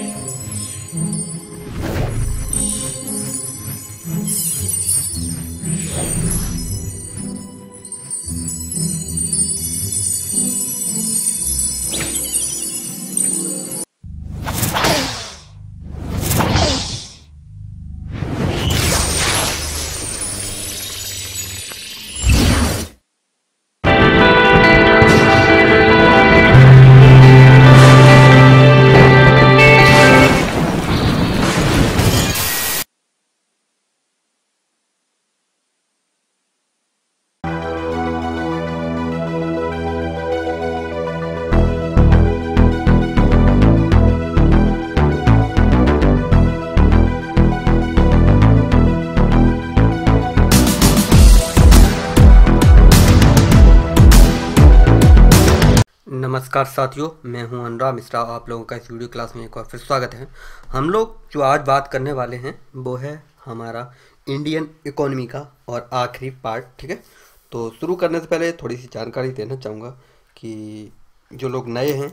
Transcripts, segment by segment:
Yeah. Mm -hmm. नमस्कार साथियों मैं हूं अनुराग मिश्रा आप लोगों का इस वीडियो क्लास में एक बार फिर स्वागत है हम लोग जो आज बात करने वाले हैं वो है हमारा इंडियन इकोनॉमी का और आखिरी पार्ट ठीक है तो शुरू करने से पहले थोड़ी सी जानकारी देना चाहूँगा कि जो लोग नए हैं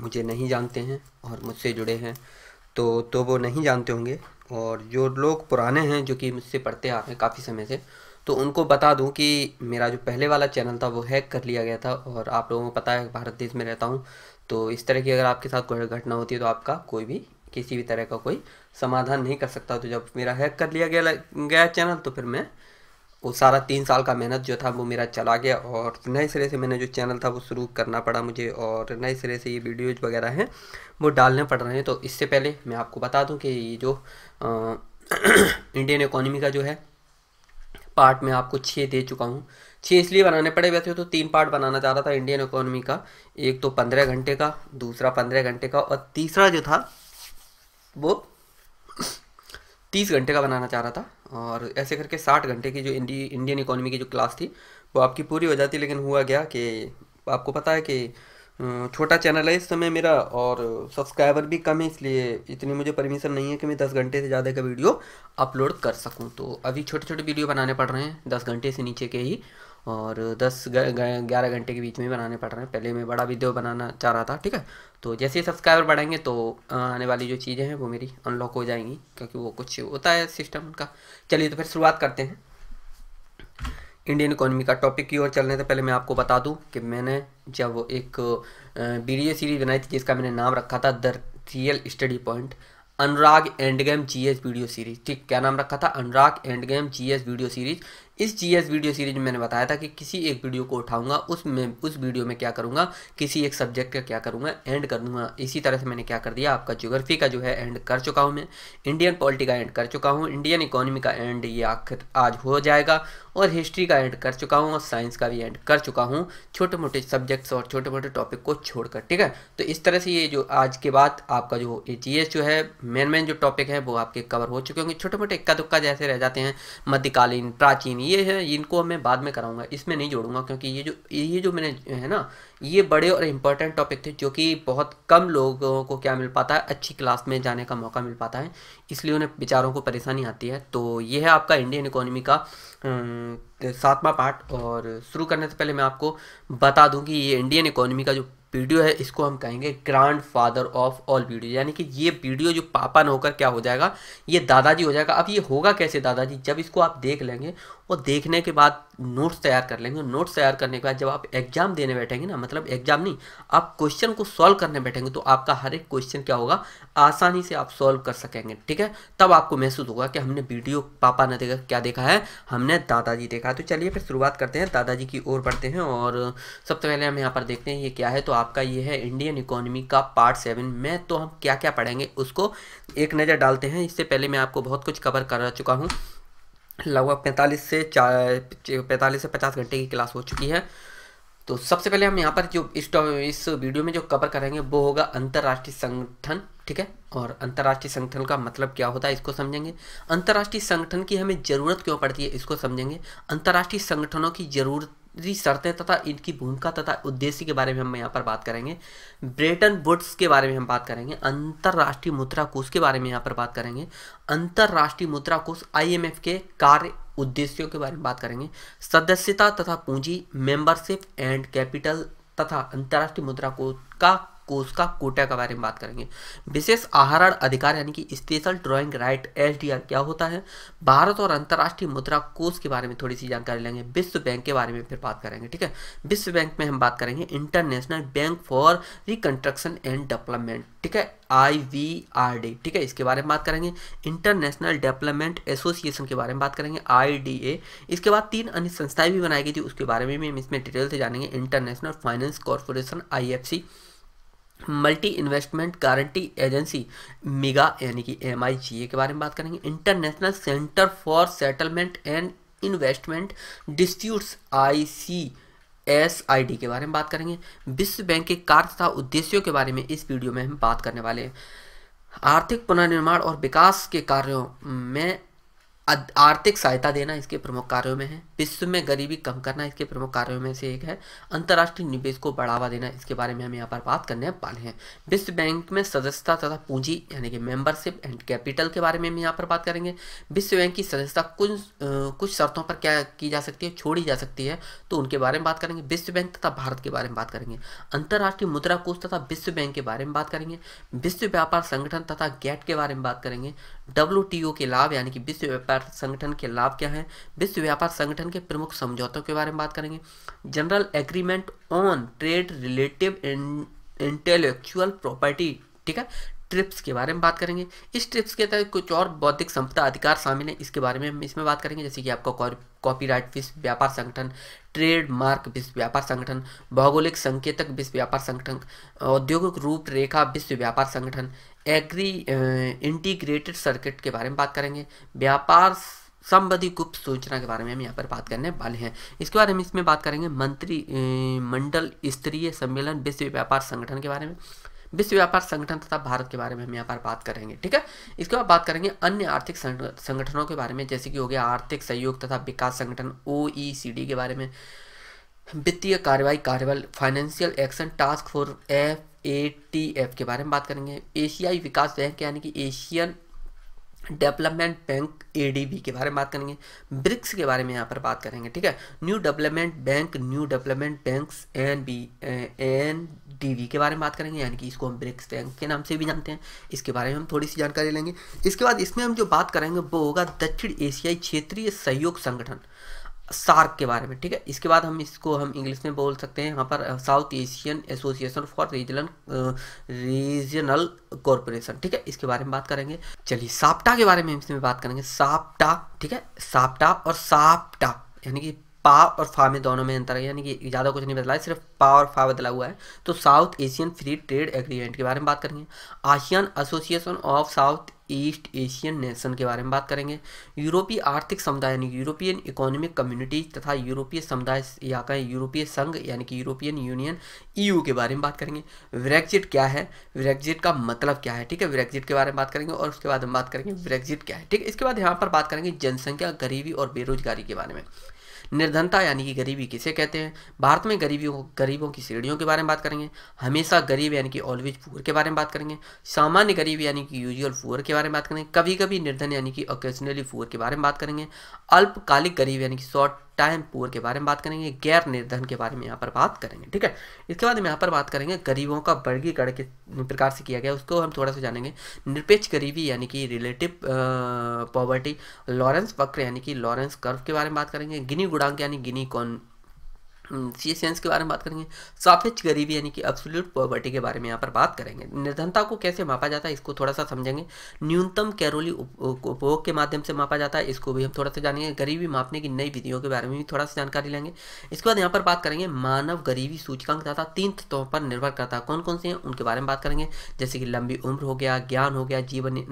मुझे नहीं जानते हैं और मुझसे जुड़े हैं तो तो वो नहीं जानते होंगे और जो लोग पुराने हैं जो कि मुझसे पढ़ते आ रहे हैं काफ़ी समय से तो उनको बता दूं कि मेरा जो पहले वाला चैनल था वो हैक कर लिया गया था और आप लोगों को पता है भारत देश में रहता हूँ तो इस तरह की अगर आपके साथ कोई घटना होती है तो आपका कोई भी किसी भी तरह का कोई समाधान नहीं कर सकता तो जब मेरा हैक कर लिया गया गया चैनल तो फिर मैं वो सारा तीन साल का मेहनत जो था वो मेरा चला गया और नए सिरे से मैंने जो चैनल था वो शुरू करना पड़ा मुझे और नए सिरे से ये वीडियोज वगैरह हैं वो डालने पड़ रहे हैं तो इससे पहले मैं आपको बता दूं कि ये जो आ, इंडियन इकोनॉमी का जो है पार्ट में आपको छः दे चुका हूँ छः इसलिए बनाने पड़े वैसे तो तीन पार्ट बनाना चाह रहा था इंडियन इकोनॉमी का एक तो पंद्रह घंटे का दूसरा पंद्रह घंटे का और तीसरा जो था वो तीस घंटे का बनाना चाह रहा था और ऐसे करके साठ घंटे की जो इंडियन इकोनॉमी की जो क्लास थी वो आपकी पूरी हो जाती लेकिन हुआ गया कि आपको पता है कि छोटा चैनल है इस समय मेरा और सब्सक्राइबर भी कम है इसलिए इतनी मुझे परमिशन नहीं है कि मैं दस घंटे से ज़्यादा का वीडियो अपलोड कर सकूं तो अभी छोटे छोटे वीडियो बनाने पड़ रहे हैं दस घंटे से नीचे के ही और दस ग्यारह घंटे के बीच में बनाने पड़ रहे हैं पहले मैं बड़ा वीडियो बनाना चाह रहा था ठीक है तो जैसे ही सब्सक्राइबर बढ़ेंगे तो आने वाली जो चीज़ें हैं वो मेरी अनलॉक हो जाएंगी क्योंकि वो कुछ होता है सिस्टम का चलिए तो फिर शुरुआत करते हैं इंडियन इकोनॉमी का टॉपिक की ओर चलने से पहले मैं आपको बता दूं कि मैंने जब एक वीडियो सीरीज बनाई थी जिसका मैंने नाम रखा था the real study point Anurag end game G video series ठीक क्या नाम रखा था Anurag end game G S video series इस जी एस वीडियो सीरीज में मैंने बताया था कि किसी एक वीडियो को उठाऊंगा उसमें उस वीडियो में क्या करूंगा किसी एक सब्जेक्ट का क्या करूंगा एंड कर दूंगा इसी तरह से मैंने क्या कर दिया आपका ज्योग्राफी का जो है एंड कर चुका हूँ मैं इंडियन पॉलिटी का एंड कर चुका हूँ इंडियन इकोनॉमी का एंड ये आखिर आज हो जाएगा और हिस्ट्री का एंड कर चुका हूँ और साइंस का भी एंड कर चुका हूँ छोटे मोटे सब्जेक्ट्स और छोटे मोटे टॉपिक को छोड़कर ठीक है तो इस तरह से ये जो आज के बाद आपका जो ए जो है मेन मेन जो टॉपिक है वो आपके कवर हो चुके होंगे छोटे मोटे इक्का दुक्का जैसे रह जाते हैं मध्यकालीन प्राचीन ये है इनको मैं बाद में कराऊंगा इसमें नहीं जोड़ूंगा क्योंकि ये जो ये जो मैंने है ना ये बड़े और इम्पॉर्टेंट टॉपिक थे जो कि बहुत कम लोगों को क्या मिल पाता है अच्छी क्लास में जाने का मौका मिल पाता है इसलिए उन्हें बेचारों को परेशानी आती है तो ये है आपका इंडियन इकोनॉमी का अं, सातवां पार्ट और शुरू करने से पहले मैं आपको बता दूं कि ये इंडियन इकोनॉमी का जो वीडियो है इसको हम कहेंगे grandfather of all video यानी कि ये वीडियो जो पापा न होकर क्या हो जाएगा ये दादाजी हो जाएगा अब ये होगा कैसे दादाजी जब इसको आप देख लेंगे वो देखने के बाद नोट्स तैयार कर लेंगे नोट्स तैयार करने के बाद जब आप एग्जाम देने बैठेंगे ना मतलब एग्जाम नहीं आप क्वेश्चन को सॉल्व करने बैठेंगे तो आपका हर एक क्वेश्चन क्या होगा आसानी से आप सॉल्व कर सकेंगे ठीक है तब आपको महसूस होगा कि हमने वीडियो पापा ने देखा क्या देखा है हमने दादाजी देखा तो चलिए फिर शुरुआत करते हैं दादाजी की ओर बढ़ते हैं और सबसे पहले हम यहाँ पर देखते हैं ये क्या है तो आपका ये है इंडियन इकोनॉमी का पार्ट सेवन में तो हम क्या क्या पढ़ेंगे उसको एक नज़र डालते हैं इससे पहले मैं आपको बहुत कुछ कवर कर चुका हूँ लगभग पैंतालीस से चार पैंतालीस से पचास घंटे की क्लास हो चुकी है तो सबसे पहले हम यहाँ पर जो इस इस वीडियो में जो कवर करेंगे वो होगा अंतर्राष्ट्रीय संगठन ठीक है और अंतर्राष्ट्रीय संगठन का मतलब क्या होता है इसको समझेंगे अंतर्राष्ट्रीय संगठन की हमें ज़रूरत क्यों पड़ती है इसको समझेंगे अंतर्राष्ट्रीय संगठनों की ज़रूरत की शर्तें तथा इनकी भूमिका तथा उद्देश्य के बारे में हम यहाँ पर बात करेंगे ब्रेटन वुड्स के बारे में हम बात करेंगे अंतर्राष्ट्रीय मुद्रा कोष के बारे में यहाँ पर बात करेंगे अंतर्राष्ट्रीय मुद्रा कोष आईएमएफ के कार्य उद्देश्यों के बारे में बात करेंगे सदस्यता तथा पूंजी मेंबरशिप एंड कैपिटल तथा अंतर्राष्ट्रीय मुद्रा कोष का कोश का कोटा के बारे में बात करेंगे विशेष आहरण अधिकार यानी कि स्पेशल ड्राइंग राइट एल क्या होता है भारत और अंतर्राष्ट्रीय मुद्रा कोष के बारे में थोड़ी सी जानकारी लेंगे विश्व बैंक के बारे में फिर बात करेंगे ठीक है विश्व बैंक में हम बात करेंगे international bank for reconstruction and development ठीक है आई वी आर डी ठीक है इसके बारे में बात करेंगे इंटरनेशनल डेवलपमेंट एसोसिएशन के बारे में बात करेंगे आई डी ए इसके बाद तीन अन्य संस्थाएं भी बनाई गई थी उसके बारे में भी हम इसमें डिटेल से जानेंगे international finance corporation I F C multi investment guarantee agency MIGA यानी कि एम के बारे में बात करेंगे international centre for settlement and investment disputes I C S I D के बारे में बात करेंगे विश्व बैंक के कार्य तथा उद्देश्यों के बारे में इस वीडियो में हम बात करने वाले हैं आर्थिक पुनर्निर्माण और विकास के कार्यों में आर्थिक सहायता देना इसके प्रमुख कार्यों में है विश्व में गरीबी कम करना इसके प्रमुख कार्यों में से एक है अंतर्राष्ट्रीय निवेश को बढ़ावा देना इसके बारे में हम यहाँ पर बात करने वाले हैं विश्व बैंक में सदस्यता तथा पूंजी यानी कि मेंबरशिप एंड कैपिटल के बारे में हम यहाँ पर बात करेंगे विश्व बैंक की सदस्यता कुछ कुछ शर्तों पर क्या की जा सकती है छोड़ी जा सकती है तो उनके बारे में बात करेंगे विश्व बैंक तथा भारत के बारे में बात करेंगे अंतर्राष्ट्रीय मुद्रा कोष तथा विश्व बैंक के बारे में बात करेंगे विश्व व्यापार संगठन तथा गैट के बारे में बात करेंगे डब्ल्यू के लाभ यानी कि विश्व व्यापार संगठन के लाभ क्या हैं विश्व व्यापार संगठन के प्रमुख समझौतों के बारे में बात करेंगे general agreement on trade relative intellectual property ठीक है ट्रिप्स के बारे में बात करेंगे इस ट्रिप्स के तहत कुछ और बौद्धिक संपदा अधिकार शामिल हैं इसके बारे में हम इसमें बात करेंगे जैसे कि आपका कॉपीराइट विश्व व्यापार संगठन ट्रेडमार्क विश्व व्यापार संगठन भौगोलिक संकेतक विश्व व्यापार संगठन औद्योगिक रूपरेखा विश्व व्यापार संगठन एग्री इंटीग्रेटेड सर्किट के बारे में बात करेंगे व्यापार संबंधी गुप्त सूचना के बारे में हम यहाँ पर बात करने वाले हैं इसके बाद हम इसमें बात करेंगे मंत्री मंडल स्तरीय सम्मेलन विश्व व्यापार संगठन के बारे में विश्व व्यापार संगठन तथा भारत के बारे में हम यहाँ पर बात करेंगे ठीक है इसके बाद बात करेंगे अन्य आर्थिक संगठनों के बारे में जैसे कि हो गया आर्थिक सहयोग तथा विकास संगठन ओ के बारे में वित्तीय कार्रवाई कार्यबल financial action task force F A के बारे में बात करेंगे एशियाई विकास बैंक यानी कि एशियन डेवलपमेंट बैंक एडीबी के बारे में बात करेंगे ब्रिक्स के बारे में यहाँ पर बात करेंगे ठीक है new development bank new development banks N B N D के बारे में बात करेंगे यानी कि इसको हम ब्रिक्स बैंक के नाम से भी जानते हैं इसके बारे में हम थोड़ी सी जानकारी लेंगे इसके बाद इसमें हम जो बात करेंगे वो होगा दक्षिण एशियाई क्षेत्रीय सहयोग संगठन सार्क के बारे में ठीक है इसके बाद हम इसको हम इंग्लिश में बोल सकते हैं यहाँ पर South Asian association for regional regional corporation ठीक है इसके बारे में बात करेंगे चलिए साप्टा के बारे में इसमें बात करेंगे साप्टा ठीक है साप्टा और साप्टा यानी कि पा और फा में दोनों में अंतर है यानी कि ज़्यादा कुछ नहीं बदला है सिर्फ पा और फा बदला हुआ है तो South Asian free trade agreement के बारे में बात करेंगे Asian association of South East Asian nation के बारे में बात करेंगे यूरोपीय आर्थिक समुदाय यानी यूरोपियन इकोनॉमिक कम्युनिटी तथा यूरोपीय समुदाय या कहें यूरोपीय संघ यानी कि यूरोपियन यूनियन ईयू के बारे में बात करेंगे ब्रेग्जिट क्या है ब्रेग्जिट का मतलब क्या है ठीक है ब्रेग्जिट के बारे में बात करेंगे और उसके बाद हम बात करेंगे ब्रेग्जिट क्या है ठीक है इसके बाद यहाँ पर बात करेंगे जनसंख्या गरीबी और बेरोजगारी के बारे में निर्धनता यानी कि गरीबी किसे कहते हैं भारत में गरीबियों गरीबों की श्रेणियों के बारे में बात करेंगे हमेशा गरीब यानी कि ऑलवेज पुअर के बारे में बात करेंगे सामान्य गरीब यानी कि यूजुअल पुअर के बारे में बात करेंगे कभी कभी निर्धन यानी कि ओकेजनली पुअर के बारे में बात करेंगे अल्पकालिक गरीब यानी कि शॉर्ट टाइम पुअर के बारे में बात करेंगे गैर निर्धन के बारे में यहाँ पर बात करेंगे ठीक है इसके बाद हम यहाँ पर बात करेंगे गरीबों का वर्गीकरण किस प्रकार से किया गया उसको हम थोड़ा सा जानेंगे निरपेक्ष गरीबी यानी कि रिलेटिव पॉवर्टी लॉरेंस वक्र यानी कि लॉरेंस कर्व के बारे में बात करेंगे गिनी गुणांक यानी गिनी कौन हम्म, सी एंस के बारे में बात करेंगे सापेक्ष गरीबी यानी कि अब्सोल्यूट पॉवर्टी के बारे में यहाँ पर बात करेंगे निर्धनता को कैसे मापा जाता है इसको थोड़ा सा समझेंगे न्यूनतम कैरोली उपभोग के माध्यम से मापा जाता है इसको भी हम थोड़ा सा जानेंगे गरीबी मापने की नई विधियों के बारे में भी थोड़ा सा जानकारी लेंगे इसके बाद यहाँ पर बात करेंगे मानव गरीबी सूचकांक तथा तीन तत्वों पर निर्भर करता है कौन कौन से हैं उनके बारे में बात करेंगे जैसे कि लंबी उम्र हो गया ज्ञान हो गया जीवन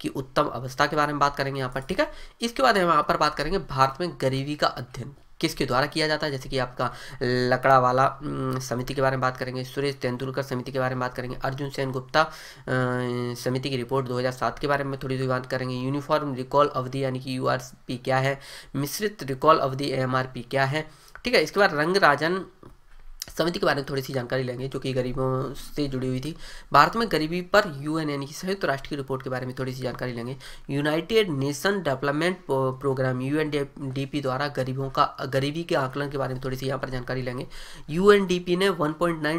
की उत्तम अवस्था के बारे में बात करेंगे यहाँ पर ठीक है इसके बाद हम यहाँ पर बात करेंगे भारत में गरीबी का अध्ययन किसके द्वारा किया जाता है जैसे कि आपका लकड़ा वाला समिति के बारे में बात करेंगे सुरेश तेंदुलकर समिति के बारे में बात करेंगे अर्जुन सेन गुप्ता समिति की रिपोर्ट 2007 के बारे में थोड़ी थोड़ी बात करेंगे यूनिफॉर्म रिकॉल अवधि यानी कि यू क्या है मिश्रित रिकॉल अवधि एम क्या है ठीक है इसके बाद रंग राजन समिति के बारे में थोड़ी सी जानकारी लेंगे जो कि गरीबों से जुड़ी हुई थी भारत में गरीबी पर यूएन यानी कि संयुक्त राष्ट्र की रिपोर्ट के बारे में थोड़ी सी जानकारी लेंगे United Nation development programme U द्वारा गरीबों का गरीबी के आकलन के बारे में थोड़ी सी यहाँ पर जानकारी लेंगे यू ने वन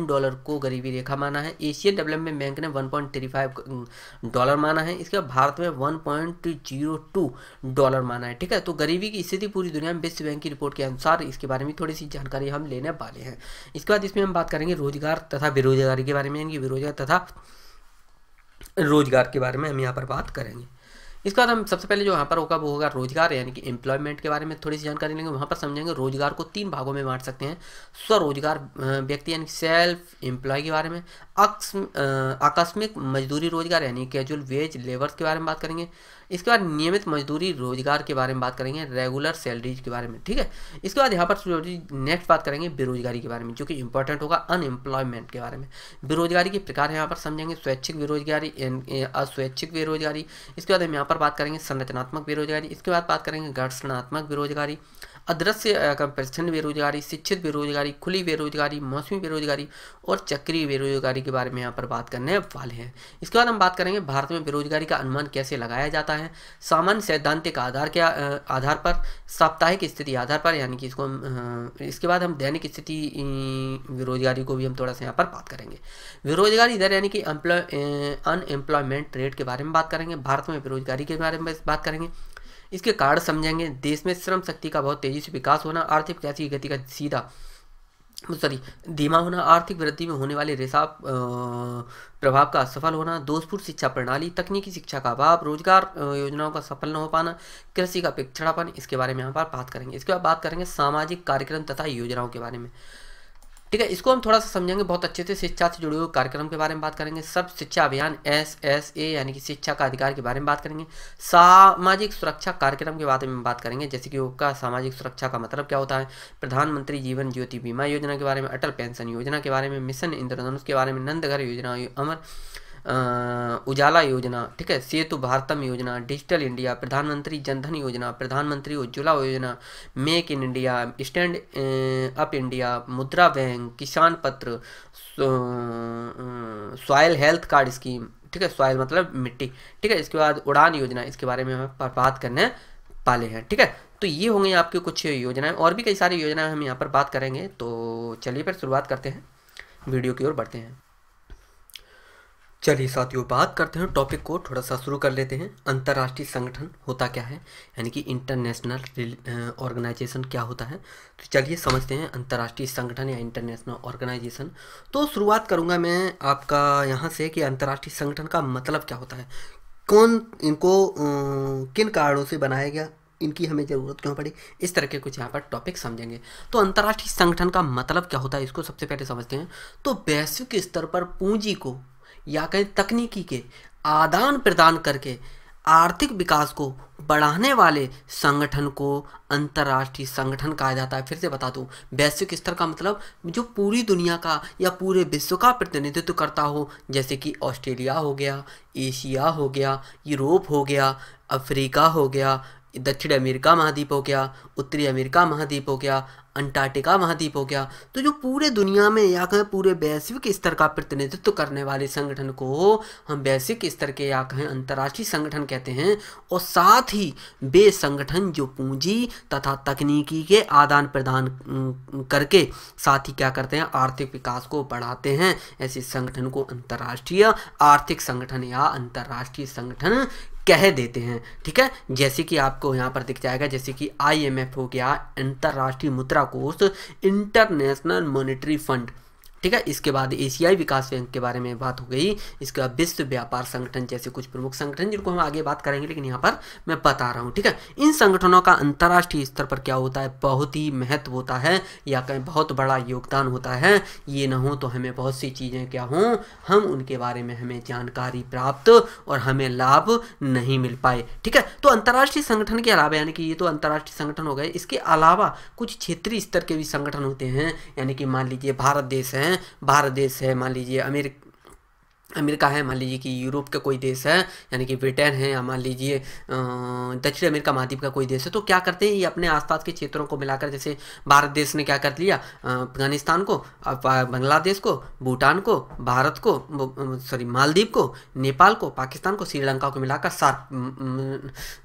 डॉलर को गरीबी रेखा माना है एशियन डेवलपमेंट बैंक ने वन डॉलर माना है इसके बाद भारत में वन डॉलर माना है ठीक है तो गरीबी की स्थिति पूरी दुनिया में विश्व बैंक की रिपोर्ट के अनुसार इसके बारे में थोड़ी सी जानकारी हम लेने वाले हैं इसके बाद इसमें हम बात करेंगे रोजगार तथा बेरोजगारी के बारे में यानी कि बेरोजगार तथा रोजगार के बारे में हम यहाँ पर बात करेंगे इसके बाद हम सबसे पहले जो यहाँ पर होगा वो होगा रोजगार यानी कि एम्प्लॉयमेंट के बारे में थोड़ी सी जानकारी लेंगे वहाँ पर समझेंगे रोजगार को तीन भागों में बांट सकते हैं स्वरोजगार व्यक्ति यानी सेल्फ एम्प्लॉय के बारे में आकस्मिक मजदूरी रोजगार यानी कैजुअल वेज लेबर्स के बारे में बात करेंगे इसके बाद नियमित मजदूरी रोजगार के बारे में बात करेंगे रेगुलर सैलरीज के बारे में ठीक है इसके बाद यहाँ पर नेक्स्ट बात करेंगे बेरोजगारी के बारे में जो कि इंपॉर्टेंट होगा अनएम्प्लॉयमेंट के बारे में बेरोजगारी के प्रकार यहाँ पर समझेंगे स्वैच्छिक बेरोजगारी अस्वैच्छिक बेरोजगारी इसके बाद हम यहाँ पर बात करेंगे संरचनात्मक बेरोजगारी इसके बाद बात करेंगे घर्षणात्मक बेरोजगारी अदृश्य प्रचंड बेरोजगारी शिक्षित बेरोजगारी खुली बेरोजगारी मौसमी बेरोजगारी और चक्रीय बेरोजगारी के बारे में यहाँ पर बात करने वाले हैं इसके बाद हम बात करेंगे भारत में बेरोजगारी का अनुमान कैसे लगाया जाता है सामान्य सैद्धांतिक आधार के आधार पर साप्ताहिक स्थिति आधार पर यानी कि इसको इसके बाद हम दैनिक स्थिति बेरोजगारी को भी हम थोड़ा सा यहाँ पर बात करेंगे बेरोजगारी दर यानी कि अनएम्प्लॉयमेंट रेट के बारे में बात करेंगे भारत में बेरोजगारी के बारे में बात करेंगे इसके कारण समझेंगे देश में श्रम शक्ति का बहुत तेजी से विकास होना आर्थिक विकास की गति का सीधा सॉरी धीमा होना आर्थिक वृद्धि में होने वाले रिसाव प्रभाव का असफल होना दोषपूर्ण शिक्षा प्रणाली तकनीकी शिक्षा का अभाव रोजगार योजनाओं का सफल न हो पाना कृषि का पिछड़ापन इसके बारे में यहाँ पर बात करेंगे इसके बाद बात करेंगे सामाजिक कार्यक्रम तथा योजनाओं के बारे में ठीक है इसको हम थोड़ा सा समझेंगे बहुत अच्छे से शिक्षा से जुड़े हुए कार्यक्रम के बारे में बात करेंगे सब शिक्षा अभियान एस एस ए यानी कि शिक्षा का अधिकार के बारे में बात करेंगे सामाजिक सुरक्षा कार्यक्रम के बारे में बात करेंगे जैसे कि उसका सामाजिक सुरक्षा का मतलब क्या होता है प्रधानमंत्री जीवन ज्योति बीमा योजना के बारे में अटल पेंशन योजना के बारे में मिशन इंद्रधनुष के बारे में नंदघर योजना अमर उजाला योजना ठीक है सेतु भारतम योजना डिजिटल इंडिया प्रधानमंत्री जनधन योजना प्रधानमंत्री उज्ज्वला योजना make in India stand up India Mudra bank किसान पत्र सॉयल हेल्थ कार्ड स्कीम ठीक है सॉयल मतलब मिट्टी ठीक है इसके बाद उड़ान योजना इसके बारे में हम बात करने पाले हैं ठीक है तो ये होंगे आपके कुछ योजनाएं और भी कई सारी योजनाएं हम यहाँ पर बात करेंगे तो चलिए फिर शुरुआत करते हैं वीडियो की ओर बढ़ते हैं चलिए साथियों बात करते हैं टॉपिक को थोड़ा सा शुरू कर लेते हैं अंतर्राष्ट्रीय संगठन होता क्या है यानी कि इंटरनेशनल ऑर्गेनाइजेशन क्या होता है तो चलिए समझते हैं अंतर्राष्ट्रीय संगठन या इंटरनेशनल ऑर्गेनाइजेशन तो शुरुआत करूँगा मैं आपका यहाँ से कि अंतर्राष्ट्रीय संगठन का मतलब क्या होता है कौन इनको किन कारणों से बनाया गया इनकी हमें ज़रूरत क्यों पड़ी इस तरह के कुछ यहाँ पर टॉपिक समझेंगे तो अंतर्राष्ट्रीय संगठन का मतलब क्या होता है इसको सबसे पहले समझते हैं तो वैश्विक स्तर पर पूंजी को या कहीं तकनीकी के आदान प्रदान करके आर्थिक विकास को बढ़ाने वाले संगठन को अंतर्राष्ट्रीय संगठन कहा जाता है फिर से बता दूं वैश्विक स्तर का मतलब जो पूरी दुनिया का या पूरे विश्व का प्रतिनिधित्व करता हो जैसे कि ऑस्ट्रेलिया हो गया एशिया हो गया यूरोप हो गया अफ्रीका हो गया दक्षिण अमेरिका महाद्वीप हो गया उत्तरी अमेरिका महाद्वीप हो गया अंटार्कटिका महाद्वीप हो गया तो जो पूरे दुनिया में या कहें पूरे वैश्विक स्तर का प्रतिनिधित्व करने वाले संगठन को हम वैश्विक स्तर के या कहें अंतर्राष्ट्रीय संगठन कहते हैं और साथ ही वे संगठन जो पूंजी तथा तकनीकी के आदान प्रदान करके साथ ही क्या करते हैं आर्थिक विकास को बढ़ाते हैं ऐसे संगठन को अंतर्राष्ट्रीय आर्थिक संगठन या अंतर्राष्ट्रीय संगठन कह देते हैं ठीक है जैसे कि आपको यहाँ पर दिख जाएगा जैसे कि आईएमएफ हो गया अंतर्राष्ट्रीय मुद्रा कोष इंटरनेशनल मॉनेटरी फंड ठीक है इसके बाद एशियाई विकास बैंक के बारे में बात हो गई इसके बाद विश्व व्यापार संगठन जैसे कुछ प्रमुख संगठन जिनको हम आगे बात करेंगे लेकिन यहाँ पर मैं बता रहा हूँ ठीक है इन संगठनों का अंतर्राष्ट्रीय स्तर पर क्या होता है बहुत ही महत्व होता है या कहीं बहुत बड़ा योगदान होता है ये ना हो तो हमें बहुत सी चीज़ें क्या हों हम उनके बारे में हमें जानकारी प्राप्त और हमें लाभ नहीं मिल पाए ठीक है तो अंतर्राष्ट्रीय संगठन के अलावा यानी कि ये तो अंतर्राष्ट्रीय संगठन हो गए इसके अलावा कुछ क्षेत्रीय स्तर के भी संगठन होते हैं यानी कि मान लीजिए भारत देश है भारत देश है मान लीजिए अमेरिका अमेरिका है मान लीजिए कि यूरोप का कोई देश है यानी कि ब्रिटेन है या मान लीजिए दक्षिण अमेरिका महाद्वीप का कोई देश है तो क्या करते हैं ये अपने आसपास के क्षेत्रों को मिलाकर जैसे भारत देश ने क्या कर लिया अफगानिस्तान को बांग्लादेश को भूटान को भारत को सॉरी मालदीव को नेपाल को पाकिस्तान को श्रीलंका को मिलाकर सार्क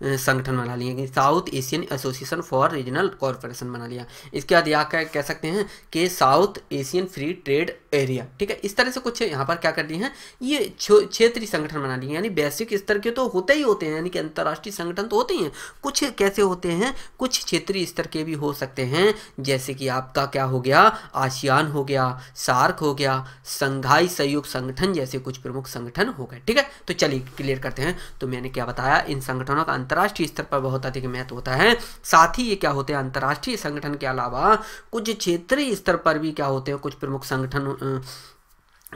संगठन बना लिया South Asian association for regional corporation बना लिया इसके बाद यहाँ कह सकते हैं कि South Asian free trade area ठीक है इस तरह से कुछ यहाँ पर क्या कर दिए हैं ये क्षेत्रीय संगठन बना लिए यानी वैश्विक स्तर के तो होते ही होते हैं यानी कि अंतर्राष्ट्रीय संगठन तो होते ही हैं कुछ कैसे होते हैं कुछ क्षेत्रीय स्तर के भी हो सकते हैं जैसे कि आपका क्या हो गया आसियान हो गया सार्क हो गया संघाई सहयोग संगठन जैसे कुछ प्रमुख संगठन हो गए ठीक है तो चलिए क्लियर करते हैं तो मैंने क्या बताया इन संगठनों का अंतर्राष्ट्रीय स्तर पर बहुत अधिक महत्व होता है साथ ही ये क्या होते हैं अंतर्राष्ट्रीय संगठन के अलावा कुछ क्षेत्रीय स्तर पर भी क्या होते हैं कुछ प्रमुख संगठन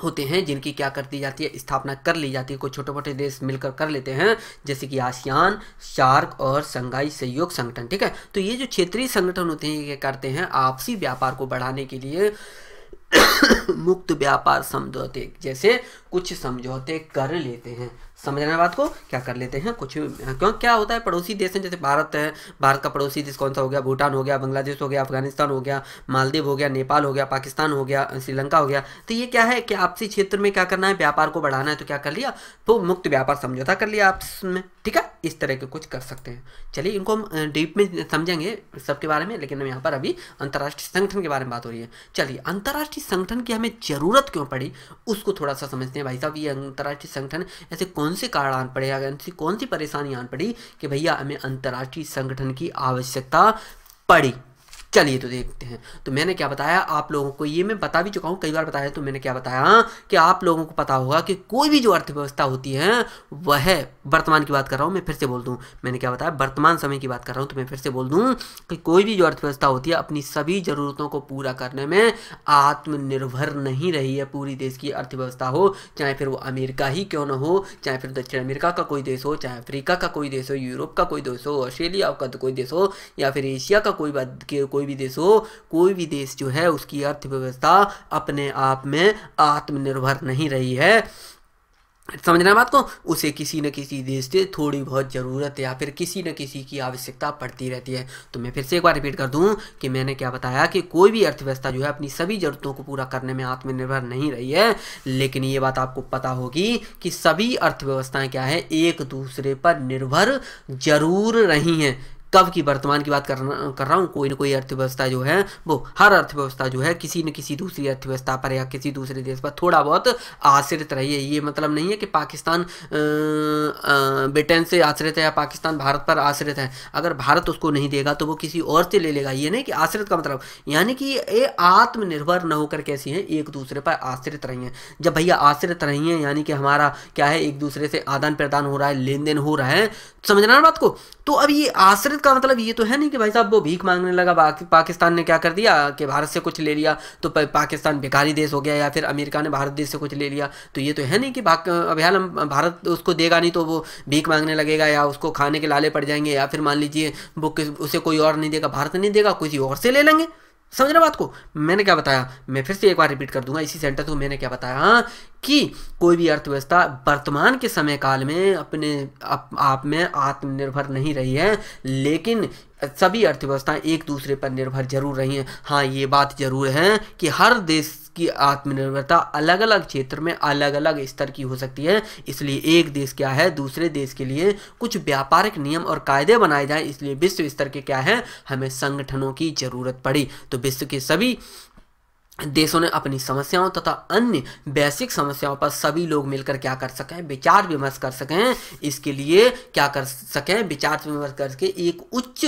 होते हैं जिनकी क्या कर दी जाती है स्थापना कर ली जाती है कुछ छोटे मोटे देश मिलकर कर लेते हैं जैसे कि आसियान शार्क और संघाई सहयोग संगठन ठीक है तो ये जो क्षेत्रीय संगठन होते हैं ये करते हैं आपसी व्यापार को बढ़ाने के लिए मुक्त व्यापार समझौते जैसे कुछ समझौते कर लेते हैं समझ रहे बात को क्या कर लेते हैं कुछ हाँ, क्यों क्या होता है पड़ोसी देश हैं जैसे भारत है भारत का पड़ोसी देश कौन सा हो गया भूटान हो गया बांग्लादेश हो गया अफगानिस्तान हो गया मालदीव हो गया नेपाल हो गया पाकिस्तान हो गया श्रीलंका हो गया तो ये क्या है कि आपसी क्षेत्र में क्या करना है व्यापार को बढ़ाना है तो क्या कर लिया तो मुक्त व्यापार समझौता कर लिया आपस में ठीक है इस तरह के कुछ कर सकते हैं चलिए इनको हम डीप में समझेंगे सबके बारे में लेकिन हम यहाँ पर अभी अंतर्राष्ट्रीय संगठन के बारे में बात हो रही है चलिए अंतर्राष्ट्रीय संगठन की हमें ज़रूरत क्यों पड़ी उसको थोड़ा सा समझते हैं भाई साहब ये अंतर्राष्ट्रीय संगठन ऐसे कौन से कारण आन पड़े या कौन सी परेशानी आन पड़ी कि भैया हमें अंतर्राष्ट्रीय संगठन की आवश्यकता पड़ी चलिए तो देखते हैं तो मैंने क्या बताया आप लोगों को ये मैं बता भी चुका हूँ कई बार बताया तो मैंने क्या बताया कि आप लोगों को पता होगा कि कोई भी जो अर्थव्यवस्था होती है वह वर्तमान की बात कर रहा हूँ मैं फिर से बोल दूँ मैंने क्या बताया वर्तमान समय की बात कर रहा हूँ तो मैं फिर से बोल दूँ कि कोई भी जो अर्थव्यवस्था होती है अपनी सभी ज़रूरतों को पूरा करने में आत्मनिर्भर नहीं रही है पूरी देश की अर्थव्यवस्था हो चाहे फिर वो अमेरिका ही क्यों ना हो चाहे फिर दक्षिण अमेरिका का कोई देश हो चाहे अफ्रीका का कोई देश हो यूरोप का कोई देश हो ऑस्ट्रेलिया का कोई देश हो या फिर एशिया का कोई कोई कोई भी देश हो कोई भी देश जो है उसकी अर्थव्यवस्था अपने आप में आत्मनिर्भर नहीं रही है समझना बात को उसे किसी न किसी देश से थोड़ी बहुत ज़रूरत या फिर किसी न किसी की आवश्यकता पड़ती रहती है तो मैं फिर से एक बार रिपीट कर दूं कि मैंने क्या बताया कि कोई भी अर्थव्यवस्था जो है अपनी सभी ज़रूरतों को पूरा करने में आत्मनिर्भर नहीं रही है लेकिन ये बात आपको पता होगी कि सभी अर्थव्यवस्थाएँ क्या है एक दूसरे पर निर्भर जरूर रही हैं कब की वर्तमान की बात कर कर रहा हूँ कोई ना कोई अर्थव्यवस्था जो है वो हर अर्थव्यवस्था जो है किसी न किसी दूसरी अर्थव्यवस्था पर या किसी दूसरे देश पर थोड़ा बहुत आश्रित रही है ये मतलब नहीं है कि पाकिस्तान ब्रिटेन से आश्रित है या पाकिस्तान भारत पर आश्रित है अगर भारत उसको नहीं देगा तो वो किसी और से ले लेगा ये नहीं कि आश्रित का मतलब यानी कि ये आत्मनिर्भर न होकर कैसी हैं एक दूसरे पर आश्रित रही हैं जब भैया आश्रित रही हैं यानी कि हमारा क्या है एक दूसरे से आदान प्रदान हो रहा है लेन देन हो रहा है समझना बात को तो अब ये आश्रित का मतलब ये तो है नहीं कि भाई साहब वो भीख मांगने लगा पाकिस्तान ने क्या कर दिया कि भारत से कुछ ले लिया तो पाकिस्तान भिखारी देश हो गया या फिर अमेरिका ने भारत देश से कुछ ले लिया तो ये तो है नहीं कि अभियान भारत उसको देगा नहीं तो वो भीख मांगने लगेगा या उसको खाने के लाले पड़ जाएंगे या फिर मान लीजिए वो उसे कोई और नहीं देगा भारत नहीं देगा किसी और से ले लेंगे समझ रहे बात को मैंने क्या बताया मैं फिर से एक बार रिपीट कर दूंगा इसी सेंटेंस को मैंने क्या बताया कि कोई भी अर्थव्यवस्था वर्तमान के समय काल में अपने आप, आप में आत्मनिर्भर नहीं रही है लेकिन सभी अर्थव्यवस्थाएं एक दूसरे पर निर्भर जरूर रही हैं हाँ ये बात जरूर है कि हर देश की आत्मनिर्भरता अलग अलग क्षेत्र में अलग अलग स्तर की हो सकती है इसलिए एक देश क्या है दूसरे देश के लिए कुछ व्यापारिक नियम और कायदे बनाए जाएं इसलिए विश्व स्तर के क्या है हमें संगठनों की जरूरत पड़ी तो विश्व के सभी देशों ने अपनी समस्याओं तथा अन्य वैश्विक समस्याओं पर सभी लोग मिलकर क्या कर सकें विचार विमर्श कर सकें इसके लिए क्या कर सकें विचार विमर्श करके एक उच्च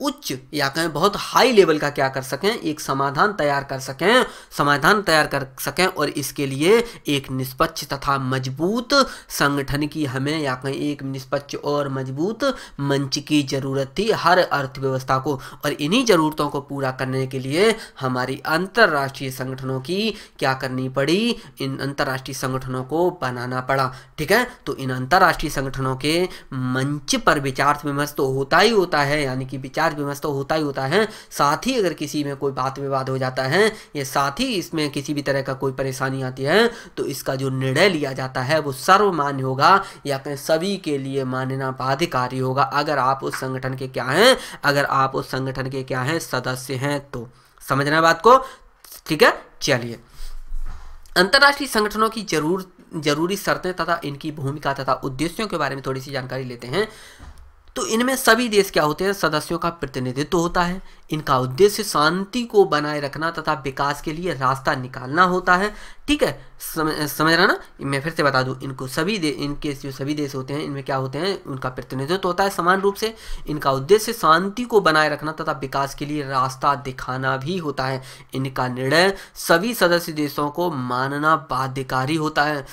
उच्च या कहें बहुत हाई लेवल का क्या कर सकें एक समाधान तैयार कर सकें समाधान तैयार कर सकें और इसके लिए एक निष्पक्ष तथा मजबूत संगठन की हमें या कहें एक निष्पक्ष और मजबूत मंच की ज़रूरत थी हर अर्थव्यवस्था को और इन्हीं ज़रूरतों को पूरा करने के लिए हमारी अंतर्राष्ट्रीय संगठनों की क्या करनी पड़ी इन अंतर्राष्ट्रीय संगठनों को बनाना पड़ा ठीक है तो इन अंतर्राष्ट्रीय संगठनों के मंच पर विचार विमर्श तो होता ही होता है यानी कि विचार विचार विमर्श तो होता ही होता है साथ ही अगर किसी में कोई बात विवाद हो जाता है या साथ ही इसमें किसी भी तरह का कोई परेशानी आती है तो इसका जो निर्णय लिया जाता है वो सर्वमान्य होगा या फिर सभी के लिए मानना बाध्यकारी होगा अगर आप उस संगठन के क्या हैं अगर आप उस संगठन के क्या हैं सदस्य हैं तो समझना बात को ठीक है चलिए अंतर्राष्ट्रीय संगठनों की जरूर जरूरी शर्तें तथा इनकी भूमिका तथा उद्देश्यों के बारे में थोड़ी सी जानकारी लेते हैं तो इनमें सभी देश क्या होते हैं सदस्यों का प्रतिनिधित्व होता है इनका उद्देश्य शांति को बनाए रखना तथा विकास के लिए रास्ता निकालना होता है ठीक है समझ समझ रहा ना मैं फिर से बता दूं इनको सभी दे इनके जो सभी देश होते हैं इनमें क्या होते हैं उनका प्रतिनिधित्व तो होता है समान रूप से इनका उद्देश्य शांति को बनाए रखना तथा विकास के लिए रास्ता दिखाना भी होता है इनका निर्णय सभी सदस्य देशों को मानना बाध्यकारी होता है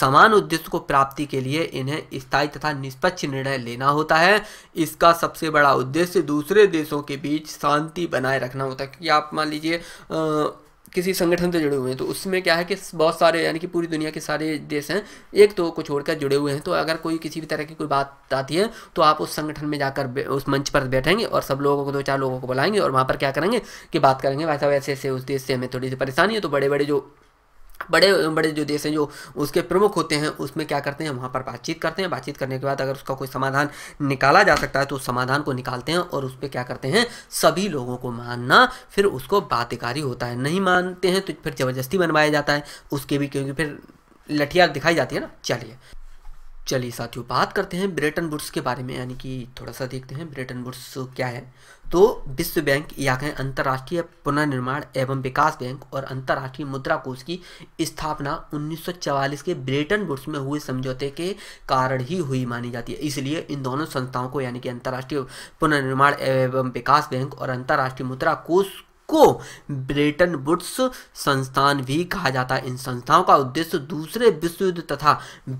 समान उद्देश्य को प्राप्ति के लिए इन्हें स्थायी तथा निष्पक्ष निर्णय लेना होता है इसका सबसे बड़ा उद्देश्य दूसरे देशों के बीच शांति बनाए रखना होता है क्योंकि आप मान लीजिए किसी संगठन से जुड़े हुए हैं तो उसमें क्या है कि बहुत सारे यानी कि पूरी दुनिया के सारे देश हैं एक तो को छोड़कर जुड़े हुए हैं तो अगर कोई किसी भी तरह की कोई बात आती है तो आप उस संगठन में जाकर उस मंच पर बैठेंगे और सब लोगों को दो चार लोगों को बुलाएंगे और वहाँ पर क्या करेंगे कि बात करेंगे वैसा वैसे ऐसे उस देश से हमें थोड़ी सी परेशानी है तो बड़े बड़े जो बड़े बड़े जो देश हैं जो उसके प्रमुख होते हैं उसमें क्या करते हैं वहाँ पर बातचीत करते हैं बातचीत करने के बाद अगर उसका कोई समाधान निकाला जा सकता है तो उस समाधान को निकालते हैं और उस पर क्या करते हैं सभी लोगों को मानना फिर उसको बाध्यकारी होता है नहीं मानते हैं तो फिर ज़बरदस्ती बनवाया जाता है उसके भी क्योंकि फिर लठिया दिखाई जाती है ना चलिए चलिए साथियों बात करते हैं ब्रेटन बुड्स के बारे में यानी कि थोड़ा सा देखते हैं ब्रेटन बुड्स क्या है तो विश्व बैंक या कहें अंतर्राष्ट्रीय पुनर्निर्माण एवं विकास बैंक और अंतर्राष्ट्रीय मुद्रा कोष की स्थापना 1944 के ब्रिटेन वुड्स में हुए समझौते के कारण ही हुई मानी जाती है इसलिए इन दोनों संस्थाओं को यानी कि अंतर्राष्ट्रीय पुनर्निर्माण एवं विकास बैंक और अंतर्राष्ट्रीय मुद्रा कोष को ब्रेटन वुड्स संस्थान भी कहा जाता है इन संस्थाओं का उद्देश्य दूसरे विश्व युद्ध तथा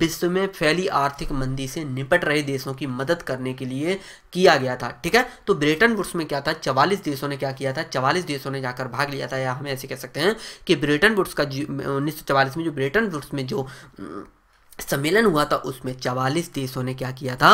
विश्व में फैली आर्थिक मंदी से निपट रहे देशों की मदद करने के लिए किया गया था ठीक है तो ब्रिटेन वुड्स में क्या था चवालीस देशों ने क्या किया था चवालीस देशों ने जाकर भाग लिया था या हम ऐसे कह सकते हैं कि ब्रिटेन वुड्स का उन्नीस में जो ब्रिटेन वुड्स में जो न, सम्मेलन हुआ था उसमें चवालीस देशों ने क्या किया था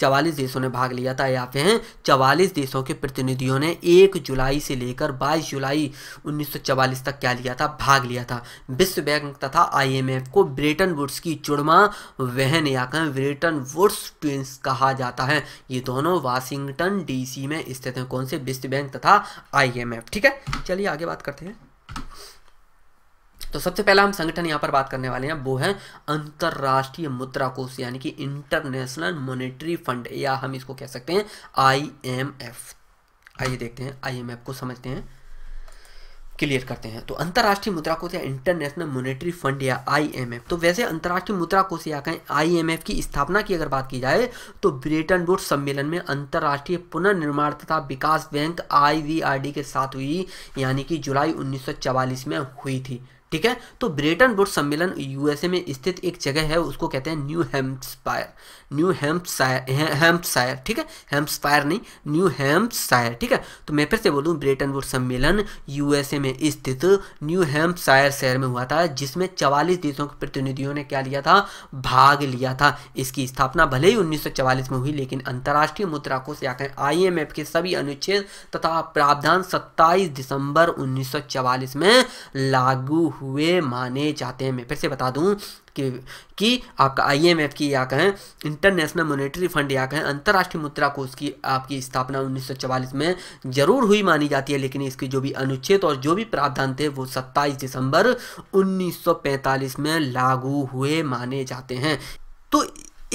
चवालीस देशों ने भाग लिया था या फिर चवालीस देशों के प्रतिनिधियों ने एक जुलाई से लेकर 22 जुलाई 1944 तक क्या लिया था भाग लिया था विश्व बैंक तथा आईएमएफ को ब्रिटन वुड्स की चुड़मा वहन या ब्रिटन वुड्स ट्विंस कहा जाता है ये दोनों वाशिंगटन डीसी में स्थित हैं कौन से विश्व बैंक तथा आई ठीक है चलिए आगे बात करते हैं तो सबसे पहला हम संगठन यहाँ पर बात करने वाले हैं वो है अंतर्राष्ट्रीय मुद्रा कोष यानी कि इंटरनेशनल मॉनेटरी फंड या हम इसको कह सकते हैं आईएमएफ आइए देखते हैं आईएमएफ को समझते हैं क्लियर करते हैं तो अंतर्राष्ट्रीय मुद्रा कोष या इंटरनेशनल मॉनेटरी फंड या आईएमएफ तो वैसे अंतर्राष्ट्रीय मुद्रा कोष या कहें आईएमएफ की स्थापना की अगर बात की जाए तो ब्रिटेन वुड सम्मेलन में अंतर्राष्ट्रीय पुनर्निर्माण तथा विकास बैंक आईवीआरडी के साथ हुई यानी कि जुलाई उन्नीस में हुई थी ठीक है तो ब्रेटन वुड्स सम्मेलन यूएसए में स्थित एक जगह है उसको कहते हैं न्यू हेम्पस्पायर न्यू हेम्पायर ठीक है हेम्पायर नहीं न्यू हेम्पायर ठीक है तो मैं फिर से बोलूँ ब्रिटेन वुड सम्मेलन यूएसए में स्थित न्यू हेम्पायर शहर में हुआ था जिसमें चवालीस देशों के प्रतिनिधियों ने क्या लिया था भाग लिया था इसकी स्थापना भले ही उन्नीस में हुई लेकिन अंतर्राष्ट्रीय मुद्रा कोष या आई के सभी अनुच्छेद तथा प्रावधान सत्ताईस दिसंबर उन्नीस में लागू हुए माने जाते हैं मैं फिर से बता दूँ कि कि आपका आईएमएफ की या कहें इंटरनेशनल मॉनेटरी फंड या कहें अंतर्राष्ट्रीय मुद्रा कोष की आपकी स्थापना 1944 में जरूर हुई मानी जाती है लेकिन इसके जो भी अनुच्छेद और जो भी प्रावधान थे वो 27 दिसंबर 1945 में लागू हुए माने जाते हैं तो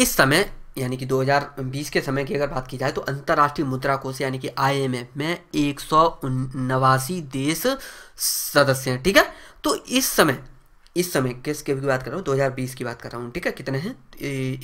इस समय यानी कि 2020 के समय की अगर बात की जाए तो अंतर्राष्ट्रीय मुद्रा कोष यानी कि आईएमएफ में एक देश सदस्य हैं ठीक है तो इस समय इस समय किस के की बात कर रहा हूँ 2020 की बात कर रहा हूँ ठीक है कितने हैं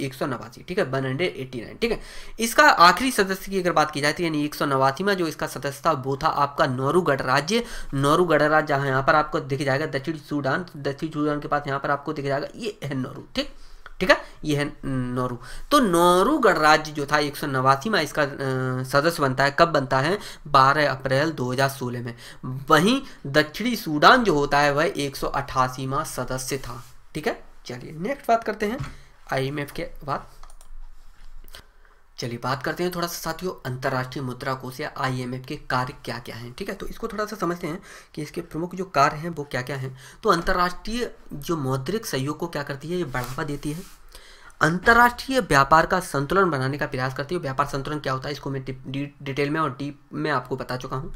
एक सौ नवासी ठीक है वन हंड्रेड एट्टी नाइन ठीक है इसका आखिरी सदस्य की अगर बात की जाती है यानी एक सौ नवासी में जो इसका सदस्य था वो था आपका नौरूगढ़ गणराज्य नौरूगढ़ राज्य जहाँ यहाँ पर आपको दिख जाएगा दक्षिण सूडान दक्षिण सूडान के पास यहाँ पर आपको दिख जाएगा ये है नौरू ठीक ठीक है यह है नौरू तो नौरू गणराज्य जो था एक में इसका सदस्य बनता है कब बनता है 12 अप्रैल 2016 में वहीं दक्षिणी सूडान जो होता है वह एक सौ सदस्य था ठीक है चलिए नेक्स्ट बात करते हैं आईएमएफ के बाद चलिए बात करते हैं थोड़ा सा साथियों अंतर्राष्ट्रीय मुद्रा कोष या आईएमएफ के कार्य क्या क्या हैं ठीक है तो इसको थोड़ा सा समझते हैं कि इसके प्रमुख जो कार्य हैं वो क्या क्या हैं तो अंतर्राष्ट्रीय जो मौद्रिक सहयोग को क्या करती है ये बढ़ावा देती है अंतर्राष्ट्रीय व्यापार का संतुलन बनाने का प्रयास करती है व्यापार संतुलन क्या होता है इसको मैं डिटेल में और डीप में आपको बता चुका हूँ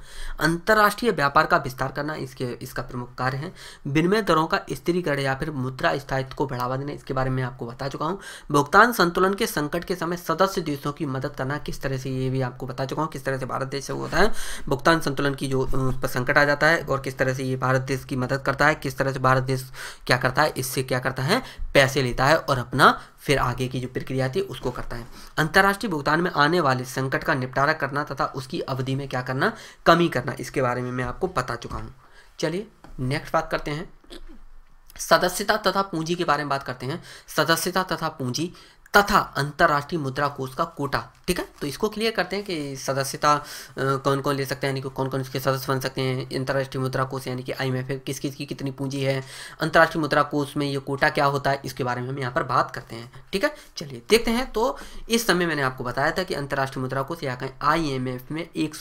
अंतर्राष्ट्रीय व्यापार का विस्तार करना इसके इसका प्रमुख कार्य है विनिमय दरों का स्थिरीकरण या फिर मुद्रा स्थायित्व को बढ़ावा देना इसके बारे में आपको बता चुका हूँ भुगतान संतुलन के संकट के समय सदस्य देशों की मदद करना किस तरह से ये भी आपको बता चुका हूँ किस तरह से भारत देश से होता है भुगतान संतुलन की जो उस पर संकट आ जाता है और किस तरह से ये भारत देश की मदद करता है किस तरह से भारत देश क्या करता है इससे क्या करता है पैसे लेता है और अपना फिर आगे की जो प्रक्रिया थी उसको करता है अंतर्राष्ट्रीय भुगतान में आने वाले संकट का निपटारा करना तथा उसकी अवधि में क्या करना कमी करना इसके बारे में मैं आपको बता चुका हूँ चलिए नेक्स्ट बात करते हैं सदस्यता तथा पूंजी के बारे में बात करते हैं सदस्यता तथा पूंजी तथा अंतर्राष्ट्रीय मुद्रा कोष का कोटा ठीक है तो इसको क्लियर करते हैं कि सदस्यता कौन कौन ले सकते हैं यानी कि कौन कौन इसके सदस्य बन सकते हैं अंतर्राष्ट्रीय मुद्रा कोष यानी कि आईएमएफ किस किस की कितनी पूंजी है अंतर्राष्ट्रीय मुद्रा कोष में ये कोटा क्या होता है इसके बारे में हम यहाँ पर बात करते हैं ठीक है चलिए देखते हैं तो इस समय मैंने आपको बताया था कि अंतर्राष्ट्रीय मुद्रा कोष या कहें आई में एक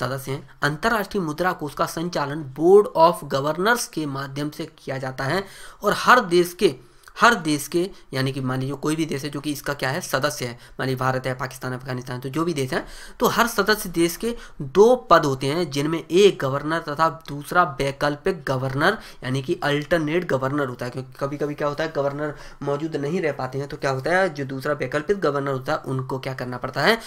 सदस्य हैं अंतर्राष्ट्रीय मुद्रा कोष का संचालन बोर्ड ऑफ गवर्नर्स के माध्यम से किया जाता है और हर देश के हर देश के यानी कि मान लीजिए कोई भी देश है जो कि इसका क्या है सदस्य है मान लीजिए भारत है पाकिस्तान अफगानिस्तान तो जो भी देश है तो हर सदस्य देश के दो पद होते हैं जिनमें एक गवर्नर तथा दूसरा वैकल्पिक गवर्नर यानी कि अल्टरनेट गवर्नर होता है क्योंकि कभी कभी क्या होता है गवर्नर मौजूद नहीं रह पाते हैं तो क्या होता है जो दूसरा वैकल्पिक गवर्नर होता है उनको क्या करना पड़ता है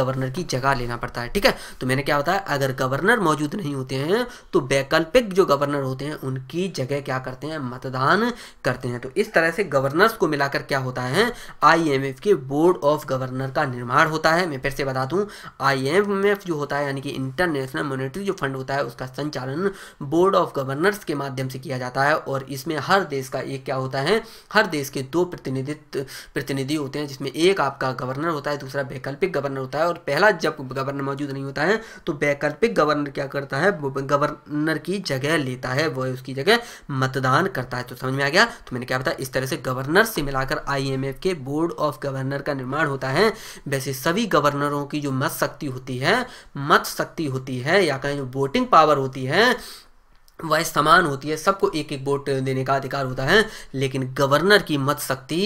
गवर्नर की जगह लेना पड़ता है ठीक है तो मैंने क्या होता है अगर गवर्नर मौजूद नहीं होते हैं तो वैकल्पिक जो गवर्नर होते हैं उनकी जगह क्या करते हैं मतदान करते हैं तो इस तरह तरह से गवर्नर्स को मिलाकर क्या होता है आईएमएफ के बोर्ड ऑफ गवर्नर का निर्माण होता है मैं फिर से बता दूं आईएमएफ जो होता है यानी कि इंटरनेशनल मॉनेटरी जो फंड होता है उसका संचालन बोर्ड ऑफ गवर्नर्स के माध्यम से किया जाता है और इसमें हर देश का एक क्या होता है हर देश के दो प्रतिनिधित्व प्रतिनिधि होते हैं जिसमें एक आपका गवर्नर होता है दूसरा वैकल्पिक गवर्नर होता है और पहला जब गवर्नर मौजूद नहीं होता है तो वैकल्पिक गवर्नर क्या करता है गवर्नर की जगह लेता है वह उसकी जगह मतदान करता है तो समझ में आ गया तो मैंने क्या बताया इस तरह से गवर्नर से मिलाकर आईएमएफ के बोर्ड ऑफ गवर्नर का निर्माण होता है वैसे सभी गवर्नरों की जो मत शक्ति होती है मत शक्ति होती है या कहें जो वोटिंग पावर होती है वह समान होती है सबको एक एक वोट देने का अधिकार होता है लेकिन गवर्नर की मत शक्ति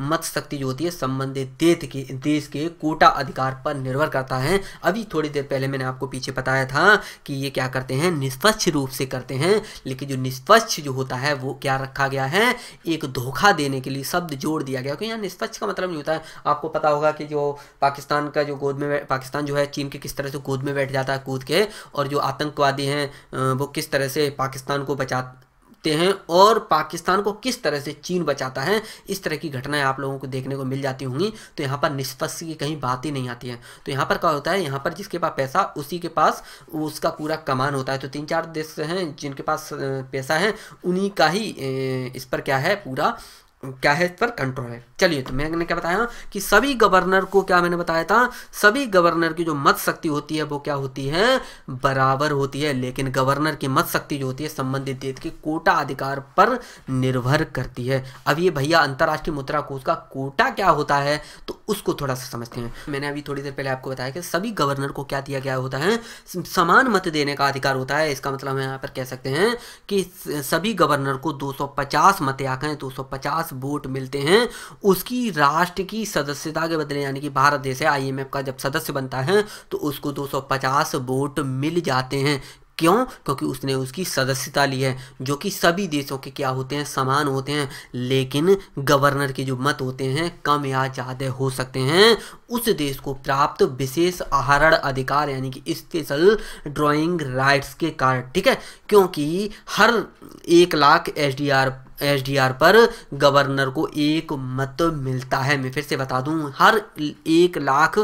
मत शक्ति जो होती है संबंधित देश के देश के कोटा अधिकार पर निर्भर करता है अभी थोड़ी देर पहले मैंने आपको पीछे बताया था कि ये क्या करते हैं निष्पक्ष रूप से करते हैं लेकिन जो निष्पक्ष जो होता है वो क्या रखा गया है एक धोखा देने के लिए शब्द जोड़ दिया गया क्योंकि यहाँ निष्पक्ष का मतलब नहीं होता है आपको पता होगा कि जो पाकिस्तान का जो गोद में पाकिस्तान जो है चीन के किस तरह से गोद में बैठ जाता है कूद के और जो आतंकवादी हैं वो किस तरह से पाकिस्तान को बचाते हैं और पाकिस्तान को किस तरह से चीन बचाता है इस तरह की घटनाएं आप लोगों को देखने को मिल जाती होंगी तो यहाँ पर निष्पक्ष की कहीं बात ही नहीं आती है तो यहाँ पर क्या होता है यहाँ पर जिसके पास पैसा उसी के पास उसका पूरा कमान होता है तो तीन चार देश हैं जिनके पास पैसा है उन्हीं का ही इस पर क्या है पूरा क्या है इस पर कंट्रोल है चलिए तो मैंने क्या बताया कि सभी गवर्नर को क्या मैंने बताया था सभी गवर्नर की जो मत शक्ति होती है वो क्या होती है बराबर होती है लेकिन गवर्नर की मत शक्ति जो होती है संबंधित देश के कोटा अधिकार पर निर्भर करती है अब ये भैया अंतर्राष्ट्रीय मुद्रा कोष का कोटा क्या होता है तो उसको थोड़ा सा समझते हैं मैंने अभी थोड़ी देर पहले आपको बताया कि सभी गवर्नर को क्या दिया गया होता है समान मत देने का अधिकार होता है इसका मतलब हम यहाँ पर कह सकते हैं कि सभी गवर्नर को पचास मत या कहें 250 पचास वोट मिलते हैं उसकी राष्ट्र की सदस्यता के बदले यानी कि भारत देश है आई का जब सदस्य बनता है तो उसको 250 वोट मिल जाते हैं क्यों क्योंकि उसने उसकी सदस्यता ली है जो कि सभी देशों के क्या होते हैं समान होते हैं लेकिन गवर्नर के जो मत होते हैं कम या ज़्यादा हो सकते हैं उस देश को प्राप्त विशेष आहरण अधिकार यानी कि स्पेशल ड्राइंग राइट्स के कारण ठीक है क्योंकि हर एक लाख एसडीआर एसडीआर पर गवर्नर को एक मत मिलता है मैं फिर से बता दूं हर एक लाख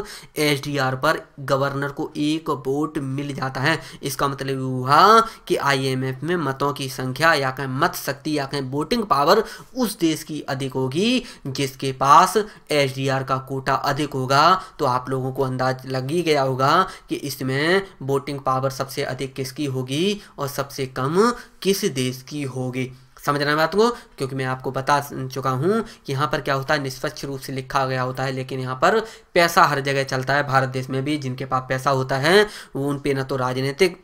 एसडीआर पर गवर्नर को एक वोट मिल जाता है इसका मतलब हुआ कि आईएमएफ में मतों की संख्या या कहें मत शक्ति या कहें वोटिंग पावर उस देश की अधिक होगी जिसके पास एसडीआर का कोटा अधिक होगा तो आप लोगों को अंदाज लग ही गया होगा कि इसमें वोटिंग पावर सबसे अधिक किसकी होगी और सबसे कम किस देश की होगी समझ रहे हैं बात को क्योंकि मैं आपको बता चुका हूँ कि यहाँ पर क्या होता है निष्पक्ष रूप से लिखा गया होता है लेकिन यहाँ पर पैसा हर जगह चलता है भारत देश में भी जिनके पास पैसा होता है वो उन पर न तो राजनीतिक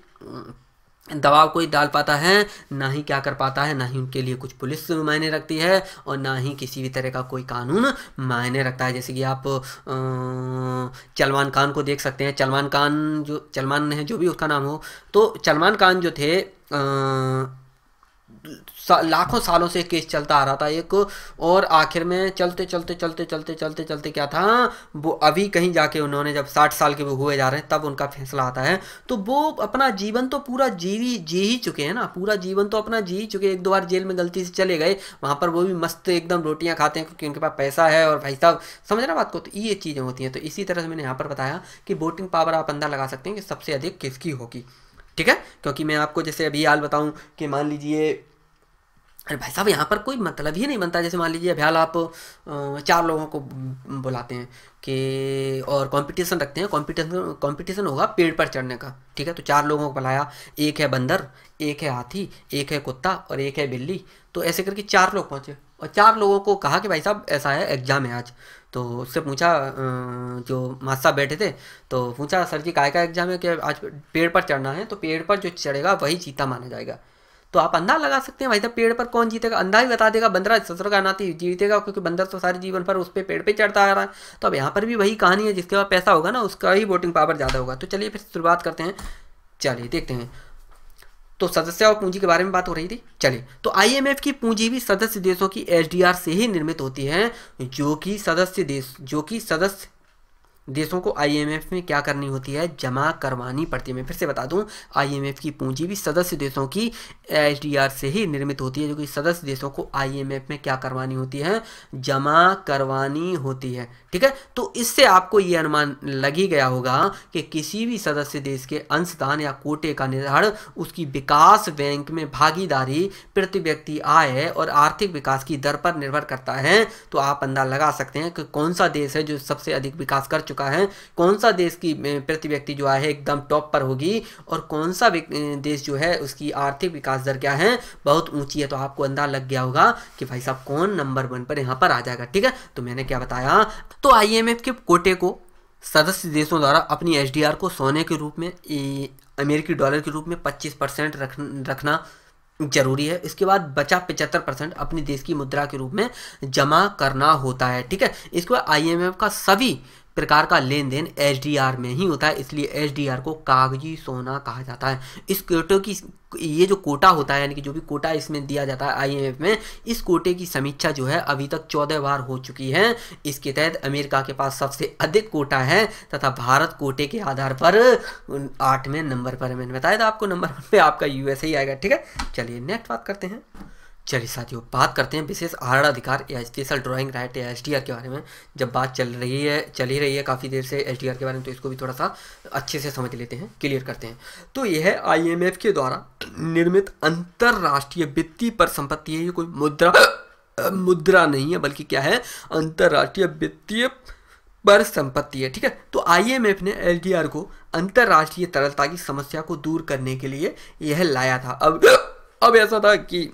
दबाव कोई डाल पाता है ना ही क्या कर पाता है ना ही उनके लिए कुछ पुलिस मायने रखती है और ना ही किसी भी तरह का कोई कानून मायने रखता है जैसे कि आप चलमान खान को देख सकते हैं चलमान खान जो चलमान है जो भी उसका नाम हो तो चलमान खान जो थे आ, सा, लाखों सालों से केस चलता आ रहा था एक और आखिर में चलते चलते चलते चलते चलते चलते क्या था वो अभी कहीं जाके उन्होंने जब साठ साल के वो हुए जा रहे हैं तब उनका फैसला आता है तो वो अपना जीवन तो पूरा जी जी ही चुके हैं ना पूरा जीवन तो अपना जी ही चुके एक दो बार जेल में गलती से चले गए वहाँ पर वो भी मस्त एकदम रोटियाँ खाते हैं क्योंकि उनके पास पैसा है और भाई साहब समझ रहे बात को तो ये चीज़ें होती हैं तो इसी तरह से मैंने यहाँ पर बताया कि वोटिंग पावर आप अंदर लगा सकते हैं कि सबसे अधिक किसकी होगी ठीक है क्योंकि मैं आपको जैसे अभी हाल बताऊं कि मान लीजिए अरे भाई साहब यहाँ पर कोई मतलब ही नहीं बनता जैसे मान लीजिए अभ्याल आप चार लोगों को बुलाते हैं कि और कंपटीशन रखते हैं कंपटीशन कंपटीशन होगा पेड़ पर चढ़ने का ठीक है तो चार लोगों को बुलाया एक है बंदर एक है हाथी एक है कुत्ता और एक है बिल्ली तो ऐसे करके चार लोग पहुँचे और चार लोगों को कहा कि भाई साहब ऐसा है एग्ज़ाम है आज तो उससे पूछा जो मास्टर साहब बैठे थे तो पूछा सर जी काय का एग्ज़ाम है कि आज पेड़ पर चढ़ना है तो पेड़ पर जो चढ़ेगा वही चीता माना जाएगा तो आप अंदाज लगा सकते हैं भाई साहब पेड़ पर कौन जीतेगा अंदाज बता देगा बंदरा ससुर का नाती जीतेगा क्योंकि बंदर तो सारे जीवन पर उस पर पे पेड़ पे चढ़ता आ रहा है तो अब यहाँ पर भी वही कहानी है जिसके बाद पैसा होगा ना उसका ही वोटिंग पावर ज़्यादा होगा तो चलिए फिर शुरुआत करते हैं चलिए देखते हैं तो सदस्य और पूंजी के बारे में बात हो रही थी चलिए तो आईएमएफ की पूंजी भी सदस्य देशों की एसडीआर से ही निर्मित होती है जो कि सदस्य देश जो कि सदस्य देशों को आईएमएफ में क्या करनी होती है जमा करवानी पड़ती है मैं फिर से बता दूं आईएमएफ की पूंजी भी सदस्य देशों की एसडीआर से ही निर्मित होती है जो कि सदस्य देशों को आईएमएफ में क्या करवानी होती है जमा करवानी होती है ठीक है तो इससे आपको ये अनुमान लग ही गया होगा कि किसी भी सदस्य देश के अंशदान या कोटे का निर्धारण उसकी विकास बैंक में भागीदारी प्रति व्यक्ति आय और आर्थिक विकास की दर पर निर्भर करता है तो आप अंदाज लगा सकते हैं कि कौन सा देश है जो सबसे अधिक विकास कर चुका है कौन सा देश की प्रति व्यक्ति जो आए है एकदम टॉप पर होगी और कौन सा देश जो है उसकी आर्थिक विकास दर क्या है बहुत ऊंची है तो आपको अंदाज लग गया होगा कि भाई साहब कौन नंबर वन पर यहाँ पर आ जाएगा ठीक है तो मैंने क्या बताया तो आईएमएफ के कोटे को सदस्य देशों द्वारा अपनी आर को सोने के रूप में अमेरिकी डॉलर के रूप में 25 परसेंट रख, रखना जरूरी है इसके बाद बचा पचहत्तर परसेंट अपने देश की मुद्रा के रूप में जमा करना होता है ठीक है इसके बाद आईएमएफ का सभी प्रकार का लेन देन एच में ही होता है इसलिए एच को कागजी सोना कहा जाता है इस कोटे की ये जो कोटा होता है यानी कि जो भी कोटा इसमें दिया जाता है आईएमएफ में इस कोटे की समीक्षा जो है अभी तक चौदह बार हो चुकी है इसके तहत अमेरिका के पास सबसे अधिक कोटा है तथा भारत कोटे के आधार पर आठवें नंबर पर मैंने बताया था आपको नंबर वन पर आपका यूएसए आएगा ठीक है चलिए नेक्स्ट बात करते हैं चलिए साथियों बात करते हैं विशेष आरण अधिकार या special S L drawing right या एस डी आर के बारे में जब बात चल रही है चल ही रही है काफ़ी देर से एस डी आर के बारे में तो इसको भी थोड़ा सा अच्छे से समझ लेते हैं क्लियर करते हैं तो यह है आई एम एफ के द्वारा निर्मित अंतर्राष्ट्रीय वित्तीय पर संपत्ति है ये कोई मुद्रा मुद्रा नहीं है बल्कि क्या है अंतर्राष्ट्रीय वित्तीय पर संपत्ति है ठीक है तो आईएमएफ ने एलडीआर को अंतर्राष्ट्रीय तरलता की समस्या को दूर करने के लिए यह लाया था अब अब ऐसा था कि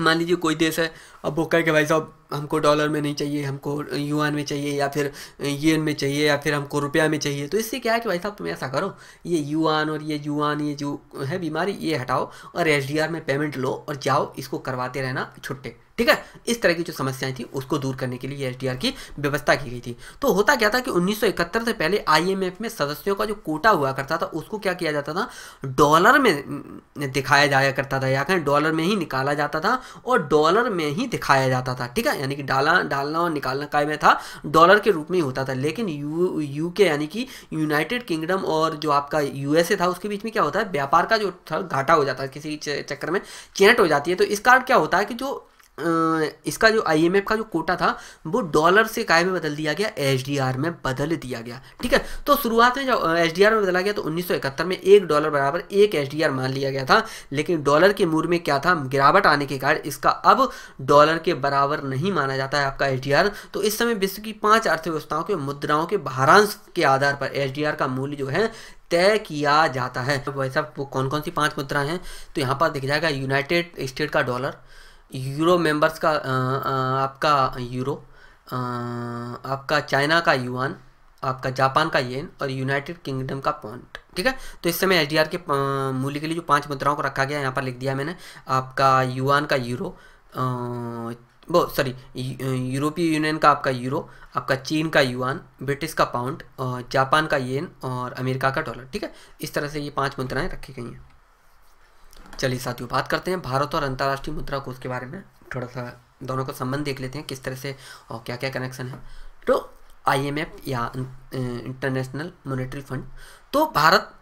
मान लीजिए कोई देश है अब वो कह के भाई साहब हमको डॉलर में नहीं चाहिए हमको यूएन में चाहिए या फिर येन में चाहिए या फिर हमको रुपया में चाहिए तो इससे क्या है कि भाई साहब तुम ऐसा करो ये यूआन और ये यूआन ये जो है बीमारी ये हटाओ और एस में पेमेंट लो और जाओ इसको करवाते रहना छुट्टे ठीक है इस तरह की जो समस्याएं थी उसको दूर करने के लिए आर की व्यवस्था की गई थी तो होता क्या था कि इकहत्तर से पहले एफ में सदस्यों का जो कोटा हुआ करता था उसको क्या किया जाता था डॉलर में दिखाया जाया करता था या कहें डॉलर में ही निकाला जाता था और डॉलर में ही दिखाया जाता था ठीक है यानी कि डाला डालना और निकालना काय में था डॉलर के रूप में ही होता था लेकिन यू यू के यानी कि यूनाइटेड किंगडम और जो आपका यूएसए था उसके बीच में क्या होता है व्यापार का जो था घाटा हो जाता है किसी चक्कर में चेनट हो जाती है तो इस कारण क्या होता है कि जो इसका जो आई का जो कोटा था वो डॉलर से काय में बदल दिया गया एच में बदल दिया गया ठीक है तो शुरुआत में जब एच में बदला गया तो 1971 में एक डॉलर बराबर एक एच मान लिया गया था लेकिन डॉलर के मूल में क्या था गिरावट आने के कारण इसका अब डॉलर के बराबर नहीं माना जाता है आपका एच तो इस समय विश्व की पाँच अर्थव्यवस्थाओं के मुद्राओं के भारांश के आधार पर एच का मूल्य जो है तय किया जाता है तो वैसा वो कौन कौन सी पांच मुद्रा हैं तो यहाँ पर दिख जाएगा यूनाइटेड स्टेट का डॉलर यूरो मेंबर्स का आपका यूरो आपका चाइना का युआन आपका जापान का येन और यूनाइटेड किंगडम का पॉइंट ठीक है तो इस समय एसडीआर के मूल्य के लिए जो पांच मुद्राओं को रखा गया है यहाँ पर लिख दिया मैंने आपका युआन का यूरो वो सॉरी यूरोपीय यूनियन का आपका यूरो आपका चीन का युआन ब्रिटिश का पाउंड जापान का येन और अमेरिका का डॉलर ठीक है इस तरह से ये पांच मुद्राएं रखी गई हैं चलिए साथियों बात करते हैं भारत और अंतर्राष्ट्रीय मुद्रा कोष के बारे में थोड़ा सा दोनों का संबंध देख लेते हैं किस तरह से और क्या क्या कनेक्शन है तो आईएमएफ या इंटरनेशनल मॉनेटरी फंड तो भारत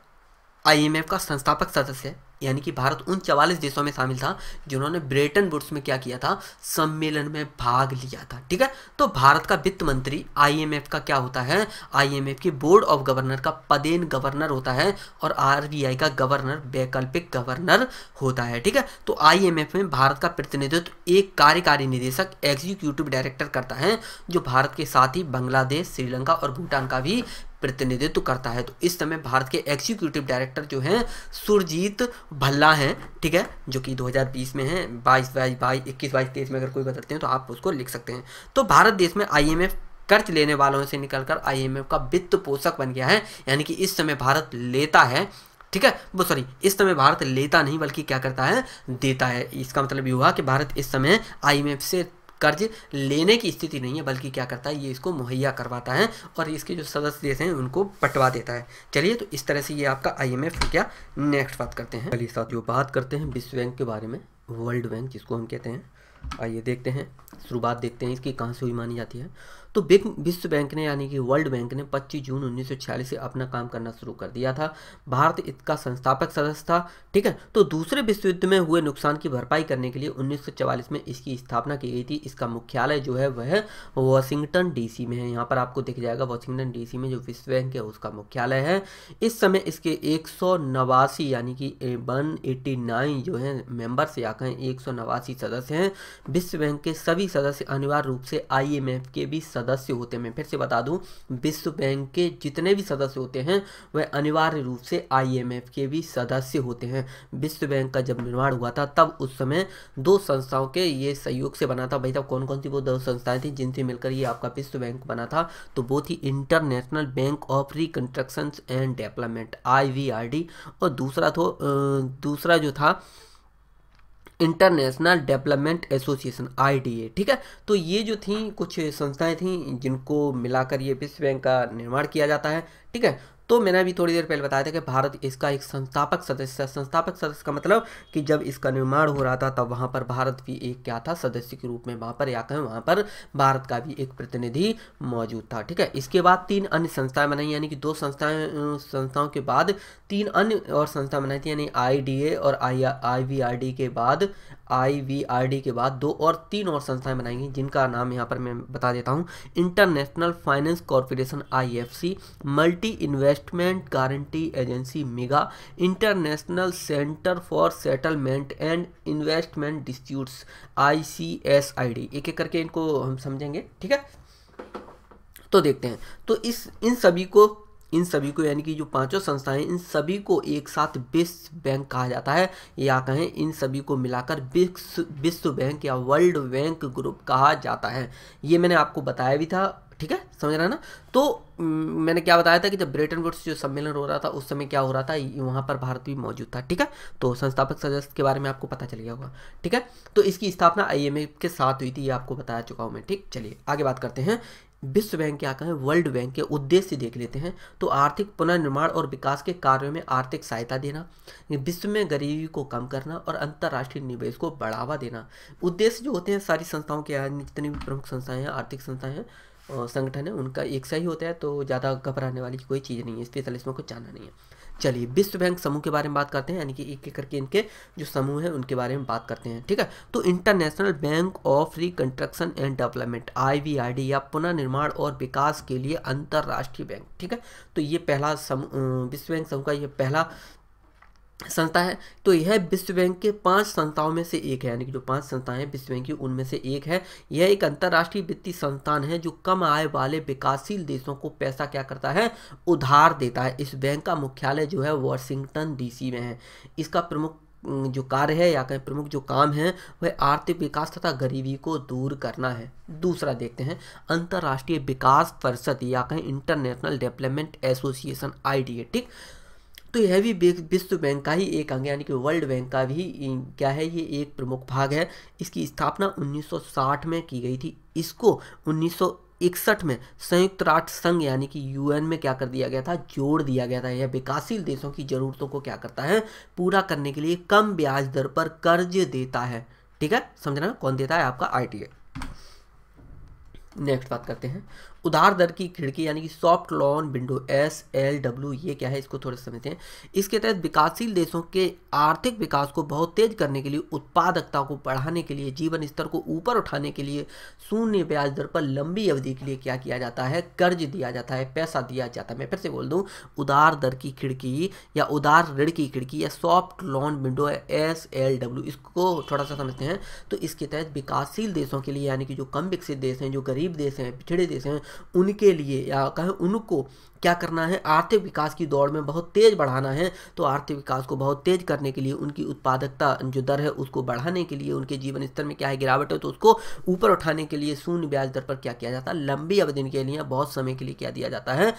आईएमएफ का संस्थापक सदस्य है यानी कि भारत उन चवालीस देशों में शामिल था जिन्होंने ब्रिटेन वुड्स में क्या किया था सम्मेलन में भाग लिया था ठीक है तो भारत का वित्त मंत्री आईएमएफ का क्या होता है आईएमएफ की बोर्ड ऑफ गवर्नर का पदेन गवर्नर होता है और आरबीआई का गवर्नर वैकल्पिक गवर्नर होता है ठीक है तो आई में भारत का प्रतिनिधित्व एक कार्यकारी निदेशक एग्जीक्यूटिव डायरेक्टर करता है जो भारत के साथ ही बांग्लादेश श्रीलंका और भूटान का भी प्रतिनिधित्व करता है तो इस समय भारत के एग्जीक्यूटिव डायरेक्टर जो हैं सुरजीत भल्ला हैं ठीक है जो कि 2020 में हैं बाईस बाईस बाईस इक्कीस बाईस तेईस में अगर कोई बदलते हैं तो आप उसको लिख सकते हैं तो भारत देश में आई कर्ज लेने वालों से निकलकर आईएमएफ का वित्त पोषक बन गया है यानी कि इस समय भारत लेता है ठीक है वो सॉरी इस समय भारत लेता नहीं बल्कि क्या करता है देता है इसका मतलब ये हुआ कि भारत इस समय आईएमएफ से कर्ज लेने की स्थिति नहीं है बल्कि क्या करता है ये इसको मुहैया करवाता है और इसके जो सदस्य देश हैं उनको पटवा देता है चलिए तो इस तरह से ये आपका आई एम क्या नेक्स्ट बात करते हैं चलिए साथियों बात करते हैं विश्व बैंक के बारे में वर्ल्ड बैंक जिसको हम कहते हैं आइए देखते हैं शुरुआत देखते हैं इसकी कहाँ से हुई मानी जाती है तो बिग विश्व बैंक ने यानी कि वर्ल्ड बैंक ने 25 जून 1946 से अपना काम करना शुरू कर दिया था भारत इसका संस्थापक सदस्य था ठीक है तो दूसरे विश्व युद्ध में हुए नुकसान की भरपाई करने के लिए 1944 में इसकी स्थापना की गई थी इसका मुख्यालय जो है वह वॉशिंगटन डीसी में है यहाँ पर आपको दिख जाएगा वॉशिंगटन डीसी में जो विश्व बैंक है उसका मुख्यालय है इस समय इसके एक यानी कि वन जो है मेंबर्स या कहें एक सदस्य हैं विश्व बैंक के सभी सदस्य अनिवार्य रूप से आई के भी सदस्य होते हैं मैं फिर से बता दूं विश्व बैंक के जितने भी सदस्य होते हैं वह अनिवार्य रूप से आईएमएफ के भी सदस्य होते हैं विश्व बैंक का जब निर्माण हुआ था तब उस समय दो संस्थाओं के ये सहयोग से बना था भाई साहब कौन कौन सी वो दो संस्थाएं थी जिनसे मिलकर ये आपका विश्व बैंक बना था तो वो थी international bank of reconstruction and development I और दूसरा तो दूसरा जो था इंटरनेशनल डेवलपमेंट एसोसिएशन आईडीए ठीक है तो ये जो थी कुछ संस्थाएं थी जिनको मिलाकर ये विश्व बैंक का निर्माण किया जाता है ठीक है तो मैंने अभी थोड़ी देर पहले बताया था कि भारत इसका एक संस्थापक सदस्य है संस्थापक सदस्य का मतलब कि जब इसका निर्माण हो रहा था तब वहाँ पर भारत भी एक क्या था सदस्य के रूप में वहाँ पर या कहें वहाँ पर भारत का भी एक प्रतिनिधि मौजूद था ठीक है इसके बाद तीन अन्य संस्थाएं बनाई यानी कि दो संस्थाएं संस्थाओं के बाद तीन अन्य और संस्था बनाई थी यानी आई और आई के बाद आईवीआरडी के बाद दो और तीन और संस्थाएं बनाएंगी जिनका नाम यहाँ पर मैं बता देता हूँ international finance corporation IFC multi investment guarantee agency MIGA international centre for settlement and investment disputes ICSID एक एक करके इनको हम समझेंगे ठीक है तो देखते हैं तो इस इन सभी को इन सभी को यानी कि जो पांचों संस्थाएं इन सभी को एक साथ विश्व बैंक कहा जाता है या कहें इन सभी को मिलाकर विश्व विश्व बैंक या वर्ल्ड बैंक ग्रुप कहा जाता है ये मैंने आपको बताया भी था ठीक है समझ रहे ना तो मैंने क्या बताया था कि जब ब्रिटेन वुड्स जो सम्मेलन हो रहा था उस समय क्या हो रहा था वहां पर भारत भी मौजूद था ठीक है तो संस्थापक सदस्य के बारे में आपको पता चल गया होगा ठीक है तो इसकी स्थापना आई के साथ हुई थी ये आपको बता चुका हूं मैं ठीक चलिए आगे बात करते हैं विश्व बैंक क्या कहें वर्ल्ड बैंक के उद्देश्य देख लेते हैं तो आर्थिक पुनर्निर्माण और विकास के कार्यों में आर्थिक सहायता देना विश्व में गरीबी को कम करना और अंतर्राष्ट्रीय निवेश को बढ़ावा देना उद्देश्य जो होते हैं सारी संस्थाओं के जितनी भी प्रमुख संस्थाएं हैं आर्थिक संस्थाएं हैं संगठन है उनका एक सा ही होता है तो ज़्यादा घबराने वाली कोई चीज़ नहीं है स्पेशल इसमें कुछ जाना नहीं है चलिए विश्व बैंक समूह के बारे में बात करते हैं यानी कि एक एक करके इनके जो समूह हैं उनके बारे में बात करते हैं ठीक है तो international bank of reconstruction and development I या पुनर्निर्माण और विकास के लिए अंतर्राष्ट्रीय बैंक ठीक है तो ये पहला विश्व बैंक समूह का ये पहला संस्था है तो यह विश्व बैंक के पांच संस्थाओं में से एक है यानी कि जो पांच संस्थाएं विश्व बैंक की उनमें से एक है यह एक अंतर्राष्ट्रीय वित्तीय संस्थान है जो कम आय वाले विकासशील देशों को पैसा क्या करता है उधार देता है इस बैंक का मुख्यालय जो है वॉशिंगटन डीसी में है इसका प्रमुख जो कार्य है या कहीं प्रमुख जो काम है वह आर्थिक विकास तथा गरीबी को दूर करना है दूसरा देखते हैं अंतर्राष्ट्रीय विकास परिषद या कहीं इंटरनेशनल डेवलपमेंट एसोसिएशन आई ठीक तो यह भी विश्व बैंक का ही एक अंग यानी कि वर्ल्ड बैंक का भी क्या है ये एक प्रमुख भाग है इसकी स्थापना 1960 में की गई थी इसको 1961 में संयुक्त राष्ट्र संघ यानी कि यूएन में क्या कर दिया गया था जोड़ दिया गया था यह विकासशील देशों की ज़रूरतों को क्या करता है पूरा करने के लिए कम ब्याज दर पर कर्ज देता है ठीक है समझना कौन देता है आपका आई नेक्स्ट बात करते हैं उधार दर की खिड़की यानी कि soft loan window S L W ये क्या है इसको थोड़ा समझते हैं इसके तहत विकासशील देशों के आर्थिक विकास को बहुत तेज करने के लिए उत्पादकता को बढ़ाने के लिए जीवन स्तर को ऊपर उठाने के लिए शून्य ब्याज दर पर लंबी अवधि के लिए क्या किया जाता है कर्ज दिया जाता है पैसा दिया जाता है मैं फिर से बोल दूँ उधार दर की खिड़की या उधार ऋण की खिड़की या soft loan window S L W इसको थोड़ा सा समझते हैं तो इसके तहत विकासशील देशों के लिए यानी कि जो कम विकसित देश हैं जो गरीब देश हैं पिछड़े देश हैं उनके लिए या कहें उनको क्या करना है आर्थिक विकास की दौड़ में बहुत तेज़ बढ़ाना है तो आर्थिक विकास को बहुत तेज़ करने के लिए उनकी उत्पादकता जो दर है उसको बढ़ाने के लिए उनके जीवन स्तर में क्या है गिरावट है तो उसको ऊपर उठाने के लिए शून्य ब्याज दर पर क्या किया जाता है लंबी अवधि के लिए बहुत समय के लिए क्या दिया जाता है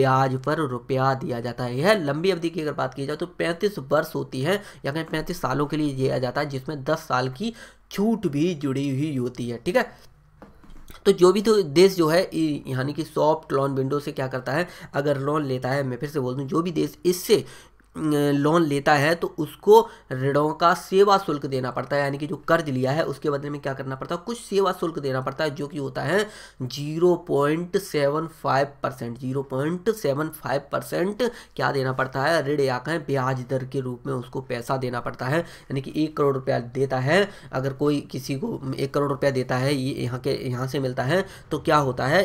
ब्याज पर रुपया दिया जाता है यह लंबी अवधि की अगर बात की जाए तो पैंतीस वर्ष होती है या कहीं पैंतीस सालों के लिए दिया जाता है जिसमें दस साल की छूट भी जुड़ी हुई होती है ठीक है तो जो भी तो देश जो है यानी कि सॉफ्ट लोन विंडो से क्या करता है अगर लोन लेता है मैं फिर से बोल दूँ जो भी देश इससे लोन लेता है तो उसको ऋणों का सेवा शुल्क देना पड़ता है यानी कि जो कर्ज लिया है उसके बदले में क्या करना पड़ता है कुछ सेवा शुल्क देना पड़ता है जो कि होता है zero point seven five percent zero point seven five percent क्या देना पड़ता है ऋण या कहें ब्याज दर के रूप में उसको पैसा देना पड़ता है यानी कि एक करोड़ रुपया देता है अगर कोई किसी को एक करोड़ रुपया देता है ये यहाँ के यहाँ से मिलता है तो क्या होता है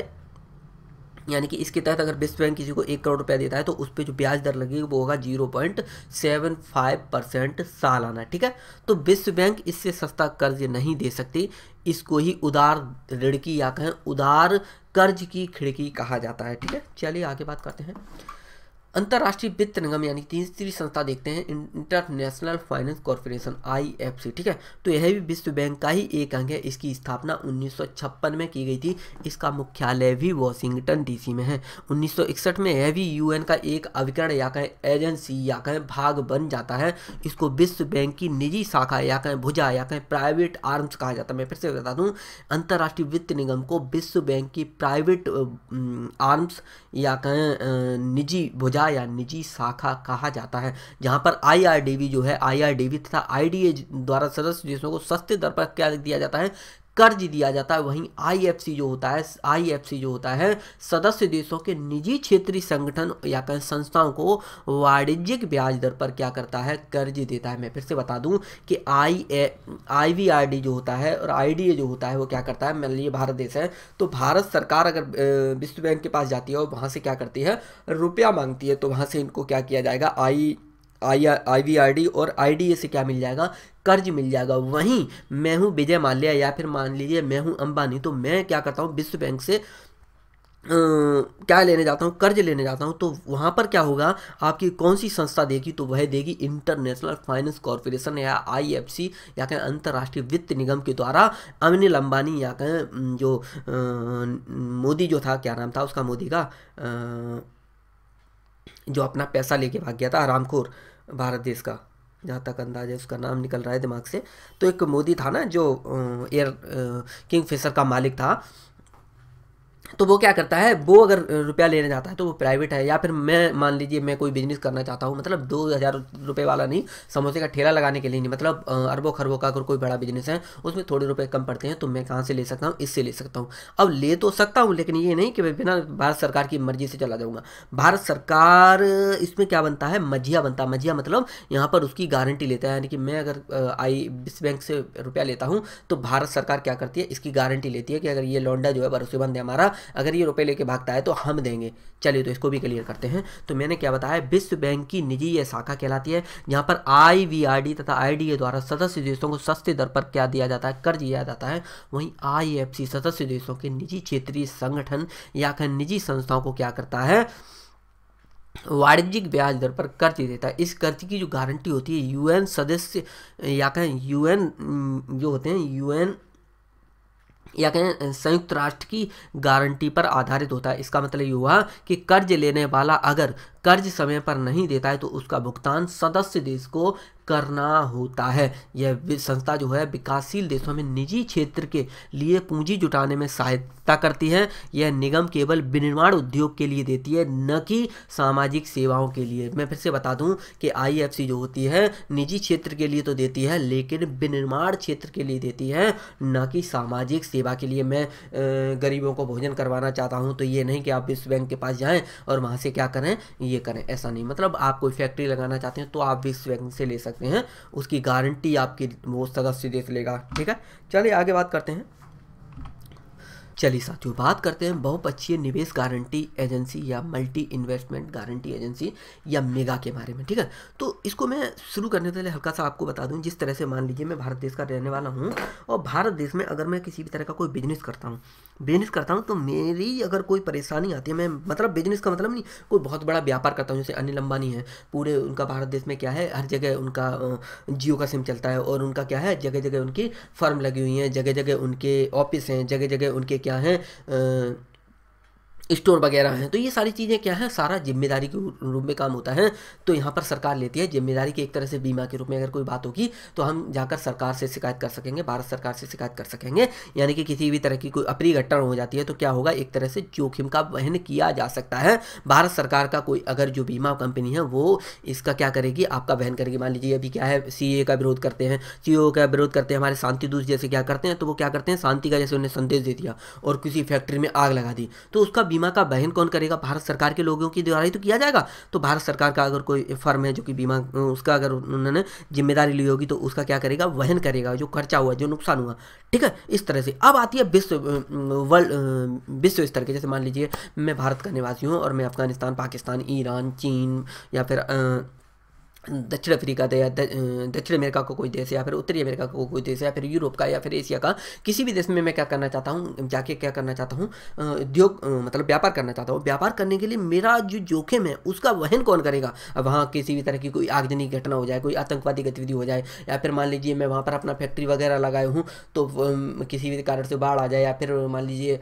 यानी कि इसके तहत अगर विश्व बैंक किसी को एक करोड़ रुपया देता है तो उस पर जो ब्याज दर लगेगी वो होगा zero point seven five percent सालाना ठीक है तो विश्व बैंक इससे सस्ता कर्ज नहीं दे सकती इसको ही उदार ऋण की या कहें उदार कर्ज की खिड़की कहा जाता है ठीक है चलिए आगे बात करते हैं अंतर्राष्ट्रीय वित्त निगम यानी तीसरी संस्था देखते हैं इंटरनेशनल फाइनेंस कॉरपोरेशन आईएफसी ठीक है तो यह भी विश्व बैंक का ही एक अंग है इसकी स्थापना 1956 में की गई थी इसका मुख्यालय भी वॉशिंगटन डीसी में है 1961 में यह भी यूएन का एक अभिकरण या कहें एजेंसी या कहें भाग बन जाता है इसको विश्व बैंक की निजी शाखा या कहें भुजा या कहें प्राइवेट आर्म्स कहा जाता है मैं फिर से बता दूँ अंतर्राष्ट्रीय वित्त निगम को विश्व बैंक की प्राइवेट आर्म्स या कहें निजी भुजा जिला या निजी शाखा कहा जाता है जहाँ पर आई जो है आई तथा आई द्वारा सदस्य देशों को सस्ते दर पर क्या दिया जाता है कर्ज दिया जाता है वहीं आईएफसी जो होता है आईएफसी जो होता है सदस्य देशों के निजी क्षेत्रीय संगठन या कहें संस्थाओं को वाणिज्यिक ब्याज दर पर क्या करता है कर्ज देता है मैं फिर से बता दूं कि आई आई जो होता है और आई जो होता है वो क्या करता है मान लीजिए भारत देश है तो भारत सरकार अगर विश्व बैंक के पास जाती है और वहाँ से क्या करती है रुपया मांगती है तो वहाँ से इनको क्या किया जाएगा आई आई आई और आई से क्या मिल जाएगा कर्ज मिल जाएगा वहीं मैं हूँ विजय माल्या या फिर मान लीजिए मैं हूँ अंबानी तो मैं क्या करता हूँ विश्व बैंक से आ, क्या लेने जाता हूँ कर्ज लेने जाता हूँ तो वहाँ पर क्या होगा आपकी कौन सी संस्था देगी तो वह देगी इंटरनेशनल फाइनेंस कॉरपोरेशन या आईएफसी या कहें अंतर्राष्ट्रीय वित्त निगम के द्वारा अनिल अंबानी या कहें जो मोदी जो था क्या नाम था उसका मोदी का आ, जो अपना पैसा लेके भाग गया था आरामखोर भारत देश का जहाँ तक अंदाज है उसका नाम निकल रहा है दिमाग से तो एक मोदी था ना जो एयर किंग फिशर का मालिक था तो वो क्या करता है वो अगर रुपया लेने जाता है तो वो प्राइवेट है या फिर मैं मान लीजिए मैं कोई बिजनेस करना चाहता हूँ मतलब दो हज़ार रुपये वाला नहीं समोसे का ठेला लगाने के लिए नहीं मतलब अरबों खरबों का अगर कोई बड़ा बिजनेस है उसमें थोड़े रुपये कम पड़ते हैं तो मैं कहाँ से ले सकता हूँ इससे ले सकता हूँ अब ले तो सकता हूँ लेकिन ये नहीं कि मैं बिना भारत सरकार की मर्जी से चला जाऊँगा भारत सरकार इसमें क्या बनता है मझिया बनता मझिया मतलब यहाँ पर उसकी गारंटी लेता है यानी कि मैं अगर आई विश्व बैंक से रुपया लेता हूँ तो भारत सरकार क्या करती है इसकी गारंटी लेती है कि अगर ये लौंडा जो है भरोसेमंद है हमारा अगर ये रुपए लेके भागता है तो हम देंगे चलिए तो इसको भी क्लियर करते हैं तो मैंने क्या बताया विश्व बैंक की निजी यह शाखा कहलाती है यहाँ पर आई तथा आई द्वारा सदस्य देशों को सस्ते दर पर क्या दिया जाता है कर्ज दिया जाता है वहीं आई सदस्य देशों के निजी क्षेत्रीय संगठन या निजी संस्थाओं को क्या करता है वाणिज्यिक ब्याज दर पर कर्ज देता है इस कर्ज की जो गारंटी होती है यूएन सदस्य या कहें यूएन जो होते हैं यूएन या कहें संयुक्त राष्ट्र की गारंटी पर आधारित होता है इसका मतलब ये हुआ कि कर्ज लेने वाला अगर कर्ज समय पर नहीं देता है तो उसका भुगतान सदस्य देश को करना होता है यह संस्था जो है विकासशील देशों में निजी क्षेत्र के लिए पूंजी जुटाने में सहायता करती है यह निगम केवल विनिर्माण उद्योग के लिए देती है न कि सामाजिक सेवाओं के लिए मैं फिर से बता दूं कि आईएफसी जो होती है निजी क्षेत्र के लिए तो देती है लेकिन विनिर्माण क्षेत्र के लिए देती है न कि सामाजिक सेवा के लिए मैं गरीबों को भोजन करवाना चाहता हूँ तो ये नहीं कि आप विश्व बैंक के पास जाएँ और वहाँ से क्या करें ये ये करें ऐसा नहीं मतलब आप कोई फैक्ट्री लगाना चाहते हैं तो आप भी इस बैंक से ले सकते हैं उसकी गारंटी आपकी वो सदस्य देख लेगा ठीक है चलिए आगे बात करते हैं चलिए साथियों बात करते हैं बहुपक्षीय निवेश गारंटी एजेंसी या मल्टी इन्वेस्टमेंट गारंटी एजेंसी या मेगा के बारे में ठीक है तो इसको मैं शुरू करने से पहले हल्का सा आपको बता दूं जिस तरह से मान लीजिए मैं भारत देश का रहने वाला हूं और भारत देश में अगर मैं किसी भी तरह का कोई बिजनेस करता हूं बिजनेस करता हूँ तो मेरी अगर कोई परेशानी आती है मैं मतलब बिजनेस का मतलब नहीं कोई बहुत बड़ा व्यापार करता हूँ जैसे अनिल अंबानी है पूरे उनका भारत देश में क्या है हर जगह उनका जियो का सिम चलता है और उनका क्या है जगह जगह उनकी फर्म लगी हुई हैं जगह जगह उनके ऑफिस हैं जगह जगह उनके क्या हैं स्टोर वगैरह हैं तो ये सारी चीज़ें क्या है सारा जिम्मेदारी के रूप में काम होता है तो यहाँ पर सरकार लेती है जिम्मेदारी की एक तरह से बीमा के रूप में अगर कोई बात होगी तो हम जाकर सरकार से शिकायत कर सकेंगे भारत सरकार से शिकायत कर सकेंगे यानी कि किसी भी तरह की कोई अप्री घटना हो जाती है तो क्या होगा एक तरह से जोखिम का वहन किया जा सकता है भारत सरकार का कोई अगर जो बीमा कंपनी है वो इसका क्या करेगी आपका वहन करेगी मान लीजिए अभी क्या है सी e का विरोध करते हैं सी e का विरोध करते हैं हमारे शांति दूत जैसे क्या करते हैं तो वो क्या करते हैं शांति का जैसे उन्हें संदेश दे दिया और किसी फैक्ट्री में आग लगा दी तो उसका बीमा का बहन कौन करेगा भारत सरकार के लोगों के द्वारा ही तो किया जाएगा तो भारत सरकार का अगर कोई फर्म है जो कि बीमा उसका अगर उन्होंने जिम्मेदारी ली होगी तो उसका क्या करेगा वहन करेगा जो खर्चा हुआ जो नुकसान हुआ ठीक है इस तरह से अब आती है विश्व वर्ल्ड विश्व स्तर के जैसे मान लीजिए मैं भारत का निवासी हूँ और मैं अफगानिस्तान पाकिस्तान ईरान चीन या फिर दक्षिण अफ्रीका या दक्षिण अमेरिका का को कोई देश या फिर उत्तरी अमेरिका का को कोई देश या फिर यूरोप का या फिर एशिया का किसी भी देश में मैं क्या करना चाहता हूँ जाके क्या करना चाहता हूँ उद्योग मतलब व्यापार करना चाहता हूँ व्यापार करने के लिए मेरा जो जोखिम है उसका वहन कौन करेगा वहाँ किसी भी तरह की कोई आगजनी घटना हो जाए कोई आतंकवादी गतिविधि हो जाए या फिर मान लीजिए मैं वहाँ पर अपना फैक्ट्री वगैरह लगाए हूँ तो किसी भी कारण से बाढ़ आ जाए या फिर मान लीजिए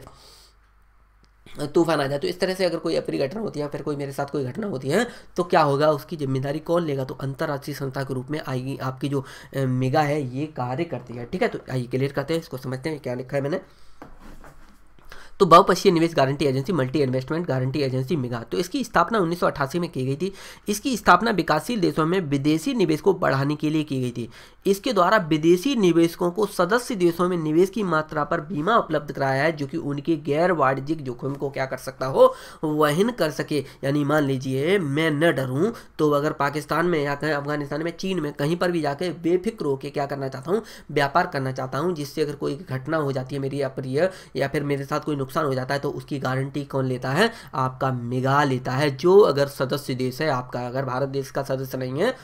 तूफान आ जाए तो इस तरह से अगर कोई अप्री घटना होती है फिर कोई मेरे साथ कोई घटना होती है तो क्या होगा उसकी जिम्मेदारी कौन लेगा तो अंतर्राष्ट्रीय संस्था के रूप में आएगी आपकी जो मेगा है ये कार्य करती है ठीक है तो आइए क्लियर करते हैं इसको समझते हैं क्या लिखा है मैंने तो बहुपक्षीय निवेश guarantee agency multi investment guarantee agency MIGA तो इसकी स्थापना उन्नीस में की गई थी इसकी स्थापना विकासशील देशों में विदेशी निवेश को बढ़ाने के लिए की गई थी इसके द्वारा विदेशी निवेशकों को सदस्य देशों में निवेश की मात्रा पर बीमा उपलब्ध कराया है जो कि उनके गैर वाणिज्यिक जोखिम को क्या कर सकता हो वहन कर सके यानी मान लीजिए मैं न डरूं तो अगर पाकिस्तान में या कहीं अफगानिस्तान में चीन में कहीं पर भी जाकर बेफिक्र होकर क्या करना चाहता हूँ व्यापार करना चाहता हूँ जिससे अगर कोई घटना हो जाती है मेरी अप्रिय या फिर मेरे साथ कोई नुकसान नुकसान हो जाता है तो उसकी गारंटी कौन लेता है आपका मेगा लेता है जो अगर सदस्य देश है आपका अगर भारत देश का सदस्य नहीं है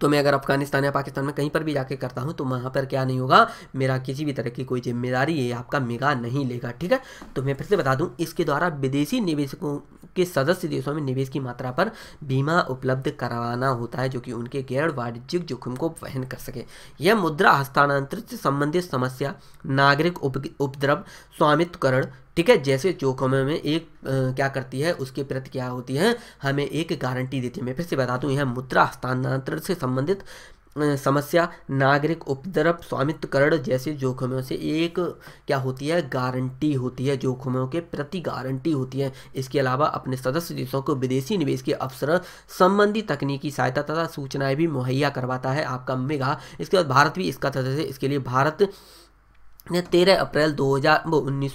तो मैं अगर अफगानिस्तान या पाकिस्तान में कहीं पर भी जाके करता हूँ तो वहाँ पर क्या नहीं होगा मेरा किसी भी तरह की कोई जिम्मेदारी ये आपका मेगा नहीं लेगा ठीक है तो मैं फिर से बता दूँ इसके द्वारा विदेशी निवेशकों के सदस्य देशों में निवेश की मात्रा पर बीमा उपलब्ध करवाना होता है जो कि उनके गैर वाणिज्यिक जोखिम को वहन कर सके यह मुद्रा हस्तांतरित से संबंधित समस्या नागरिक उपद्रव स्वामित्वकरण ठीक है जैसे चोक हमें एक आ, क्या करती है उसके प्रति क्या होती है हमें एक गारंटी देती है मैं फिर से बता दूँ यह मुद्रा हस्तांतरण से संबंधित समस्या नागरिक उपद्रव स्वामित्वकरण जैसे जोखिमों से एक क्या होती है गारंटी होती है जोखिमों के प्रति गारंटी होती है इसके अलावा अपने सदस्य देशों को विदेशी निवेश के अवसर संबंधी तकनीकी सहायता तथा सूचनाएं भी मुहैया करवाता है आपका मेगा इसके बाद भारत भी इसका सदस्य इसके लिए भारत ने 13 अप्रैल दो हज़ार उन्नीस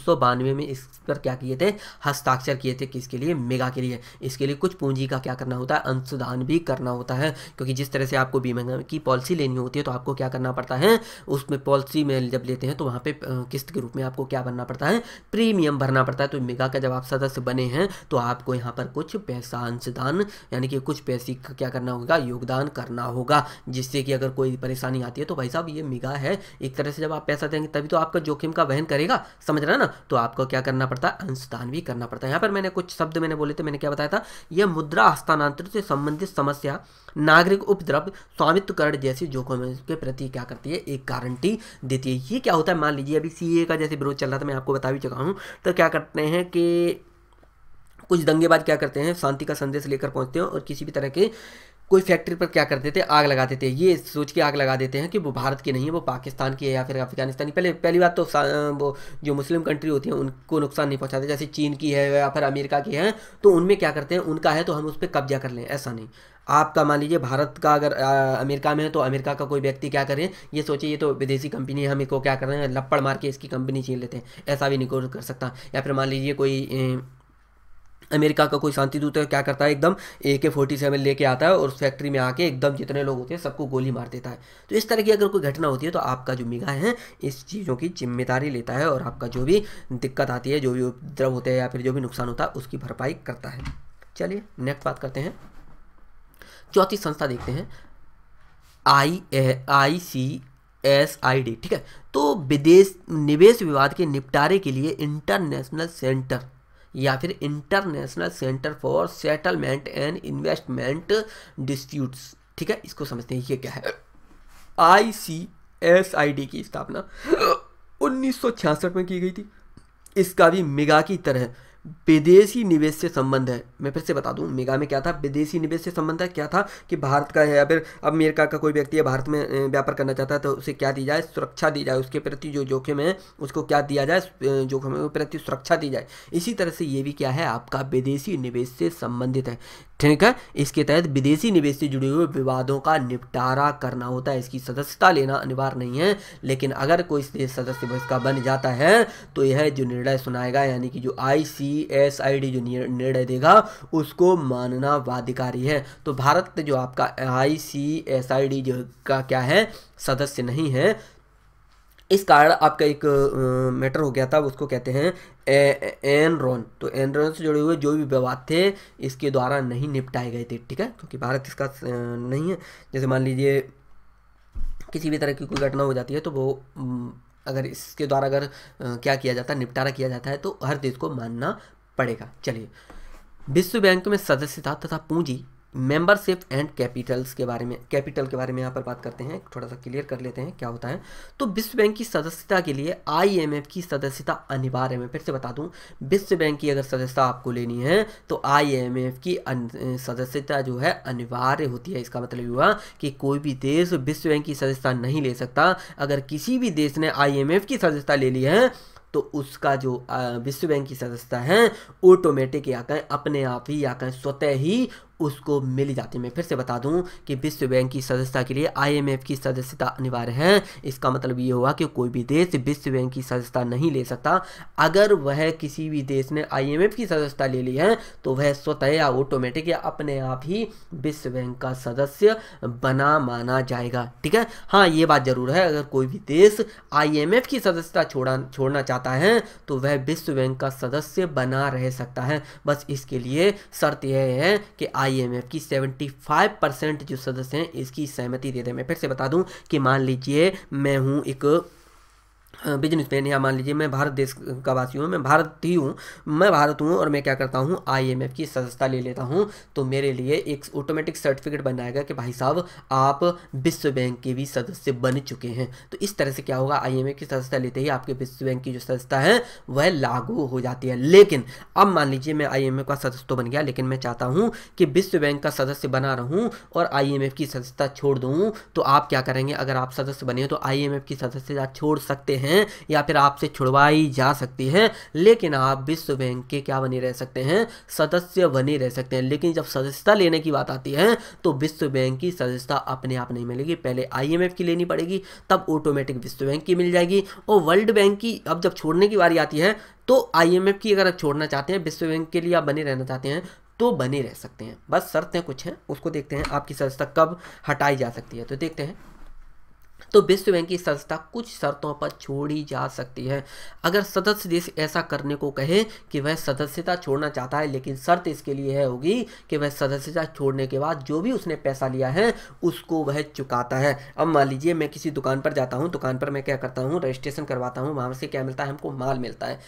में इस पर क्या किए थे हस्ताक्षर किए थे किसके लिए मेगा के लिए इसके लिए कुछ पूंजी का क्या करना होता है अंशदान भी करना होता है क्योंकि जिस तरह से आपको बीमा की पॉलिसी लेनी होती है तो आपको क्या करना पड़ता है उसमें पॉलिसी में जब लेते हैं तो वहाँ पे किस्त के रूप में आपको क्या भरना पड़ता है प्रीमियम भरना पड़ता है तो मेगा का जब आप सदस्य बने हैं तो आपको यहाँ पर कुछ पैसा अंशदान यानी कि कुछ पैसे का क्या करना होगा योगदान करना होगा जिससे कि अगर कोई परेशानी आती है तो भाई साहब ये मेगा है एक तरह से जब आप पैसा देंगे तभी तो आपका जोखिम का वहन करेगा समझ रहे ना तो आपको क्या करना पड़ता है अंशदान भी करना पड़ता है यहाँ पर मैंने कुछ शब्द मैंने बोले थे मैंने क्या बताया था यह मुद्रा हस्तांतरण से संबंधित समस्या नागरिक उपद्रव स्वामित्वकरण जैसी जोखिम के प्रति क्या करती है एक गारंटी देती है ये क्या होता है मान लीजिए अभी सी का जैसे विरोध चल रहा था मैं आपको बता भी चुका हूँ तो क्या करते हैं कि कुछ दंगेबाज क्या करते हैं शांति का संदेश लेकर पहुंचते हैं और किसी भी तरह के कोई फैक्ट्री पर क्या करते थे आग लगा देते हैं ये सोच के आग लगा देते हैं कि वो भारत की नहीं है वो पाकिस्तान की है या फिर अफगानिस्तान की पहले पहली बात तो वो जो मुस्लिम कंट्री होती है उनको नुकसान नहीं पहुँचाते जैसे चीन की है या फिर अमेरिका की है तो उनमें क्या करते हैं उनका है तो हम उस पर कब्जा कर लें ऐसा नहीं आपका मान लीजिए भारत का अगर आ, अमेरिका में है तो अमेरिका का कोई व्यक्ति क्या करें ये सोचिए ये तो विदेशी कंपनी है हम इनको क्या कर रहे हैं लप्पड़ मार के इसकी कंपनी छीन लेते हैं ऐसा भी नहीं कर सकता या फिर मान लीजिए कोई अमेरिका का कोई शांति दूत क्या करता है एकदम ए के फोर्टी सेवन लेके आता है और उस फैक्ट्री में आके एकदम जितने लोग होते हैं सबको गोली मार देता है तो इस तरह की अगर कोई घटना होती है तो आपका जो निगाह है इस चीज़ों की जिम्मेदारी लेता है और आपका जो भी दिक्कत आती है जो भी उपद्रव होता है या फिर जो भी नुकसान होता है उसकी भरपाई करता है चलिए नेक्स्ट बात करते हैं चौथी संस्था देखते हैं आई ए आई सी एस आई डी ठीक है तो विदेश निवेश विवाद के निपटारे के लिए इंटरनेशनल सेंटर या फिर international centre for settlement and investment disputes ठीक है इसको समझते हैं ये क्या है आई सी एस आई डी की स्थापना उन्नीस में की गई थी इसका भी मेगा की तरह विदेशी निवेश से संबंध है मैं फिर से बता दूं मेगा में क्या था विदेशी निवेश से संबंध है क्या था कि भारत का है या फिर अमेरिका का कोई व्यक्ति है भारत में व्यापार करना चाहता है तो उसे क्या दी जाए सुरक्षा दी जाए उसके प्रति जो जोखिम है उसको क्या दिया जाए जोखिम के प्रति सुरक्षा दी जाए इसी तरह से ये भी क्या है आपका विदेशी निवेश से संबंधित है ठीक है इसके तहत विदेशी निवेश से जुड़े हुए विवादों का निपटारा करना होता है इसकी सदस्यता लेना अनिवार्य नहीं है लेकिन अगर कोई देश सदस्य का बन जाता है तो यह जो निर्णय सुनाएगा यानी कि जो आई सी एस आई डी जो निर्णय देगा उसको मानना वाधिकारी है तो भारत जो आपका आई सी एस आई डी जो का क्या है सदस्य नहीं है इस कारण आपका एक मैटर हो गया था उसको कहते हैं एनरॉन तो एनरॉन से जुड़े हुए जो भी विवाद थे इसके द्वारा नहीं निपटाए गए थे ठीक है क्योंकि भारत इसका नहीं है जैसे मान लीजिए किसी भी तरह की कोई घटना हो जाती है तो वो अगर इसके द्वारा अगर क्या किया जाता है निपटारा किया जाता है तो हर देश को मानना पड़ेगा चलिए विश्व बैंक में सदस्यता तथा पूंजी मेंबरशिप एंड कैपिटल्स के बारे में कैपिटल के बारे में यहाँ पर बात करते हैं थोड़ा सा क्लियर कर लेते हैं क्या होता है तो विश्व बैंक की सदस्यता के लिए आईएमएफ की सदस्यता अनिवार्य है मैं फिर से बता दूं विश्व बैंक की अगर सदस्यता आपको लेनी है तो आईएमएफ की सदस्यता जो है अनिवार्य होती है इसका मतलब हुआ कि कोई भी देश विश्व बैंक की सदस्यता नहीं ले सकता अगर किसी भी देश ने आई की सदस्यता ले ली है तो उसका जो विश्व बैंक की सदस्यता है ऑटोमेटिक या कहें अपने आप ही या कहें स्वतः ही उसको मिल जाती मैं फिर से बता दूं कि विश्व बैंक की सदस्यता के लिए आईएमएफ की सदस्यता अनिवार्य है इसका मतलब ये हुआ कि कोई भी देश विश्व बैंक की सदस्यता नहीं ले सकता अगर वह किसी भी देश ने आईएमएफ की सदस्यता ले ली है तो वह स्वतः या ऑटोमेटिक या अपने आप ही विश्व बैंक का सदस्य बना माना जाएगा ठीक है हाँ ये बात जरूर है अगर कोई भी देश आई की सदस्यता छोड़ा छोड़ना चाहता है तो वह विश्व बैंक का सदस्य बना रह सकता है बस इसके लिए शर्त यह है कि आई आईएमएफ की 75 परसेंट जो सदस्य हैं इसकी सहमति दे रहे हैं मैं फिर से बता दूं कि मान लीजिए मैं हूं एक बिजनेसमैन या मान लीजिए मैं भारत देश का वासी हूँ मैं भारत ही हूँ मैं भारत हूँ और मैं क्या करता हूँ आईएमएफ की सदस्यता ले लेता हूँ तो मेरे लिए एक ऑटोमेटिक सर्टिफिकेट बनाएगा कि भाई साहब आप विश्व बैंक के भी सदस्य बन चुके हैं तो इस तरह से क्या होगा आई की सदस्यता लेते ही आपके विश्व बैंक की जो सदस्यता है वह लागू हो जाती है लेकिन अब मान लीजिए मैं आई का सदस्य तो बन गया लेकिन मैं चाहता हूँ कि विश्व बैंक का सदस्य बना रहूँ और आई की सदस्यता छोड़ दूँ तो आप क्या करेंगे अगर आप सदस्य बने तो आई की सदस्यता छोड़ सकते हैं हैं या फिर आपसे छुड़वाई जा सकती है लेकिन आप विश्व बैंक के क्या बने रह सकते हैं सदस्य बने रह सकते हैं लेकिन जब सदस्यता लेने की बात आती है तो विश्व बैंक की सदस्यता अपने आप नहीं मिलेगी पहले आईएमएफ की लेनी पड़ेगी तब ऑटोमेटिक विश्व बैंक की मिल जाएगी और वर्ल्ड बैंक की अब जब छोड़ने की बारी आती है तो आईएमएफ की अगर छोड़ना चाहते हैं विश्व बैंक के लिए आप बने रहना चाहते हैं तो बने रह सकते हैं बस शर्तें कुछ हैं उसको देखते हैं आपकी सदस्यता कब हटाई जा सकती है तो देखते हैं तो विश्व बैंक की संस्था कुछ शर्तों पर छोड़ी जा सकती है अगर सदस्य देश ऐसा करने को कहे कि वह सदस्यता छोड़ना चाहता है लेकिन शर्त इसके लिए है होगी कि वह सदस्यता छोड़ने के बाद जो भी उसने पैसा लिया है उसको वह चुकाता है अब मान लीजिए मैं किसी दुकान पर जाता हूँ दुकान पर मैं क्या करता हूँ रजिस्ट्रेशन करवाता हूँ वहाँ से क्या मिलता है हमको माल मिलता है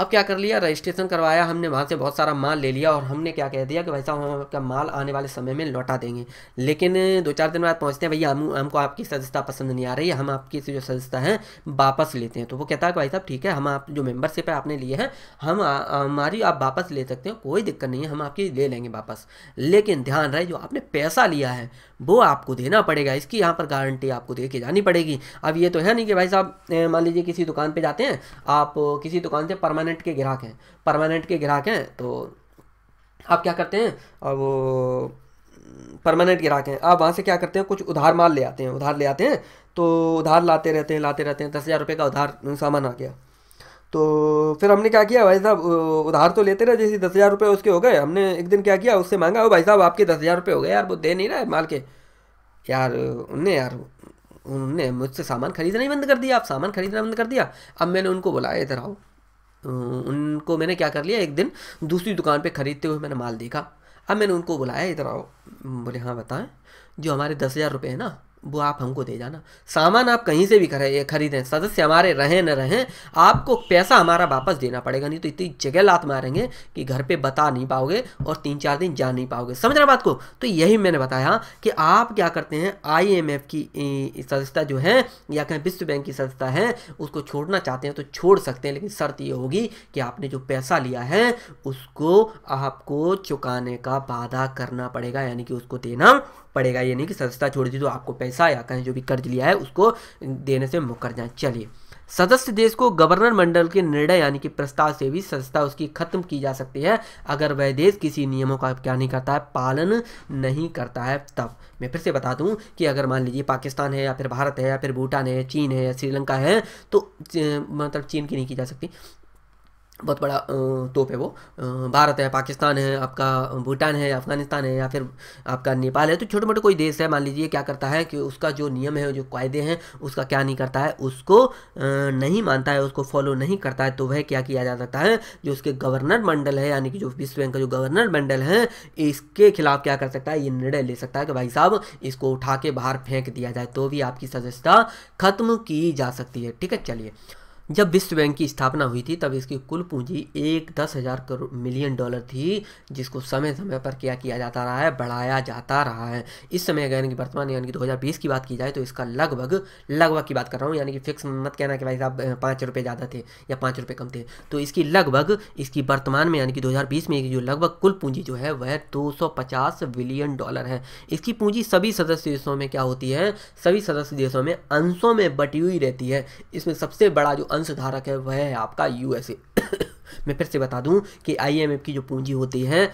अब क्या कर लिया रजिस्ट्रेशन करवाया हमने वहाँ से बहुत सारा माल ले लिया और हमने क्या कह दिया कि भाई साहब हम आपका माल आने वाले समय में लौटा देंगे लेकिन दो चार दिन बाद पहुँचते हैं भैया हम हमको आपकी सदस्यता पसंद नहीं आ रही है हम आपकी जो सदस्यता है वापस लेते हैं तो वो कहता है कि भाई साहब ठीक है हम आप जो मेम्बरशिप है आपने लिए हैं हम हमारी आप वापस ले सकते हैं कोई दिक्कत नहीं है हम आपकी ले लेंगे वापस लेकिन ध्यान रहे जो आपने पैसा लिया है वो आपको देना पड़ेगा इसकी यहाँ पर गारंटी आपको दे के जानी पड़ेगी अब ये तो है नहीं कि भाई साहब मान लीजिए किसी दुकान पर जाते हैं आप किसी दुकान से परमा परमानेंट के ग्राहक हैं परमानेंट के ग्राहक हैं तो आप क्या करते हैं अब परमानेंट ग्राहक हैं आप वहाँ से क्या करते हैं कुछ उधार माल ले आते हैं उधार ले आते हैं तो उधार लाते रहते हैं लाते रहते हैं दस हज़ार रुपये का उधार सामान आ गया तो फिर हमने क्या किया भाई साहब उधार तो लेते रहे जैसे दस हज़ार रुपये उसके हो गए हमने एक दिन क्या किया उससे मांगा वो भाई साहब आपके दस हज़ार रुपये हो गए यार वो दे नहीं रहा है माल के यार उनने यार उनने मुझसे सामान खरीदना ही बंद कर दिया आप सामान खरीदना बंद कर दिया अब मैंने उनको बुलाया इधर आओ उनको मैंने क्या कर लिया एक दिन दूसरी दुकान पे ख़रीदते हुए मैंने माल देखा अब मैंने उनको बुलाया इधर आओ बोले हाँ बताएं जो हमारे दस हज़ार रुपये हैं ना वो आप हमको दे जाना सामान आप कहीं से भी खरे खरीदें सदस्य हमारे रहें न रहें आपको पैसा हमारा वापस देना पड़ेगा नहीं तो इतनी जगह लात मारेंगे कि घर पे बता नहीं पाओगे और तीन चार दिन जा नहीं पाओगे समझ रहे बात को तो यही मैंने बताया कि आप क्या करते हैं आईएमएफ की सदस्यता जो है या कहें विश्व बैंक की सदस्यता है उसको छोड़ना चाहते हैं तो छोड़ सकते हैं लेकिन शर्त ये होगी कि आपने जो पैसा लिया है उसको आपको चुकाने का वादा करना पड़ेगा यानी कि उसको देना पड़ेगा ये नहीं कि सदस्यता छोड़ दी तो आपको पैसा या कहीं जो भी कर्ज लिया है उसको देने से कर जाए चलिए सदस्य देश को गवर्नर मंडल के निर्णय यानी कि प्रस्ताव से भी सदस्यता उसकी खत्म की जा सकती है अगर वह देश किसी नियमों का क्या नहीं करता है पालन नहीं करता है तब मैं फिर से बता दूं कि अगर मान लीजिए पाकिस्तान है या फिर भारत है या फिर भूटान है चीन है या श्रीलंका है तो मतलब चीन की नहीं की जा सकती बहुत बड़ा तोप है वो भारत है पाकिस्तान है आपका भूटान है अफगानिस्तान है या फिर आपका नेपाल है तो छोटे मोटे कोई देश है मान लीजिए क्या करता है कि उसका जो नियम है जो कायदे हैं उसका क्या नहीं करता है उसको नहीं मानता है उसको फॉलो नहीं करता है तो वह क्या किया जा सकता है जो उसके गवर्नर मंडल है यानी कि जो विश्व बैंक का जो गवर्नर मंडल है इसके खिलाफ क्या कर सकता है ये निर्णय ले सकता है कि भाई साहब इसको उठा के बाहर फेंक दिया जाए तो भी आपकी सदस्यता खत्म की जा सकती है ठीक है चलिए जब विश्व बैंक की स्थापना हुई थी तब इसकी कुल पूंजी एक दस हज़ार करोड़ मिलियन डॉलर थी जिसको समय समय पर क्या किया जाता रहा है बढ़ाया जाता रहा है इस समय अगर यानी कि वर्तमान यानी कि 2020 की बात की जाए तो इसका लगभग लगभग की बात कर रहा हूँ यानी कि फिक्स मत कहना कि भाई साहब पाँच रुपये ज़्यादा थे या पाँच रुपये कम थे तो इसकी लगभग इसकी वर्तमान में यानी कि दो में जो लगभग कुल पूंजी जो है वह दो बिलियन डॉलर है इसकी पूंजी सभी सदस्य देशों में क्या होती है सभी सदस्य देशों में अंशों में बटी हुई रहती है इसमें सबसे बड़ा जो अंश अंश धारक है वह है आपका यूएसए मैं फिर से बता दूं कि आईएमएफ की जो पूंजी होती है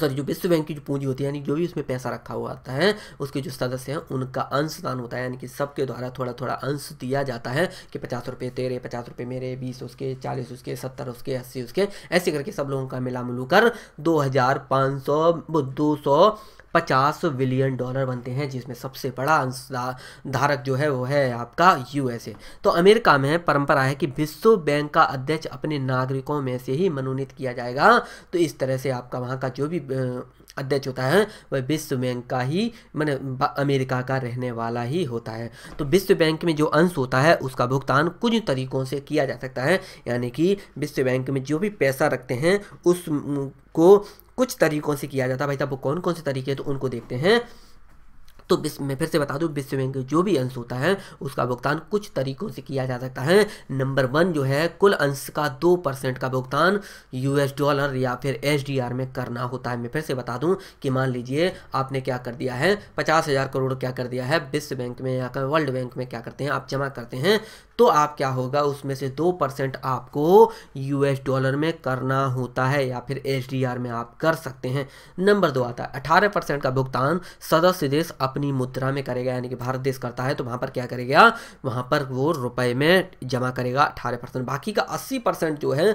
सॉरी जो विश्व बैंक की जो पूंजी होती है यानी जो भी उसमें पैसा रखा हुआ आता है उसके जो सदस्य हैं उनका अंशदान होता है यानी कि सबके द्वारा थोड़ा थोड़ा अंश दिया जाता है कि पचास रुपये तेरे पचास रुपये मेरे बीस उसके चालीस उसके सत्तर उसके अस्सी उसके ऐसे करके सब लोगों का मिला मिलू कर दो हज़ार पाँच सौ दो सौ पचास बिलियन डॉलर बनते हैं जिसमें सबसे बड़ा धारक जो है वो है आपका यूएसए तो अमेरिका में परंपरा है कि विश्व बैंक का अध्यक्ष अपने नागरिकों में से ही मनोनीत किया जाएगा तो इस तरह से आपका वहाँ का जो भी अध्यक्ष होता है वह विश्व बैंक का ही मैंने अमेरिका का रहने वाला ही होता है तो विश्व बैंक में जो अंश होता है उसका भुगतान कुछ तरीकों से किया जा सकता है यानी कि विश्व बैंक में जो भी पैसा रखते हैं उस को कुछ तरीक़ों से किया जाता है भाई साहब वो कौन कौन से तरीके तो उनको देखते हैं तो विश्व में फिर से बता दूं विश्व बैंक जो भी अंश होता है उसका भुगतान कुछ तरीकों से किया जा सकता है नंबर वन जो है कुल अंश का दो परसेंट का भुगतान यूएस डॉलर या फिर एस में करना होता है मैं फिर से बता दूं कि मान लीजिए आपने क्या कर दिया है पचास हज़ार करोड़ क्या कर दिया है विश्व बैंक में या वर्ल्ड बैंक में क्या करते हैं आप जमा करते हैं तो आप क्या होगा उसमें से दो परसेंट आपको यूएस डॉलर में करना होता है या फिर एस में आप कर सकते हैं नंबर दो आता है अठारह परसेंट का भुगतान सदस्य देश अपनी मुद्रा में करेगा यानी कि भारत देश करता है तो वहां पर क्या करेगा वहां पर वो रुपए में जमा करेगा अठारह परसेंट बाकी का अस्सी परसेंट जो है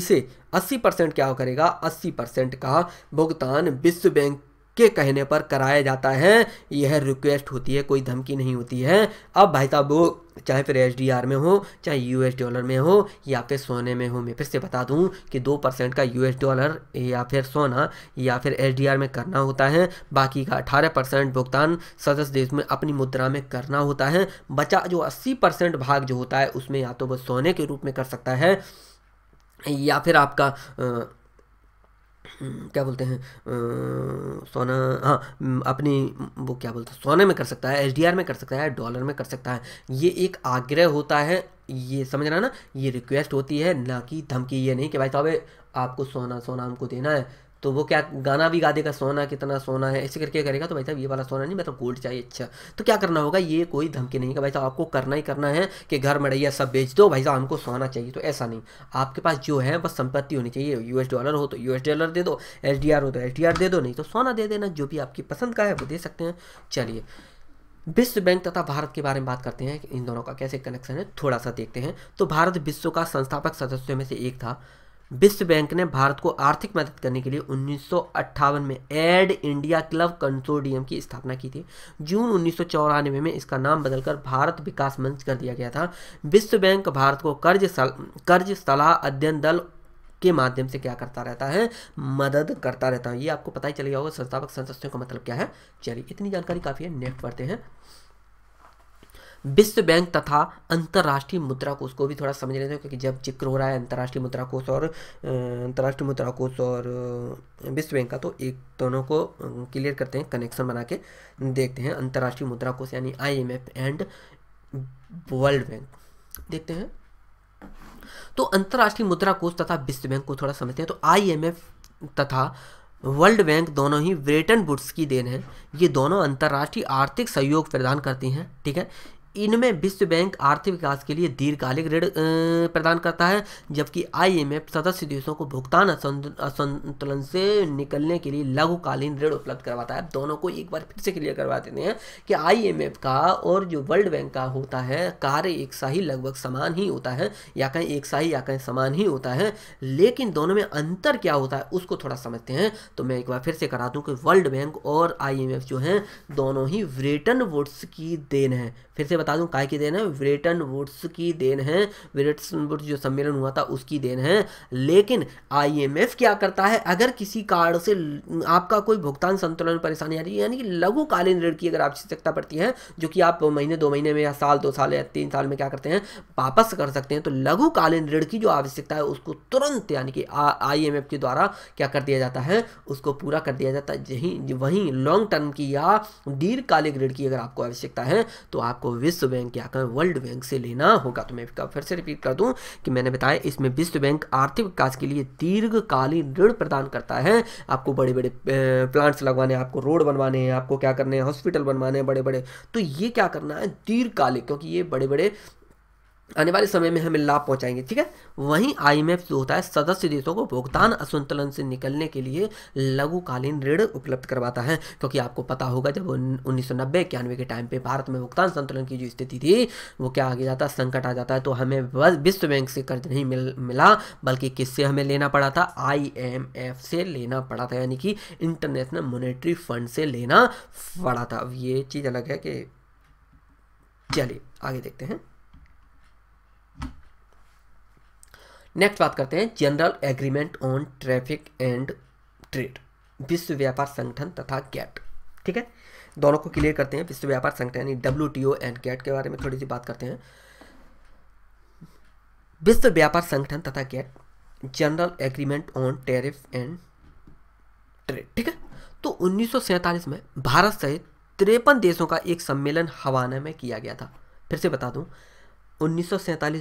इसे अस्सी परसेंट क्या करेगा अस्सी परसेंट का भुगतान विश्व बैंक के कहने पर कराया जाता है यह रिक्वेस्ट होती है कोई धमकी नहीं होती है अब भाई साहब वो चाहे फिर एच में हो चाहे यू डॉलर में हो या फिर सोने में हो मैं फिर से बता दूं कि दो परसेंट का यू डॉलर या फिर सोना या फिर एच में करना होता है बाकी का अठारह परसेंट भुगतान सदस्य देश में अपनी मुद्रा में करना होता है बचा जो अस्सी परसेंट भाग जो होता है उसमें या तो वह सोने के रूप में कर सकता है या फिर आपका आ, हम्म, क्या बोलते हैं सोना हाँ हम्म, अपनी हम्म, वो क्या बोलते हैं सोने में कर सकता है एच में कर सकता है डॉलर में कर सकता है ये एक आग्रह होता है ये समझ रहा ना ये रिक्वेस्ट होती है ना कि धमकी ये नहीं कि भाई साहब आपको सोना सोना हमको देना है तो वो क्या गाना भी गा देगा सोना कितना सोना है ऐसे करके करेगा तो भाई साहब ये वाला सोना नहीं मतलब तो गोल्ड चाहिए अच्छा तो क्या करना होगा ये कोई धमकी नहीं का भाई साहब आपको करना ही करना है कि घर मड़ैया सब बेच दो भाई साहब हमको सोना चाहिए तो ऐसा नहीं आपके पास जो है बस संपत्ति होनी चाहिए यूएस डॉलर हो तो यूएस डॉलर दे दो एस हो तो एस दे दो नहीं तो सोना दे देना जो भी आपकी पसंद का है वो दे सकते हैं चलिए विश्व बैंक तथा भारत के बारे में बात करते हैं इन दोनों का कैसे कनेक्शन है थोड़ा सा देखते हैं तो भारत विश्व का संस्थापक सदस्यों में से एक था विश्व बैंक ने भारत को आर्थिक मदद करने के लिए उन्नीस में एड इंडिया क्लब कंसोडियम की स्थापना की थी जून उन्नीस में इसका नाम बदलकर भारत विकास मंच कर दिया गया था विश्व बैंक भारत को कर्ज सल, कर्ज सलाह अध्ययन दल के माध्यम से क्या करता रहता है मदद करता रहता है ये आपको पता ही चल गया होगा संस्थापक संसदों का मतलब क्या है चलिए इतनी जानकारी काफ़ी है नेक्स्ट पढ़ते हैं विश्व बैंक तथा अंतर्राष्ट्रीय मुद्रा कोष को भी थोड़ा समझ लेते हैं क्योंकि जब जिक्र हो रहा है अंतर्राष्ट्रीय मुद्रा कोष और अंतर्राष्ट्रीय मुद्रा कोष और विश्व बैंक का तो एक दोनों को क्लियर करते हैं कनेक्शन बना के देखते हैं अंतर्राष्ट्रीय मुद्रा कोष यानी आईएमएफ एंड वर्ल्ड बैंक देखते हैं तो अंतर्राष्ट्रीय मुद्रा कोष तथा विश्व बैंक को थोड़ा समझते हैं तो आई तथा वर्ल्ड बैंक दोनों ही ब्रेटन बुड्स की देन है ये दोनों अंतर्राष्ट्रीय आर्थिक सहयोग प्रदान करती हैं ठीक है इनमें विश्व बैंक आर्थिक विकास के लिए दीर्घकालिक ऋण प्रदान करता है जबकि आईएमएफ सदस्य देशों को भुगतान असंतुलन से निकलने के लिए लघुकालीन ऋण उपलब्ध करवाता है दोनों को एक बार फिर से क्लियर करवा देते हैं कि आईएमएफ का और जो वर्ल्ड बैंक का होता है कार्य एक सा ही लगभग समान ही होता है या कहीं एक सा ही या कहीं समान ही होता है लेकिन दोनों में अंतर क्या होता है उसको थोड़ा समझते हैं तो मैं एक बार फिर से करा दूँ कि वर्ल्ड बैंक और आई जो हैं दोनों ही ब्रिटन वुड्स की देन है फिर से बता दूं काय की देन है ब्रेटन वुड्स की देन है ब्रेटन वुड्स जो सम्मेलन हुआ था उसकी देन है लेकिन आईएमएफ क्या करता है अगर किसी कार्ड से आपका कोई भुगतान संतुलन परेशानी आ रही है यानी कि लघुकालीन ऋण की अगर आवश्यकता पड़ती है जो कि आप महीने दो महीने में या साल दो साल या तीन साल में क्या करते हैं वापस कर सकते हैं तो लघुकालीन ऋण की जो आवश्यकता है उसको तुरंत यानी कि आईएमएफ के द्वारा क्या कर दिया जाता है उसको पूरा कर दिया जाता है यही वहीं लॉन्ग टर्म की या दीर्घकालिक ऋण की अगर आपको आवश्यकता है तो आपको विश्व बैंक या कहें वर्ल्ड बैंक से लेना होगा तो मैं फिर से रिपीट कर दूं कि मैंने बताया इसमें विश्व बैंक आर्थिक विकास के लिए दीर्घकालीन ऋण प्रदान करता है आपको बड़े बड़े प्लांट्स लगवाने आपको रोड बनवाने हैं आपको क्या करने हैं हॉस्पिटल बनवाने हैं बड़े बड़े तो ये क्या करना है दीर्घकालिक क्योंकि ये बड़े बड़े आने वाले समय में हमें लाभ पहुंचाएंगे ठीक है वहीं आईएमएफ जो होता है सदस्य देशों को भुगतान असंतुलन से निकलने के लिए लघुकालीन ऋण उपलब्ध करवाता है क्योंकि आपको पता होगा जब उन्नीस सौ नब्बे इक्यानवे के टाइम पे भारत में भुगतान संतुलन की जो स्थिति थी वो क्या आगे जाता है संकट आ जाता है तो हमें विश्व बैंक से कर्ज नहीं मिल मिला बल्कि किससे हमें लेना पड़ा था आई से लेना पड़ा था यानी कि इंटरनेशनल मोनिट्री फंड से लेना पड़ा था अब ये चीज़ अलग है कि चलिए आगे देखते हैं नेक्स्ट बात करते हैं general agreement on traffic and trade विश्व व्यापार संगठन तथा गैट ठीक है दोनों को क्लियर करते हैं विश्व व्यापार संगठन यानी डब्ल्यू एंड गैट के बारे में थोड़ी सी बात करते हैं विश्व व्यापार संगठन तथा GATT general agreement on tariff and trade ठीक है तो उन्नीस में भारत सहित तिरपन देशों का एक सम्मेलन हवाना में किया गया था फिर से बता दूं उन्नीस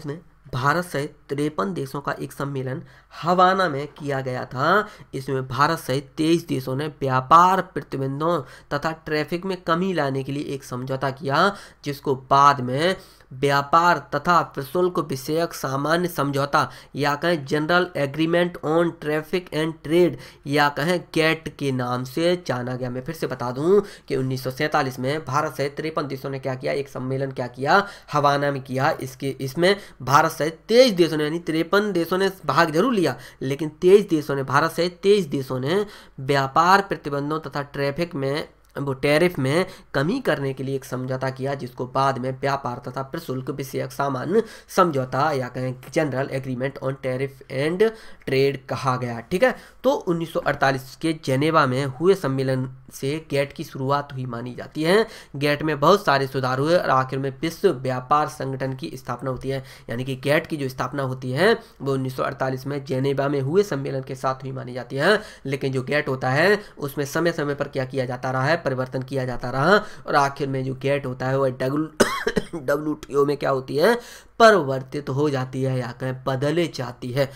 में भारत सहित तिरपन देशों का एक सम्मेलन हवाना में किया गया था इसमें भारत सहित तेईस देशों ने व्यापार प्रतिबंधों तथा ट्रैफिक में कमी लाने के लिए एक समझौता किया जिसको बाद में व्यापार तथा प्रशुल्क विषयक सामान्य समझौता या कहें general agreement on traffic and trade या कहें गैट के नाम से जाना गया मैं फिर से बता दूं कि उन्नीस में भारत सहित तिरपन देशों ने क्या किया एक सम्मेलन क्या किया हवाना में किया इसके इसमें भारत सहित तेईस देशों ने यानी तिरपन देशों ने भाग जरूर लिया लेकिन तेईस देशों ने भारत सहित तेईस देशों ने व्यापार प्रतिबंधों तथा ट्रैफिक में वो टैरिफ में कमी करने के लिए एक समझौता किया जिसको बाद में व्यापार तथा प्रशुल्क विषयक सामान्य समझौता या कहें general agreement on tariff and trade कहा गया ठीक है तो 1948 के जेनेवा में हुए सम्मेलन से गेट की शुरुआत हुई मानी जाती है गेट में बहुत सारे सुधार हुए और आखिर में विश्व व्यापार संगठन की स्थापना होती है यानी कि गेट की जो स्थापना होती है वो उन्नीस में जेनेवा में हुए सम्मेलन के साथ हुई मानी जाती है लेकिन जो गेट होता है उसमें समय समय पर क्या किया जाता रहा है परिवर्तन किया जाता रहा और आखिर में जो गेट होता है वह डब्लू डब्लू में क्या होती है परिवर्तित हो जाती है या कहें बदले जाती है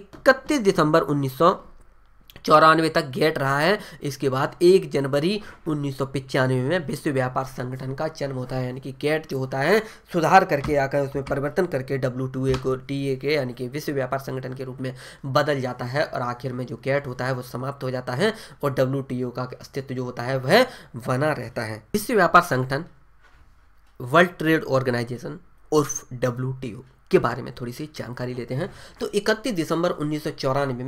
इकतीस दिसंबर उन्नीस चौरानवे तक गेट रहा है इसके बाद एक जनवरी उन्नीस में विश्व व्यापार संगठन का जन्म होता है यानी कि गेट जो होता है सुधार करके आकर उसमें परिवर्तन करके डब्ल्यू को टी ए के यानी कि विश्व व्यापार संगठन के रूप में बदल जाता है और आखिर में जो गेट होता है वो समाप्त हो जाता है और डब्ल्यू टी ओ का अस्तित्व जो होता है वह बना रहता है विश्व व्यापार संगठन वर्ल्ड ट्रेड ऑर्गेनाइजेशन उर्फ डब्ल्यू के बारे में थोड़ी सी जानकारी लेते हैं तो 31 दिसंबर उन्नीस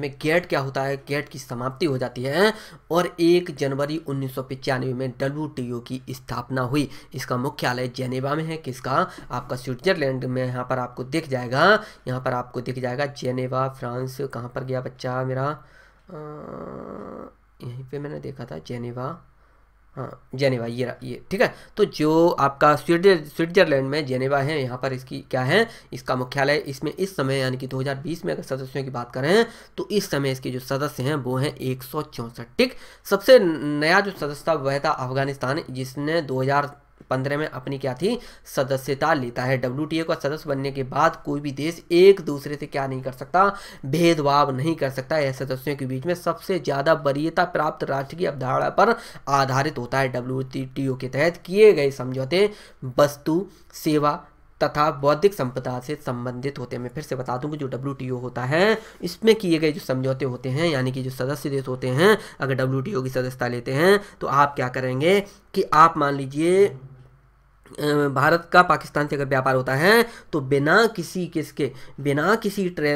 में गेट क्या होता है गेट की समाप्ति हो जाती है और 1 जनवरी उन्नीस में डब्ल्यू की स्थापना हुई इसका मुख्यालय जेनेवा में है किसका आपका स्विट्जरलैंड में यहाँ पर आपको दिख जाएगा यहाँ पर आपको दिख जाएगा जेनेवा फ्रांस कहाँ पर गया बच्चा मेरा आ, यहीं पे मैंने देखा था जेनेवा हाँ जेनेवा ये ये ठीक है तो जो आपका स्विट्जरलैंड में जेनेवा है यहाँ पर इसकी क्या है इसका मुख्यालय इसमें इस समय यानी कि 2020 में अगर सदस्यों की बात करें तो इस समय इसके जो सदस्य हैं वो हैं एक ठीक सबसे नया जो सदस्य था वह था अफगानिस्तान जिसने दो 2015 में अपनी क्या थी सदस्यता लेता है डब्ल्यू का सदस्य बनने के बाद कोई भी देश एक दूसरे से क्या नहीं कर सकता भेदभाव नहीं कर सकता यह सदस्यों के बीच में सबसे ज़्यादा वरीयता प्राप्त राष्ट्र की अवधारणा पर आधारित होता है डब्ल्यू के तहत किए गए समझौते वस्तु सेवा तथा बौद्धिक संपदा से संबंधित होते हैं मैं फिर से बता दूं कि जो डब्ल्यू होता है इसमें किए गए जो समझौते होते हैं यानी कि जो सदस्य देश होते हैं अगर डब्ल्यू की सदस्यता लेते हैं तो आप क्या करेंगे कि आप मान लीजिए भारत का पाकिस्तान से अगर व्यापार होता है तो बिना किसी किसके बिना किसी ट्रे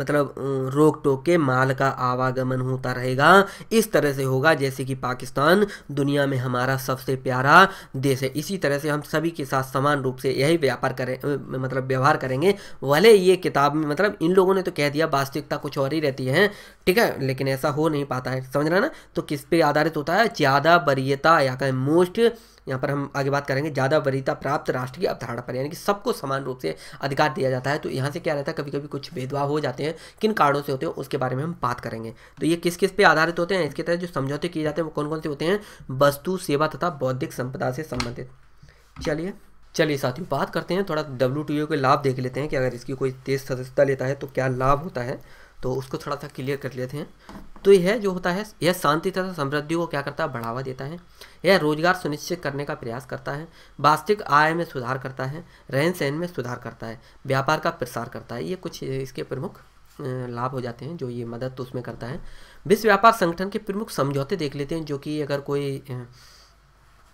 मतलब रोक टोक के माल का आवागमन होता रहेगा इस तरह से होगा जैसे कि पाकिस्तान दुनिया में हमारा सबसे प्यारा देश है इसी तरह से हम सभी के साथ समान रूप से यही व्यापार करें मतलब व्यवहार करेंगे भले ये किताब में मतलब इन लोगों ने तो कह दिया वास्तविकता कुछ और ही रहती है ठीक है लेकिन ऐसा हो नहीं पाता है समझ रहे ना तो किस पे आधारित होता है ज़्यादा वरीयता या कहें मोस्ट यहाँ पर हम आगे बात करेंगे ज़्यादा वरीयता प्राप्त राष्ट्र की अवधारणा पर यानी कि सबको समान रूप से अधिकार दिया जाता है तो यहाँ से क्या रहता है कभी कभी कुछ भेदभाव हो जाते हैं किन कारणों से होते हैं उसके बारे में हम बात करेंगे तो ये किस किस पे आधारित होते हैं इसके तहत जो समझौते किए जाते हैं वो कौन कौन से होते हैं वस्तु सेवा तथा बौद्धिक संपदा से संबंधित चलिए चलिए साथियों बात करते हैं थोड़ा डब्ल्यू के लाभ देख लेते हैं कि अगर इसकी कोई तेज सदस्यता लेता है तो क्या लाभ होता है तो उसको थोड़ा सा क्लियर कर लेते हैं तो यह जो होता है यह शांति तथा समृद्धि को क्या करता है बढ़ावा देता है यह रोजगार सुनिश्चित करने का प्रयास करता है वास्तविक आय में सुधार करता है रहन सहन में सुधार करता है व्यापार का प्रसार करता है ये कुछ इसके प्रमुख लाभ हो जाते हैं जो ये मदद तो उसमें करता है विश्व व्यापार संगठन के प्रमुख समझौते देख लेते हैं जो कि अगर कोई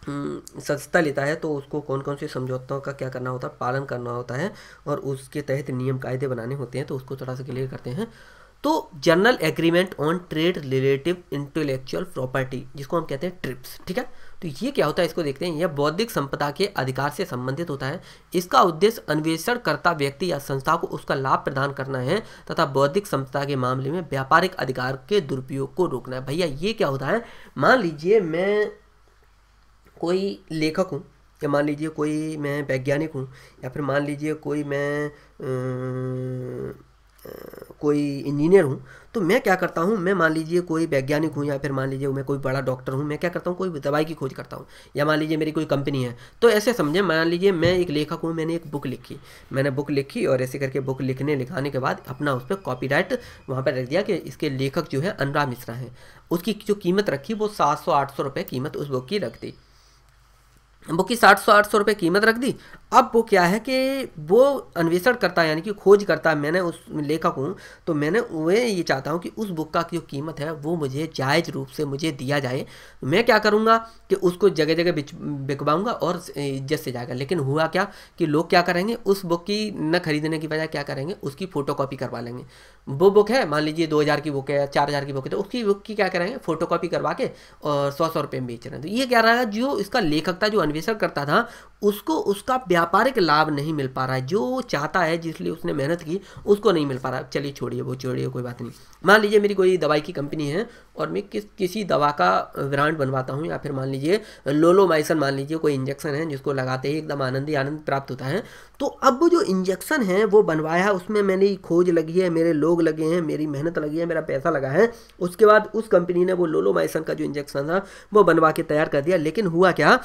हम्म, संस्था लेता है तो उसको कौन कौन से समझौतों का क्या करना होता है पालन करना होता है और उसके तहत नियम कायदे बनाने होते हैं तो उसको थोड़ा सा क्लियर करते हैं तो general agreement on trade relative intellectual property जिसको हम कहते हैं ट्रिप्स ठीक है तो ये क्या होता है इसको देखते हैं यह बौद्धिक संपदा के अधिकार से संबंधित होता है इसका उद्देश्य अन्वेषणकर्ता व्यक्ति या संस्था को उसका लाभ प्रदान करना है तथा बौद्धिक संपदा के मामले में व्यापारिक अधिकार के दुरुपयोग को रोकना है भैया ये क्या होता है मान लीजिए मैं कोई लेखक हूँ या मान लीजिए कोई मैं वैज्ञानिक हूँ या फिर मान लीजिए कोई मैं कोई इंजीनियर हूँ तो मैं क्या करता हूँ मैं मान लीजिए कोई वैज्ञानिक हूँ या फिर मान लीजिए मैं कोई बड़ा डॉक्टर हूँ मैं क्या करता हूँ कोई दवाई की खोज करता हूँ या मान लीजिए मेरी कोई कंपनी है तो ऐसे समझे मान लीजिए मैं एक लेखक हूँ मैंने एक बुक लिखी मैंने बुक लिखी और ऐसे करके बुक लिखने लिखाने के बाद अपना उस पर कॉपी राइट वहाँ पर रख दिया कि इसके लेखक जो है अनुराग मिश्रा हैं उसकी जो कीमत रखी वो सात सौ आठ सौ रुपये कीमत उस बुक की रख दी बुक की साठ सौ आठ सौ रुपये कीमत रख दी अब वो क्या है कि वो अन्वेषण करता है यानी कि खोज करता है मैंने उस लेखक हूँ तो मैंने वह ये चाहता हूँ कि उस बुक का जो कीमत है वो मुझे जायज़ रूप से मुझे दिया जाए मैं क्या करूँगा कि उसको जगह जगह बिकवाऊँगा और इज्जत से जाएगा लेकिन हुआ क्या कि लोग क्या करेंगे उस बुक की न खरीदने की बजाय क्या करेंगे उसकी फ़ोटो करवा लेंगे वो बुक है मान लीजिए दो हज़ार की बुक है चार हज़ार की बुक है तो उसकी बुक की क्या करेंगे फ़ोटो करवा के और सौ सौ रुपये में बेच रहे हैं तो ये क्या रहा जो इसका लेखक था जो अन्वेषण करता था उसको उसका व्यापारिक लाभ नहीं मिल पा रहा है जो चाहता है जिसलिए उसने मेहनत की उसको नहीं मिल पा रहा चलिए छोड़िए वो छोड़िए कोई बात नहीं मान लीजिए मेरी कोई दवाई की कंपनी है और मैं किस किसी दवा का ब्रांड बनवाता हूँ या फिर मान लीजिए लोलोमाइसन मान लीजिए कोई इंजेक्शन है जिसको लगाते ही एकदम आनंद ही आनंद प्राप्त होता है तो अब वो जो इंजेक्शन है वो बनवाया है उसमें मैंने खोज लगी है मेरे लोग लगे हैं मेरी मेहनत लगी है मेरा पैसा लगा है उसके बाद उस कंपनी ने वो लोलोमाइसन का जो इंजेक्शन था वो बनवा के तैयार कर दिया लेकिन हुआ क्या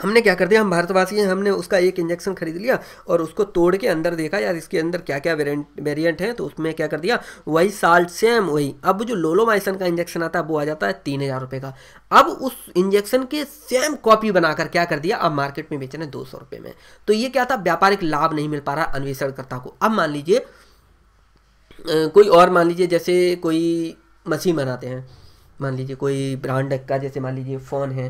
हमने क्या कर दिया हम भारतवासी हैं हमने उसका एक इंजेक्शन खरीद लिया और उसको तोड़ के अंदर देखा यार इसके अंदर क्या क्या वेरिएंट वेरियंट है तो उसमें क्या कर दिया वही साल्ट सेम वही अब जो लोलोमाइसन का इंजेक्शन आता है वो आ जाता है तीन हज़ार रुपये का अब उस इंजेक्शन के सेम कॉपी बनाकर क्या कर दिया अब मार्केट में बेचना दो सौ रुपये में तो ये क्या था व्यापारिक लाभ नहीं मिल पा रहा अन्वेषणकर्ता को अब मान लीजिए कोई और मान लीजिए जैसे कोई मसीन बनाते हैं मान लीजिए कोई ब्रांड का जैसे मान लीजिए फ़ोन है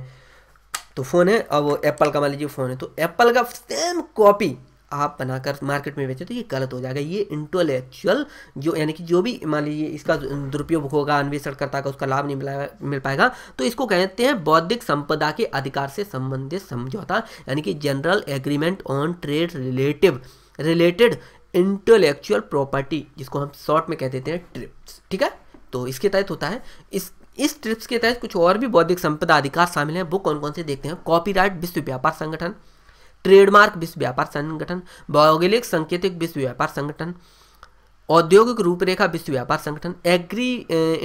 तो फ़ोन है अब वो एप्पल का मान लीजिए फ़ोन है तो एप्पल का सेम कॉपी आप बनाकर मार्केट में बेचे तो ये गलत हो जाएगा ये इंटेलेक्चुअल जो यानी कि जो भी मान लीजिए इसका दुरुपयोग होगा अन्वेषणकर्ता का उसका लाभ नहीं मिला मिल पाएगा तो इसको कहते हैं बौद्धिक संपदा के अधिकार से संबंधित समझौता यानी कि general agreement on trade relative related intellectual property जिसको हम शॉर्ट में कह देते हैं ट्रिप्स ठीक है तो इसके तहत होता है इस इस ट्रिप्स के तहत कुछ और भी बौद्धिक संपदा अधिकार शामिल हैं वो कौन कौन से देखते हैं कॉपीराइट विश्व व्यापार संगठन ट्रेडमार्क विश्व व्यापार संगठन भौगोलिक संकेतिक विश्व व्यापार संगठन औद्योगिक रूपरेखा विश्व व्यापार संगठन एग्री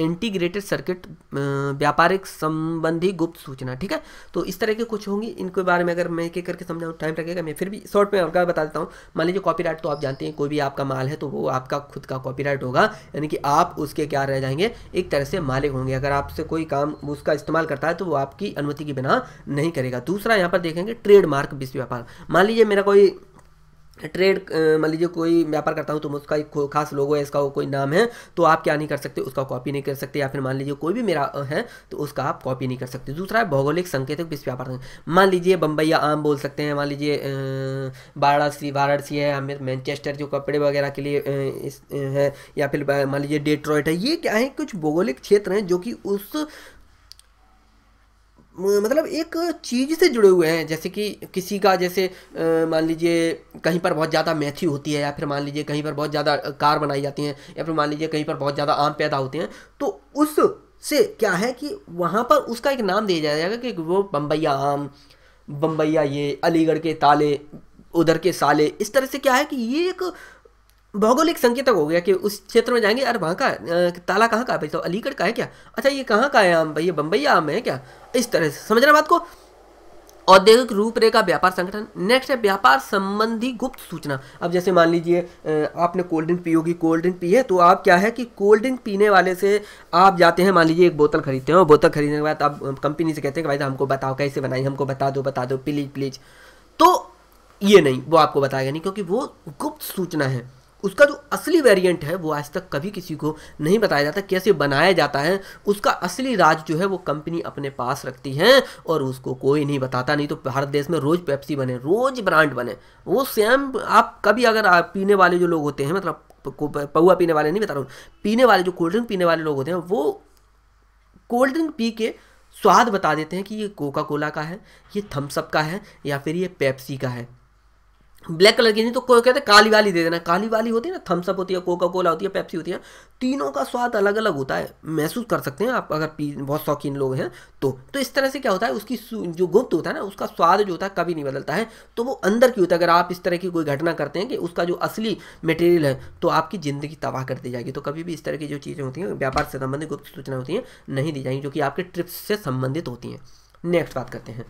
इंटीग्रेटेड सर्किट व्यापारिक संबंधी गुप्त सूचना ठीक है तो इस तरह के कुछ होंगी इनके बारे में अगर मैं एक करके समझाऊँ टाइम लगेगा मैं फिर भी शॉर्ट में आपका बता देता हूँ मान लीजिए कॉपीराइट तो आप जानते हैं कोई भी आपका माल है तो वो आपका खुद का कॉपीराइट होगा यानी कि आप उसके क्या रह जाएंगे एक तरह से मालिक होंगे अगर आपसे कोई काम उसका इस्तेमाल करता है तो वो आपकी अनुमति के बिना नहीं करेगा दूसरा यहाँ पर देखेंगे ट्रेडमार्क विश्व व्यापार मान लीजिए मेरा कोई ट्रेड मान लीजिए कोई व्यापार करता हूँ तो उसका एक खास लोगो है इसका कोई नाम है तो आप क्या नहीं कर सकते उसका कॉपी नहीं कर सकते या फिर मान लीजिए कोई भी मेरा है तो उसका आप कॉपी नहीं कर सकते दूसरा है भौगोलिक संकेतक विश्व व्यापार मान लीजिए बम्बई या आम बोल सकते हैं मान लीजिए वाराणसी वाराणसी है फिर मैनचेस्टर जो कपड़े वगैरह के लिए है या फिर मान लीजिए डेट्रॉयट है ये क्या है कुछ भौगोलिक क्षेत्र हैं जो कि उस मतलब एक चीज़ से जुड़े हुए हैं जैसे कि किसी का जैसे मान लीजिए कहीं पर बहुत ज़्यादा मेथी होती है या फिर मान लीजिए कहीं पर बहुत ज़्यादा कार बनाई जाती हैं या फिर मान लीजिए कहीं पर बहुत ज़्यादा आम पैदा होते हैं तो उस से क्या है कि वहाँ पर उसका एक नाम दिया जाएगा कि वो बम्बैया आम बम्बैया ये अलीगढ़ के ताले उधर के साले इस तरह से क्या है कि ये एक भौगोलिक संकेतक हो गया कि उस क्षेत्र में जाएंगे अरे वहाँ का ताला कहाँ का है भाई तो अलीगढ़ का है क्या अच्छा ये कहाँ का है आम भाई ये बम्बई आम है क्या इस तरह से समझ रहे बात को औद्योगिक रूपरेखा व्यापार संगठन नेक्स्ट है व्यापार संबंधी गुप्त सूचना अब जैसे मान लीजिए आपने कोल्ड ड्रिंक पी होगी कोल्ड ड्रिंक पी है तो आप क्या है कि कोल्ड ड्रिंक पीने वाले से आप जाते हैं मान लीजिए एक बोतल खरीदते हो बोतल खरीदने के बाद आप कंपनी से कहते हैं कि भाई हमको बताओ कैसे बनाई हमको बता दो बता दो प्लीज प्लीज तो ये नहीं वो आपको बताएगा नहीं क्योंकि वो गुप्त सूचना है उसका जो असली वेरिएंट है वो आज तक कभी किसी को नहीं बताया जाता कैसे बनाया जाता है उसका असली राज जो है वो कंपनी अपने पास रखती है और उसको कोई नहीं बताता नहीं तो भारत देश में रोज़ पेप्सी बने रोज़ ब्रांड बने वो सेम आप कभी अगर आप पीने वाले जो लोग होते हैं मतलब पौआ पीने वाले नहीं बता रहा हूँ पीने वाले जो कोल्ड ड्रिंक पीने वाले लोग होते हैं वो कोल्ड ड्रिंक पी के स्वाद बता देते हैं कि ये कोका कोला का है ये थम्सअप का है या फिर ये पेप्सी का है ब्लैक कलर की नहीं तो कोई कहते काली वाली दे देना काली वाली होती है ना थम्सअप होती है कोका कोला होती है पेप्सी होती है तीनों का स्वाद अलग अलग होता है महसूस कर सकते हैं आप अगर पी बहुत शौकीन लोग हैं तो तो इस तरह से क्या होता है उसकी जो गुप्त होता है ना उसका स्वाद जो होता है कभी नहीं बदलता है तो वो अंदर की होता है अगर आप इस तरह की कोई घटना करते हैं कि उसका जो असली मटेरियल है तो आपकी ज़िंदगी तबाह कर दी जाएगी तो कभी भी इस तरह की जो चीज़ें होती हैं व्यापार से संबंधित गुप्त सूचना होती हैं नहीं दी जाएंगी जो कि आपके ट्रिप्स से संबंधित होती हैं नेक्स्ट बात करते हैं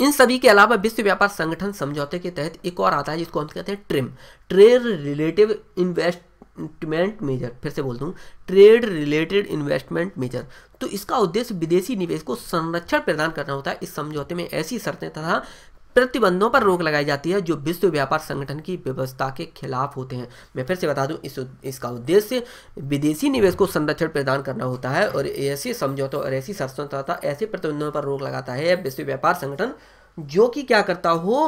इन सभी के अलावा विश्व व्यापार संगठन समझौते के तहत एक और आता है जिसको हम कहते हैं TRIMS trade relative invest investment measure फिर से बोल दूँ ट्रेड रिलेटेड इन्वेस्टमेंट मेजर तो इसका उद्देश्य विदेशी निवेश को संरक्षण प्रदान करना होता है इस समझौते में ऐसी शर्तें तथा प्रतिबंधों पर रोक लगाई जाती है जो विश्व व्यापार संगठन की व्यवस्था के खिलाफ होते हैं मैं फिर से बता दूं इस इसका उद्देश्य विदेशी निवेश को संरक्षण प्रदान करना होता है और ऐसे समझौतों और ऐसी संस्था ऐसे प्रतिबंधों पर रोक लगाता है विश्व व्यापार संगठन जो कि क्या करता हो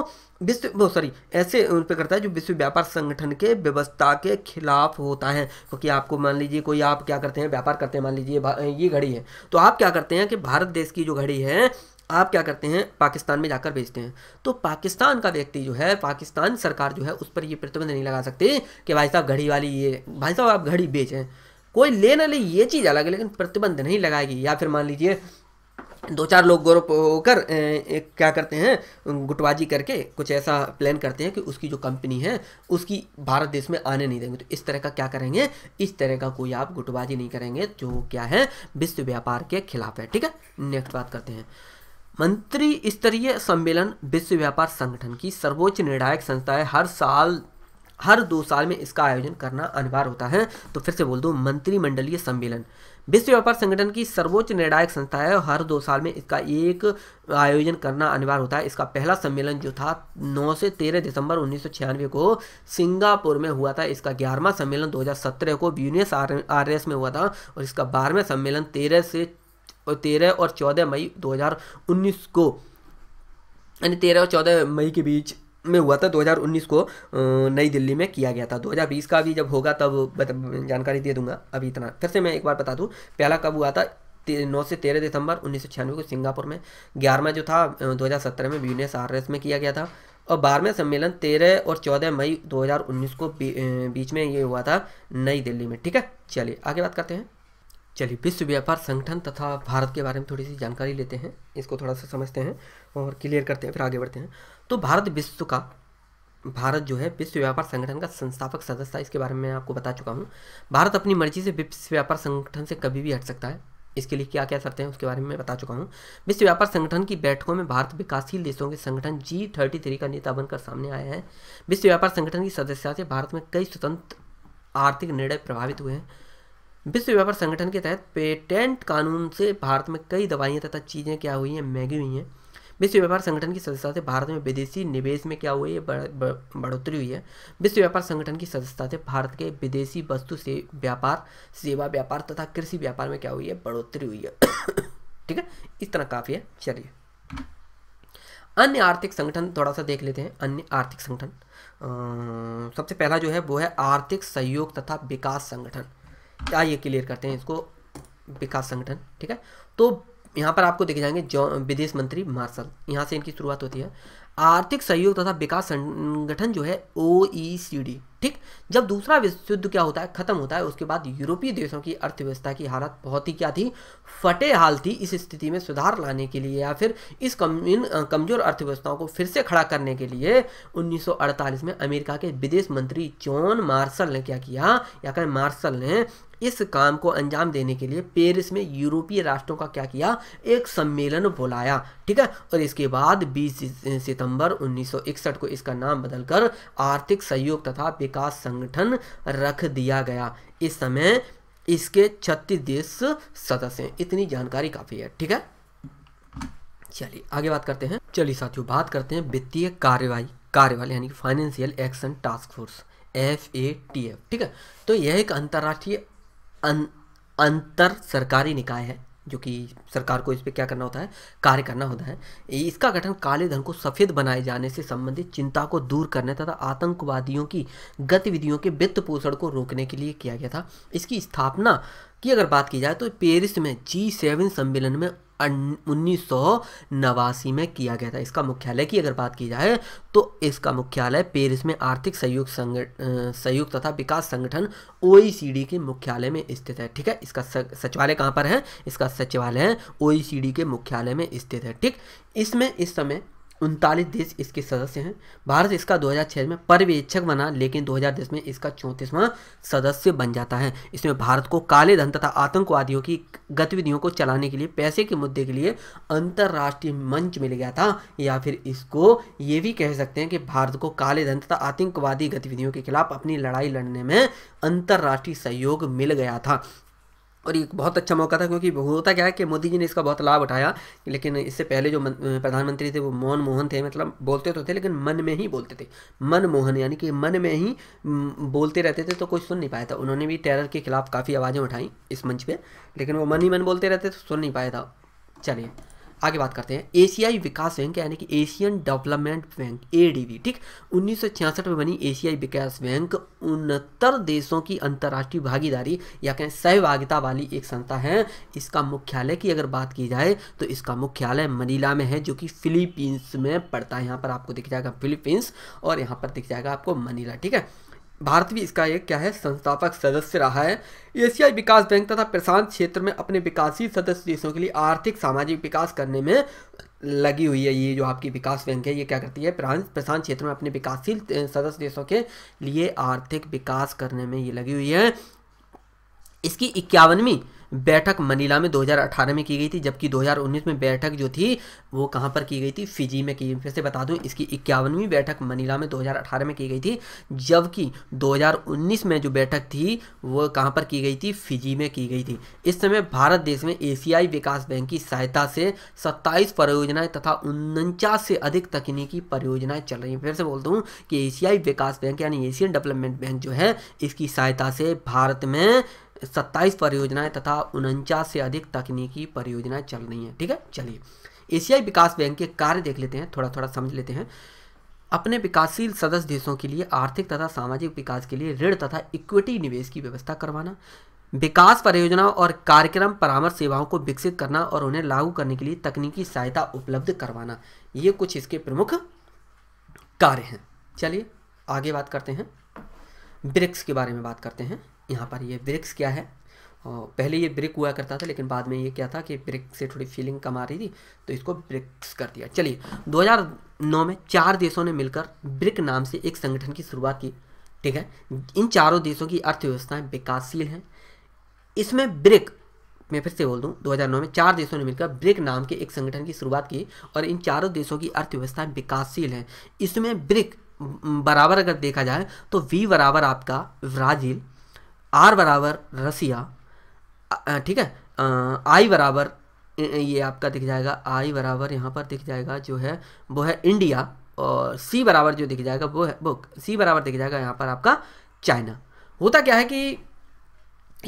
विश्व सॉरी ऐसे उन पर करता है जो विश्व व्यापार संगठन के व्यवस्था के खिलाफ होता है क्योंकि तो आपको मान लीजिए कोई आप क्या करते हैं व्यापार करते हैं मान लीजिए ये घड़ी है तो आप क्या करते हैं कि भारत देश की जो घड़ी है आप क्या करते हैं पाकिस्तान में जाकर भेजते हैं तो पाकिस्तान का व्यक्ति जो है पाकिस्तान सरकार जो है उस पर ये प्रतिबंध नहीं लगा सकती कि भाई साहब घड़ी वाली ये भाई साहब आप घड़ी बेचें कोई ले ना ले ये चीज़ अलग है लेकिन प्रतिबंध नहीं लगाएगी या फिर मान लीजिए दो चार लोग ग्रुप होकर एक क्या करते हैं गुटबाजी करके कुछ ऐसा प्लान करते हैं कि उसकी जो कंपनी है उसकी भारत देश में आने नहीं देंगे तो इस तरह का क्या करेंगे इस तरह का कोई आप गुटबाजी नहीं करेंगे जो क्या है विश्व व्यापार के खिलाफ है ठीक है नेक्स्ट बात करते हैं मंत्री स्तरीय सम्मेलन विश्व व्यापार संगठन की सर्वोच्च निर्णायक संस्था है हर साल हर दो साल में इसका आयोजन करना अनिवार्य होता है तो फिर से बोल दूँ मंत्रिमंडलीय सम्मेलन विश्व व्यापार संगठन की सर्वोच्च निर्णायक संस्था है और हर दो साल में इसका एक आयोजन करना अनिवार्य होता है इसका पहला सम्मेलन जो था 9 से 13 दिसंबर उन्नीस को सिंगापुर में हुआ था इसका ग्यारहवा सम्मेलन 2017 को ब्यूनियस आर में हुआ था और इसका बारहवें सम्मेलन 13 से और तेरह और चौदह मई दो हज़ार उन्नीस को यानी तेरह और चौदह मई के बीच में हुआ था 2019 को नई दिल्ली में किया गया था 2020 का भी जब होगा तब जानकारी दे दूंगा अभी इतना फिर से मैं एक बार बता दूं पहला कब हुआ था नौ से तेरह दिसंबर उन्नीस सौ छियानवे को सिंगापुर में ग्यारहवा जो था 2017 में ब्यूनस एस में किया गया था और बारहवें सम्मेलन तेरह और चौदह मई 2019 को बीच में ये हुआ था नई दिल्ली में ठीक है चलिए आगे बात करते हैं चलिए विश्व व्यापार संगठन तथा भारत के बारे में थोड़ी सी जानकारी लेते हैं इसको थोड़ा सा समझते हैं और क्लियर करते हैं फिर आगे बढ़ते हैं तो भारत विश्व का भारत जो है विश्व व्यापार संगठन का संस्थापक सदस्य है इसके बारे में आपको बता चुका हूँ भारत अपनी मर्जी से विश्व व्यापार संगठन से कभी भी हट सकता है इसके लिए क्या क्या शर्तें हैं उसके बारे में मैं बता चुका हूँ विश्व व्यापार संगठन की बैठकों में भारत विकासशील देशों के संगठन जी थर्टी थ्री का नेता बनकर सामने आया है विश्व व्यापार संगठन की सदस्यता से भारत में कई स्वतंत्र आर्थिक निर्णय प्रभावित हुए हैं विश्व व्यापार संगठन के तहत पेटेंट कानून से भारत में कई दवाइयाँ तथा चीज़ें क्या हुई हैं महंगी हुई हैं विश्व व्यापार संगठन की सदस्यता से भारत में विदेशी निवेश में क्या हुई है बढ़ोतरी हुई है विश्व व्यापार संगठन की सदस्यता से भारत के विदेशी वस्तु से व्यापार सेवा व्यापार तथा कृषि व्यापार में क्या हुई है बढ़ोतरी हुई है ठीक है इस तरह काफ़ी है चलिए अन्य आर्थिक संगठन थोड़ा सा देख लेते हैं अन्य आर्थिक संगठन अं, सबसे पहला जो है वो है आर्थिक सहयोग तथा विकास संगठन आइए क्लियर करते हैं इसको विकास संगठन ठीक है तो यहाँ पर आपको देखे जाएंगे जो विदेश मंत्री मार्शल यहाँ से इनकी शुरुआत होती है आर्थिक सहयोग तथा विकास संगठन जो है ओ e ठीक जब दूसरा विश्व युद्ध क्या होता है खत्म होता है उसके बाद यूरोपीय देशों की अर्थव्यवस्था की हालत बहुत ही क्या थी फटे हाल थी इस स्थिति में सुधार लाने के लिए या फिर इस कम इन कमजोर अर्थव्यवस्थाओं को फिर से खड़ा करने के लिए 1948 में अमेरिका के विदेश मंत्री जॉन मार्शल ने क्या किया या कहें मार्शल ने इस काम को अंजाम देने के लिए पेरिस में यूरोपीय राष्ट्रों का क्या किया एक सम्मेलन बुलाया ठीक है और इसके बाद 20 सितंबर 1961 को इसका नाम बदलकर आर्थिक सहयोग तथा विकास संगठन रख दिया गया इस समय इसके छत्तीस देश सदस्य हैं इतनी जानकारी काफ़ी है ठीक है चलिए आगे बात करते हैं चलिए साथियों बात करते हैं वित्तीय कार्यवाही कार्यवाही यानी financial action task force F A T F ठीक है तो यह एक अंतर्राष्ट्रीय अंतर सरकारी निकाय है जो कि सरकार को इस पर क्या करना होता है कार्य करना होता है इसका गठन काले धन को सफ़ेद बनाए जाने से संबंधित चिंता को दूर करने तथा आतंकवादियों की गतिविधियों के वित्त पोषण को रोकने के लिए किया गया था इसकी स्थापना की अगर बात की जाए तो पेरिस में जी सेवन सम्मेलन में उन्नीस में किया गया था इसका मुख्यालय की अगर बात की जाए तो इसका मुख्यालय पेरिस में आर्थिक सहयोग सहयोग तथा विकास संगठन ओ के मुख्यालय में स्थित है ठीक है इसका सचिवालय कहाँ पर है इसका सचिवालय ओ के मुख्यालय में स्थित है ठीक इसमें इस समय उनतालीस देश इसके सदस्य हैं भारत इसका 2006 में पर्यवेक्षक बना लेकिन 2010 में इसका चौंतीसवां सदस्य बन जाता है इसमें भारत को काले धन तथा आतंकवादियों की गतिविधियों को चलाने के लिए पैसे के मुद्दे के लिए अंतर्राष्ट्रीय मंच मिल गया था या फिर इसको ये भी कह सकते हैं कि भारत को काले धन तथा आतंकवादी गतिविधियों के खिलाफ अपनी लड़ाई लड़ने में अंतर्राष्ट्रीय सहयोग मिल गया था और ये बहुत अच्छा मौका था क्योंकि होता क्या है कि मोदी जी ने इसका बहुत लाभ उठाया लेकिन इससे पहले जो प्रधानमंत्री थे वो मौन मोहन थे मतलब बोलते तो थे लेकिन मन में ही बोलते थे मन मोहन यानी कि मन में ही बोलते रहते थे तो कोई सुन नहीं पाया था उन्होंने भी टेरर के खिलाफ काफ़ी आवाज़ें उठाई इस मंच पर लेकिन वो मन ही मन बोलते रहते तो सुन नहीं पाया था चलिए आगे बात करते हैं एशियाई विकास बैंक यानी कि एशियन डेवलपमेंट बैंक ए ठीक उन्नीस में बनी एशियाई विकास बैंक उनहत्तर देशों की अंतर्राष्ट्रीय भागीदारी या कहें सहभागिता वाली एक संस्था है इसका मुख्यालय की अगर बात की जाए तो इसका मुख्यालय मनीला में है जो कि फिलीपींस में पड़ता है यहाँ पर आपको दिख जाएगा फिलीपींस और यहाँ पर दिख जाएगा आपको मनीला ठीक है भारत भी इसका एक क्या है संस्थापक सदस्य रहा है एशियाई विकास बैंक तथा प्रशांत क्षेत्र में अपने विकासशील सदस्य देशों के लिए आर्थिक सामाजिक विकास करने में लगी हुई है ये जो आपकी विकास बैंक है ये क्या करती है प्रशांत क्षेत्र में अपने विकासशील सदस्य देशों के लिए आर्थिक विकास करने में ये लगी हुई है इसकी इक्यावनवीं बैठक मनीला में 2018 में की गई थी जबकि 2019 में बैठक जो थी वो कहाँ पर की गई थी फिजी में की गई फिर से बता दूँ इसकी इक्यावनवीं बैठक मनीला में 2018 में की गई थी जबकि 2019 में जो बैठक थी वो कहाँ पर की गई थी फिजी में की गई थी इस समय भारत देश में एशियाई विकास बैंक की सहायता से सत्ताईस परियोजनाएं तथा उनचास से अधिक तकनीकी परियोजनाएं चल रही हैं फिर से बोलता हूँ कि एशियाई विकास बैंक यानी एशियन डेवलपमेंट बैंक जो है इसकी सहायता से भारत में सत्ताईस परियोजनाएं तथा उनचास से अधिक तकनीकी परियोजनाएं चल रही हैं ठीक है चलिए एशियाई विकास बैंक के कार्य देख लेते हैं थोड़ा थोड़ा समझ लेते हैं अपने विकासशील सदस्य देशों के लिए आर्थिक तथा सामाजिक विकास के लिए ऋण तथा इक्विटी निवेश की व्यवस्था करवाना विकास परियोजनाओं और कार्यक्रम परामर्श सेवाओं को विकसित करना और उन्हें लागू करने के लिए तकनीकी सहायता उपलब्ध करवाना ये कुछ इसके प्रमुख कार्य हैं चलिए आगे बात करते हैं ब्रिक्स के बारे में बात करते हैं यहाँ पर ये ब्रिक्स क्या है पहले ये ब्रिक हुआ करता था लेकिन बाद में ये क्या था कि ब्रिक से थोड़ी फीलिंग कम आ रही थी तो इसको ब्रिक्स कर दिया चलिए 2009 में चार देशों ने मिलकर ब्रिक नाम से एक संगठन की शुरुआत की ठीक है इन चारों देशों की अर्थव्यवस्थाएं विकासशील हैं इसमें ब्रिक मैं फिर से बोल दूँ दो में चार देशों ने मिलकर ब्रिक नाम के एक संगठन की शुरुआत की और इन चारों देशों की अर्थव्यवस्थाएं विकासशील हैं इसमें ब्रिक बराबर अगर देखा जाए तो वी बराबर आपका ब्राज़ील आर बराबर रसिया ठीक है आई बराबर ये आपका दिख जाएगा आई बराबर यहाँ पर दिख जाएगा जो है वो है इंडिया और सी बराबर जो दिख जाएगा वो है बुक सी बराबर दिख जाएगा यहाँ पर आपका चाइना होता क्या है कि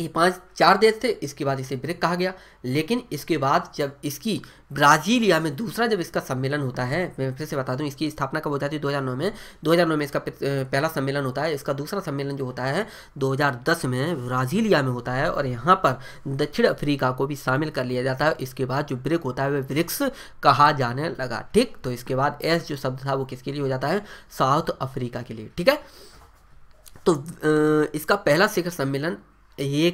ये पांच चार देश थे इसके बाद इसे ब्रिक कहा गया लेकिन इसके बाद जब इसकी ब्राज़ीलिया में दूसरा जब इसका सम्मेलन होता है मैं फिर से बता दूं इसकी स्थापना कब होती जाती है 2009 में 2009 में इसका पहला सम्मेलन होता है इसका दूसरा सम्मेलन जो होता है 2010 में ब्राज़ीलिया में होता है और यहाँ पर दक्षिण अफ्रीका को भी शामिल कर लिया जाता है इसके बाद जो ब्रिक होता है वह ब्रिक्स कहा जाने लगा ठीक तो इसके बाद एस जो शब्द था वो किसके लिए हो जाता है साउथ अफ्रीका के लिए ठीक है तो इसका पहला शिखर सम्मेलन एकाते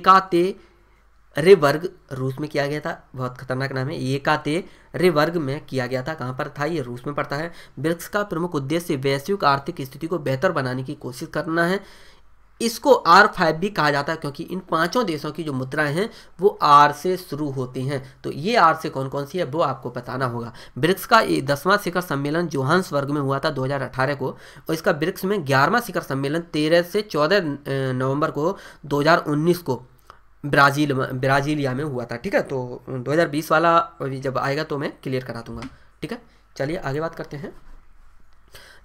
काते रे वर्ग रूस में किया गया था बहुत खतरनाक नाम है ये रे वर्ग में किया गया था कहाँ पर था ये रूस में पड़ता है ब्रिक्स का प्रमुख उद्देश्य वैश्विक आर्थिक स्थिति को बेहतर बनाने की कोशिश करना है इसको आर फाइव भी कहा जाता है क्योंकि इन पांचों देशों की जो मुद्राएं हैं वो आर से शुरू होती हैं तो ये आर से कौन कौन सी है वो आपको बताना होगा ब्रिक्स का दसवां शिखर सम्मेलन वर्ग में हुआ था 2018 को और इसका ब्रिक्स में ग्यारहवां शिखर सम्मेलन 13 से 14 नवंबर को 2019 को ब्राज़ील ब्राज़ीलिया में हुआ था ठीक है तो दो वाला जब आएगा तो मैं क्लियर करा दूंगा ठीक है चलिए आगे बात करते हैं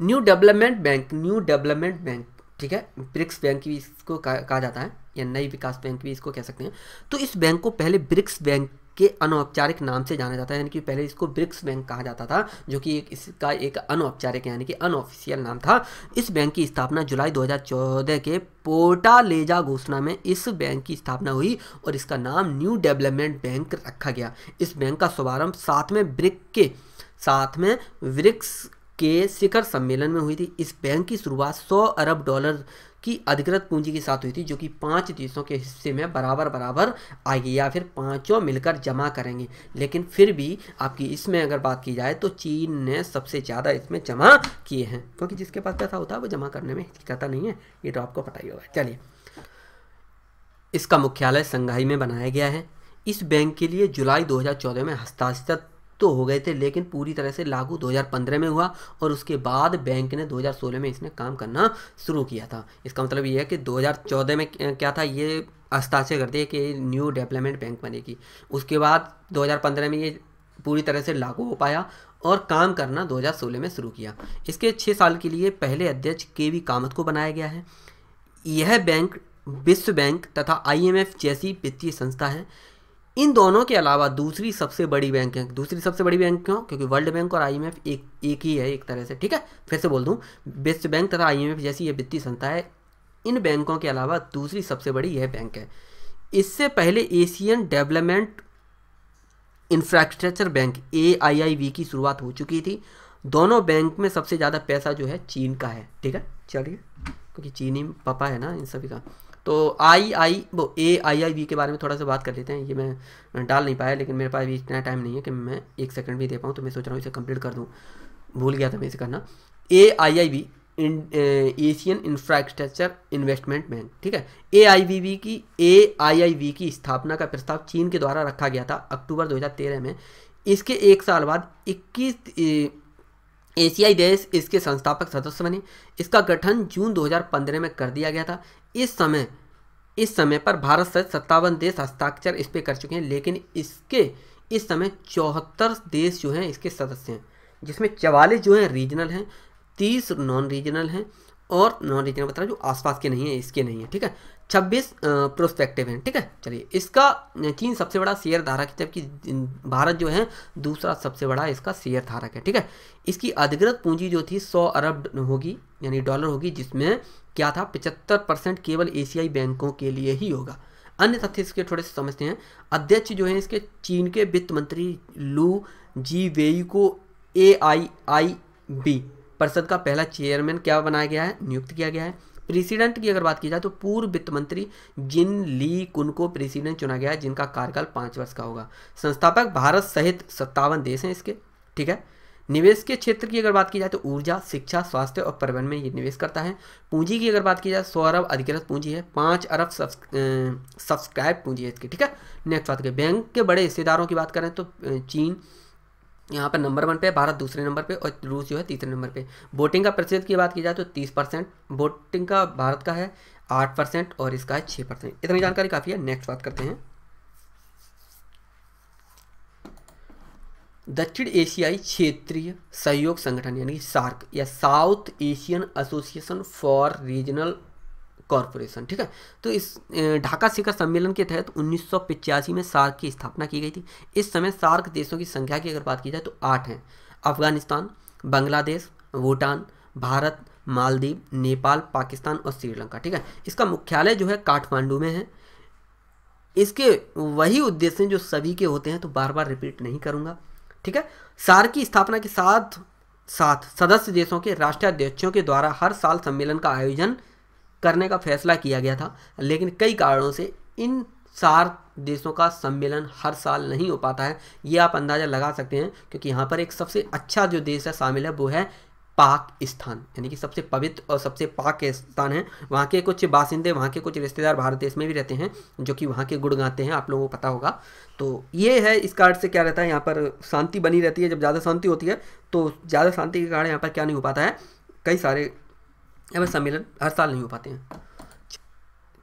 new development bank new development bank ठीक है ब्रिक्स बैंक भी इसको कहा जाता है या नई विकास बैंक भी इसको कह सकते हैं तो इस बैंक को पहले ब्रिक्स बैंक के अनौपचारिक नाम से जाना जाता है यानी कि पहले इसको ब्रिक्स बैंक कहा जाता था जो कि एक इसका एक अनौपचारिक यानी कि अनऑफिशियल नाम था इस बैंक की स्थापना जुलाई 2014 के पोर्टालेजा घोषणा में इस बैंक की स्थापना हुई और इसका नाम न्यू डेवलपमेंट बैंक रखा गया इस बैंक का शुभारंभ साथ में ब्रिक के साथ में ब्रिक्स के शिखर सम्मेलन में हुई थी इस बैंक की शुरुआत 100 अरब डॉलर की अधिकृत पूंजी के साथ हुई थी जो कि पांच देशों के हिस्से में बराबर बराबर आएगी या फिर पांचों मिलकर जमा करेंगे लेकिन फिर भी आपकी इसमें अगर बात की जाए तो चीन ने सबसे ज़्यादा इसमें जमा किए हैं क्योंकि जिसके पास पैसा होता है वो जमा करने में हिचकता नहीं है ये तो आपको पता ही होगा चलिए इसका मुख्यालय संघाई में बनाया गया है इस बैंक के लिए जुलाई 2014 में हस्ताक्षर तो हो गए थे लेकिन पूरी तरह से लागू 2015 में हुआ और उसके बाद बैंक ने 2016 में इसने काम करना शुरू किया था इसका मतलब ये है कि 2014 में क्या था ये हस्ताक्षर कर दिए कि न्यू डेवलपमेंट बैंक बनेगी उसके बाद 2015 में ये पूरी तरह से लागू हो पाया और काम करना 2016 में शुरू किया इसके छः साल के लिए पहले अध्यक्ष के वी कामत को बनाया गया है यह बैंक विश्व बैंक तथा आई जैसी वित्तीय संस्था है इन दोनों के अलावा दूसरी सबसे बड़ी बैंक है दूसरी सबसे बड़ी बैंक क्यों क्योंकि वर्ल्ड बैंक और आईएमएफ एक एक ही है एक तरह से ठीक है फिर से बोल दूँ बेस्ट बैंक तथा आईएमएफ जैसी ये वित्तीय संस्था है इन बैंकों के अलावा दूसरी सबसे बड़ी यह बैंक है इससे पहले Asian development infrastructure bank A की शुरुआत हो चुकी थी दोनों बैंक में सबसे ज़्यादा पैसा जो है चीन का है ठीक है चलिए क्योंकि चीनी पापा है ना इन सभी का तो आई आई वो ए आई आई वी के बारे में थोड़ा सा बात कर लेते हैं ये मैं डाल नहीं पाया लेकिन मेरे पास अभी इतना टाइम नहीं है कि मैं एक सेकंड भी दे पाऊँ तो मैं सोच रहा हूँ इसे कंप्लीट कर दूँ भूल गया था मैं इसे करना A I I V Asian infrastructure investment bank ठीक है ए आई वी वी की ए आई आई वी की स्थापना का प्रस्ताव चीन के द्वारा रखा गया था अक्टूबर 2013 में इसके एक साल बाद 21 एशियाई देश इसके संस्थापक सदस्य बने इसका गठन जून 2015 में कर दिया गया था इस समय इस समय पर भारत सहित सत्तावन देश हस्ताक्षर इस पर कर चुके हैं लेकिन इसके इस समय चौहत्तर देश जो हैं इसके सदस्य हैं जिसमें चवालीस जो हैं रीजनल हैं तीस नॉन रीजनल हैं और नॉन रीजनल बता रहा जो आसपास के नहीं हैं इसके नहीं हैं ठीक है छब्बीस प्रोस्पेक्टिव हैं ठीक है चलिए इसका चीन सबसे बड़ा शेयर धारक है जबकि भारत जो है दूसरा सबसे बड़ा इसका शेयर धारक है ठीक है इसकी अधिकृत पूंजी जो थी सौ अरब होगी यानी डॉलर होगी जिसमें क्या था पिचहत्तर परसेंट केवल एशियाई बैंकों के लिए ही होगा अन्य तथ्य इसके थोड़े से समझते हैं अध्यक्ष जो है इसके चीन के वित्त मंत्री लू जी वेई को ए आई आई बी परिषद का पहला चेयरमैन क्या बनाया गया है नियुक्त किया गया है प्रेसिडेंट की अगर बात की जाए तो पूर्व वित्त मंत्री जिन ली कुन को प्रेसिडेंट चुना गया है जिनका कार्यकाल पाँच वर्ष का होगा संस्थापक भारत सहित सत्तावन देश हैं इसके ठीक है निवेश के क्षेत्र की अगर बात की जाए तो ऊर्जा शिक्षा स्वास्थ्य और परिवहन में ये निवेश करता है पूंजी की अगर बात की जाए सौ अरब अधिकृत पूंजी है पाँच अरब सब्सक्राइब पूंजी है इसकी ठीक है नेक्स्ट बात करें बैंक के बड़े हिस्सेदारों की बात करें तो चीन यहाँ पर नंबर वन पे भारत दूसरे नंबर पे और रूस जो है तीसरे नंबर पे वोटिंग का प्रतिशत की बात की जाए तो तीस परसेंट वोटिंग का भारत का है आठ परसेंट और इसका है छः परसेंट इतनी जानकारी काफ़ी है नेक्स्ट बात करते हैं दक्षिण एशियाई क्षेत्रीय सहयोग संगठन यानी सार्क या South Asian association for regional corporation ठीक है तो इस ढाका शिखर सम्मेलन के तहत उन्नीस में सार्क की स्थापना की गई थी इस समय सार्क देशों की संख्या की अगर बात की जाए तो आठ हैं अफगानिस्तान बांग्लादेश भूटान भारत मालदीव नेपाल पाकिस्तान और श्रीलंका ठीक है इसका मुख्यालय जो है काठमांडू में है इसके वही उद्देश्य जो सभी के होते हैं तो बार बार रिपीट नहीं करूँगा ठीक है सार की स्थापना के साथ साथ सदस्य देशों के राष्ट्राध्यक्षों के द्वारा हर साल सम्मेलन का आयोजन करने का फैसला किया गया था लेकिन कई कारणों से इन सार देशों का सम्मेलन हर साल नहीं हो पाता है ये आप अंदाज़ा लगा सकते हैं क्योंकि यहाँ पर एक सबसे अच्छा जो देश है शामिल है वो है पाक स्थान यानी कि सबसे पवित्र और सबसे पाक स्थान है वहाँ के कुछ बासिंदे वहाँ के कुछ रिश्तेदार भारत देश में भी रहते हैं जो कि वहाँ के गुड़ गाते हैं आप लोगों को पता होगा तो ये है इस कार्ड से क्या रहता है यहाँ पर शांति बनी रहती है जब ज़्यादा शांति होती है तो ज़्यादा शांति के कारण यहाँ पर क्या नहीं हो पाता है कई सारे यहाँ सम्मेलन हर साल नहीं हो पाते हैं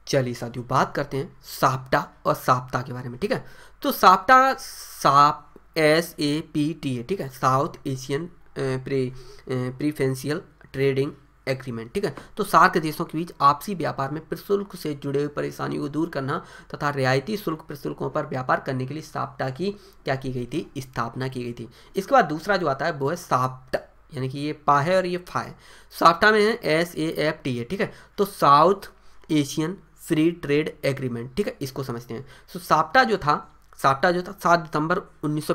चलिए साथियों बात करते हैं साप्टा और साप्ता के बारे में ठीक है तो साप्टा साप S A P T A ठीक है South Asian preferential trading agreement ठीक है तो सार्क देशों के बीच आपसी व्यापार में प्रशुल्क से जुड़े हुए परेशानियों को दूर करना तथा रियायती शुल्क प्रशुल्कों पर व्यापार करने के लिए साप्टा की क्या की गई थी स्थापना की गई थी इसके बाद दूसरा जो आता है वो है साप्टा यानी कि ये पा है और ये फा है साप्टा में है S A F T A ठीक है तो South Asian free trade agreement ठीक है इसको समझते हैं सो तो साप्टा जो था साप्टा जो था सात दिसंबर उन्नीस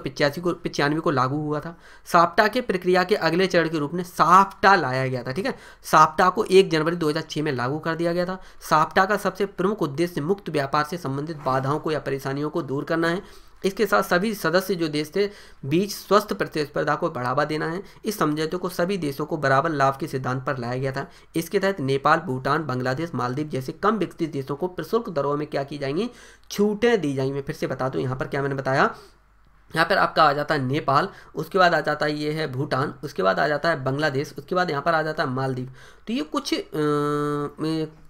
को पिचानवे को लागू हुआ था साप्टा के प्रक्रिया के अगले चरण के रूप में साप्टा लाया गया था ठीक है साप्टा को एक जनवरी 2006 में लागू कर दिया गया था साप्टा का सबसे प्रमुख उद्देश्य मुक्त व्यापार से संबंधित बाधाओं को या परेशानियों को दूर करना है इसके साथ सभी सदस्य जो देश थे बीच स्वस्थ प्रतिस्पर्धा को बढ़ावा देना है इस समझौते को सभी देशों को बराबर लाभ के सिद्धांत पर लाया गया था इसके तहत नेपाल भूटान बांग्लादेश मालदीव जैसे कम विकसित देशों को प्रशुल्क दरों में क्या की जाएंगी छूटें दी जाएंगी मैं फिर से बता दूँ यहाँ पर क्या मैंने बताया यहाँ पर आपका आ जाता है नेपाल उसके बाद आ जाता है ये है भूटान उसके बाद आ जाता है बांग्लादेश उसके बाद यहाँ पर आ जाता है मालदीव तो ये कुछ आ,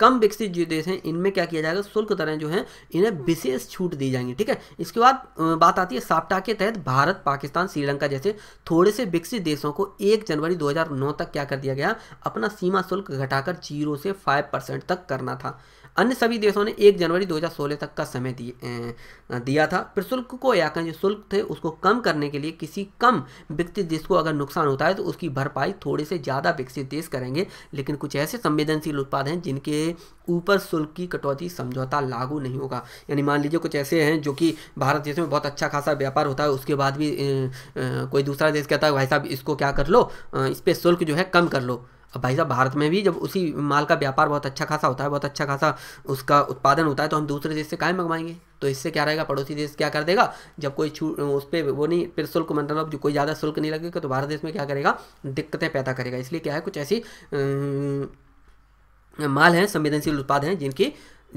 कम विकसित जो देश हैं इनमें क्या किया जाएगा शुल्क दरें जो हैं इन्हें विशेष छूट दी जाएंगी ठीक है इसके बाद बात आती है साप्टा के तहत भारत पाकिस्तान श्रीलंका जैसे थोड़े से विकसित देशों को एक जनवरी दो तक क्या कर दिया गया अपना सीमा शुल्क घटाकर जीरो से फाइव तक करना था अन्य सभी देशों ने 1 जनवरी 2016 तक का समय दिया था प्रशुल्क को या जो शुल्क थे उसको कम करने के लिए किसी कम विकसित देश को अगर नुकसान होता है तो उसकी भरपाई थोड़े से ज़्यादा विकसित देश करेंगे लेकिन कुछ ऐसे संवेदनशील उत्पाद हैं जिनके ऊपर शुल्क की कटौती समझौता लागू नहीं होगा यानी मान लीजिए कुछ ऐसे हैं जो कि भारत देश में बहुत अच्छा खासा व्यापार होता है उसके बाद भी कोई दूसरा देश कहता है भाई साहब इसको क्या कर लो इस पर शुल्क जो है कम कर लो अब भाई साहब भारत में भी जब उसी माल का व्यापार बहुत अच्छा खासा होता है बहुत अच्छा खासा उसका उत्पादन होता है तो हम दूसरे देश से कायम मंगवाएंगे तो इससे क्या रहेगा पड़ोसी देश क्या कर देगा जब कोई छूट उस पर वो नहीं फिर शुल्क मतलब जो कोई ज़्यादा शुल्क नहीं लगेगा तो भारत देश में क्या करेगा दिक्कतें पैदा करेगा इसलिए क्या है कुछ ऐसी माल हैं संवेदनशील उत्पाद हैं जिनकी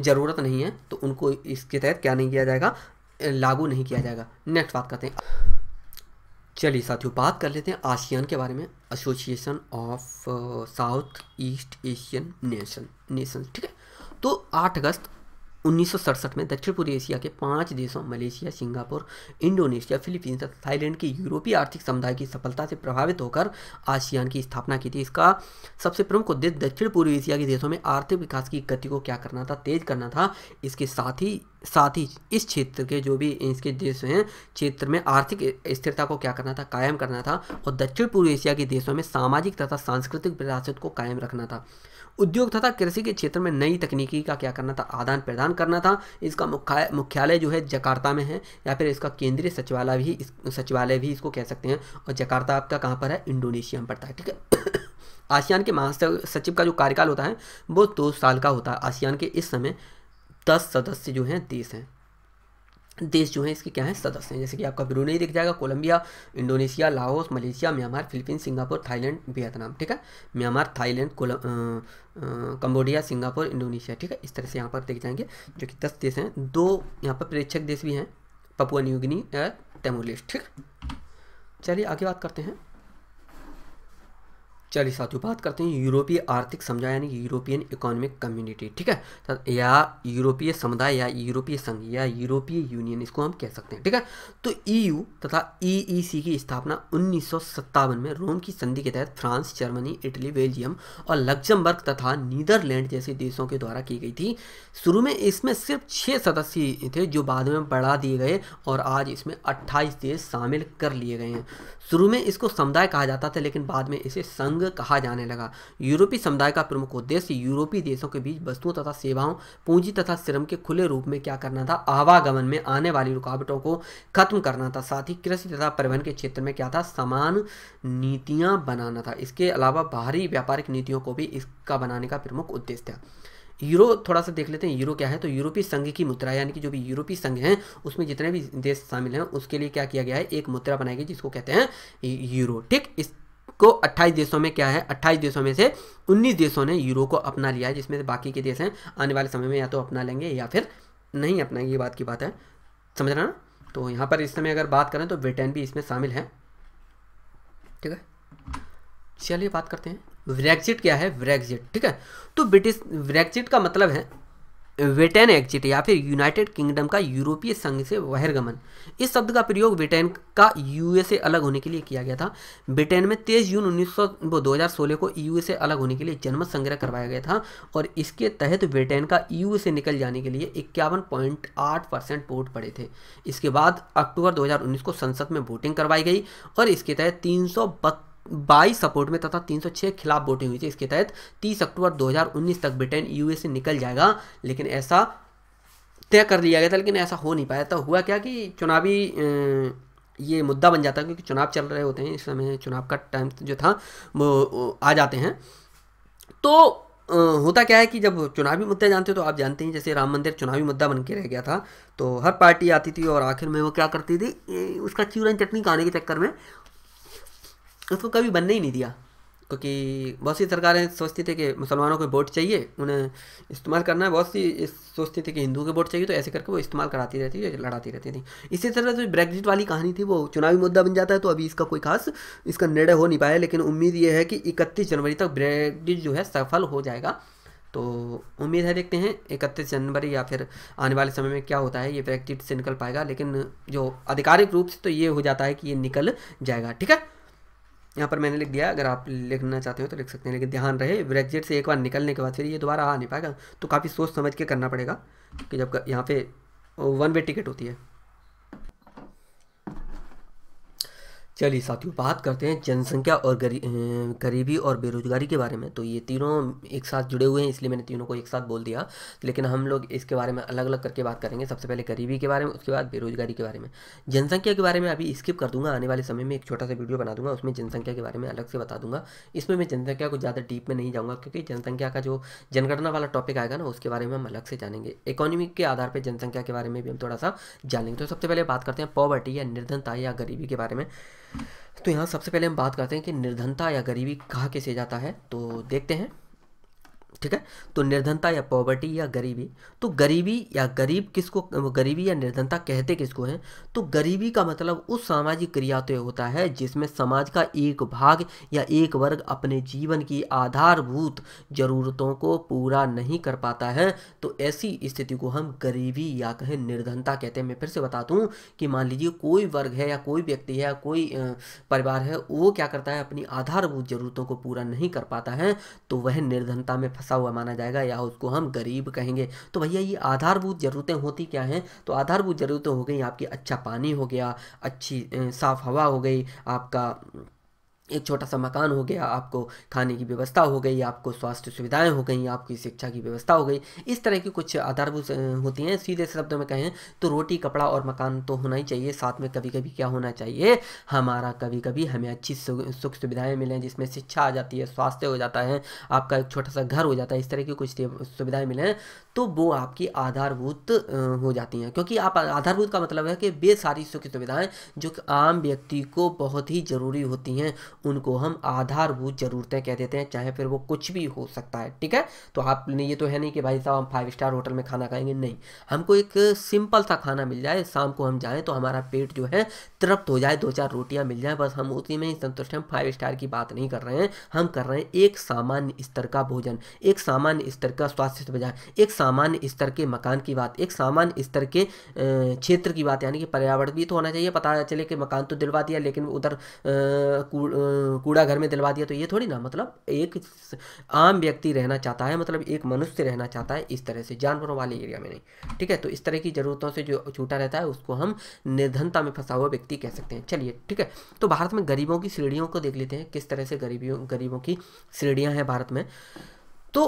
ज़रूरत नहीं है तो उनको इसके तहत क्या नहीं किया जाएगा लागू नहीं किया जाएगा नेक्स्ट बात करते हैं चलिए साथियों बात कर लेते हैं आसियान के बारे में association of South East Asian nation nation ठीक है तो 8 अगस्त उन्नीस में दक्षिण पूर्व एशिया के पांच देशों मलेशिया सिंगापुर इंडोनेशिया फिलीपींस तथा थाईलैंड के यूरोपीय आर्थिक समुदाय की सफलता से प्रभावित होकर आसियान की स्थापना की थी इसका सबसे प्रमुख उद्देश्य दक्षिण पूर्व एशिया के देशों में आर्थिक विकास की गति को क्या करना था तेज करना था इसके साथ ही साथ ही इस क्षेत्र के जो भी इसके देश हैं क्षेत्र में आर्थिक स्थिरता को क्या करना था कायम करना था और दक्षिण पूर्व एशिया के देशों में सामाजिक तथा सांस्कृतिक विरासत को कायम रखना था उद्योग तथा कृषि के क्षेत्र में नई तकनीकी का क्या करना था आदान प्रदान करना था इसका मुख्यालय जो है जकार्ता में है या फिर इसका केंद्रीय सचिवालय भी सचिवालय भी इसको कह सकते हैं और जकार्ता आपका कहाँ पर है इंडोनेशिया में पड़ता है ठीक है आसियान के महासचिव का जो कार्यकाल होता है वो दो साल का होता है आसियान के इस समय दस सदस्य जो हैं देश हैं देश जो है इसके क्या है सदस्य हैं जैसे कि आपका ब्रूनई दिख जाएगा Colombia Indonesia Laos Malaysia Myanmar Philippines Singapore Thailand Vietnam ठीक है Myanmar Thailand Cambodia Singapore Indonesia ठीक है इस तरह से यहाँ पर देख जाएंगे जो कि दस देश हैं दो यहाँ पर प्रेक्षक देश भी हैं पपुआ न्यूगिनी टेमोलिस्ट ठीक चलिए आगे बात करते हैं चलिए साथियों बात करते हैं यूरोपीय आर्थिक समुदाय यानी यूरोपियन इकोनॉमिक कम्युनिटी ठीक है तो या यूरोपीय समुदाय या यूरोपीय संघ या यूरोपीय यूनियन इसको हम कह सकते हैं ठीक है तो ईयू e तथा ईईसी e e की स्थापना उन्नीस में रोम की संधि के तहत फ्रांस जर्मनी इटली बेल्जियम और लग्जमबर्ग तथा नीदरलैंड जैसे देशों के द्वारा की गई थी शुरू में इसमें सिर्फ छः सदस्य थे जो बाद में बढ़ा दिए गए और आज इसमें अट्ठाईस देश शामिल कर लिए गए हैं शुरू में इसको समुदाय कहा जाता था लेकिन बाद में इसे संघ कहा जाने लगा यूरोपीय समुदाय का प्रमुख उद्देश्य यूरोपीय देशों के बीच वस्तुओं तथा सेवाओं पूंजी तथा श्रम के खुले रूप में क्या करना था आवागमन में आने वाली रुकावटों को खत्म करना था साथ ही कृषि तथा परिवहन के क्षेत्र में क्या था समान नीतियाँ बनाना था इसके अलावा बाहरी व्यापारिक नीतियों को भी इसका बनाने का प्रमुख उद्देश्य था यूरो थोड़ा सा देख लेते हैं यूरो क्या है तो यूरोपीय संघ की मुद्रा यानी कि जो भी यूरोपीय संघ है उसमें जितने भी देश शामिल हैं उसके लिए क्या किया गया है एक मुद्रा बनाई गई जिसको कहते हैं यूरो ठीक इस को 28 देशों में क्या है 28 देशों में से 19 देशों ने यूरो को अपना लिया है जिसमें से बाकी के देश हैं आने वाले समय में या तो अपना लेंगे या फिर नहीं अपनाएंगे ये बात की बात है समझ रहे ना तो यहाँ पर इस समय अगर बात करें तो ब्रिटेन भी इसमें शामिल है ठीक है चलिए बात करते हैं ब्रेक्जिट क्या है ब्रेक्जिट ठीक है तो ब्रिटिश ब्रेक्जिट का मतलब है ब्रिटेन एग्जिट या फिर यूनाइटेड किंगडम का यूरोपीय संघ से बहिर्गमन इस शब्द का प्रयोग ब्रिटेन का यूएसए अलग होने के लिए किया गया था ब्रिटेन में 23 जून उन्नीस वो 2016 को यूएसए अलग होने के लिए जनमत संग्रह करवाया गया था और इसके तहत ब्रिटेन का यूएसए निकल जाने के लिए इक्यावन परसेंट वोट पड़े थे इसके बाद अक्टूबर दो को संसद में वोटिंग करवाई गई और इसके तहत तीन बाईस सपोर्ट में तथा 306 के खिलाफ वोटिंग हुई थी इसके तहत 30 अक्टूबर 2019 तक ब्रिटेन यूए से निकल जाएगा लेकिन ऐसा तय कर लिया गया था लेकिन ऐसा हो नहीं पाया तो हुआ क्या कि चुनावी ये मुद्दा बन जाता है क्योंकि चुनाव चल रहे होते हैं इस समय चुनाव का टाइम जो था वो आ जाते हैं तो होता क्या है कि जब चुनावी मुद्दे जानते हो तो आप जानते हैं जैसे राम मंदिर चुनावी मुद्दा बन के रह गया था तो हर पार्टी आती थी और आखिर में वो क्या करती थी उसका चूरन चटनी खाने के चक्कर में उसको कभी बनने ही नहीं दिया क्योंकि बहुत सी सरकारें सोचती थी कि मुसलमानों को वोट चाहिए उन्हें इस्तेमाल करना है बहुत सी सोचती थी कि हिंदुओं के वोट चाहिए तो ऐसे करके वो इस्तेमाल कराती रहती थी लड़ाती रहती थी इसी तरह से तो ब्रेग्जिट वाली कहानी थी वो चुनावी मुद्दा बन जाता है तो अभी इसका कोई खास इसका निर्णय हो नहीं पाया लेकिन उम्मीद ये है कि इकतीस जनवरी तक ब्रेग्जिट जो है सफल हो जाएगा तो उम्मीद है देखते हैं इकतीस जनवरी या फिर आने वाले समय में क्या होता है ये ब्रेग्जिट से निकल पाएगा लेकिन जो आधिकारिक रूप से तो ये हो जाता है कि ये निकल जाएगा ठीक है यहाँ पर मैंने लिख दिया अगर आप लिखना चाहते हो तो लिख सकते हैं लेकिन ध्यान रहे ब्रेग्जिट से एक बार निकलने के बाद फिर ये दोबारा आ नहीं पाएगा तो काफ़ी सोच समझ के करना पड़ेगा कि जब यहाँ पे वन वे टिकट होती है चलिए साथियों बात करते हैं जनसंख्या और गरी, गरीबी और बेरोजगारी के बारे में तो ये तीनों एक साथ जुड़े हुए हैं इसलिए मैंने तीनों को एक साथ बोल दिया लेकिन हम लोग इसके बारे में अलग अलग करके बात करेंगे सबसे पहले गरीबी के बारे में उसके बाद बेरोजगारी के बारे में जनसंख्या के बारे में अभी स्किप कर दूंगा आने वाले समय में एक छोटा सा वीडियो बना दूंगा उसमें जनसंख्या के बारे में अलग से बता दूंगा इसमें मैं जनसंख्या को ज़्यादा डीप में नहीं जाऊँगा क्योंकि जनसंख्या का जो जनगणना वाला टॉपिक आएगा ना उसके बारे में हम अलग से जानेंगे इकोनॉमिक के आधार पर जनसंख्या के बारे में भी हम थोड़ा सा जानेंगे तो सबसे पहले बात करते हैं पॉवर्टी या निर्धनता या गरीबी के बारे में तो यहाँ सबसे पहले हम बात करते हैं कि निर्धनता या गरीबी कहाँ किसे जाता है तो देखते हैं ठीक है तो निर्धनता या पॉवर्टी या गरीबी तो गरीबी या गरीब किसको गरीबी या निर्धनता कहते किसको हैं तो गरीबी का मतलब उस सामाजिक क्रिया तो होता है जिसमें समाज का एक भाग या एक वर्ग अपने जीवन की आधारभूत जरूरतों को पूरा नहीं कर पाता है तो ऐसी स्थिति को हम गरीबी या कहें निर्धनता कहते हैं मैं फिर से बता दूँ कि मान लीजिए कोई वर्ग है या कोई व्यक्ति है या कोई परिवार है वो क्या करता है अपनी आधारभूत जरूरतों को पूरा नहीं कर पाता है तो वह निर्धनता में फंस फंसा हुआ माना जाएगा या उसको हम गरीब कहेंगे तो भैया ये आधारभूत ज़रूरतें होती क्या हैं तो आधारभूत ज़रूरतें हो गई आपकी अच्छा पानी हो गया अच्छी साफ़ हवा हो गई आपका एक छोटा सा मकान हो गया आपको खाने की व्यवस्था हो गई आपको स्वास्थ्य सुविधाएं हो गई आपकी शिक्षा की व्यवस्था हो गई इस तरह की कुछ आधारभूत होती हैं सीधे शब्द में कहें तो रोटी कपड़ा और मकान तो होना ही चाहिए साथ में कभी कभी क्या होना चाहिए हमारा कभी कभी हमें अच्छी सुख सुविधाएं मिलें जिसमें शिक्षा आ जाती है स्वास्थ्य हो जाता है आपका एक छोटा सा घर हो जाता है इस तरह की कुछ सुविधाएँ मिलें तो वो आपकी आधारभूत हो जाती हैं क्योंकि आप आधारभूत का मतलब है कि वे सारी सुख सुविधाएँ जो आम व्यक्ति को बहुत ही ज़रूरी होती हैं उनको हम आधारभूत ज़रूरतें कह देते हैं चाहे फिर वो कुछ भी हो सकता है ठीक है तो आपने ये तो है नहीं कि भाई साहब हम फाइव स्टार होटल में खाना खाएंगे नहीं हमको एक सिंपल सा खाना मिल जाए शाम को हम जाएँ तो हमारा पेट जो है तृप्त हो जाए दो चार रोटियाँ मिल जाएँ बस हम उसी में ही संतुष्ट हैं फाइव स्टार की बात नहीं कर रहे हैं हम कर रहे हैं एक सामान्य स्तर का भोजन एक सामान्य स्तर का स्वास्थ्य सुविधा एक सामान्य स्तर के मकान की बात एक सामान्य स्तर के क्षेत्र की बात यानी कि पर्यावरण भी तो होना चाहिए पता चले कि मकान तो दिलवा दिया लेकिन उधर कूड़ा घर में दिलवा दिया तो ये थोड़ी ना मतलब एक आम व्यक्ति रहना चाहता है मतलब एक मनुष्य रहना चाहता है इस तरह से जानवरों वाले एरिया में नहीं ठीक है तो इस तरह की ज़रूरतों से जो छूटा रहता है उसको हम निर्धनता में फंसा हुआ व्यक्ति कह सकते हैं चलिए ठीक है तो भारत में गरीबों की श्रेणियों को देख लेते हैं किस तरह से गरीबियों गरीबों की श्रेणियाँ हैं भारत में तो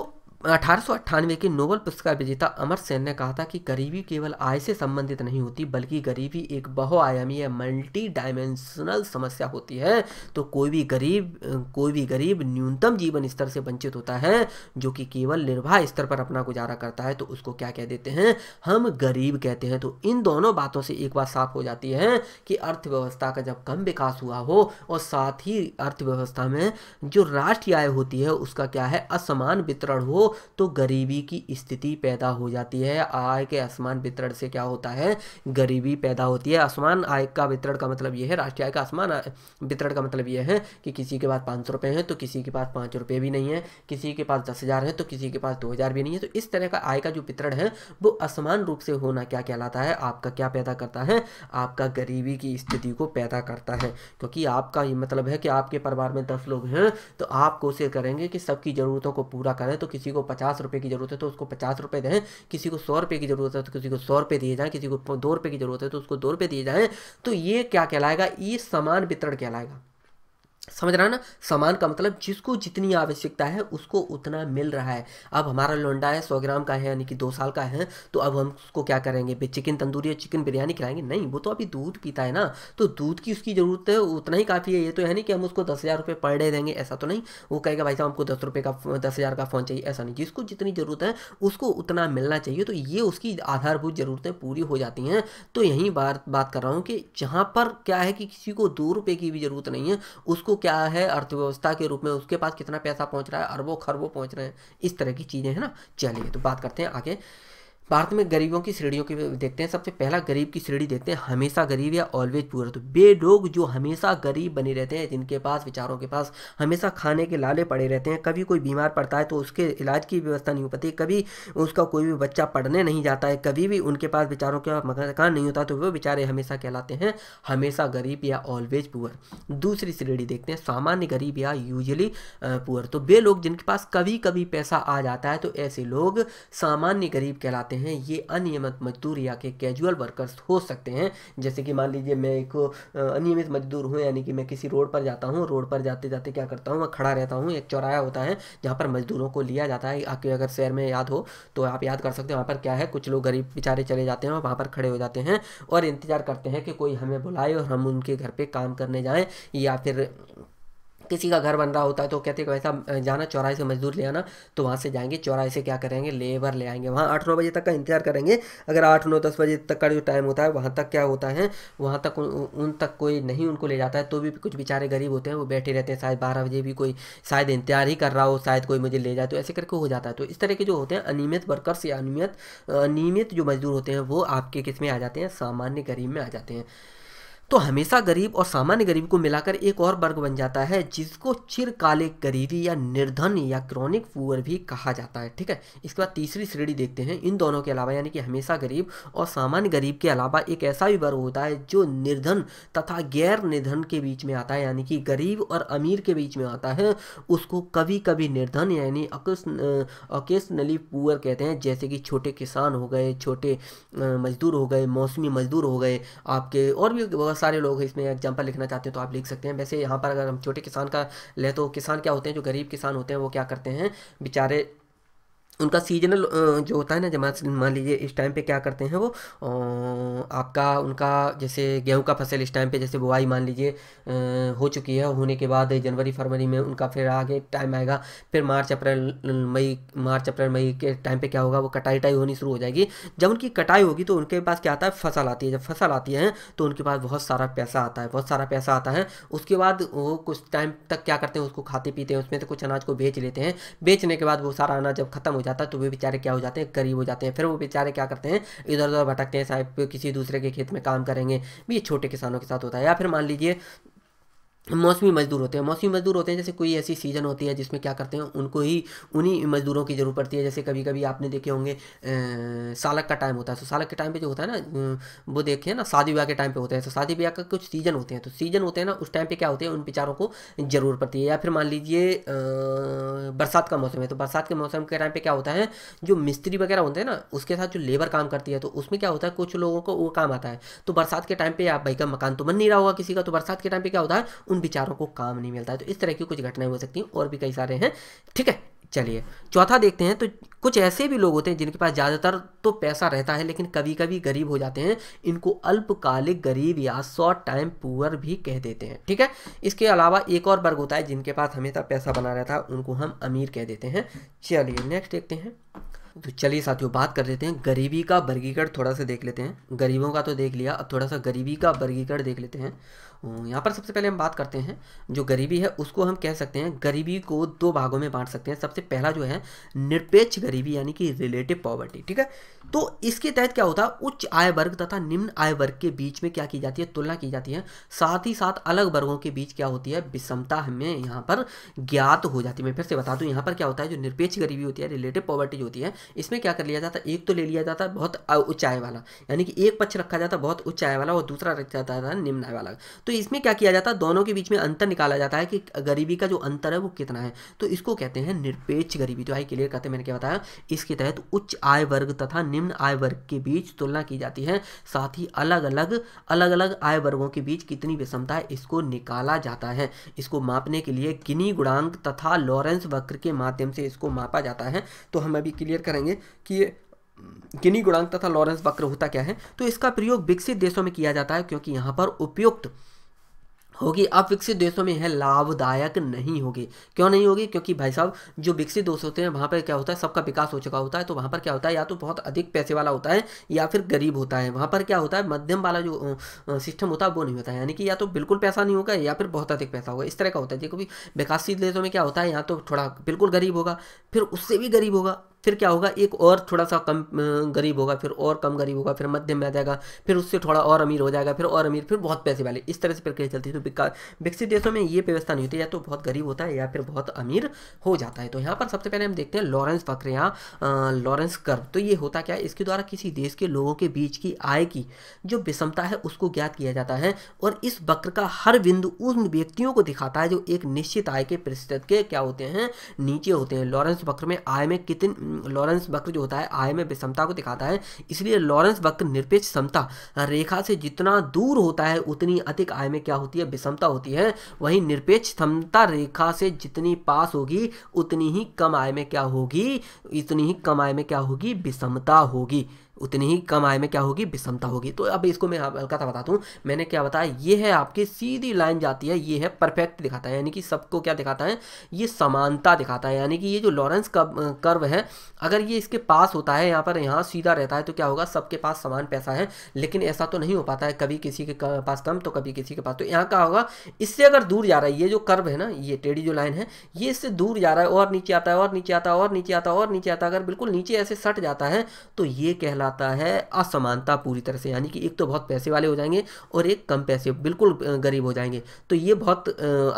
अठारह के नोबल पुरस्कार विजेता अमर सेन ने कहा था कि गरीबी केवल आय से संबंधित नहीं होती बल्कि गरीबी एक बहुआयामी या मल्टी डायमेंशनल समस्या होती है तो कोई भी गरीब कोई भी गरीब न्यूनतम जीवन स्तर से वंचित होता है जो कि केवल निर्वाह स्तर पर अपना गुजारा करता है तो उसको क्या कह देते हैं हम गरीब कहते हैं तो इन दोनों बातों से एक बात साफ हो जाती है कि अर्थव्यवस्था का जब कम विकास हुआ हो और साथ ही अर्थव्यवस्था में जो राष्ट्रीय आय होती है उसका क्या है असमान वितरण हो तो गरीबी की स्थिति पैदा हो जाती है आय के आसमान वितरण से क्या होता है गरीबी पैदा होती है आसमान आय का वितरण का मतलब यह है राष्ट्रीय आय का आसमान वितरण का मतलब यह है कि किसी के पास पाँच सौ रुपये हैं तो किसी के पास पाँच रुपये भी नहीं है किसी के पास दस हज़ार है तो किसी के पास दो हज़ार भी नहीं है तो इस तरह का आय का जो वितरण है वो असमान रूप से होना क्या कहलाता है आपका क्या पैदा करता है आपका गरीबी की स्थिति को पैदा करता है क्योंकि आपका ये मतलब है कि आपके परिवार में दस लोग हैं तो आप कोशिश करेंगे कि सबकी ज़रूरतों को पूरा करें तो किसी को को पचास रुपये की ज़रूरत है तो उसको पचास रुपये दें किसी को सौ रुपये की ज़रूरत है तो किसी को सौ रुपये दिए जाएँ किसी को दो रुपये की ज़रूरत है तो उसको दो रुपये दिए जाएँ तो ये क्या कहलाएगा ये समान वितरण कहलाएगा समझ रहा है ना सामान का मतलब जिसको जितनी आवश्यकता है उसको उतना मिल रहा है अब हमारा लोंडा है सौ ग्राम का है यानी कि दो साल का है तो अब हम उसको क्या करेंगे चिकन तंदूरी या चिकन बिरयानी खिलाएंगे नहीं वो तो अभी दूध पीता है ना तो दूध की उसकी ज़रूरत है उतना ही काफ़ी है ये तो है नहीं कि हम उसको दस हज़ार रुपये पर डे देंगे ऐसा तो नहीं वो कहेगा भाई साहब हमको दस रुपये का दस हज़ार का फ़ोन चाहिए ऐसा नहीं जिसको जितनी ज़रूरत है उसको उतना मिलना चाहिए तो ये उसकी आधारभूत ज़रूरतें पूरी हो जाती हैं तो यहीं बात बात कर रहा हूँ कि जहाँ पर क्या है कि किसी को दो रुपये की भी ज़रूरत नहीं है उसको क्या है अर्थव्यवस्था के रूप में उसके पास कितना पैसा पहुंच रहा है अरबों खरबों पहुंच रहे हैं इस तरह की चीज़ें है ना चलिए तो बात करते हैं आगे भारत में गरीबों की श्रेणियों की देखते हैं सबसे पहला गरीब की श्रेणी देखते हैं हमेशा गरीब या ऑलवेज पुअर तो वे लोग जो हमेशा गरीब बने रहते हैं जिनके पास विचारों के पास हमेशा खाने के लाले पड़े रहते हैं कभी कोई बीमार पड़ता है तो उसके इलाज की व्यवस्था नहीं हो पाती कभी उसका कोई भी बच्चा पढ़ने नहीं जाता है कभी भी उनके पास विचारों के मकान नहीं होता तो वो बेचारे हमेशा कहलाते हैं हमेशा गरीब या ऑलवेज पुअर दूसरी श्रेणी देखते हैं सामान्य गरीब या यूजली पुअर तो वे लोग जिनके पास कभी कभी पैसा आ जाता है तो ऐसे लोग सामान्य गरीब कहलाते हैं हैं ये अनियमित मजदूर या के कैजुअल वर्कर्स हो सकते हैं जैसे कि मान लीजिए मैं एक अनियमित मजदूर हूँ यानी कि मैं किसी रोड पर जाता हूँ रोड पर जाते जाते क्या करता हूँ मैं खड़ा रहता हूँ एक चौराया होता है जहाँ पर मजदूरों को लिया जाता है आपके अगर शहर में याद हो तो आप याद कर सकते हैं वहाँ पर क्या है कुछ लोग गरीब बेचारे चले जाते हैं और वहाँ पर खड़े हो जाते हैं और इंतज़ार करते हैं कि कोई हमें बुलाए और हम उनके घर पर काम करने जाएँ या फिर किसी का घर बन रहा होता है तो कहते हैं वैसा जाना चौराहे से मजदूर ले आना तो वहाँ से जाएंगे चौराहे से क्या करेंगे लेबर ले आएंगे वहाँ आठ नौ बजे तक का इंतजार करेंगे अगर आठ नौ दस बजे तक का जो टाइम होता है वहाँ तक क्या होता है वहाँ तक उन, उन तक कोई नहीं उनको ले जाता है तो भी कुछ बेचारे गरीब होते हैं वो बैठे रहते हैं शायद बारह बजे भी कोई शायद इंतजार ही कर रहा हो शायद कोई मुझे ले जाए तो ऐसे करके हो जाता है तो इस तरह के जो होते हैं अनियमित वर्कर्स या अनियमित अनियमित जो मजदूर होते हैं वो आपके किस में आ जाते हैं सामान्य गरीब में आ जाते हैं तो हमेशा गरीब और सामान्य गरीब को मिलाकर एक और वर्ग बन जाता है जिसको चिरकालिक गरीबी या निर्धन या क्रॉनिक पुअर भी कहा जाता है ठीक है इसके बाद तीसरी श्रेणी देखते हैं इन दोनों के अलावा यानी कि हमेशा गरीब और सामान्य गरीब के अलावा एक ऐसा भी वर्ग होता है जो निर्धन तथा गैर निर्धन के बीच में आता है यानी कि गरीब और अमीर के बीच में आता है उसको कभी कभी निर्धन यानी ओकेशनली पुअर कहते हैं जैसे कि छोटे किसान हो गए छोटे मजदूर हो गए मौसमी मजदूर हो गए आपके और भी सारे लोग इसमें एग्जाम्पल लिखना चाहते हैं तो आप लिख सकते हैं वैसे यहाँ पर अगर हम छोटे किसान का ले तो किसान क्या होते हैं जो गरीब किसान होते हैं वो क्या करते हैं बेचारे उनका सीजनल जो होता है ना जैसे मान लीजिए इस टाइम पे क्या करते हैं वो आपका उनका जैसे गेहूं का फसल इस टाइम पे जैसे बुआई मान लीजिए हो चुकी है होने के बाद जनवरी फरवरी में उनका फिर आगे टाइम आएगा फिर मार्च अप्रैल मई मार्च अप्रैल मई के टाइम पे क्या होगा वो कटाई टाई होनी शुरू हो जाएगी जब उनकी कटाई होगी तो उनके पास क्या आता है फसल आती है जब फसल आती है तो उनके पास बहुत सारा पैसा आता है बहुत सारा पैसा आता है उसके बाद वो कुछ टाइम तक क्या करते हैं उसको खाते पीते हैं उसमें से कुछ अनाज को बेच लेते हैं बेचने के बाद वो सारा अनाज जब खत्म हो जाता जाता है तो वे बेचारे क्या हो जाते हैं गरीब हो जाते हैं फिर वो बेचारे क्या करते हैं इधर उधर भटकते हैं साहब किसी दूसरे के खेत में काम करेंगे भी ये छोटे किसानों के साथ होता है या फिर मान लीजिए मौसमी मजदूर होते हैं मौसमी मजदूर होते हैं जैसे कोई ऐसी सीज़न होती है जिसमें क्या करते हैं उनको ही उन्हीं मजदूरों की ज़रूरत पड़ती है जैसे कभी कभी आपने देखे होंगे सालक का टाइम होता है तो सालक के टाइम पे जो होता है ना वो देखिए ना शादी ब्याह के टाइम पे होता है तो शादी ब्याह का कुछ सीज़न होते हैं तो सीज़न होते हैं ना उस टाइम पर क्या होते हैं उन बेचारों को ज़रूरत पड़ती है या फिर मान लीजिए बरसात का मौसम है तो बरसात के मौसम के टाइम पर क्या होता है जो मिस्त्री वगैरह होते हैं ना उसके साथ जो लेबर काम करती है तो उसमें क्या होता है कुछ लोगों को वो काम आता है तो बरसात के टाइम पर आप भाई का मकान तो बन नहीं रहा होगा किसी का तो बरसात के टाइम पर क्या होता है उन बेचारों को काम नहीं मिलता है तो इस तरह की कुछ घटनाएं हो सकती हैं और भी कई सारे हैं ठीक है चलिए चौथा देखते हैं तो कुछ ऐसे भी लोग होते हैं जिनके पास ज़्यादातर तो पैसा रहता है लेकिन कभी कभी गरीब हो जाते हैं इनको अल्पकालिक गरीब या शॉर्ट टाइम पुअर भी कह देते हैं ठीक है इसके अलावा एक और वर्ग होता है जिनके पास हमेशा पैसा बना रहता है उनको हम अमीर कह देते हैं चलिए नेक्स्ट देखते हैं तो चलिए साथियों बात कर लेते हैं गरीबी का वर्गीकरण थोड़ा सा देख लेते हैं गरीबों का तो देख लिया अब थोड़ा सा गरीबी का वर्गीकरण देख लेते हैं हम्म, यहाँ पर सबसे पहले हम बात करते हैं जो गरीबी है उसको हम कह सकते हैं गरीबी को दो भागों में बांट सकते हैं सबसे पहला जो है निरपेक्ष गरीबी यानी कि रिलेटिव पॉवर्टी ठीक है तो इसके तहत क्या होता है उच्च आय वर्ग तथा निम्न आय वर्ग के बीच में क्या की जाती है तुलना की जाती है साथ ही साथ अलग वर्गों के बीच क्या होती है विषमता हमें यहाँ पर ज्ञात हो जाती है मैं फिर से बता दूँ यहाँ पर क्या होता है जो निरपेक्ष गरीबी होती है रिलेटिव पॉवर्टी होती है इसमें क्या कर लिया जाता है एक तो ले लिया जाता है बहुत उच्च आय वाला यानी कि एक पक्ष रखा जाता है बहुत उच्च आय वाला और दूसरा रखा जाता है निम्न आय वाला तो इसमें क्या किया जाता है दोनों के बीच में अंतर निकाला जाता है कि गरीबी का जो अंतर है वो कितना है तो इसको कहते हैं निरपेक्ष गरीबी तो आई क्लियर करते मैंने क्या बताया इसके तहत उच्च आय वर्ग तथा निम्न निम्न आय वर्ग के बीच तुलना की जाती है साथ ही अलग अलग अलग अलग आय वर्गों के बीच कितनी विषमता है इसको निकाला जाता है इसको मापने के लिए गिनी गुणांक तथा लॉरेंस वक्र के माध्यम से इसको मापा जाता है तो हम अभी क्लियर करेंगे कि गिनी गुणांक तथा लॉरेंस वक्र होता क्या है तो इसका प्रयोग विकसित देशों में किया जाता है क्योंकि यहाँ पर उपयुक्त होगी अब विकसित देशों में यह लाभदायक नहीं होगी क्यों नहीं होगी क्योंकि भाई साहब जो विकसित देश होते हैं वहाँ पर क्या होता है सबका विकास हो चुका होता है तो वहाँ पर क्या होता है या तो बहुत अधिक पैसे वाला होता है या फिर गरीब होता है वहाँ पर क्या होता है मध्यम वाला जो सिस्टम होता है वो नहीं होता है यानी कि या तो बिल्कुल पैसा नहीं होगा या फिर बहुत अधिक पैसा होगा इस तरह का होता है देखो भी विकासशील देशों में क्या होता है या तो थोड़ा बिल्कुल गरीब होगा फिर उससे भी गरीब होगा फिर क्या होगा एक और थोड़ा सा कम गरीब होगा फिर और कम गरीब होगा फिर मध्यम में आ जाएगा फिर उससे थोड़ा और अमीर हो जाएगा फिर और अमीर फिर बहुत पैसे वाले इस तरह से प्रक्रिया चलती है तो विकसित देशों में ये व्यवस्था नहीं होती या तो बहुत गरीब होता है या फिर बहुत अमीर हो जाता है तो यहाँ पर सबसे पहले हम देखते हैं लॉरेंस फक्र या लॉरेंस कर्व तो ये होता क्या है इसके द्वारा किसी देश के लोगों के बीच की आय की जो विषमता है उसको ज्ञात किया जाता है और इस वक्र का हर बिंदु उन व्यक्तियों को दिखाता है जो एक निश्चित आय के प्रतिशत के क्या होते हैं नीचे होते हैं लॉरेंस वक्र में आय में कितने लॉरेंस वक्र जो होता है आय में विषमता को दिखाता है इसलिए लॉरेंस वक्र निरपेक्ष समता रेखा से जितना दूर होता है उतनी अधिक आय में क्या होती है विषमता होती है वहीं निरपेक्ष समता रेखा से जितनी पास होगी उतनी ही कम आय में क्या होगी इतनी ही कम आय में क्या होगी विषमता होगी उतनी ही कम आय में क्या होगी विषमता होगी तो अब इसको मैं हल्का सा बता दूँ मैंने क्या बताया ये है आपकी सीधी लाइन जाती है ये है परफेक्ट दिखाता है यानी कि सबको क्या दिखाता है ये समानता दिखाता है यानी कि ये जो लॉरेंस कर्व है अगर ये इसके पास होता है यहाँ पर यहाँ सीधा रहता है तो क्या होगा सबके पास समान पैसा है लेकिन ऐसा तो नहीं हो पाता है कभी किसी के पास कम तो कभी किसी के पास तो यहाँ का होगा इससे अगर दूर जा रहा है ये जो कर्व है ना ये टेढ़ी जो लाइन है ये इससे दूर जा रहा है और नीचे आता है और नीचे आता है और नीचे आता है और नीचे आता है अगर बिल्कुल नीचे ऐसे सट जाता है तो ये कहला आता है असमानता पूरी तरह से यानी कि एक तो बहुत पैसे वाले हो जाएंगे और एक कम पैसे बिल्कुल गरीब हो जाएंगे तो ये बहुत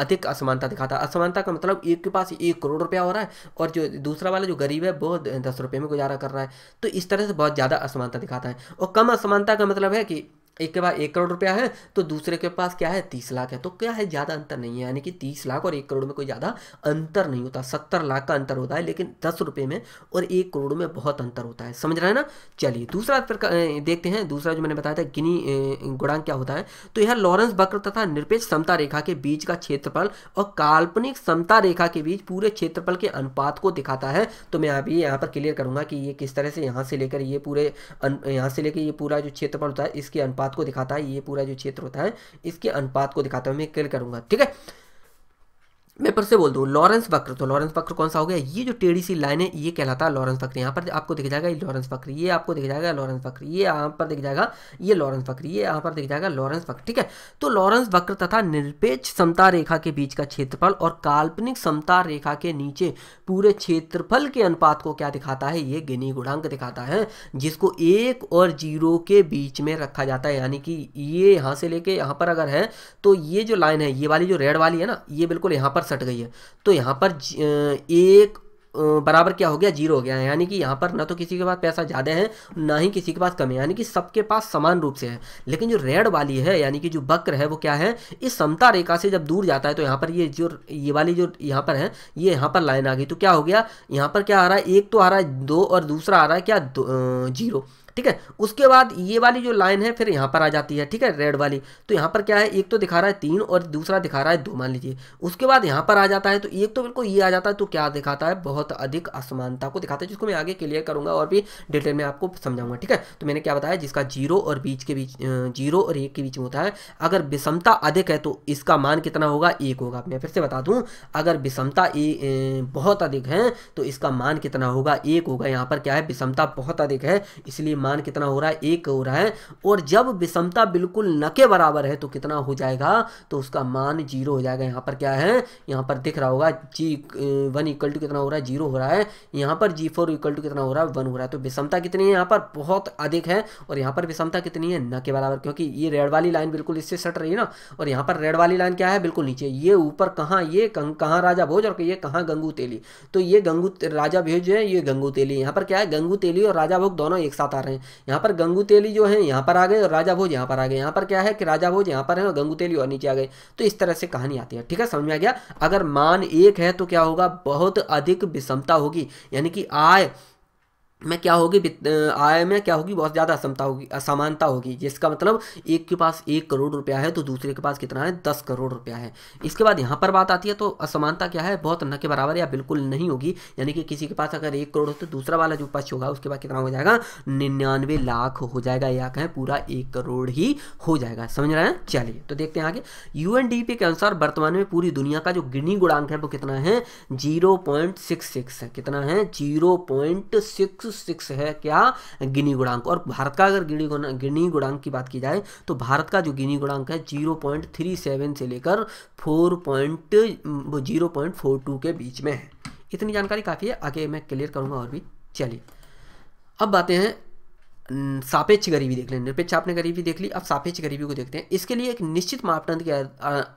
अधिक असमानता दिखाता है असमानता का मतलब एक के पास एक करोड़ रुपया हो रहा है और जो दूसरा वाला जो गरीब है बहुत दस रुपये में गुजारा कर रहा है तो इस तरह से बहुत ज़्यादा असमानता दिखाता है और कम असमानता का मतलब है कि एक के पास एक करोड़ रुपया है तो दूसरे के पास क्या है तीस लाख है तो क्या है ज़्यादा अंतर नहीं है यानी कि तीस लाख और एक करोड़ में कोई ज़्यादा अंतर नहीं होता सत्तर लाख का अंतर होता है लेकिन दस रुपये में और एक करोड़ में बहुत अंतर होता है समझ रहे हैं ना चलिए दूसरा फिर देखते हैं दूसरा जो मैंने बताया था गिनी गुणांक क्या होता है तो यह लॉरेंस वक्र तथा निरपेक्ष समता रेखा के बीच का क्षेत्रफल और काल्पनिक समता रेखा के बीच पूरे क्षेत्रफल के अनुपात को दिखाता है तो मैं अभी यहाँ पर क्लियर करूँगा कि ये किस तरह से यहाँ से लेकर ये पूरे यहाँ से लेकर ये पूरा जो क्षेत्रफल होता है इसके अनुपात अनुपात को दिखाता है ये पूरा जो क्षेत्र होता है इसके अनुपात को दिखाता है मैं क्लियर करूंगा ठीक है मैं पर से बोल दूँ लॉरेंस वक्र तो लॉरेंस वक्र कौन सा हो गया ये जो टेढ़ी सी लाइन है ये कहलाता है लॉरेंस वक्र यहाँ पर आपको दिख जाएगा लॉरेंस वक्र ये आपको दिख जाएगा लॉरेंस वक्र ये यहाँ पर दिख जाएगा ये लॉरेंस वक्र ये यहाँ पर दिख जाएगा लॉरेंस वक्र ठीक है तो लॉरेंस वक्र तथा निरपेक्ष समता रेखा के बीच का क्षेत्रफल और काल्पनिक समता रेखा के नीचे पूरे क्षेत्रफल के अनुपात को क्या दिखाता है ये गिनी गुणांक दिखाता है जिसको एक और जीरो के बीच में रखा जाता है यानी कि ये यहाँ से लेके यहाँ पर अगर है तो ये जो लाइन है ये वाली जो रेड वाली है ना ये बिल्कुल यहाँ पर पर सट गई है तो यहाँ पर एक बराबर क्या हो गया जीरो हो गया है यानी कि यहाँ पर ना तो किसी के पास पैसा ज़्यादा है ना ही किसी के पास कम है यानी कि सबके पास समान रूप से है लेकिन जो रेड वाली है यानी कि जो वक्र है वो क्या है इस समता रेखा से जब दूर जाता है तो यहाँ पर ये जो ये वाली जो यहाँ पर है ये यहाँ पर लाइन आ गई तो क्या हो गया यहाँ पर क्या आ रहा है एक तो आ रहा है दो और दूसरा आ रहा है क्या जीरो ठीक है उसके बाद ये वाली जो लाइन है फिर यहाँ पर आ जाती है ठीक है रेड वाली तो यहाँ पर क्या है एक तो दिखा रहा है तीन और दूसरा दिखा रहा है दो मान लीजिए उसके बाद यहाँ पर आ जाता है तो एक तो बिल्कुल ये आ जाता है तो क्या दिखाता है बहुत अधिक असमानता को दिखाता है जिसको मैं आगे क्लियर करूँगा और भी डिटेल में आपको समझाऊंगा ठीक है तो मैंने क्या बताया जिसका जीरो और बीच के बीच जीरो और एक के बीच में होता है अगर विषमता अधिक है तो इसका मान कितना होगा एक होगा मैं फिर से बता दूँ अगर विषमता बहुत अधिक है तो इसका मान कितना होगा एक होगा यहाँ पर क्या है विषमता बहुत अधिक है इसलिए मान कितना हो रहा है एक हो रहा है और जब विषमता बिल्कुल न के बराबर है तो कितना हो जाएगा तो उसका मान जीरो हो जाएगा यहाँ पर क्या है यहाँ पर दिख रहा होगा जी वन इक्वल टू कितना हो रहा है जीरो हो रहा है यहाँ पर जी फोर इक्वल टू कितना हो रहा है वन हो रहा है तो विषमता कितनी है यहाँ पर बहुत अधिक है और यहाँ पर विषमता कितनी है न के बराबर क्योंकि ये रेड वाली लाइन बिल्कुल इससे सट रही है ना और यहाँ पर रेड वाली लाइन क्या है बिल्कुल नीचे ये ऊपर कहाँ ये कहाँ राजा भोज और ये कहाँ गंगू तेली तो ये गंगू राजा भोज है ये गंगू तेली यहाँ पर क्या है गंगू तेली और राजा भोग दोनों एक साथ आ रहे हैं है यहाँ पर गंगू तेली जो है यहाँ पर आ गए और राजा भोज यहाँ पर आ गए यहाँ पर क्या है कि राजा भोज यहाँ पर है और गंगू तेली और नीचे आ गए तो इस तरह से कहानी आती है ठीक है समझ में आ गया अगर मान एक है तो क्या होगा बहुत अधिक विषमता होगी यानी कि आय में क्या होगी आय में क्या होगी बहुत ज़्यादा असमता होगी असमानता होगी जिसका मतलब एक के पास एक करोड़ रुपया है तो दूसरे के पास कितना है दस करोड़ रुपया है इसके बाद यहाँ पर बात आती है तो असमानता क्या है बहुत न के बराबर या बिल्कुल नहीं होगी यानी कि किसी के पास अगर एक करोड़ हो तो दूसरा वाला जो पक्ष होगा उसके बाद कितना हो जाएगा निन्यानवे लाख हो जाएगा या कहें पूरा एक करोड़ ही हो जाएगा समझ रहे हैं चलिए तो देखते हैं आगे यू के अनुसार वर्तमान में पूरी दुनिया का जो गिनी गुणांक है वो कितना है जीरो है कितना है जीरो पॉइंट सिक्स सिक्स है क्या गिनी गुणांक और भारत का अगर गिनी गिनी गुणांक की बात की जाए तो भारत का जो गिनी गुणांक है जीरो पॉइंट थ्री सेवन से लेकर four point zero point four two के बीच में है इतनी जानकारी काफ़ी है आगे मैं क्लियर करूँगा और भी चलिए अब बातें हैं सापेक्ष गरीबी देख ली निरपेक्ष आपने गरीबी देख ली अब सापेक्ष गरीबी को देखते हैं इसके लिए एक निश्चित मापदंड के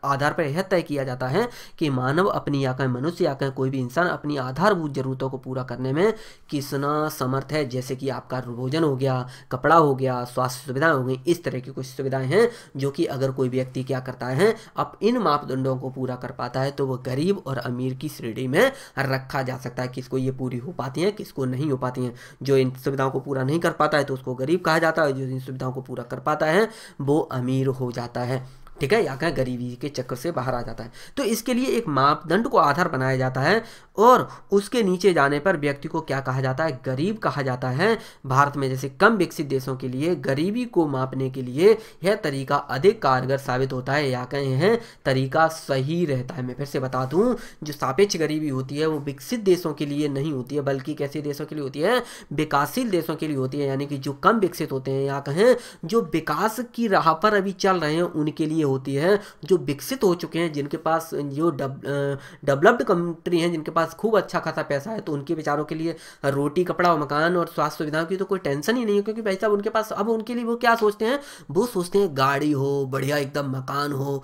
आधार पर यह तय किया जाता है कि मानव अपनी या कहें मनुष्य या कहें कोई भी इंसान अपनी आधारभूत जरूरतों को पूरा करने में कितना समर्थ है जैसे कि आपका भोजन हो गया कपड़ा हो गया स्वास्थ्य सुविधाएं हो गई इस तरह की कुछ सुविधाएं हैं जो कि अगर कोई व्यक्ति क्या करता है अब इन मापदंडों को पूरा कर पाता है तो वह गरीब और अमीर की श्रेणी में रखा जा सकता है किसको ये पूरी हो पाती है किसको नहीं हो पाती हैं जो इन सुविधाओं को पूरा नहीं कर पाता है तो उसको गरीब कहा जाता है जो इन सुविधाओं को पूरा कर पाता है वो अमीर हो जाता है ठीक है या कहें गरीबी के चक्कर से बाहर आ जाता है तो इसके लिए एक मापदंड को आधार बनाया जाता है और उसके नीचे जाने पर व्यक्ति को क्या कहा जाता है गरीब कहा जाता है भारत में जैसे कम विकसित देशों के लिए गरीबी को मापने के लिए यह तरीका अधिक कारगर साबित होता है या कहें यह तरीका सही रहता है मैं फिर से बता दूँ जो सापेक्ष गरीबी होती है वो विकसित देशों के लिए नहीं होती है बल्कि कैसे देशों के लिए होती है विकासशील देशों के लिए होती है यानी कि जो कम विकसित होते हैं या कहें जो विकास की राह पर अभी चल रहे हैं उनके लिए होती हैं जो विकसित हो चुके हैं जिनके पास जो डेवलप्ड कंट्री हैं जिनके पास खूब अच्छा खासा पैसा है तो उनके बेचारों के लिए रोटी कपड़ा मकान और स्वास्थ्य सुविधाओं की तो कोई टेंशन ही नहीं है क्योंकि भाई साहब उनके पास अब उनके लिए वो क्या सोचते हैं वो सोचते हैं गाड़ी हो बढ़िया एकदम मकान हो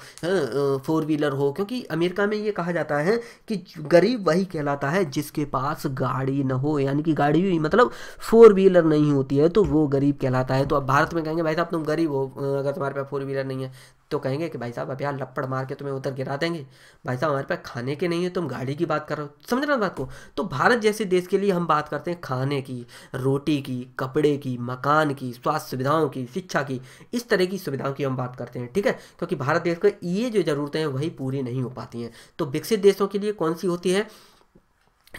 फोर व्हीलर हो क्योंकि अमेरिका में ये कहा जाता है कि गरीब वही कहलाता है जिसके पास गाड़ी ना हो यानी कि गाड़ी भी मतलब फोर व्हीलर नहीं होती है तो वो गरीब कहलाता है तो अब भारत में कहेंगे भाई साहब तुम गरीब हो अगर तुम्हारे पास फोर व्हीलर नहीं है तो कहेंगे कि भाई साहब अब यार लपड़ मार के तुम्हें उधर गिरा देंगे भाई साहब हमारे पास खाने के नहीं है तुम गाड़ी की बात कर रहे हो समझ रहे बात को तो भारत जैसे देश के लिए हम बात करते हैं खाने की रोटी की कपड़े की मकान की स्वास्थ्य सुविधाओं की शिक्षा की इस तरह की सुविधाओं की हम बात करते हैं ठीक है क्योंकि भारत देश को ये जो ज़रूरतें हैं वही पूरी नहीं हो पाती हैं तो विकसित देशों के लिए कौन सी होती है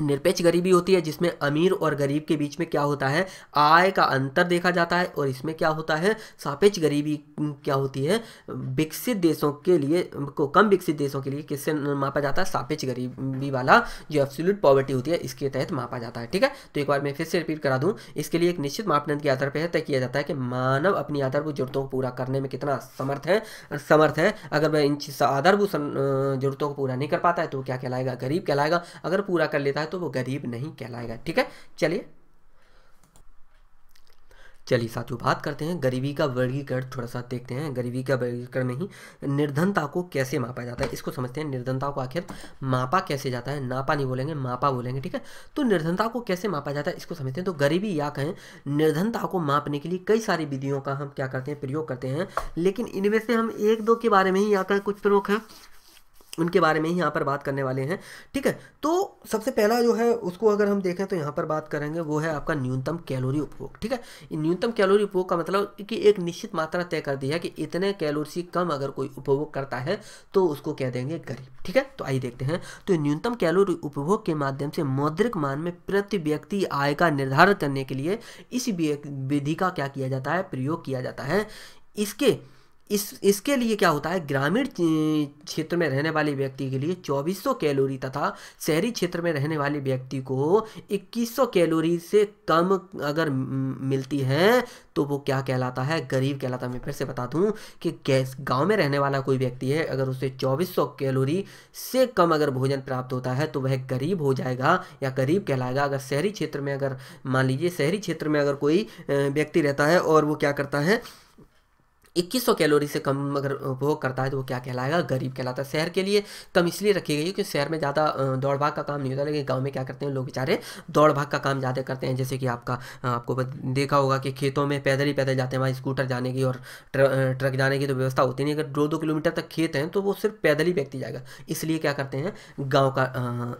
निरपेक्ष गरीबी होती है जिसमें अमीर और गरीब के बीच में क्या होता है आय का अंतर देखा जाता है और इसमें क्या होता है सापेक्ष गरीबी क्या होती है विकसित देशों के लिए को कम विकसित देशों के लिए किससे मापा जाता है सापेक्ष गरीबी वाला जो एब्सोल्यूट पॉवर्टी होती है इसके तहत मापा जाता है ठीक है तो एक बार मैं फिर से रिपीट करा दूँ इसके लिए एक निश्चित मापदंड के आधार पर तय किया जाता है कि मानव अपनी आधारभूत जरूरतों को पूरा करने में कितना समर्थ है समर्थ है अगर वह इन आधारभूत जरूरतों को पूरा नहीं कर पाता है तो क्या कहलाएगा गरीब कहलाएगा अगर पूरा कर लेता है तो वो गरीब नहीं कहलाएगा ठीक है चलिए चलिए साथियों बात करते हैं गरीबी का वर्गीकरण थोड़ा सा देखते हैं गरीबी का वर्गीकरण नहीं निर्धनता को कैसे मापा जाता है इसको समझते हैं निर्धनता को आखिर मापा कैसे जाता है नापा नहीं बोलेंगे मापा बोलेंगे ठीक है तो निर्धनता को कैसे मापा जाता है इसको समझते हैं तो गरीबी या कहें निर्धनता को मापने के लिए कई सारी विधियों का हम क्या करते हैं प्रयोग करते हैं लेकिन इनमें से हम एक दो के बारे में ही या कुछ प्रमुख हैं उनके बारे में ही यहाँ पर बात करने वाले हैं ठीक है तो सबसे पहला जो है उसको अगर हम देखें तो यहाँ पर बात करेंगे वो है आपका न्यूनतम कैलोरी उपभोग ठीक है न्यूनतम कैलोरी उपभोग का मतलब कि एक निश्चित मात्रा तय कर दी है कि इतने कैलोरी से कम अगर कोई उपभोग करता है तो उसको कह देंगे गरीब ठीक है तो आइए देखते हैं तो न्यूनतम कैलोरी उपभोग के माध्यम से मौद्रिक मान में प्रति व्यक्ति आय का निर्धारण करने के लिए इस विधि का क्या किया जाता है प्रयोग किया जाता है इसके इस इसके लिए क्या होता है ग्रामीण क्षेत्र में रहने वाले व्यक्ति के लिए 2400 कैलोरी तथा शहरी क्षेत्र में रहने वाले व्यक्ति को 2100 कैलोरी से कम अगर मिलती है तो वो क्या कहलाता है गरीब कहलाता है मैं फिर से बता दूं कि गैस गाँव में रहने वाला कोई व्यक्ति है अगर उसे 2400 कैलोरी से कम अगर भोजन प्राप्त होता है तो वह गरीब हो जाएगा या गरीब कहलाएगा अगर शहरी क्षेत्र में अगर मान लीजिए शहरी क्षेत्र में अगर कोई व्यक्ति रहता है और वो क्या करता है 2100 कैलोरी से कम अगर उपभोग करता है तो वो क्या कहलाएगा गरीब कहलाता है शहर के लिए कम इसलिए रखी गई क्योंकि शहर में ज़्यादा दौड़ भाग का काम नहीं होता लेकिन गाँव में क्या करते हैं लोग बेचारे दौड़ भाग का काम ज़्यादा करते हैं जैसे कि आपका आपको देखा होगा कि खेतों में पैदल ही पैदल जाते हैं वहाँ स्कूटर जाने की और ट्र, ट्रक जाने की तो व्यवस्था होती नहीं अगर दो दो किलोमीटर तक खेत हैं तो वो सिर्फ पैदल ही व्यक्ति जाएगा इसलिए क्या करते हैं गाँव का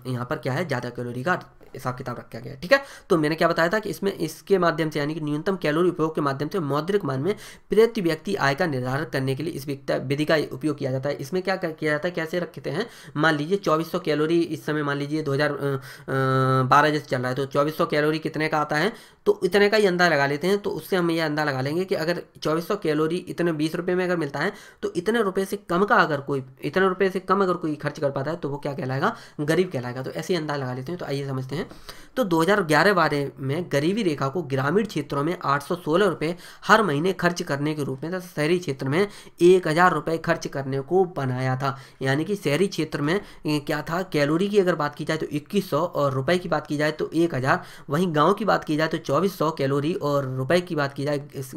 यहाँ पर क्या है ज़्यादा कैलोरी का हिसाब किताब रखा गया ठीक है तो मैंने क्या बताया था कि इसमें इसके माध्यम से यानी कि न्यूनतम कैलोरी उपयोग के माध्यम से मौद्रिक मान में प्रति व्यक्ति आय का निर्धारण करने के लिए इस विधि का उपयोग किया जाता है इसमें क्या किया जाता है कैसे रखते हैं मान लीजिए चौबीस कैलोरी इस समय मान लीजिए दो जैसे चल रहा है तो चौबीस कैलोरी कितने का आता है तो इतने का ही अंदा लगा लेते हैं तो उससे हम ये अंदा लगा लेंगे कि अगर चौबीस कैलोरी इतने बीस रुपये में अगर मिलता है तो इतने रुपये से कम का अगर कोई इतने रुपये से कम अगर कोई खर्च कर पाता है तो वो क्या कहलाएगा गरीब कहलाएगा तो ऐसे ही अंदाज लगा लेते हैं तो आइए समझते हैं हैं तो 2011-12 में गरीबी रेखा को ग्रामीण क्षेत्रों में आठ रुपए हर महीने खर्च करने के रूप में तथा शहरी क्षेत्र में एक हज़ार खर्च करने को बनाया था यानी कि शहरी क्षेत्र में क्या था कैलोरी की अगर बात की जाए तो इक्कीस और रुपये की बात की जाए तो एक हज़ार वहीं गाँव की बात की जाए तो चौबीस सौ कैलोरी और रुपये की बात की जाए इस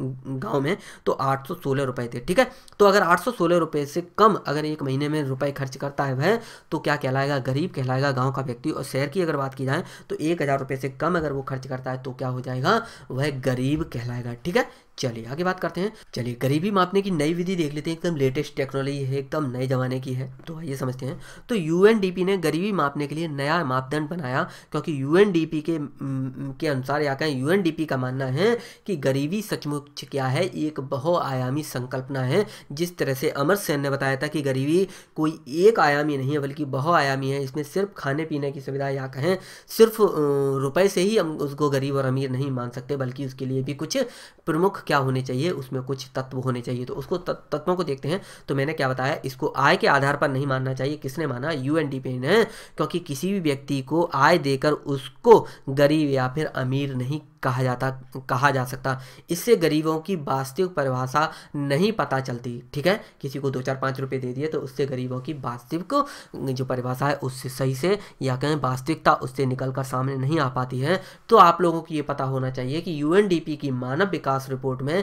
गाँव में तो आठ सौ सोलह थे ठीक है तो अगर आठ सौ सोलह से कम अगर एक महीने में रुपए खर्च करता है वह तो क्या कहलाएगा गरीब कहलाएगा गांव का व्यक्ति और शहर की अगर बात की जाए तो एक हज़ार रुपए से कम अगर वो खर्च करता है तो क्या हो जाएगा वह गरीब कहलाएगा ठीक है चलिए आगे बात करते हैं चलिए गरीबी मापने की नई विधि देख लेते हैं एकदम लेटेस्ट टेक्नोलॉजी है एकदम नए जमाने की है तो आइए समझते हैं तो यूएनडीपी ने गरीबी मापने के लिए नया मापदंड बनाया क्योंकि यूएनडीपी के के अनुसार या कहें यूएनडीपी का मानना है कि गरीबी सचमुच क्या है एक बहुआयामी संकल्पना है जिस तरह से अमर सेन ने बताया था कि गरीबी कोई एक आयामी नहीं है बल्कि बहुआयामी है इसमें सिर्फ खाने पीने की सुविधा या कहें सिर्फ रुपए से ही हम उसको गरीब और अमीर नहीं मान सकते बल्कि उसके लिए भी कुछ प्रमुख क्या होने चाहिए उसमें कुछ तत्व होने चाहिए तो उसको तत्वों को देखते हैं तो मैंने क्या बताया इसको आय के आधार पर नहीं मानना चाहिए किसने माना यू एन डी क्योंकि किसी भी व्यक्ति को आय देकर उसको गरीब या फिर अमीर नहीं कहा जाता कहा जा सकता इससे गरीबों की वास्तविक परिभाषा नहीं पता चलती ठीक है किसी को दो चार पाँच रुपये दे दिए तो उससे गरीबों की वास्तविक जो परिभाषा है उससे सही से या कहें वास्तविकता उससे निकल कर सामने नहीं आ पाती है तो आप लोगों को ये पता होना चाहिए कि यू की मानव विकास रिपोर्ट में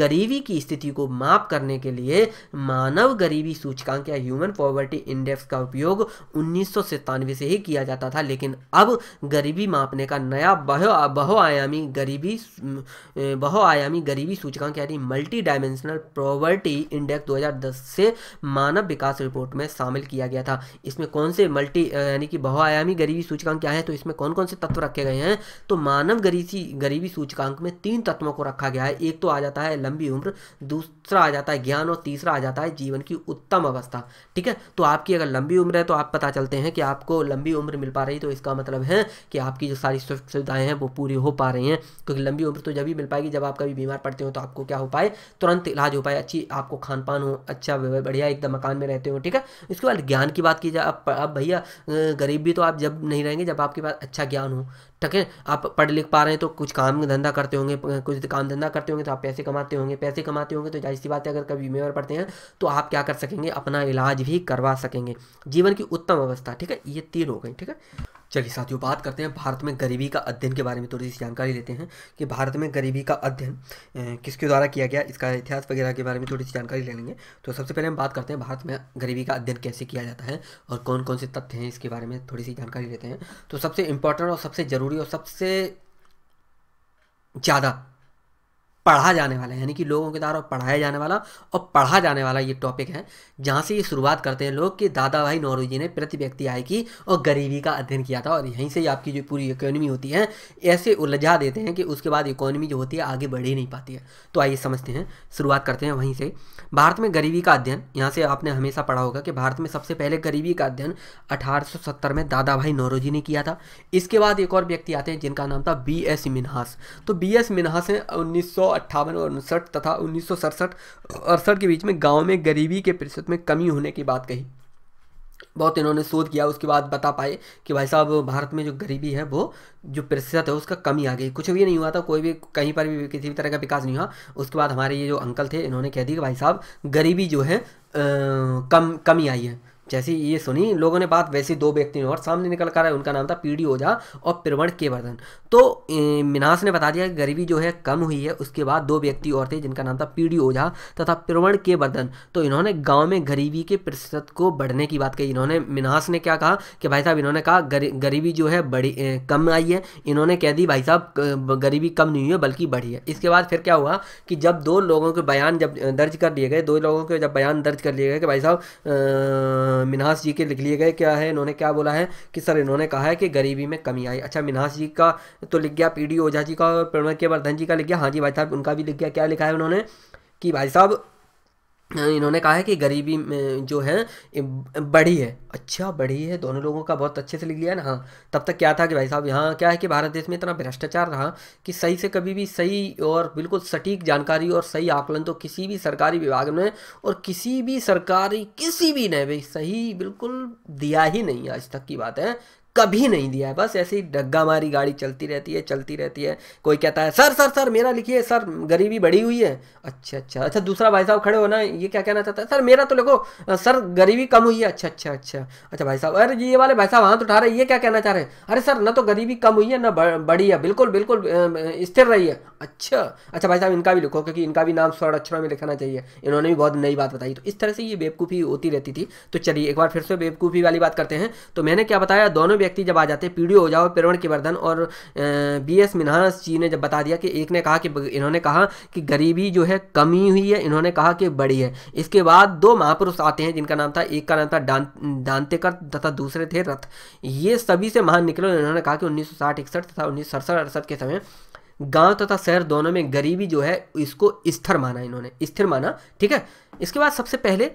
गरीबी की स्थिति को माप करने के लिए मानव गरीबी सूचकांक या ह्यूमन पॉवर्टी इंडेक्स का उपयोग उन्नीस से ही किया जाता था लेकिन अब गरीबी मापने का नया बहु बहुआयामी गरीबी बहुआयामी गरीबी सूचकांक यानी मल्टी डायमेंशनल प्रॉवर्टी इंडेक्स 2010 से मानव विकास रिपोर्ट में शामिल किया गया था इसमें कौन से मल्टी यानी कि बहुआयामी गरीबी सूचकांक क्या है तो इसमें कौन कौन से तत्व रखे गए हैं तो मानव गरीबी गरीबी सूचकांक में तीन तत्वों को रखा गया है एक तो आ जाता है लंबी उम्र दूसरा दूसरा आ जाता है ज्ञान और तीसरा आ जाता है जीवन की उत्तम अवस्था ठीक है तो आपकी अगर लंबी उम्र है तो आप पता चलते हैं कि आपको लंबी उम्र मिल पा रही तो इसका मतलब है कि आपकी जो सारी सुख सुविधाएं हैं वो पूरी हो पा रही हैं क्योंकि लंबी उम्र तो जब ही मिल पाएगी जब आप कभी बीमार पड़ते हो तो आपको क्या हो पाए तुरंत इलाज हो पाए अच्छी आपको खान पान हो अच्छा बढ़िया एकदम मकान में रहते हो ठीक है इसके बाद ज्ञान की बात की जाए अब भैया गरीब भी तो आप जब नहीं रहेंगे जब आपके पास अच्छा ज्ञान हो ठीक है आप पढ़ लिख पा रहे हैं तो कुछ काम धंधा करते होंगे कुछ काम धंधा करते होंगे तो आप पैसे कमाते होंगे पैसे कमाते होंगे तो जाहिर सी बात है अगर कभी बीमार पड़ते हैं तो आप क्या कर सकेंगे अपना इलाज भी करवा सकेंगे जीवन की उत्तम अवस्था ठीक है ये तीन हो गई ठीक है चलिए साथियों बात करते हैं भारत में गरीबी का अध्ययन के बारे में थोड़ी सी जानकारी लेते हैं कि भारत में गरीबी का अध्ययन किसके द्वारा किया गया इसका इतिहास वगैरह के बारे में थोड़ी सी जानकारी ले लेंगे तो सबसे पहले हम बात करते हैं भारत में गरीबी का अध्ययन कैसे किया जाता है और कौन कौन से तथ्य हैं इसके बारे में थोड़ी सी जानकारी लेते हैं तो सबसे इम्पोर्टेंट और सबसे ज़रूरी और सबसे ज़्यादा पढ़ा जाने वाला है यानी कि लोगों के द्वारा पढ़ाया जाने वाला और पढ़ा जाने वाला ये टॉपिक है जहाँ से ये शुरुआत करते हैं लोग कि दादा भाई जी ने प्रति व्यक्ति आय की और गरीबी का अध्ययन किया था और यहीं से ही आपकी जो पूरी इकोनॉमी होती है ऐसे उलझा देते हैं कि उसके बाद इकोनॉमी जो होती है आगे बढ़ ही नहीं पाती है तो आइए समझते हैं शुरुआत करते हैं वहीं से भारत में गरीबी का अध्ययन यहाँ से आपने हमेशा पढ़ा होगा कि भारत में सबसे पहले गरीबी का अध्ययन अठारह में दादा भाई जी ने किया था इसके बाद एक और व्यक्ति आते हैं जिनका नाम था बी एस मिनहास तो बी एस मिनहास हैं उन्नीस सौ अट्ठावन और उनसठ तथा उन्नीस सौ के बीच में गाँव में गरीबी के प्रतिशत में कमी होने की बात कही बहुत इन्होंने शोध किया उसके बाद बता पाए कि भाई साहब भारत में जो गरीबी है वो जो प्रतिशत है उसका कमी आ गई कुछ भी नहीं हुआ था कोई भी कहीं पर भी किसी भी तरह का विकास नहीं हुआ उसके बाद हमारे ये जो अंकल थे इन्होंने कह दिया कि भाई साहब गरीबी जो है आ, कम कमी आई है जैसी ये सुनी लोगों ने बात वैसी दो व्यक्ति और सामने निकल कर आए उनका नाम था पीडी ओझा और प्रवण के वर्धन तो मिनास ने बता दिया कि गरीबी जो है कम हुई है उसके बाद दो व्यक्ति और थे जिनका नाम था पीडी ओझा तथा प्रवण के वर्धन तो इन्होंने गाँव में गरीबी के प्रतिशत को बढ़ने की बात कही इन्होंने मिनास ने क्या कहा कि भाई साहब इन्होंने कहा गरी, गरीबी जो है बड़ी कम आई है इन्होंने कह दी भाई साहब गरीबी कम नहीं हुई है बल्कि बढ़ी है इसके बाद फिर क्या हुआ कि जब दो लोगों के बयान जब दर्ज कर लिए गए दो लोगों के जब बयान दर्ज कर लिए गए कि भाई साहब मिनहास जी के लिख लिए गए क्या है इन्होंने क्या बोला है कि सर इन्होंने कहा है कि गरीबी में कमी आई अच्छा मिनहास जी का तो लिख गया पी डी ओझा जी का और प्रणव के वर्धन जी का लिख गया हाँ जी भाई साहब उनका भी लिख गया क्या लिखा है उन्होंने कि भाई साहब इन्होंने कहा है कि गरीबी में जो है बढ़ी है अच्छा बढ़ी है दोनों लोगों का बहुत अच्छे से लिख लिया ना हाँ तब तक क्या था कि भाई साहब यहाँ क्या है कि भारत देश में इतना भ्रष्टाचार रहा कि सही से कभी भी सही और बिल्कुल सटीक जानकारी और सही आकलन तो किसी भी सरकारी विभाग ने और किसी भी सरकारी किसी भी ने भी सही बिल्कुल दिया ही नहीं आज तक की बात है कभी नहीं दिया है बस ऐसे ही डग्गा मारी गाड़ी चलती रहती है चलती रहती है कोई कहता है सर सर सर मेरा लिखिए सर गरीबी बढ़ी हुई है अच्छा अच्छा अच्छा दूसरा भाई साहब खड़े हो ना ये क्या कहना चाहता है सर मेरा तो लिखो सर गरीबी कम हुई है अच्छा अच्छा अच्छा अच्छा भाई साहब अरे ये वाले भाई साहब हाथ उठा रहे ये क्या कहना चाह रहे हैं अरे सर ना तो गरीबी कम हुई है ना बढ़ी है बिल्कुल बिल्कुल स्थिर रही है अच्छा अच्छा भाई साहब इनका भी लिखो क्योंकि इनका भी नाम स्वर्ण अक्षरों में लिखना चाहिए इन्होंने भी बहुत नई बात बताई तो इस तरह से ये बेवकूफ़ी होती रहती थी तो चलिए एक बार फिर से बेवकूफ़ी वाली बात करते हैं तो मैंने क्या बताया दोनों व्यक्ति जब आ जाते हैं पीढ़ी हो जाओ प्रवण के वर्धन और बी एस मिनहास जी ने जब बता दिया कि एक ने कहा कि इन्होंने कहा कि गरीबी जो है कमी हुई है इन्होंने कहा कि बड़ी है इसके बाद दो महापुरुष आते हैं जिनका नाम था एक का नाम था डां दांतेकर तथा दूसरे थे रथ ये सभी से महान निकले इन्होंने कहा कि उन्नीस सौ साठ इकसठ तथा उन्नीस सड़सठ अड़सठ के समय गांव तथा शहर दोनों में गरीबी जो है इसको स्थिर माना इन्होंने स्थिर माना ठीक है इसके बाद सबसे पहले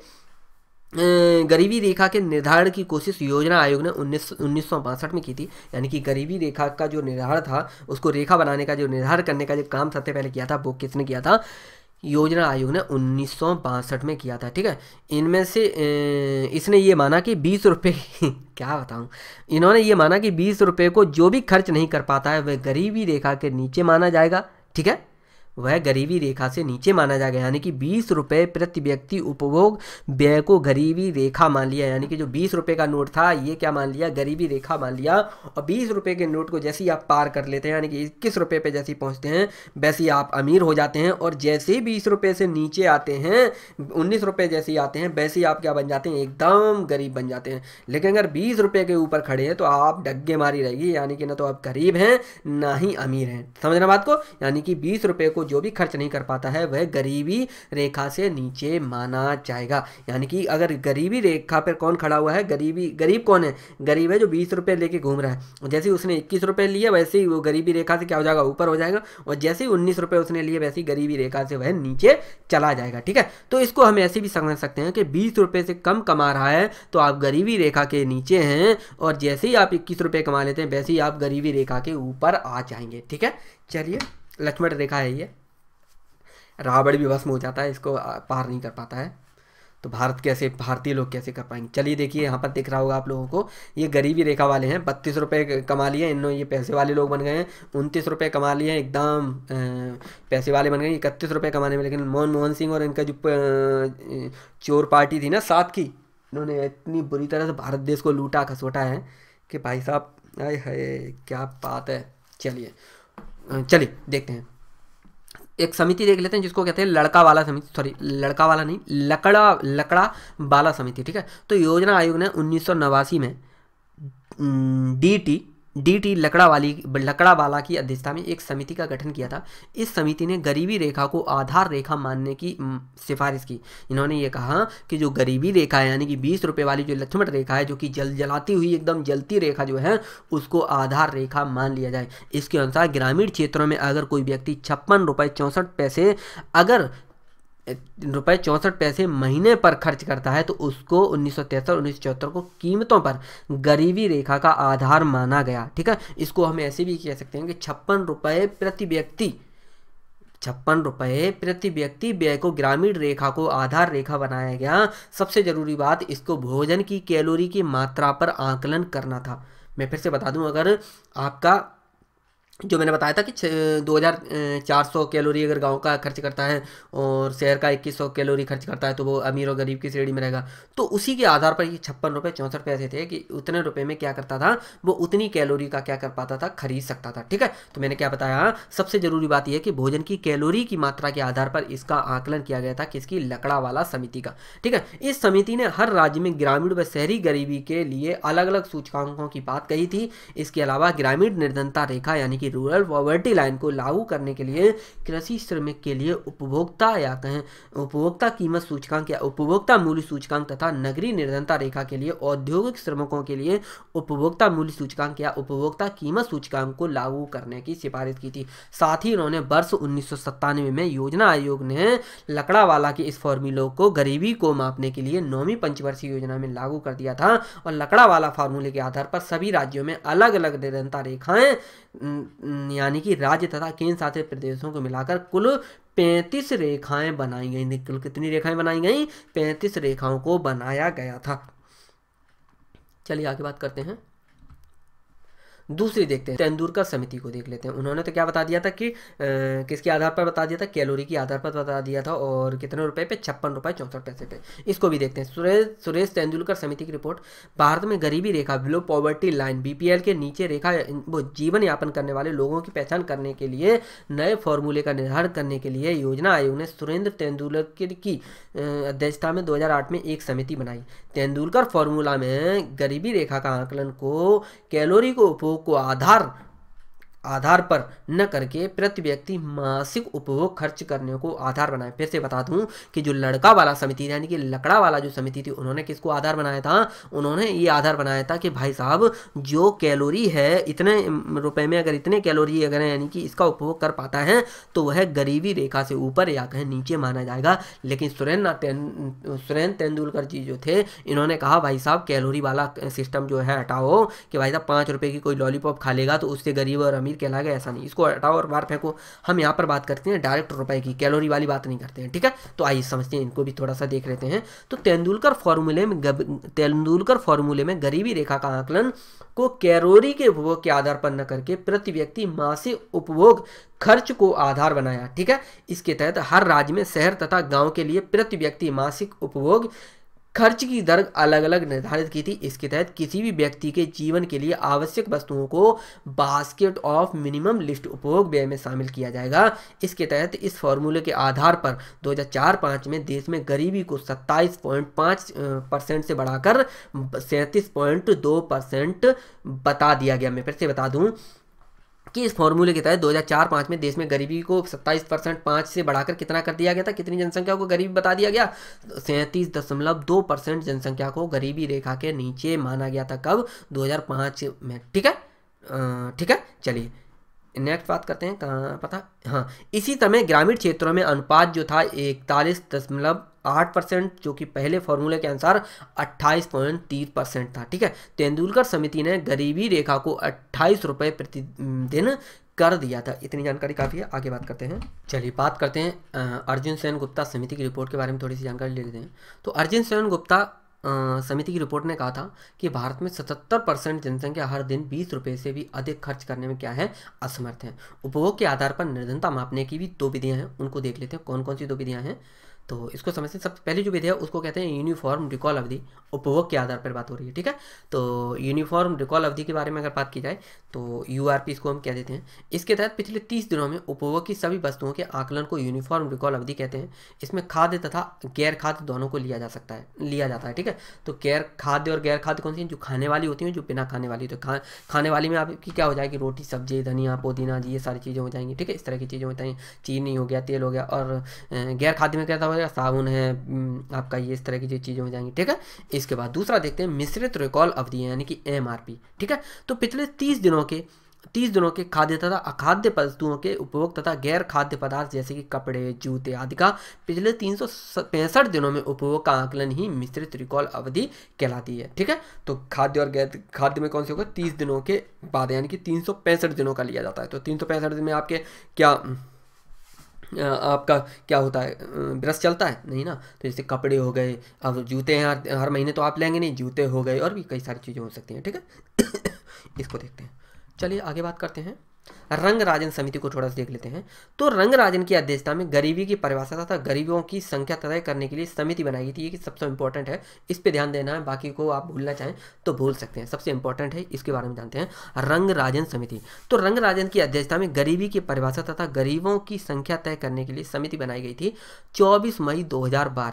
गरीबी रेखा के निर्धारण की कोशिश योजना आयोग ने उन्नीस उन्नीस में की थी यानी कि गरीबी रेखा का जो निर्धारण था उसको रेखा बनाने का जो निर्धारण करने का जो काम सबसे पहले किया था वो किसने किया था योजना आयोग ने उन्नीस में किया था ठीक है इनमें से इसने ये माना कि बीस रुपये क्या बताऊँ इन्होंने ये माना कि बीस रुपये को जो भी खर्च नहीं कर पाता है वह गरीबी रेखा के नीचे माना जाएगा ठीक है वह गरीबी रेखा से नीचे माना जाएगा यानी कि बीस रुपये प्रति व्यक्ति उपभोग व्यय को गरीबी रेखा मान लिया यानी कि जो बीस रुपये का नोट था ये क्या मान लिया गरीबी रेखा मान लिया और बीस रुपये के नोट को जैसे ही आप पार कर लेते हैं यानी कि इक्कीस रुपये पर जैसे ही पहुँचते हैं वैसे ही आप अमीर हो जाते हैं और जैसे ही बीस रुपये से नीचे आते हैं उन्नीस रुपये जैसे ही आते हैं वैसे ही आप क्या बन जाते हैं एकदम गरीब बन जाते हैं लेकिन अगर बीस रुपये के ऊपर खड़े हैं तो आप डग्गे मारी रहेगी यानी कि ना तो आप गरीब हैं ना ही अमीर हैं समझना बात को यानी कि बीस रुपये को जो भी खर्च नहीं कर पाता है वह गरीबी रेखा से नीचे माना जाएगा यानी कि अगर गरीबी रेखा पर कौन खड़ा हुआ है गरीबी गरीब कौन है गरीब है जो बीस रुपये लेके घूम रहा है जैसे उसने इक्कीस रुपये लिए वैसे ही वो गरीबी रेखा से क्या हो जाएगा ऊपर हो जाएगा और जैसे ही उन्नीस रुपये उसने लिए वैसे ही गरीबी रेखा से वह नीचे चला जाएगा ठीक है तो इसको हम ऐसे भी समझ सकते हैं कि बीस रुपये से कम कमा रहा है तो आप गरीबी रेखा के नीचे हैं और जैसे ही आप इक्कीस रुपये कमा लेते हैं वैसे ही आप गरीबी रेखा के ऊपर आ जाएंगे ठीक है चलिए लक्ष्मण रेखा है ये रावण भी भस्म हो जाता है इसको पार नहीं कर पाता है तो भारत कैसे भारतीय लोग कैसे कर पाएंगे चलिए देखिए यहाँ पर दिख रहा होगा आप लोगों को ये गरीबी रेखा वाले हैं बत्तीस रुपये कमा लिए इन ये पैसे वाले लोग बन गए हैं उनतीस रुपये कमा लिए एकदम पैसे वाले बन गए इकतीस रुपये कमाने में लेकिन मोहन मोहन सिंह और इनका जो चोर पार्टी थी ना साथ की इन्होंने इतनी बुरी तरह से भारत देश को लूटा खसोटा है कि भाई साहब आए हाय क्या बात है चलिए चलिए देखते हैं एक समिति देख लेते हैं जिसको कहते हैं लड़का वाला समिति सॉरी लड़का वाला नहीं लकड़ा लकड़ा वाला समिति ठीक है तो योजना आयोग ने उन्नीस में डी टी डीटी लकड़ा वाली लकड़ा वाला की अध्यक्षता में एक समिति का गठन किया था इस समिति ने गरीबी रेखा को आधार रेखा मानने की सिफारिश की इन्होंने ये कहा कि जो गरीबी रेखा है यानी कि बीस रुपये वाली जो लक्ष्मण रेखा है जो कि जल जलाती हुई एकदम जलती रेखा जो है उसको आधार रेखा मान लिया जाए इसके अनुसार ग्रामीण क्षेत्रों में अगर कोई व्यक्ति छप्पन रुपये चौंसठ पैसे अगर रुपये चौंसठ पैसे महीने पर खर्च करता है तो उसको उन्नीस सौ तिहत्तर उन्नीस चौहत्तर को कीमतों पर गरीबी रेखा का आधार माना गया ठीक है इसको हम ऐसे भी कह सकते हैं कि छप्पन रुपये प्रति व्यक्ति छप्पन रुपये प्रति व्यक्ति व्यय को ग्रामीण रेखा को आधार रेखा बनाया गया सबसे जरूरी बात इसको भोजन की कैलोरी की मात्रा पर आकलन करना था मैं फिर से बता दूं अगर आपका जो मैंने बताया था कि दो हज़ार चार सौ कैलोरी अगर गांव का खर्च करता है और शहर का इक्कीस सौ कैलोरी खर्च करता है तो वो अमीर और गरीब की श्रेणी में रहेगा तो उसी के आधार पर ये छप्पन रुपये चौंसठ पैसे थे कि उतने रुपए में क्या करता था वो उतनी कैलोरी का क्या कर पाता था खरीद सकता था ठीक है तो मैंने क्या बताया सबसे ज़रूरी बात यह कि भोजन की कैलोरी की मात्रा के आधार पर इसका आकलन किया गया था किसकी लकड़ा वाला समिति का ठीक है इस समिति ने हर राज्य में ग्रामीण व शहरी गरीबी के लिए अलग अलग सूचकांकों की बात कही थी इसके अलावा ग्रामीण निर्धनता रेखा यानी कि कि रूरल पॉवर्टी लाइन को लागू करने के लिए कृषि श्रमिक के लिए उपभोक्ता या कहें उपभोक्ता कीमत सूचकांक या उपभोक्ता मूल्य सूचकांक तथा नगरीय निर्धनता रेखा के लिए औद्योगिक श्रमिकों के लिए उपभोक्ता मूल्य सूचकांक या उपभोक्ता कीमत सूचकांक को लागू करने की सिफारिश की थी साथ ही उन्होंने वर्ष उन्नीस में योजना आयोग ने लकड़ावाला के इस फॉर्मूलो को गरीबी को मापने के लिए नौवीं पंचवर्षीय योजना में लागू कर दिया था और लकड़ावाला फार्मूले के आधार पर सभी राज्यों में अलग अलग निरंतर रेखाएं यानी कि राज्य तथा केंद्र शासित प्रदेशों को मिलाकर कुल पैंतीस रेखाएं बनाई गई थी कुल कितनी रेखाएं बनाई गई पैंतीस रेखाओं को बनाया गया था चलिए आगे बात करते हैं दूसरी देखते हैं तेंदुलकर समिति को देख लेते हैं उन्होंने तो क्या बता दिया था कि आ, किसके आधार पर बता दिया था कैलोरी के आधार पर बता दिया था और कितने रुपए पे छप्पन रुपए चौंसठ पैसे पे इसको भी देखते हैं सुरेश सुरेश तेंदुलकर समिति की रिपोर्ट भारत में गरीबी रेखा बिलो पॉवर्टी लाइन बीपीएल के नीचे रेखा वो जीवन यापन करने वाले लोगों की पहचान करने के लिए नए फॉर्मूले का निर्धारण करने के लिए योजना आयोग ने सुरेंद्र तेंदुलकर की अध्यक्षता में दो में एक समिति बनाई तेंदुलकर फॉर्मूला में गरीबी रेखा का आंकलन को कैलोरी को उपभोग को आधार आधार पर न करके प्रति व्यक्ति मासिक उपभोग खर्च करने को आधार बनाए फिर से बता दूं कि जो लड़का वाला समिति यानी कि लकड़ा वाला जो समिति थी उन्होंने किसको आधार बनाया था उन्होंने ये आधार बनाया था कि भाई साहब जो कैलोरी है इतने रुपए में अगर इतने कैलोरी अगर यानी कि इसका उपभोग कर पाता है तो वह गरीबी रेखा से ऊपर या कहें नीचे माना जाएगा लेकिन सुरेंद्र सुरेंद्र तेंदुलकर जी जो थे इन्होंने कहा भाई साहब कैलोरी वाला सिस्टम जो है हटाओ कि भाई साहब पाँच रुपये की कोई लॉलीपॉप खा लेगा तो उससे गरीब और अमीर तेल कहलाएगा ऐसा नहीं इसको हटाओ और बार फेंको हम यहाँ पर बात करते हैं डायरेक्ट रुपए की कैलोरी वाली बात नहीं करते हैं ठीक है तो आइए समझते हैं इनको भी थोड़ा सा देख लेते हैं तो तेंदुलकर फॉर्मूले में तेंदुलकर फॉर्मूले में गरीबी रेखा का आंकलन को कैलोरी के उपभोग के आधार पर न करके प्रति व्यक्ति मासिक उपभोग खर्च को आधार बनाया ठीक है इसके तहत हर राज्य में शहर तथा गांव के लिए प्रति व्यक्ति मासिक उपभोग खर्च की दर अलग अलग निर्धारित की थी इसके तहत किसी भी व्यक्ति के जीवन के लिए आवश्यक वस्तुओं को बास्केट ऑफ मिनिमम लिस्ट उपभोग व्यय में शामिल किया जाएगा इसके तहत इस फॉर्मूले के आधार पर 2004-5 में देश में गरीबी को 27.5 परसेंट से बढ़ाकर सैंतीस परसेंट बता दिया गया मैं फिर से बता दूँ कि इस फॉर्मूले के तहत 2004-5 में देश में गरीबी को 27 परसेंट पाँच से बढ़ाकर कितना कर दिया गया था कितनी जनसंख्या को गरीबी बता दिया गया सैंतीस दशमलव दो परसेंट जनसंख्या को गरीबी रेखा के नीचे माना गया था कब 2005 में ठीक है ठीक है चलिए नेक्स्ट बात करते हैं कहाँ पता हाँ इसी समय ग्रामीण क्षेत्रों में अनुपात जो था इकतालीस दशमलव आठ परसेंट जो कि पहले फॉर्मूले के अनुसार अट्ठाईस पॉइंट तीस परसेंट था ठीक है तेंदुलकर समिति ने गरीबी रेखा को अट्ठाईस रुपये प्रतिदिन कर दिया था इतनी जानकारी काफ़ी है आगे बात करते हैं चलिए बात करते हैं अर्जुन सेन गुप्ता समिति की रिपोर्ट के बारे में थोड़ी सी जानकारी ले लेते हैं तो अर्जुन सेन गुप्ता समिति की रिपोर्ट ने कहा था कि भारत में 77 परसेंट जनसंख्या हर दिन बीस रुपये से भी अधिक खर्च करने में क्या है असमर्थ है उपभोग के आधार पर निर्धनता मापने की भी दो विधियाँ हैं उनको देख लेते हैं कौन कौन सी दो विधियाँ हैं तो इसको समझते हैं सबसे पहले जो विधि है उसको कहते हैं यूनिफॉर्म रिकॉल अवधि उपभोग के आधार पर बात हो रही है ठीक है तो यूनिफॉर्म रिकॉल अवधि के बारे में अगर बात की जाए तो यू इसको हम कह देते हैं इसके तहत पिछले तीस दिनों में उपभोग की सभी वस्तुओं के आकलन को यूनिफॉर्म रिकॉल अवधि कहते हैं इसमें खाद्य तथा गैर खाद्य दोनों को लिया जा सकता है लिया जाता है ठीक है तो गैर खाद्य और गैर खाद्य कौन सी जो खाने वाली होती हैं जो बिना खाने वाली तो खा खाने वाली में आपकी क्या हो जाएगी रोटी सब्जी धनिया पुदीना जी ये सारी चीज़ें हो जाएंगी ठीक है इस तरह की चीज़ें हो हैं चीनी हो गया तेल हो गया और गैर खाद्य में क्या था जाएगा साबुन है आपका ये इस तरह की जो चीज़ें हो जाएंगी ठीक है इसके बाद दूसरा देखते हैं मिश्रित रिकॉल अवधि यानी कि एम ठीक है तो पिछले तीस दिनों के तीस दिनों के खाद्य तथा अखाद्य वस्तुओं के उपभोग तथा गैर खाद्य पदार्थ जैसे कि कपड़े जूते आदि का पिछले तीन दिनों में उपभोग का आकलन ही मिश्रित रिकॉल अवधि कहलाती है ठीक है तो खाद्य और गैर खाद्य में कौन से होगा तीस दिनों के बाद यानी कि तीन दिनों का लिया जाता है तो तीन दिन में आपके क्या आपका क्या होता है ब्रश चलता है नहीं ना तो जैसे कपड़े हो गए अब जूते हैं हर, हर महीने तो आप लेंगे नहीं जूते हो गए और भी कई सारी चीज़ें हो सकती हैं ठीक है इसको देखते हैं चलिए आगे बात करते हैं रंग राजन समिति को थोड़ा सा देख लेते हैं तो राजन की अध्यक्षता में गरीबी की परिभाषा तथा गरीबों की संख्या तय करने के लिए समिति बनाई गई थी ये सबसे इंपॉर्टेंट है इस पर ध्यान देना है बाकी को आप भूलना चाहें तो भूल सकते हैं सबसे इंपॉर्टेंट है इसके बारे में जानते हैं रंग राजन समिति तो रंग राजन की अध्यक्षता में गरीबी की परिभाषा तथा गरीबों की संख्या तय करने के लिए समिति बनाई गई थी चौबीस मई दो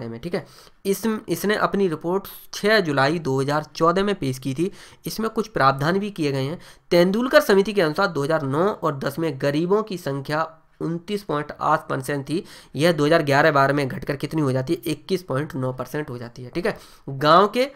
में ठीक है इस इसने अपनी रिपोर्ट 6 जुलाई 2014 में पेश की थी इसमें कुछ प्रावधान भी किए गए हैं तेंदुलकर समिति के अनुसार 2009 और 10 में गरीबों की संख्या उनतीस पॉइंट आठ परसेंट थी यह 2011 हज़ार में घटकर कितनी हो जाती है इक्कीस पॉइंट नौ परसेंट हो जाती है ठीक है गांव के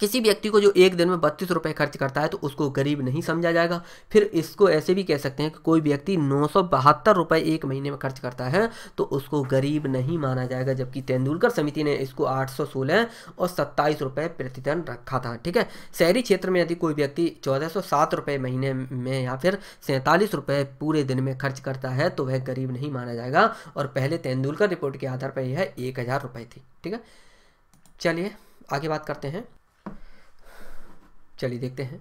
किसी व्यक्ति को जो एक दिन में बत्तीस रुपये खर्च करता है तो उसको गरीब नहीं समझा जाएगा फिर इसको ऐसे भी कह सकते हैं कि कोई व्यक्ति नौ सौ बहत्तर रुपये एक महीने में खर्च करता है तो उसको गरीब नहीं माना जाएगा जबकि तेंदुलकर समिति ने इसको आठ सौ सोलह और सत्ताईस रुपये प्रतिदिन रखा था ठीक है शहरी क्षेत्र में यदि कोई व्यक्ति चौदह सौ सात रुपये महीने में या फिर सैंतालीस रुपये पूरे दिन में खर्च करता है तो वह गरीब नहीं माना जाएगा और पहले तेंदुलकर रिपोर्ट के आधार पर यह एक हज़ार रुपये थी ठीक है चलिए आगे बात करते हैं चलिए देखते हैं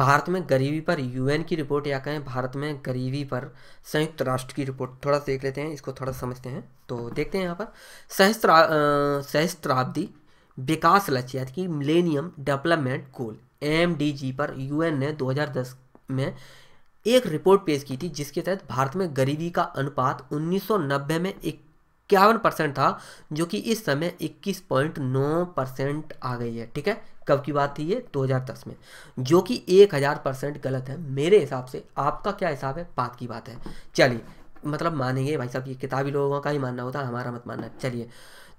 भारत में गरीबी पर यूएन की रिपोर्ट या कहें भारत में गरीबी पर संयुक्त राष्ट्र की रिपोर्ट थोड़ा सा देख लेते हैं इसको थोड़ा समझते हैं तो देखते हैं यहाँ पर सहस्त्र सहस्त्राब्दी विकास लक्ष्य यानी कि मिलेनियम डेवलपमेंट गोल एम पर यूएन ने 2010 में एक रिपोर्ट पेश की थी जिसके तहत भारत में गरीबी का अनुपात उन्नीस में इक्यावन परसेंट था जो कि इस समय नौ परसेंट आ गई है ठीक है कब की बात थी ये 2010 में जो कि 1000 परसेंट गलत है मेरे हिसाब से आपका क्या हिसाब है बात की बात है चलिए मतलब मानेंगे भाई साहब ये किताबी लोगों का ही मानना होता है हमारा मत मानना चलिए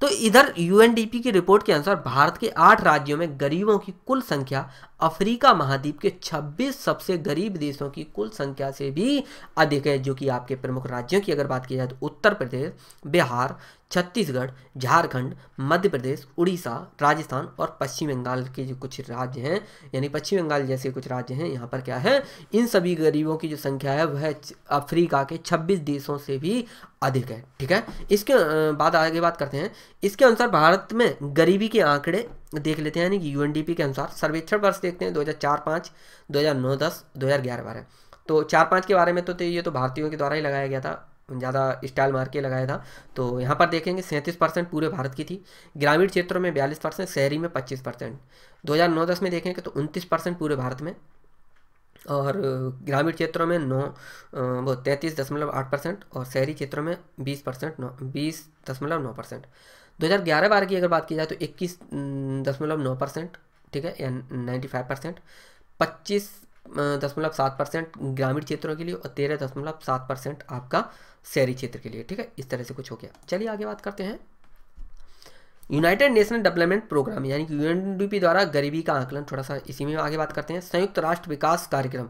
तो इधर यूएनडीपी की रिपोर्ट के अनुसार भारत के आठ राज्यों में गरीबों की कुल संख्या अफ्रीका महाद्वीप के 26 सबसे गरीब देशों की कुल संख्या से भी अधिक है जो कि आपके प्रमुख राज्यों की अगर बात की जाए तो उत्तर प्रदेश बिहार छत्तीसगढ़ झारखंड मध्य प्रदेश उड़ीसा राजस्थान और पश्चिम बंगाल के जो कुछ राज्य हैं यानी पश्चिम बंगाल जैसे कुछ राज्य हैं यहाँ पर क्या है इन सभी गरीबों की जो संख्या है वह अफ्रीका के 26 देशों से भी अधिक है ठीक है इसके बाद आगे बात करते हैं इसके अनुसार भारत में गरीबी के आंकड़े देख लेते हैं यानी कि यू के अनुसार सर्वेक्षण वर्ष देखते हैं नौ दस दो हज़ार ग्यारह 12 तो चार पाँच के बारे में तो, तो ये तो भारतीयों के द्वारा ही लगाया गया था ज़्यादा स्टाइल मार के लगाया था तो यहाँ पर देखेंगे सैंतीस परसेंट पूरे भारत की थी ग्रामीण क्षेत्रों में बयालीस परसेंट शहरी में पच्चीस परसेंट दो हज़ार नौ दस में देखेंगे तो उनतीस परसेंट पूरे भारत में और ग्रामीण क्षेत्रों में नौ वो तैंतीस दशमलव आठ परसेंट और शहरी क्षेत्रों में बीस परसेंट नौ बीस दशमलव नौ परसेंट दो हज़ार ग्यारह बारह की अगर बात की जाए तो इक्कीस दशमलव नौ परसेंट ठीक है या नाइन्टी फाइव परसेंट पच्चीस दशमलव सात परसेंट ग्रामीण क्षेत्रों के लिए और तेरह दशमलव सात परसेंट आपका शहरी क्षेत्र के लिए ठीक है इस तरह से कुछ हो गया चलिए आगे बात करते हैं यूनाइटेड नेशन डेवलपमेंट प्रोग्राम यानी कि यूएनडीपी द्वारा गरीबी का आकलन थोड़ा सा इसी में आगे बात करते हैं संयुक्त राष्ट्र विकास कार्यक्रम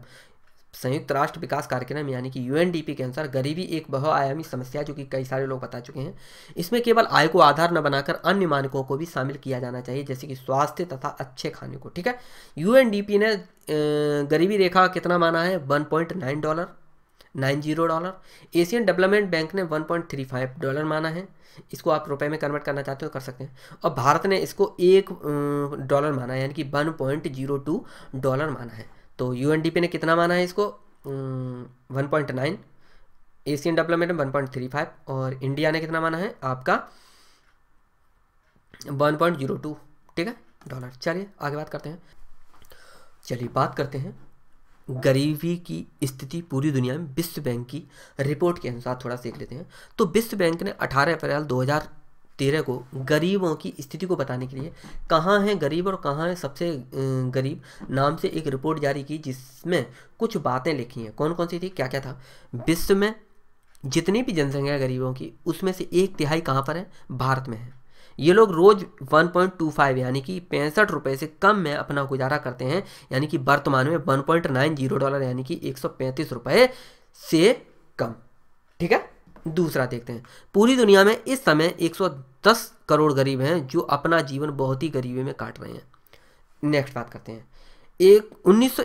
संयुक्त राष्ट्र विकास कार्यक्रम यानी कि यूएनडीपी के अनुसार गरीबी एक बहुआयामी समस्या जो कि कई सारे लोग बता चुके हैं इसमें केवल आय को आधार न बनाकर अन्य मानकों को भी शामिल किया जाना चाहिए जैसे कि स्वास्थ्य तथा अच्छे खाने को ठीक है यूएनडीपी ने गरीबी रेखा कितना माना है one point nine dollar nine zero dollar Asian development bank ने one point three five dollar माना है इसको आप रुपए में कन्वर्ट करना चाहते हो कर सकते हैं और भारत ने इसको एक डॉलर माना है यानी कि one point zero two dollar माना है तो यू ने कितना माना है इसको one point nine Asian development one point three five और इंडिया ने कितना माना है आपका वन पॉइंट जीरो टू ठीक है डॉलर चलिए आगे बात करते हैं चलिए बात करते हैं गरीबी की स्थिति पूरी दुनिया में विश्व बैंक की रिपोर्ट के अनुसार थोड़ा सीख लेते हैं तो विश्व बैंक ने 18 अप्रैल तेरह को गरीबों की स्थिति को बताने के लिए कहाँ हैं गरीब और कहाँ हैं सबसे गरीब नाम से एक रिपोर्ट जारी की जिसमें कुछ बातें लिखी हैं कौन कौन सी थी क्या क्या था विश्व में जितनी भी जनसंख्या गरीबों की उसमें से एक तिहाई कहाँ पर है भारत में है ये लोग रोज 1.25 यानी कि पैंसठ रुपये से कम में अपना गुजारा करते हैं यानी कि वर्तमान में वन डॉलर यानी कि एक रुपए से कम ठीक है दूसरा देखते हैं पूरी दुनिया में इस समय 110 करोड़ गरीब हैं जो अपना जीवन बहुत ही गरीबी में काट रहे हैं नेक्स्ट बात करते हैं एक उन्नीस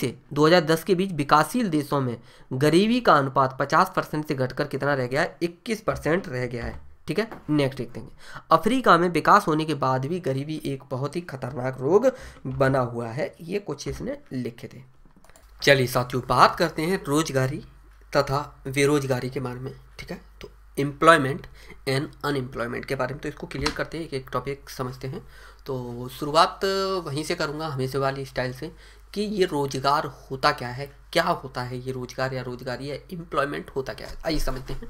से 2010 के बीच विकासशील देशों में गरीबी का अनुपात 50 परसेंट से घटकर कितना रह गया है इक्कीस परसेंट रह गया है ठीक है नेक्स्ट देखते हैं अफ्रीका में विकास होने के बाद भी गरीबी एक बहुत ही खतरनाक रोग बना हुआ है ये कुछ इसने लिखे थे चलिए साथियों बात करते हैं रोजगारी तथा बेरोजगारी के बारे में ठीक है तो एम्प्लॉयमेंट एंड अनएम्प्लॉयमेंट के बारे में तो इसको क्लियर करते हैं एक एक टॉपिक समझते हैं तो शुरुआत वहीं से करूँगा हमेशा वाली स्टाइल से कि ये रोजगार होता क्या है क्या होता है ये रोजगार या रोजगारी या एम्प्लॉयमेंट होता क्या है आइए समझते हैं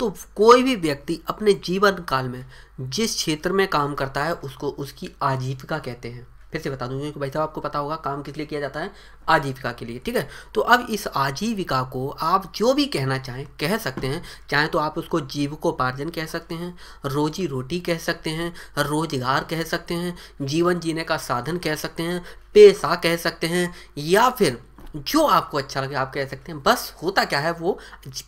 तो कोई भी व्यक्ति अपने जीवन काल में जिस क्षेत्र में काम करता है उसको उसकी आजीविका कहते हैं फिर से बता दूँ क्योंकि भाई साहब आपको पता होगा काम किस लिए किया जाता है आजीविका के लिए ठीक है तो अब इस आजीविका को आप जो भी कहना चाहें कह सकते हैं चाहे तो आप उसको जीविकोपार्जन कह सकते हैं रोजी रोटी कह सकते हैं रोजगार कह सकते हैं जीवन जीने का साधन कह सकते हैं पेशा कह सकते हैं या फिर जो आपको अच्छा लगे आप कह सकते हैं बस होता क्या है वो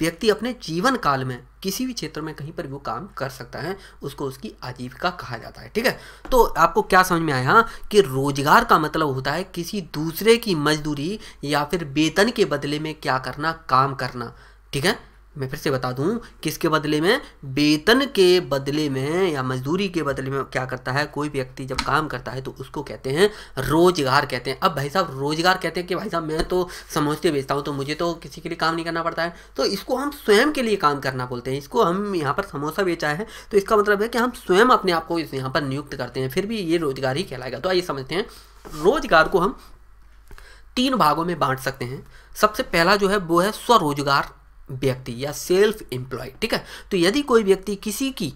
व्यक्ति अपने जीवन काल में किसी भी क्षेत्र में कहीं पर वो काम कर सकता है उसको उसकी आजीविका कहा जाता है ठीक है तो आपको क्या समझ में आया कि रोजगार का मतलब होता है किसी दूसरे की मजदूरी या फिर वेतन के बदले में क्या करना काम करना ठीक है मैं फिर से बता दूं किसके बदले में वेतन के बदले में या मजदूरी के बदले में क्या करता है कोई व्यक्ति जब काम करता है तो उसको कहते हैं रोजगार कहते हैं अब भाई साहब रोजगार कहते हैं कि भाई साहब मैं तो समझते बेचता हूँ तो मुझे तो किसी के लिए काम नहीं करना पड़ता है तो इसको हम स्वयं के लिए काम करना बोलते हैं इसको हम यहाँ पर समोसा बेचा है तो इसका मतलब है कि हम स्वयं अपने आप को इस यहाँ पर नियुक्त करते हैं फिर भी ये रोजगार ही कहलाएगा तो आइए समझते हैं रोजगार को हम तीन भागों में बांट सकते हैं सबसे पहला जो है वो है स्वरोजगार व्यक्ति या सेल्फ एम्प्लॉय ठीक है तो यदि कोई व्यक्ति किसी की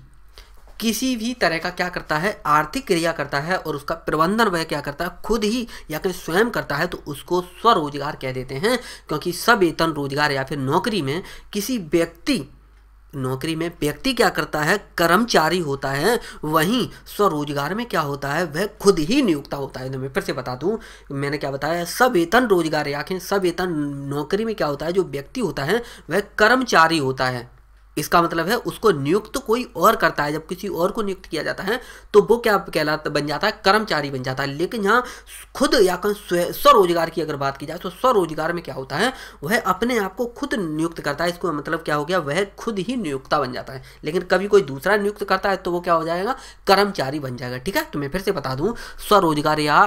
किसी भी तरह का क्या करता है आर्थिक क्रिया करता है और उसका प्रबंधन वह क्या करता है खुद ही या फिर स्वयं करता है तो उसको स्वरोजगार कह देते हैं क्योंकि सवेतन रोजगार या फिर नौकरी में किसी व्यक्ति नौकरी में व्यक्ति क्या करता है कर्मचारी होता है वहीं स्वरोजगार में क्या होता है वह खुद ही नियुक्ता होता है तो मैं फिर से बता दूं मैंने क्या बताया सब वेतन रोजगार आखिर वेतन नौकरी में क्या होता है जो व्यक्ति होता है वह कर्मचारी होता है इसका मतलब है उसको नियुक्त कोई और करता है जब किसी और को नियुक्त किया जाता है तो वो क्या कहलाता बन जाता है कर्मचारी बन जाता है लेकिन यहाँ खुद या कहीं स्वरोजगार की अगर बात की जाए तो स्वरोजगार में क्या होता है वह अपने आप को खुद नियुक्त करता है इसको मतलब क्या हो गया वह खुद ही नियुक्ता बन जाता है लेकिन कभी कोई दूसरा नियुक्त करता है तो वो क्या हो जाएगा कर्मचारी बन जाएगा ठीक है तो मैं फिर से बता दूँ स्वरोजगार या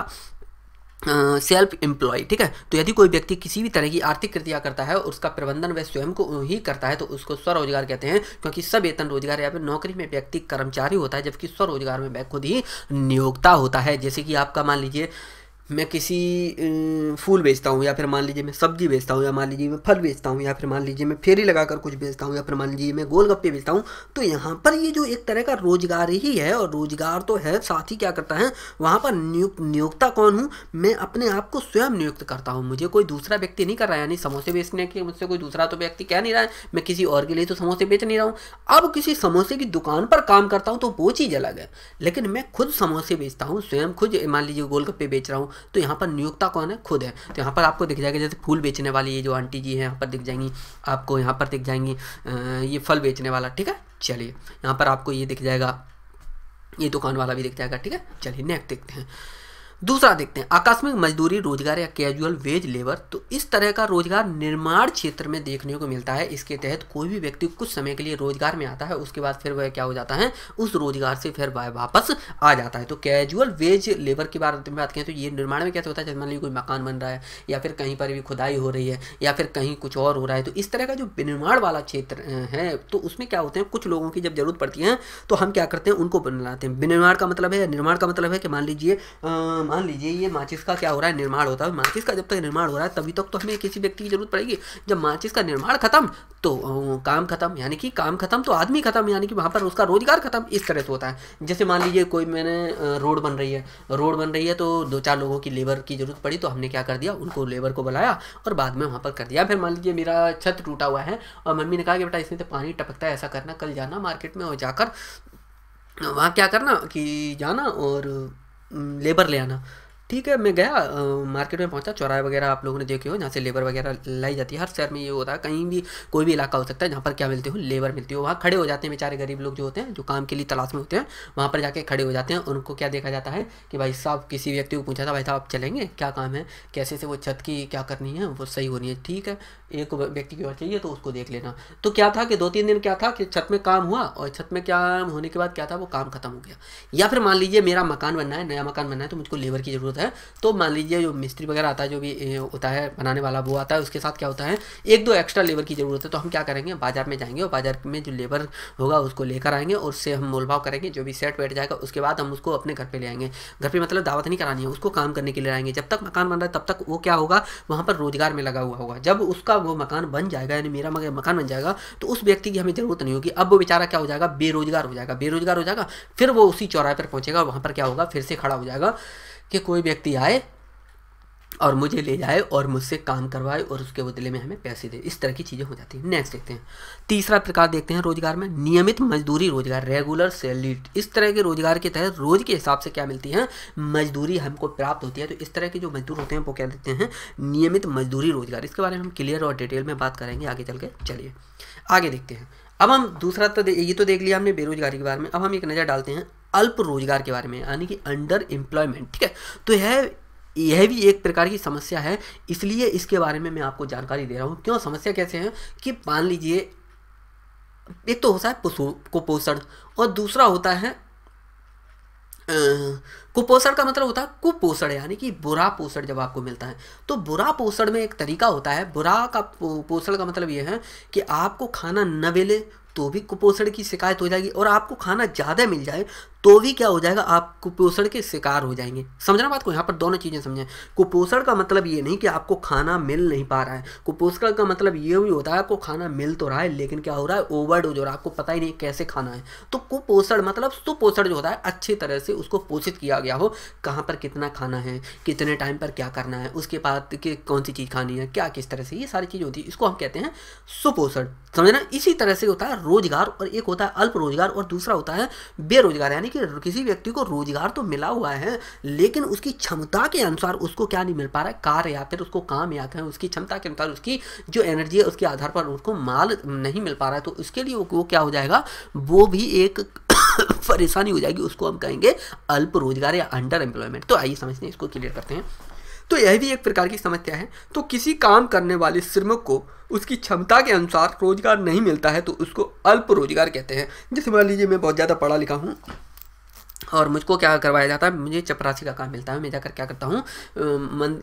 सेल्फ एम्प्लॉय ठीक है तो यदि कोई व्यक्ति किसी भी तरह की आर्थिक क्रिया करता है और उसका प्रबंधन वह स्वयं को ही करता है तो उसको स्वरोजगार कहते हैं क्योंकि सब वेतन रोजगार या फिर नौकरी में व्यक्ति कर्मचारी होता है जबकि स्वरोजगार में वह खुद ही नियोक्ता होता है जैसे कि आपका मान लीजिए मैं किसी फूल बेचता हूँ या फिर मान लीजिए मैं सब्जी बेचता हूँ या मान लीजिए मैं फल बेचता हूँ या फिर मान लीजिए मैं फेरी लगाकर कुछ बेचता हूँ या फिर मान लीजिए मैं गोलगप्पे बेचता हूँ तो यहाँ पर ये जो एक तरह का रोजगार ही है और रोजगार तो है साथ ही क्या करता है वहाँ पर नियुक्त नियोक्ता कौन हूँ मैं अपने आप को स्वयं नियुक्त करता हूँ मुझे कोई दूसरा व्यक्ति नहीं कर रहा है यानी समोसे बेचने के मुझसे कोई दूसरा तो व्यक्ति कह नहीं रहा है मैं किसी और के लिए तो समोसे बेच नहीं रहा हूँ अब किसी समोसे की दुकान पर काम करता हूँ तो वो चीज़ अलग है लेकिन मैं खुद समोसे बेचता हूँ स्वयं खुद मान लीजिए गोलगप्पे बेच रहा हूँ तो यहाँ पर नियोक्ता कौन है खुद है तो यहाँ पर आपको दिख जाएगा जैसे फूल बेचने वाली ये जो आंटी जी है यहाँ पर दिख जाएंगी आपको यहाँ पर दिख जाएंगी ये फल बेचने वाला ठीक है चलिए यहाँ पर आपको ये दिख जाएगा ये दुकान वाला भी दिख जाएगा ठीक है चलिए नेक्स्ट देखते हैं दूसरा देखते हैं आकस्मिक मजदूरी रोजगार या कैजुअल वेज लेबर तो इस तरह का रोजगार निर्माण क्षेत्र में देखने को मिलता है इसके तहत कोई भी व्यक्ति कुछ समय के लिए रोजगार में आता है उसके बाद फिर वह क्या हो जाता है उस रोजगार से फिर वह वापस आ जाता है तो कैजुअल वेज लेबर के बारे में बात करें तो ये निर्माण में कैसे होता है जैसे मान लीजिए कोई मकान बन रहा है या फिर कहीं पर भी खुदाई हो रही है या फिर कहीं कुछ और हो रहा है तो इस तरह का जो विनिर्माण वाला क्षेत्र है तो उसमें क्या होते हैं कुछ लोगों की जब जरूरत पड़ती है तो हम क्या करते हैं उनको बनाते हैं विनिर्माण का मतलब है निर्माण का मतलब है कि मान लीजिए मान लीजिए ये माचिस का क्या हो रहा है निर्माण होता है माचिस का जब तक निर्माण हो रहा है तभी तक तो हमें किसी व्यक्ति की जरूरत पड़ेगी जब माचिस का निर्माण खत्म तो काम खत्म यानी कि काम खत्म तो आदमी खत्म यानी कि वहाँ पर उसका रोजगार खत्म इस तरह से होता है जैसे मान लीजिए कोई मैंने रोड बन रही है रोड बन रही है तो दो चार लोगों की लेबर की जरूरत पड़ी तो हमने क्या कर दिया उनको लेबर को बुलाया और बाद में वहाँ पर कर दिया फिर मान लीजिए मेरा छत टूटा हुआ है और मम्मी ने कहा कि बेटा इसमें तो पानी टपकता है ऐसा करना कल जाना मार्केट में और जाकर वहाँ क्या करना कि जाना और लेबर ले आना ठीक है मैं गया मार्केट में पहुंचा चौराहे वगैरह आप लोगों ने देखे हो जहाँ से लेबर वगैरह लाई जाती है हर शहर में ये होता है कहीं भी कोई भी इलाका हो सकता है जहाँ पर क्या मिलते हो लेबर मिलती हो वहाँ खड़े हो जाते हैं बेचारे गरीब लोग जो होते हैं जो काम के लिए तलाश में होते हैं वहाँ पर जाके खड़े हो जाते हैं उनको क्या देखा जाता है कि भाई साहब किसी व्यक्ति को पूछा था भाई साहब आप चलेंगे क्या काम है कैसे से वो छत की क्या करनी है वो सही होनी है ठीक है एक व्यक्ति की और चाहिए तो उसको देख लेना तो क्या था कि दो तीन दिन क्या था कि छत में काम हुआ और छत में क्या होने के बाद क्या था वो काम खत्म हो गया या फिर मान लीजिए मेरा मकान बनना है नया मकान बनना है तो मुझको लेबर की ज़रूरत है है तो मान लीजिए जो मिस्त्री वगैरह आता है जो भी होता है बनाने वाला वो आता है उसके साथ क्या होता है एक दो एक्स्ट्रा लेबर की ज़रूरत है तो हम क्या करेंगे बाजार में जाएंगे और बाजार में जो लेबर होगा उसको लेकर आएंगे और उससे हम मोलभाव करेंगे जो भी सेट बैठ जाएगा उसके बाद हम उसको अपने घर पर ले आएंगे घर पर मतलब दावत नहीं करानी है उसको काम करने के लिए आएंगे जब तक मकान बन रहा है तब तक वो क्या होगा वहाँ पर रोजगार में लगा हुआ होगा जब उसका वो मकान बन जाएगा यानी मेरा मकान बन जाएगा तो उस व्यक्ति की हमें ज़रूरत नहीं होगी अब वो बेचारा क्या हो जाएगा बेरोजगार हो जाएगा बेरोजगार हो जाएगा फिर वो उसी चौराहे पर पहुंचेगा वहां पर क्या होगा फिर से खड़ा हो जाएगा कि कोई व्यक्ति आए और मुझे ले जाए और मुझसे काम करवाए और उसके बदले में हमें पैसे दे इस तरह की चीज़ें हो जाती हैं नेक्स्ट देखते हैं तीसरा प्रकार देखते हैं रोजगार में नियमित मजदूरी रोजगार रेगुलर सैलरी इस तरह के रोजगार के तहत रोज के हिसाब से क्या मिलती है मजदूरी हमको प्राप्त होती है तो इस तरह के जो मजदूर होते हैं वो क्या देते हैं नियमित मजदूरी रोजगार इसके बारे में हम क्लियर और डिटेल में बात करेंगे आगे चल के चलिए आगे देखते हैं अब हम दूसरा तो ये तो देख लिया हमने बेरोजगारी के बारे में अब हम एक नज़र डालते हैं अल्प रोजगार के बारे में यानी कि अंडर एम्प्लॉयमेंट ठीक है तो यह यह भी एक प्रकार की समस्या है इसलिए इसके बारे में मैं आपको जानकारी दे रहा हूँ क्यों समस्या कैसे है कि मान लीजिए एक तो होता है कुपोषण और दूसरा होता है कुपोषण का मतलब होता है कुपोषण यानी कि बुरा पोषण जब आपको मिलता है तो बुरा पोषण में एक तरीका होता है बुरा का पोषण का मतलब यह है कि आपको खाना न मिले तो भी कुपोषण की शिकायत हो जाएगी और आपको खाना ज़्यादा मिल जाए तो भी क्या हो जाएगा आप कुपोषण के शिकार हो जाएंगे समझना बात को यहाँ पर दोनों चीज़ें समझें कुपोषण का मतलब ये नहीं कि आपको खाना मिल नहीं पा रहा है कुपोषण का मतलब ये भी होता है आपको खाना मिल तो रहा है लेकिन क्या हो रहा है ओवर डोज हो रहा है आपको पता ही नहीं कैसे खाना है तो कुपोषण मतलब सुपोषण जो होता है अच्छी तरह से उसको पोषित किया गया हो कहाँ पर कितना खाना है कितने टाइम पर क्या करना है उसके बाद कि कौन सी चीज़ खानी है क्या किस तरह से ये सारी चीजें होती है इसको हम कहते हैं सुपोषण समझना इसी तरह से होता है रोजगार और एक होता है अल्प रोजगार और दूसरा होता है बेरोजगार यानी कि किसी व्यक्ति को रोजगार तो मिला हुआ है लेकिन उसकी क्षमता के अनुसार उसको क्या नहीं मिल पा रहा है कार्य या फिर उसको काम या फिर उसकी क्षमता के अनुसार उसकी जो एनर्जी है उसके आधार पर उसको माल नहीं मिल पा रहा है तो उसके लिए वो क्या हो जाएगा वो भी एक परेशानी हो जाएगी उसको हम कहेंगे अल्प रोजगार या अंडर एम्प्लॉयमेंट तो आइए समझते हैं इसको क्लियर करते हैं तो यह भी एक प्रकार की समस्या है तो किसी काम करने वाले श्रमिक को उसकी क्षमता के अनुसार रोजगार नहीं मिलता है तो उसको अल्प रोजगार कहते हैं जैसे मान लीजिए मैं बहुत ज़्यादा पढ़ा लिखा हूँ और मुझको क्या करवाया जाता है मुझे चपरासी का काम मिलता है मैं जाकर क्या करता हूँ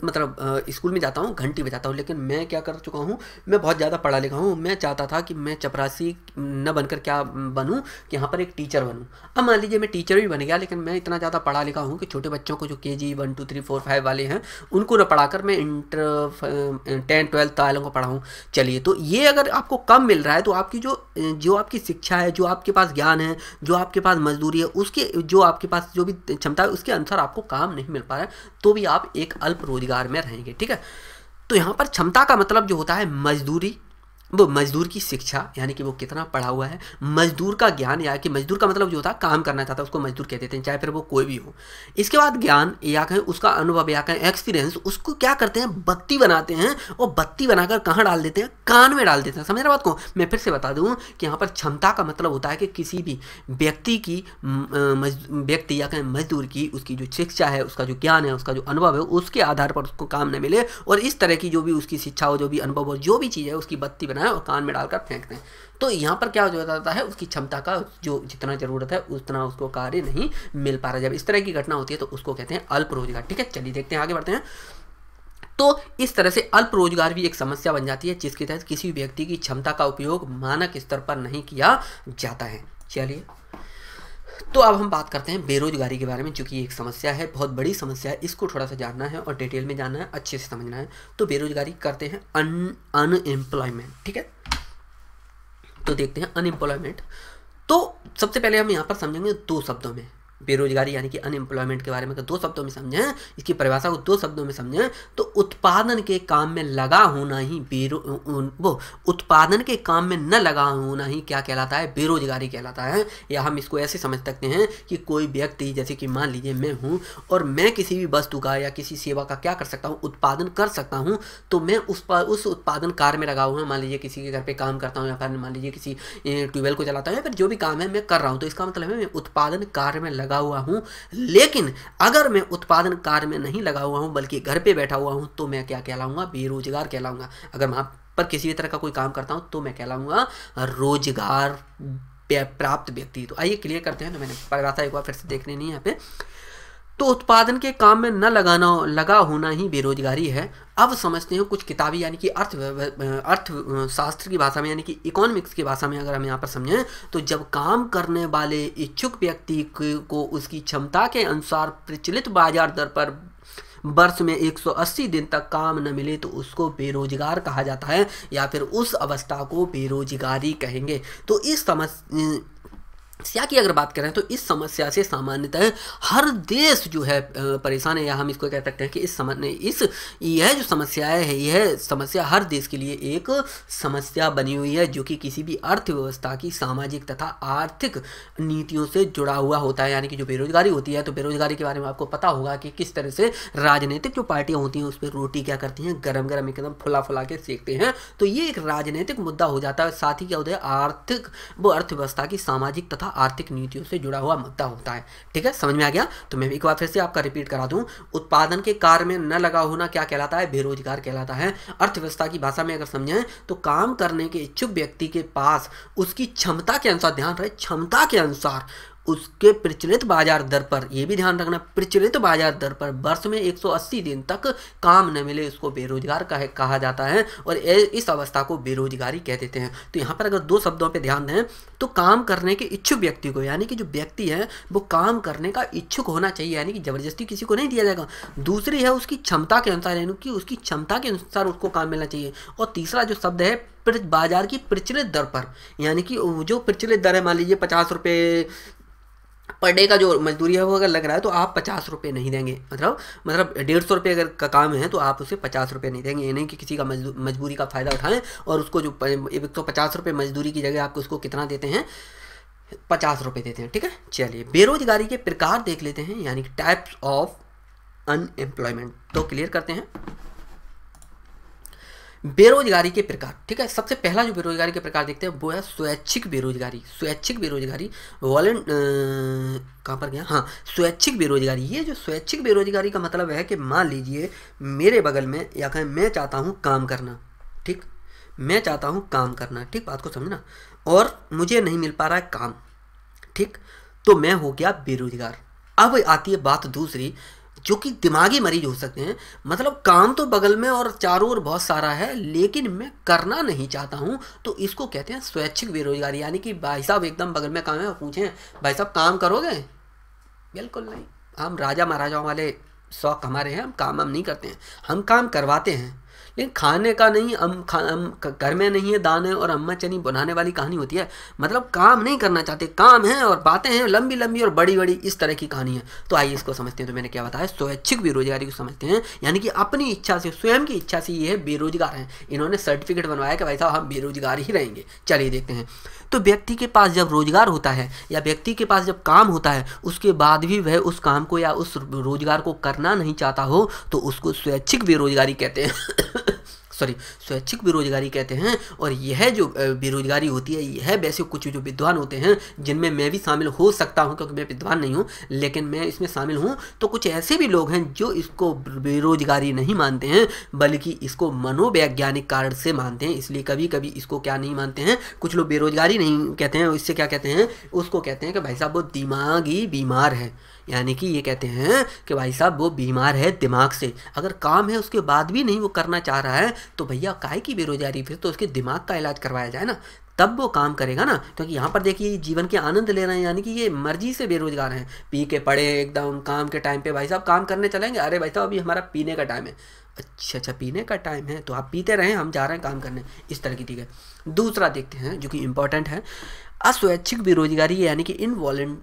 मतलब स्कूल में जाता हूँ घंटी बजाता हूँ लेकिन मैं क्या कर चुका हूँ मैं बहुत ज़्यादा पढ़ा लिखा हूँ मैं चाहता था कि मैं चपरासी न बनकर क्या बनूँ कि यहाँ पर एक टीचर बनूँ अब मान लीजिए मैं टीचर भी बन गया लेकिन मैं इतना ज़्यादा पढ़ा लिखा हूँ कि छोटे बच्चों को जो K G one two three four five वाले हैं उनको न कर मैं इंटर टेन ट्वेल्थ वालों को पढ़ाऊँ चलिए तो ये अगर आपको कम मिल रहा है तो आपकी जो जो आपकी शिक्षा है जो आपके पास ज्ञान है जो आपके पास मजदूरी है उसके जो आपके पास जो भी क्षमता है उसके अनुसार आपको काम नहीं मिल पा रहा है तो भी आप एक अल्प रोजगार में रहेंगे ठीक है तो यहाँ पर क्षमता का मतलब जो होता है मजदूरी वो मजदूर की शिक्षा यानी कि वो कितना पढ़ा हुआ है मजदूर का ज्ञान या कि मजदूर का मतलब जो होता है काम करना चाहता है उसको मजदूर कह देते हैं चाहे फिर वो कोई भी हो इसके बाद ज्ञान या कहें उसका अनुभव या कहें एक्सपीरियंस उसको क्या करते हैं बत्ती बनाते हैं और बत्ती बनाकर कहाँ डाल देते हैं कान में डाल देते हैं समझ रहे बात को मैं फिर से बता दूँ कि यहाँ पर क्षमता का मतलब होता है कि किसी भी व्यक्ति की व्यक्ति या कहें मजदूर की उसकी जो शिक्षा है उसका जो ज्ञान है उसका जो अनुभव है उसके आधार पर उसको काम न मिले और इस तरह की जो भी उसकी शिक्षा हो जो भी अनुभव हो जो भी चीज़ है उसकी बत्ती बना करना है और कान में डालकर फेंक दें तो यहाँ पर क्या हो जाता है उसकी क्षमता का जो जितना ज़रूरत है उतना उसको कार्य नहीं मिल पा रहा जब इस तरह की घटना होती है तो उसको कहते हैं अल्प रोजगार ठीक है चलिए देखते हैं आगे बढ़ते हैं तो इस तरह से अल्प रोजगार भी एक समस्या बन जाती है जिसके तहत किसी व्यक्ति की क्षमता का उपयोग मानक स्तर पर नहीं किया जाता है चलिए तो अब हम बात करते हैं बेरोजगारी के बारे में चूँकि एक समस्या है बहुत बड़ी समस्या है इसको थोड़ा सा जानना है और डिटेल में जानना है अच्छे से समझना है तो बेरोजगारी करते हैं अन अनएम्प्लॉयमेंट ठीक है तो देखते हैं अनएम्प्लॉयमेंट तो सबसे पहले हम यहाँ पर समझेंगे दो शब्दों में बेरोजगारी यानी कि अनएम्प्लॉयमेंट के बारे में दो शब्दों में समझें इसकी परिभाषा को दो शब्दों में समझें तो उत्पादन के काम में लगा होना ही बेरो वो उत्पादन के काम में न लगा होना ही क्या कहलाता है बेरोजगारी कहलाता है या हम इसको ऐसे समझ सकते हैं कि कोई व्यक्ति जैसे कि मान लीजिए मैं हूँ और मैं किसी भी वस्तु का या किसी सेवा का क्या कर सकता हूँ उत्पादन कर सकता हूँ तो मैं उस पर उस उत्पादन कार्य में लगा हुआ मान लीजिए किसी के घर पर काम करता हूँ या फिर मान लीजिए किसी ट्यूबवेल को चलाता हूँ या फिर जो भी काम है मैं कर रहा हूँ तो इसका मतलब है मैं उत्पादन कार्य में लगा लगा हुआ हूँ लेकिन अगर मैं उत्पादन कार्य में नहीं लगा हुआ हूँ बल्कि घर पर बैठा हुआ हूँ तो मैं क्या कहलाऊंगा बेरोजगार कहलाऊंगा अगर वहाँ पर किसी भी तरह का कोई काम करता हूँ तो मैं कहलाऊंगा रोजगार प्राप्त व्यक्ति तो आइए क्लियर करते हैं तो मैंने पढ़ा था एक बार फिर से देखने नहीं यहाँ पे तो उत्पादन के काम में न लगाना लगा होना ही बेरोजगारी है अब समझते हैं कुछ किताबी यानी कि अर्थ अर्थशास्त्र की भाषा में यानी कि इकोनॉमिक्स की भाषा में अगर हम यहाँ पर समझें तो जब काम करने वाले इच्छुक व्यक्ति को उसकी क्षमता के अनुसार प्रचलित बाजार दर पर वर्ष में 180 दिन तक काम न मिले तो उसको बेरोजगार कहा जाता है या फिर उस अवस्था को बेरोजगारी कहेंगे तो इस समझ समस्या की अगर बात करें तो इस समस्या से सामान्यतः हर देश जो है परेशान है या हम इसको कह सकते हैं कि इस समय इस यह जो समस्या है यह समस्या हर देश के लिए एक समस्या बनी हुई है जो कि किसी भी अर्थव्यवस्था की सामाजिक तथा आर्थिक नीतियों से जुड़ा हुआ होता है यानी कि जो बेरोजगारी होती है तो बेरोजगारी के बारे में आपको पता होगा कि किस तरह से राजनीतिक जो पार्टियाँ होती हैं उस पर रोटी क्या करती हैं गर्म गर्म एकदम फुला फुला के सेकते हैं तो ये एक राजनीतिक मुद्दा हो जाता है साथ ही क्या होता है आर्थिक वो अर्थव्यवस्था की सामाजिक तथा आर्थिक नीतियों से जुड़ा हुआ मुद्दा होता है ठीक है समझ में आ गया तो मैं एक बार फिर से आपका रिपीट करा दूं उत्पादन के कार्य में न लगा होना क्या कहलाता है बेरोजगार कहलाता है अर्थव्यवस्था की भाषा में अगर समझें तो काम करने के इच्छुक व्यक्ति के पास उसकी क्षमता के अनुसार ध्यान रहे क्षमता के अनुसार उसके प्रचलित बाजार दर पर यह भी ध्यान रखना प्रचलित बाजार दर पर वर्ष में 180 दिन तक काम न मिले इसको बेरोजगार का है, कहा जाता है और ए, इस अवस्था को बेरोजगारी कह देते हैं तो यहाँ पर अगर दो शब्दों पे ध्यान दें तो काम करने के इच्छुक व्यक्ति को यानी कि जो व्यक्ति है वो काम करने का इच्छुक होना चाहिए यानी कि ज़बरदस्ती किसी को नहीं दिया जाएगा दूसरी है उसकी क्षमता के अनुसार यानी कि उसकी क्षमता के अनुसार उसको काम मिलना चाहिए और तीसरा जो शब्द है बाजार की प्रचलित दर पर यानी कि जो प्रचलित दर है मान लीजिए पचास रुपये पर डे का जो मजदूरी है वो अगर लग रहा है तो आप पचास रुपये नहीं देंगे मतलब मतलब डेढ़ सौ रुपये अगर का काम है तो आप उसे पचास रुपये नहीं देंगे ये नहीं कि किसी का मजबूरी का फ़ायदा उठाएं और उसको जो एक सौ पचास रुपये मजदूरी की जगह आप उसको कितना देते हैं पचास रुपये देते हैं ठीक है चलिए बेरोजगारी के प्रकार देख लेते हैं यानी टाइप्स ऑफ अनएम्प्लॉयमेंट तो क्लियर करते हैं बेरोजगारी के प्रकार ठीक है सबसे पहला जो बेरोजगारी के प्रकार देखते हैं वो है स्वैच्छिक बेरोजगारी स्वैच्छिक बेरोजगारी वॉलन कहाँ पर गया हाँ स्वैच्छिक बेरोजगारी ये जो स्वैच्छिक बेरोजगारी का मतलब है कि मान लीजिए मेरे बगल में या कहें मैं चाहता हूँ काम करना ठीक मैं चाहता हूँ काम करना ठीक बात को समझना और मुझे नहीं मिल पा रहा है काम ठीक तो मैं हो गया बेरोजगार अब आती है बात दूसरी जो कि दिमागी मरीज हो सकते हैं मतलब काम तो बगल में और चारों ओर बहुत सारा है लेकिन मैं करना नहीं चाहता हूँ तो इसको कहते हैं स्वैच्छिक बेरोजगारी यानी कि भाई साहब एकदम बगल में काम है पूछें भाई साहब काम करोगे बिल्कुल नहीं हम राजा महाराजाओं वाले शौक हमारे हैं हम काम हम नहीं करते हैं हम काम करवाते हैं लेकिन खाने का नहीं अम खा घर में नहीं है दाने और अम्मा चनी बनाने वाली कहानी होती है मतलब काम नहीं करना चाहते काम है और बातें हैं लंबी लंबी और बड़ी बड़ी इस तरह की कहानी है तो आइए इसको समझते हैं तो मैंने क्या बताया स्वैच्छिक बेरोजगारी को समझते हैं यानी कि अपनी इच्छा से स्वयं की इच्छा से ये बेरोजगार हैं इन्होंने सर्टिफिकेट बनवाया कि भाई साहब हम बेरोजगार ही रहेंगे चलिए देखते हैं तो व्यक्ति के पास जब रोजगार होता है या व्यक्ति के पास जब काम होता है उसके बाद भी वह उस काम को या उस रोजगार को करना नहीं चाहता हो तो उसको स्वैच्छिक बेरोजगारी कहते हैं सॉरी स्वैच्छिक बेरोजगारी कहते हैं और यह जो बेरोजगारी होती है यह वैसे कुछ जो विद्वान होते हैं जिनमें मैं भी शामिल हो सकता हूँ क्योंकि मैं विद्वान नहीं हूँ लेकिन मैं इसमें शामिल हूँ तो कुछ ऐसे भी लोग हैं जो इसको बेरोजगारी नहीं मानते हैं बल्कि इसको मनोवैज्ञानिक कारण से मानते हैं इसलिए कभी कभी इसको क्या नहीं मानते हैं कुछ लोग बेरोजगारी नहीं कहते हैं इससे क्या कहते हैं उसको कहते हैं कि भाई साहब वो दिमागी बीमार है यानी कि ये कहते हैं कि भाई साहब वो बीमार है दिमाग से अगर काम है उसके बाद भी नहीं वो करना चाह रहा है तो भैया काय की बेरोजगारी फिर तो उसके दिमाग का इलाज करवाया जाए ना तब वो काम करेगा ना क्योंकि यहाँ पर देखिए जीवन के आनंद ले रहे हैं यानी कि ये मर्जी से बेरोजगार हैं पी के पड़े एकदम काम के टाइम पे भाई साहब काम करने चलेंगे अरे भाई साहब अभी हमारा पीने का टाइम है अच्छा अच्छा पीने का टाइम है तो आप पीते रहें हम जा रहे हैं काम करने इस तरह की ठीक है दूसरा देखते हैं जो कि इम्पोर्टेंट है अस्वैच्छिक बेरोजगारी यानी कि इनवॉलेंट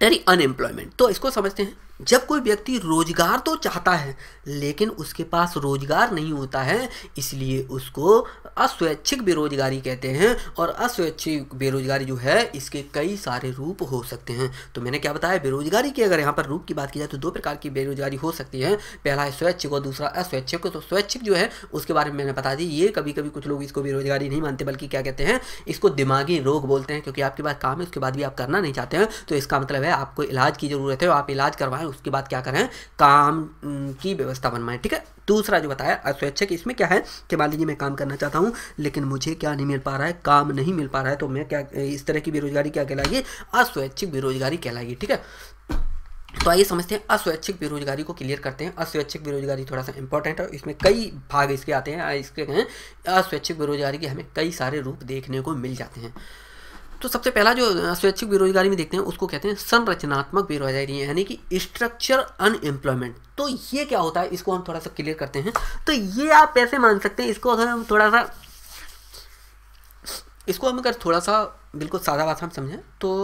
टेरी अनएम्प्लॉयमेंट तो इसको समझते हैं जब कोई व्यक्ति रोजगार तो चाहता है लेकिन उसके पास रोजगार नहीं होता है इसलिए उसको अस्वैच्छिक बेरोजगारी कहते हैं और अस्वैच्छिक बेरोजगारी जो है इसके कई सारे रूप हो सकते हैं तो मैंने क्या बताया बेरोजगारी के अगर यहाँ पर रूप की बात की जाए तो दो प्रकार की बेरोजगारी हो सकती है पहला है स्वैच्छिक और दूसरा अस्वैच्छिक तो स्वैच्छिक जो है उसके बारे में मैंने बता दी ये कभी कभी कुछ लोग इसको बेरोजगारी नहीं मानते बल्कि क्या कहते हैं इसको दिमागी रोग बोलते हैं क्योंकि आपके पास काम है उसके बाद भी आप करना नहीं चाहते हैं तो इसका मतलब है आपको इलाज की जरूरत है आप इलाज करवाएं है उसके बाद क्या करें काम की व्यवस्था बनवाएं ठीक है दूसरा जो बताया अस्वेच्छक इसमें क्या है कि मान लीजिए मैं काम करना चाहता हूँ लेकिन मुझे क्या नहीं मिल पा रहा है काम नहीं मिल पा रहा है तो मैं क्या इस तरह की बेरोजगारी क्या कहलाएगी अस्वैच्छिक बेरोजगारी कहलाएगी ठीक है तो आइए समझते हैं अस्वैच्छिक बेरोजगारी को क्लियर करते हैं अस्वैच्छिक बेरोजगारी थोड़ा सा इंपॉर्टेंट है इसमें कई भाग इसके आते हैं इसके हैं अस्वैच्छिक बेरोजगारी के हमें कई सारे रूप देखने को मिल जाते हैं तो सबसे पहला जो स्वैच्छिक बेरोजगारी में देखते हैं उसको कहते हैं संरचनात्मक बेरोजगारी यानी कि स्ट्रक्चर अनएम्प्लॉयमेंट तो ये क्या होता है इसको हम थोड़ा सा क्लियर करते हैं तो ये आप ऐसे मान सकते हैं इसको अगर हम थोड़ा सा इसको हम अगर थोड़ा सा बिल्कुल सादा बात हम समझें तो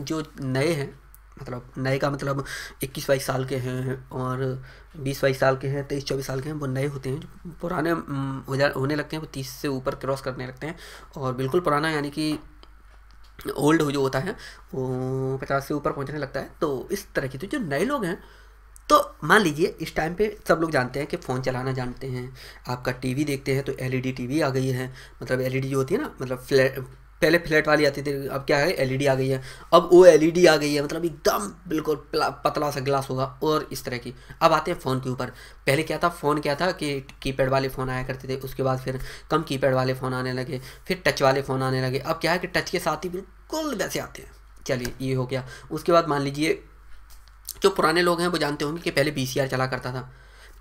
जो नए हैं मतलब नए का मतलब इक्कीस बाईस साल के हैं और बीस बाईस साल के हैं तेईस चौबीस साल के हैं वो नए होते हैं जो पुराने होने लगते हैं वो तीस से ऊपर क्रॉस करने लगते हैं और बिल्कुल पुराना यानी कि ओल्ड हो जो होता है वो पचास से ऊपर पहुंचने लगता है तो इस तरह की तो जो नए लोग हैं तो मान लीजिए इस टाइम पे सब लोग जानते हैं कि फ़ोन चलाना जानते हैं आपका टीवी देखते हैं तो एलईडी टीवी e आ गई है मतलब एलईडी e जो होती है ना मतलब फ्लैट पहले फ्लैट वाली आती थी अब क्या है एलईडी e आ गई है अब वो एलईडी e आ गई है मतलब एकदम बिल्कुल पतला सा ग्लास होगा और इस तरह की अब आते हैं फ़ोन के ऊपर पहले क्या था फ़ोन क्या था कि कीपैड वाले फ़ोन आया करते थे उसके बाद फिर कम कीपैड वाले फ़ोन आने लगे फिर टच वाले फ़ोन आने लगे अब क्या है कि टच के साथ ही बिल्कुल वैसे आते हैं चलिए ये हो गया उसके बाद मान लीजिए जो पुराने लोग हैं वो जानते होंगे कि पहले बी चला करता था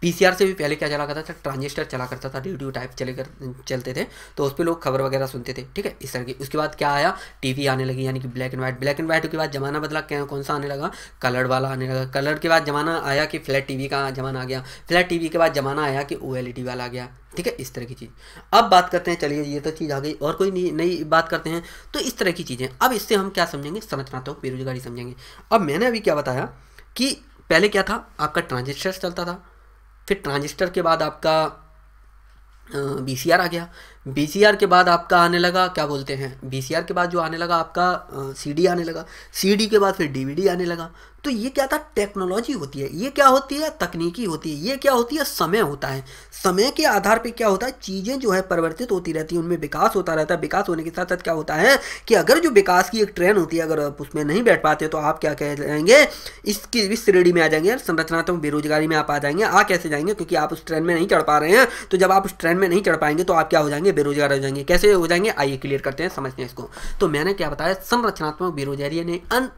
पीसीआर से भी पहले क्या चला करता था ट्रांजिस्टर चला करता था रेडियो टाइप चले कर चलते थे तो उस पर लोग खबर वगैरह सुनते थे ठीक है इस तरह की उसके बाद क्या आया टीवी आने लगी यानी कि black and white black and white के बाद जमाना बदला क्या कौन सा आने लगा कलर वाला आने लगा कलर के बाद जमाना आया कि फ्लैट टीवी का जमाना आ गया फ्लैट टीवी के बाद जमाना आया कि ओ e वाला आ गया ठीक है इस तरह की चीज़ अब बात करते हैं चलिए ये तो चीज़ आ गई और कोई नई बात करते हैं तो इस तरह की चीज़ें अब इससे हम क्या समझेंगे संरचनात्मक तो बेरोजगारी समझेंगे अब मैंने अभी क्या बताया कि पहले क्या था आपका ट्रांजिस्टर चलता था फिर ट्रांजिस्टर के बाद आपका बी सी आर आ गया बी सी आर के बाद आपका आने लगा क्या बोलते हैं बी सी आर के बाद जो आने लगा आपका सी डी आने लगा सी डी के बाद फिर डी वी डी आने लगा तो ये क्या था टेक्नोलॉजी होती है ये क्या होती है तकनीकी होती है ये क्या होती है समय होता है समय के आधार पे क्या होता है चीज़ें जो है परिवर्तित होती रहती है उनमें विकास होता रहता है विकास होने के साथ साथ क्या होता है कि अगर जो विकास की एक ट्रेन होती है अगर आप उसमें नहीं बैठ पाते तो आप क्या कह जाएंगे इसकी इस श्रेणी में आ जाएंगे संरचनात्मक बेरोजगारी में आप आ जाएंगे आ कैसे जाएंगे क्योंकि आप उस ट्रेन में नहीं चढ़ पा रहे हैं तो जब आप उस ट्रेन में नहीं चढ़ पाएंगे तो आप क्या हो जाएंगे बेरोजगार हो जाएंगे कैसे हो जाएंगे आइए क्लियर करते हैं समझते हैं इसको तो मैंने क्या बताया संरचनात्मक बेरोजगारी यानी अन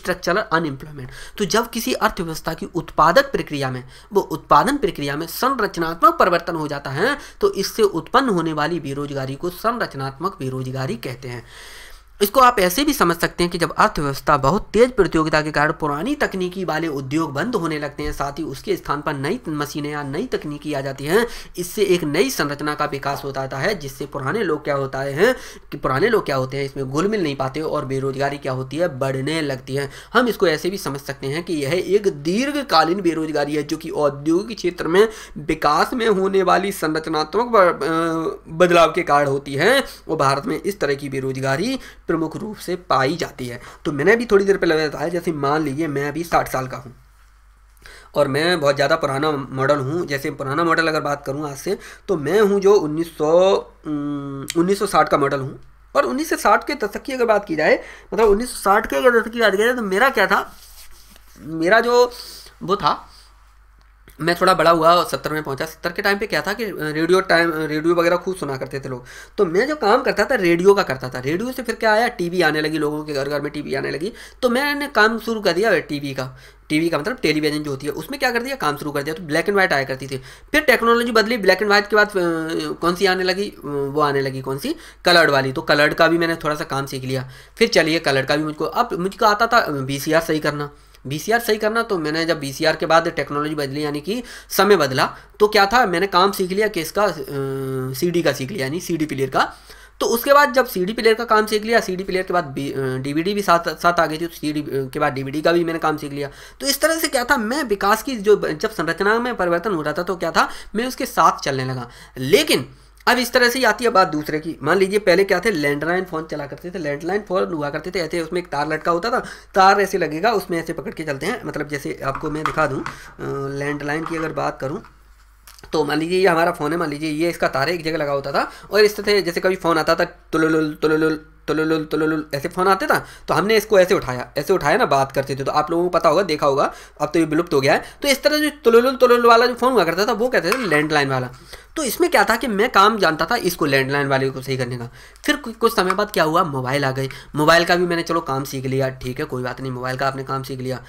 स्ट्रक्चरल अनएम्प्लॉयमेंट में तो जब किसी अर्थव्यवस्था की उत्पादक प्रक्रिया में वो उत्पादन प्रक्रिया में संरचनात्मक परिवर्तन हो जाता है तो इससे उत्पन्न होने वाली बेरोजगारी को संरचनात्मक बेरोजगारी कहते हैं इसको आप ऐसे भी समझ सकते हैं कि जब अर्थव्यवस्था बहुत तेज प्रतियोगिता के कारण पुरानी तकनीकी वाले उद्योग बंद होने लगते हैं साथ ही उसके स्थान पर नई मशीनें या नई तकनीकी आ जाती हैं इससे एक नई संरचना का विकास होता आता है जिससे पुराने लोग क्या होता है कि पुराने लोग क्या होते हैं इसमें घुल मिल नहीं पाते और बेरोजगारी क्या होती है बढ़ने लगती है हम इसको ऐसे भी समझ सकते हैं कि यह एक दीर्घकालीन बेरोजगारी है जो कि औद्योगिक क्षेत्र में विकास में होने वाली संरचनात्मक बदलाव के कारण होती है और भारत में इस तरह की बेरोजगारी प्रमुख रूप से पाई जाती है तो मैंने भी थोड़ी देर पहले बताया जैसे मान लीजिए मैं अभी साठ साल का हूँ और मैं बहुत ज़्यादा पुराना मॉडल हूँ जैसे पुराना मॉडल अगर बात करूँ आज से तो मैं हूँ जो 1900 1960 का मॉडल हूँ और 1960 के दशक की अगर बात की जाए मतलब 1960 के अगर दशक की बात की जाए तो मेरा क्या था मेरा जो वो था मैं थोड़ा बड़ा हुआ और सत्तर में पहुंचा सत्तर के टाइम पे क्या था कि रेडियो टाइम रेडियो वगैरह खूब सुना करते थे लोग तो मैं जो काम करता था रेडियो का करता था रेडियो से फिर क्या आया टीवी आने लगी लोगों के घर घर में टीवी आने लगी तो मैंने काम शुरू कर दिया टीवी का टीवी का मतलब टेलीविजन जो होती है उसमें क्या कर दिया काम शुरू कर दिया तो ब्लैक एंड व्हाइट आया करती थी फिर टेक्नोलॉजी बदली ब्लैक एंड व्हाइट के बाद कौन सी आने लगी वो आने लगी कौन सी कलर्ड वाली तो कलर्ड का भी मैंने थोड़ा सा काम सीख लिया फिर चलिए कलर्ड का भी मुझको अब मुझको आता था बी सही करना बी सही करना तो मैंने जब बी के बाद टेक्नोलॉजी बदली यानी कि समय बदला तो क्या था मैंने काम सीख लिया किसका सी का सीख लिया यानी सी प्लेयर का तो उसके बाद जब सी डी प्लेयर का काम सीख लिया सी डी प्लेयर के बाद डीवीडी भी साथ साथ आ गई थी सी तो डी के बाद डीवीडी का भी मैंने काम सीख लिया तो इस तरह से क्या था मैं विकास की जो जब संरचना में परिवर्तन हो रहा था तो क्या था मैं उसके साथ चलने लगा लेकिन अब इस तरह से ही आती है बात दूसरे की मान लीजिए पहले क्या थे लैंडलाइन फ़ोन चला करते थे लैंडलाइन फ़ोन हुआ करते थे ऐसे उसमें एक तार लटका होता था तार ऐसे लगेगा उसमें ऐसे पकड़ के चलते हैं मतलब जैसे आपको मैं दिखा दूँ लैंडलाइन की अगर बात करूँ तो मान लीजिए ये हमारा फ़ोन है मान लीजिए ये इसका तार है एक जगह लगा होता था और इस तरह जैसे कभी फ़ोन आता था तुल तुल तुलुल तुलुल ऐसे फ़ोन आते था तो हमने इसको ऐसे उठाया ऐसे उठाया ना बात करते थे तो आप लोगों को पता होगा देखा होगा अब तो ये विलुप्त हो गया है तो इस तरह जो तुलुल तुलुल वाला जो फ़ोन हुआ करता था वो कहते थे लैंडलाइन वाला तो इसमें क्या था कि मैं काम जानता था इसको लैंडलाइन वाले को सही करने का फिर कुछ समय बाद क्या हुआ मोबाइल आ गए मोबाइल का भी मैंने चलो काम सीख लिया ठीक है कोई बात नहीं मोबाइल का आपने काम सीख लिया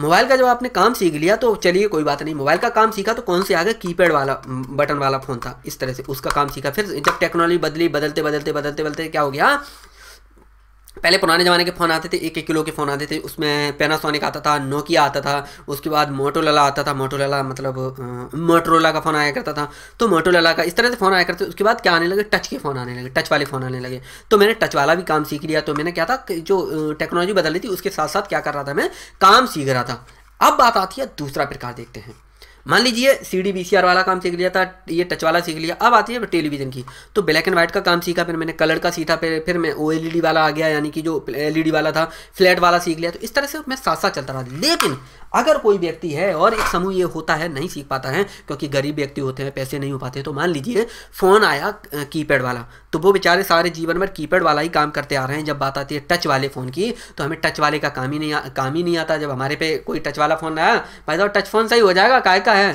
मोबाइल का जब आपने काम सीख लिया तो चलिए कोई बात नहीं मोबाइल का काम सीखा तो कौन से आ गया कीपैड वाला बटन वाला फ़ोन था इस तरह से उसका काम सीखा फिर जब टेक्नोलॉजी बदली बदलते बदलते बदलते बदलते क्या हो गया पहले पुराने ज़माने के फ़ोन आते थे एक एक किलो के फ़ोन आते थे उसमें पैनासोनिक आता था नोकिया आता था उसके बाद मोटोलाला आता था मोटोलाला मतलब मोटरोला का फ़ोन आया करता था तो मोटोलाला का इस तरह से फ़ोन आया करते उसके बाद क्या आने लगे टच के फ़ोन आने लगे टच वाले फ़ोन आने लगे तो मैंने टच वाला भी काम सीख लिया तो मैंने क्या था जो टेक्नोलॉजी बदल रही थी उसके साथ साथ क्या कर रहा था मैं काम सीख रहा था अब बात आती है दूसरा प्रकार देखते हैं मान लीजिए सी डी वाला काम सीख लिया था ये टच वाला सीख लिया अब आती है टेलीविजन की तो ब्लैक एंड व्हाइट का काम सीखा फिर मैंने कलर का सीखा फिर फिर मैं ओ e वाला आ गया यानी कि जो एल e वाला था फ्लैट वाला सीख लिया तो इस तरह से मैं साथ साथ चलता रहा लेकिन अगर कोई व्यक्ति है और एक समूह ये होता है नहीं सीख पाता है क्योंकि गरीब व्यक्ति होते हैं पैसे नहीं हो पाते तो मान लीजिए फ़ोन आया कीपैड वाला तो वो बेचारे सारे जीवन भर कीपैड वाला ही काम करते आ रहे हैं जब बात आती है टच वाले फ़ोन की तो हमें टच वाले का काम ही नहीं काम ही नहीं आता जब हमारे पे कोई टच वाला फ़ोन आया भाई साहब टच फ़ोन सही हो जाएगा काय का का है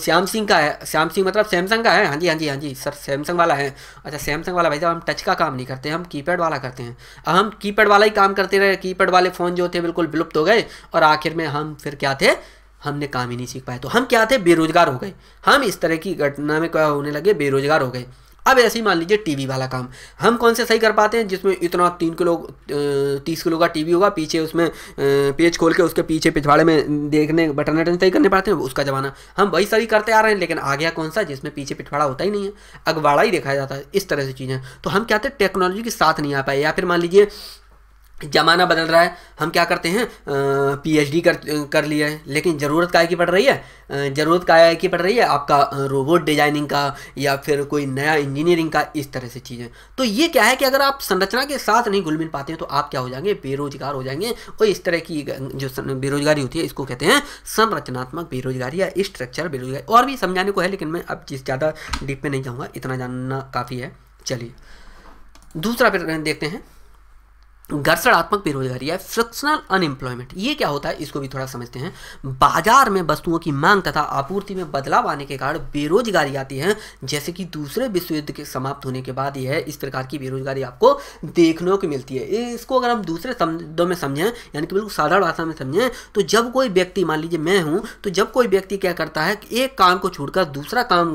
श्याम सिंह का है श्याम सिंह मतलब सैमसंग का है हाँ जी हाँ जी हाँ जी सर सैमसंग वाला है अच्छा सैमसंग वाला भाई साहब हम टच का काम नहीं करते हम कीपैड वाला करते हैं हम कीपैड वाला ही काम करते रहे कीपैड वाले फ़ोन जो थे बिल्कुल विलुप्त हो गए और आखिर में हम फिर क्या थे हमने काम ही नहीं सीख पाए तो हम क्या थे बेरोजगार हो गए हम इस तरह की घटना में क्या होने लगे बेरोजगार हो गए अब ऐसे ही मान लीजिए टीवी वाला काम हम कौन से सही कर पाते हैं जिसमें इतना तीन किलो तीस किलो का टीवी होगा पीछे उसमें पेज खोल के उसके पीछे पिछवाड़े में देखने बटन वटन सही करने पाते हैं उसका ज़माना हम वही सही करते आ रहे हैं लेकिन आ गया कौन सा जिसमें पीछे पिछवाड़ा होता ही नहीं है अगवाड़ा ही देखा जाता है इस तरह से चीज़ें तो हम क्या थे टेक्नोलॉजी के साथ नहीं आ पाए या फिर मान लीजिए ज़माना बदल रहा है हम क्या करते हैं पीएचडी कर कर लिया है लेकिन ज़रूरत काय की पड़ रही है ज़रूरत काय की पड़ रही है आपका रोबोट डिजाइनिंग का या फिर कोई नया इंजीनियरिंग का इस तरह से चीज़ें तो ये क्या है कि अगर आप संरचना के साथ नहीं घुल मिल पाते हैं तो आप क्या हो जाएंगे बेरोजगार हो जाएंगे और इस तरह की जो बेरोजगारी होती है इसको कहते हैं संरचनात्मक बेरोजगारी या स्ट्रक्चर बेरोजगारी और भी समझाने को है लेकिन मैं अब जिस ज़्यादा डीप में नहीं जाऊँगा इतना जानना काफ़ी है चलिए दूसरा फिर देखते हैं घर्षणात्मक बेरोजगारी या फ्रिक्शनल अनएम्प्लॉयमेंट ये क्या होता है इसको भी थोड़ा समझते हैं बाजार में वस्तुओं की मांग तथा आपूर्ति में बदलाव आने के कारण बेरोजगारी आती है जैसे कि दूसरे विश्व युद्ध के समाप्त होने के बाद यह इस प्रकार की बेरोजगारी आपको देखने को मिलती है इसको अगर हम दूसरे शब्दों में समझें यानी कि बिल्कुल साधारण भाषा में समझें तो जब कोई व्यक्ति मान लीजिए मैं हूँ तो जब कोई व्यक्ति क्या करता है एक काम को छोड़कर दूसरा काम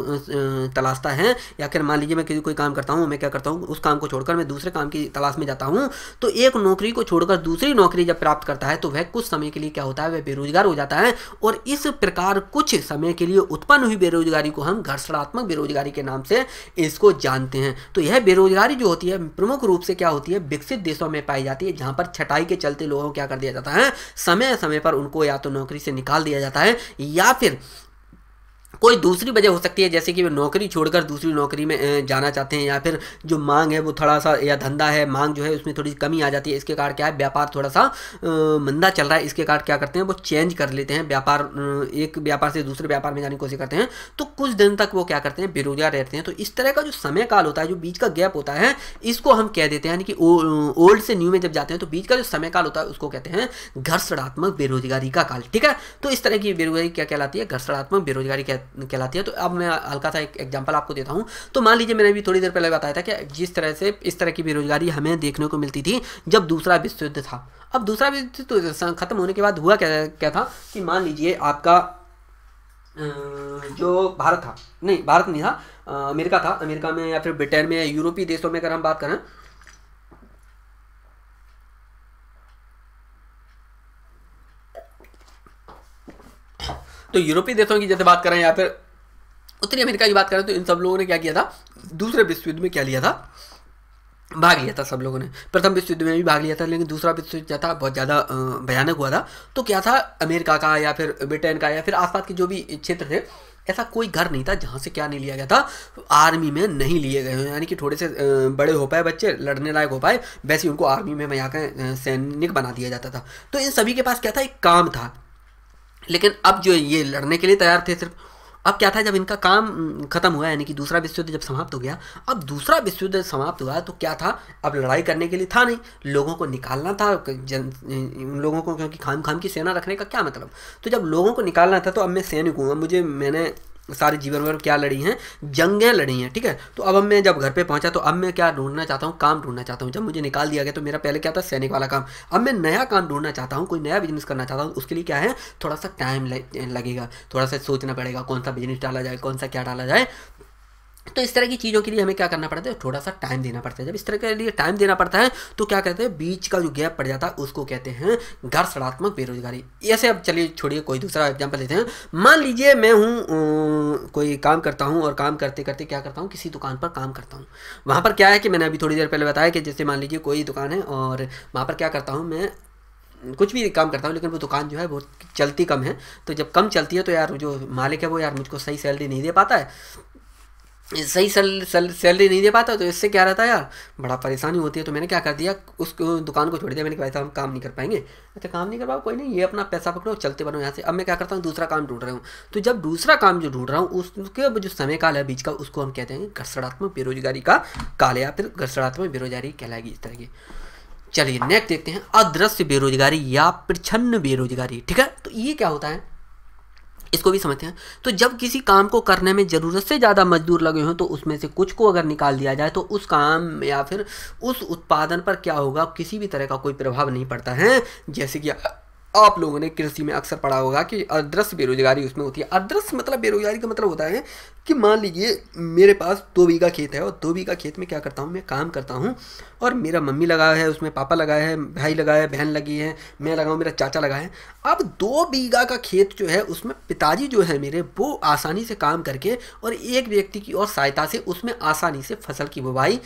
तलाशता है या फिर मान लीजिए मैं कोई काम करता हूँ मैं क्या करता हूँ उस काम को छोड़कर मैं दूसरे काम की तलाश में जाता हूँ तो एक नौकरी को छोड़कर दूसरी नौकरी जब प्राप्त करता है तो वह कुछ समय के लिए क्या होता है वह बेरोजगार हो जाता है और इस प्रकार कुछ समय के लिए उत्पन्न हुई बेरोजगारी को हम घर्षणात्मक बेरोजगारी के नाम से इसको जानते हैं तो यह बेरोजगारी जो होती है प्रमुख रूप से क्या होती है विकसित देशों में पाई जाती है जहां पर छटाई के चलते लोगों को क्या कर दिया जाता है समय समय पर उनको या तो नौकरी से निकाल दिया जाता है या फिर कोई दूसरी वजह हो सकती है जैसे कि वे नौकरी छोड़कर दूसरी नौकरी में जाना चाहते हैं या फिर जो मांग है वो थोड़ा सा या धंधा है मांग जो है उसमें थोड़ी कमी आ जाती है इसके कारण क्या है व्यापार थोड़ा सा मंदा चल रहा है इसके कारण क्या करते हैं वो चेंज कर लेते हैं व्यापार एक व्यापार से दूसरे व्यापार में जाने की कोशिश करते हैं तो कुछ दिन तक वो क्या करते हैं बेरोजगार रहते हैं तो इस तरह का जो समय काल होता है जो बीच का गैप होता है इसको हम कह देते हैं यानी कि ओल्ड से न्यू में जब जाते हैं तो बीच का जो समय काल होता है उसको कहते हैं घर्षणात्मक बेरोजगारी का काल ठीक है तो इस तरह की बेरोजगारी क्या कहलाती है घर्षणात्मक बेरोजगारी कहते कहलाती है तो अब मैं हल्का सा एक एग्जाम्पल आपको देता हूँ तो मान लीजिए मैंने अभी थोड़ी देर पहले बताया था कि जिस तरह से इस तरह की बेरोजगारी हमें देखने को मिलती थी जब दूसरा विश्व युद्ध था अब दूसरा विश्व युद्ध तो खत्म होने के बाद हुआ क्या क्या था कि मान लीजिए आपका जो भारत था नहीं भारत नहीं था अमेरिका था अमेरिका में या फिर ब्रिटेन में यूरोपीय देशों में अगर हम बात करें तो यूरोपीय देशों की जैसे बात करें या फिर उत्तरी अमेरिका की बात करें तो इन सब लोगों ने क्या किया था दूसरे विश्व युद्ध में क्या लिया था भाग लिया था सब लोगों ने प्रथम विश्व युद्ध में भी भाग लिया था लेकिन दूसरा विश्व युद्ध था बहुत ज़्यादा भयानक हुआ था तो क्या था अमेरिका का या फिर ब्रिटेन का या फिर आसपास के जो भी क्षेत्र थे ऐसा कोई घर नहीं था जहाँ से क्या नहीं लिया गया था आर्मी में नहीं लिए गए यानी कि थोड़े से बड़े हो पाए बच्चे लड़ने लायक हो पाए वैसे उनको आर्मी में यहाँ के सैनिक बना दिया जाता था तो इन सभी के पास क्या था एक काम था लेकिन अब जो ये लड़ने के लिए तैयार थे सिर्फ अब क्या था जब इनका काम खत्म हुआ यानी कि दूसरा विश्व युद्ध जब समाप्त हो गया अब दूसरा विश्व युद्ध समाप्त हुआ तो क्या था अब लड़ाई करने के लिए था नहीं लोगों को निकालना था जन उन लोगों को क्योंकि खाम खाम की सेना रखने का क्या मतलब तो जब लोगों को निकालना था तो अब मैं सैनिक हूँ मुझे मैंने सारे जीवन में क्या लड़ी हैं जंगें लड़ी हैं ठीक है तो अब मैं जब घर पे पहुंचा तो अब मैं क्या ढूंढना चाहता हूँ काम ढूंढना चाहता हूँ जब मुझे निकाल दिया गया तो मेरा पहले क्या था सैनिक वाला काम अब मैं नया काम ढूंढना चाहता हूँ कोई नया बिजनेस करना चाहता हूँ उसके लिए क्या है थोड़ा सा टाइम लगेगा थोड़ा सा सोचना पड़ेगा कौन सा बिजनेस डाला जाए कौन सा क्या डाला जाए तो इस तरह की चीज़ों के लिए हमें क्या करना पड़ता है थोड़ा सा टाइम देना पड़ता है जब इस तरह के लिए टाइम देना पड़ता है तो क्या कहते हैं बीच का जो गैप पड़ जाता है उसको कहते हैं घर सड़ात्मक बेरोजगारी ऐसे अब चलिए छोड़िए कोई दूसरा एग्जाम्पल लेते हैं मान लीजिए मैं हूँ कोई काम करता हूँ और काम करते करते क्या करता हूँ किसी दुकान पर काम करता हूँ वहाँ पर क्या है कि मैंने अभी थोड़ी देर पहले बताया कि जैसे मान लीजिए कोई दुकान है और वहाँ पर क्या करता हूँ मैं कुछ भी काम करता हूँ लेकिन वो दुकान जो है बहुत चलती कम है तो जब कम चलती है तो यार जो मालिक है वो यार मुझको सही सैलरी नहीं दे पाता है सही सैलरी सल, सैलरी नहीं दे पाता तो इससे क्या रहता है यार बड़ा परेशानी होती है तो मैंने क्या कर दिया उस दुकान को छोड़ दिया मैंने कहा था हम काम नहीं कर पाएंगे अच्छा काम नहीं कर पाओ कोई नहीं ये अपना पैसा पकड़ो चलते बनो यहाँ से अब मैं क्या करता हूँ दूसरा काम ढूंढ रहा हूँ तो जब दूसरा काम जो ढूंढ रहा हूँ उसके जो समय काल है बीच का उसको हम कहते हैं घर्षणात्मक बेरोजगारी का काल या फिर घर्षणात्मक बेरोजगारी कहलाएगी इस तरह की चलिए नेक्स्ट देखते हैं अदृश्य बेरोजगारी या प्रच्छन्न बेरोजगारी ठीक है तो ये क्या होता है इसको भी समझते हैं तो जब किसी काम को करने में ज़रूरत से ज़्यादा मजदूर लगे हों तो उसमें से कुछ को अगर निकाल दिया जाए तो उस काम या फिर उस उत्पादन पर क्या होगा किसी भी तरह का कोई प्रभाव नहीं पड़ता है जैसे कि आप लोगों ने कृषि में अक्सर पढ़ा होगा कि अदृश्य बेरोजगारी उसमें होती है अदृश्य मतलब बेरोजगारी का मतलब होता है कि मान लीजिए मेरे पास दो बीघा खेत है और दो बीघा खेत में क्या करता हूँ मैं काम करता हूँ और मेरा मम्मी लगा है उसमें पापा लगा है भाई लगा है बहन लगी है मैं लगाऊँ मेरा चाचा लगा है अब दो बीघा का खेत जो है उसमें पिताजी जो है मेरे वो आसानी से काम करके और एक व्यक्ति की और सहायता से उसमें आसानी से फसल की बुवाई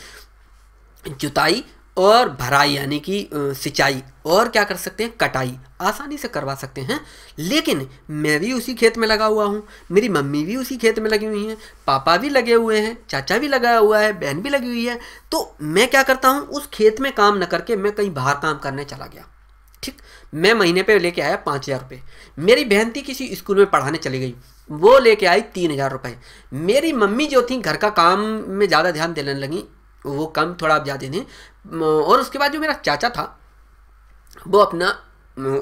जुताई और भराई यानी कि सिंचाई और क्या कर सकते हैं कटाई आसानी से करवा सकते हैं लेकिन मैं भी उसी खेत में लगा हुआ हूँ मेरी मम्मी भी उसी खेत में लगी हुई हैं पापा भी लगे हुए हैं चाचा भी लगा हुआ है बहन भी लगी हुई है तो मैं क्या करता हूँ उस खेत में काम न करके मैं कहीं बाहर काम करने चला गया ठीक मैं महीने पर लेके आया पाँच हज़ार रुपये मेरी बहन थी किसी स्कूल में पढ़ाने चली गई वो लेके आई तीन हज़ार रुपये मेरी मम्मी जो थी घर का काम में ज़्यादा ध्यान देने लगी वो कम थोड़ा आप ज़्यादा दें और उसके बाद जो मेरा चाचा था वो अपना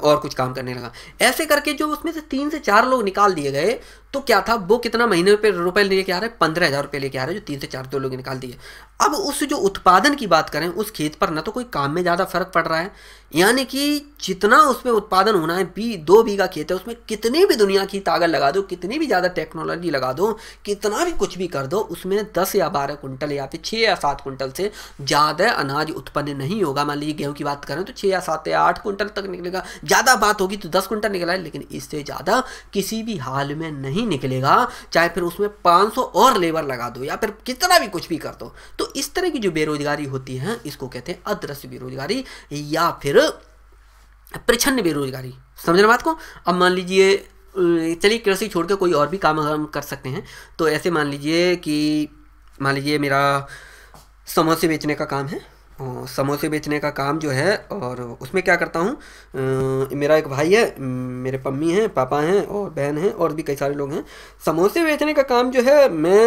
और कुछ काम करने लगा ऐसे करके जो उसमें से तीन से चार लोग निकाल दिए गए तो क्या था वो कितना महीने पे रुपए लेके आ रहे पंद्रह हज़ार रुपये लेके आ रहे हैं जो तीन से चार दो लोग निकाल दिए अब उस जो उत्पादन की बात करें उस खेत पर ना तो कोई काम में ज़्यादा फर्क पड़ रहा है यानी कि जितना उसमें उत्पादन होना है बी दो बीघा खेत है उसमें कितनी भी दुनिया की ताकत लगा दो कितनी भी ज़्यादा टेक्नोलॉजी लगा दो कितना भी कुछ भी कर दो उसमें दस या बारह कुंटल या फिर छः या सात कुंटल से ज़्यादा अनाज उत्पन्न नहीं होगा मान लीजिए गेहूँ की बात करें तो छः या सात या आठ कुंटल तक निकलेगा ज़्यादा बात होगी तो दस कुंटल निकला है लेकिन इससे ज़्यादा किसी भी हाल में नहीं निकलेगा चाहे फिर उसमें पाँच और लेबर लगा दो या फिर कितना भी कुछ भी कर दो तो तो इस तरह की जो बेरोजगारी होती है इसको कहते हैं अदृश्य बेरोजगारी या फिर प्रछन्न बेरोजगारी समझ रहे बात को अब मान लीजिए चलिए कृषि छोड़ के कोई और भी काम हम कर सकते हैं तो ऐसे मान लीजिए कि मान लीजिए मेरा समोसे बेचने का काम है और समोसे बेचने का काम जो है और उसमें क्या करता हूँ मेरा एक भाई है मेरे पम्मी हैं पापा हैं और बहन हैं और भी कई सारे लोग हैं समोसे बेचने का काम जो है मैं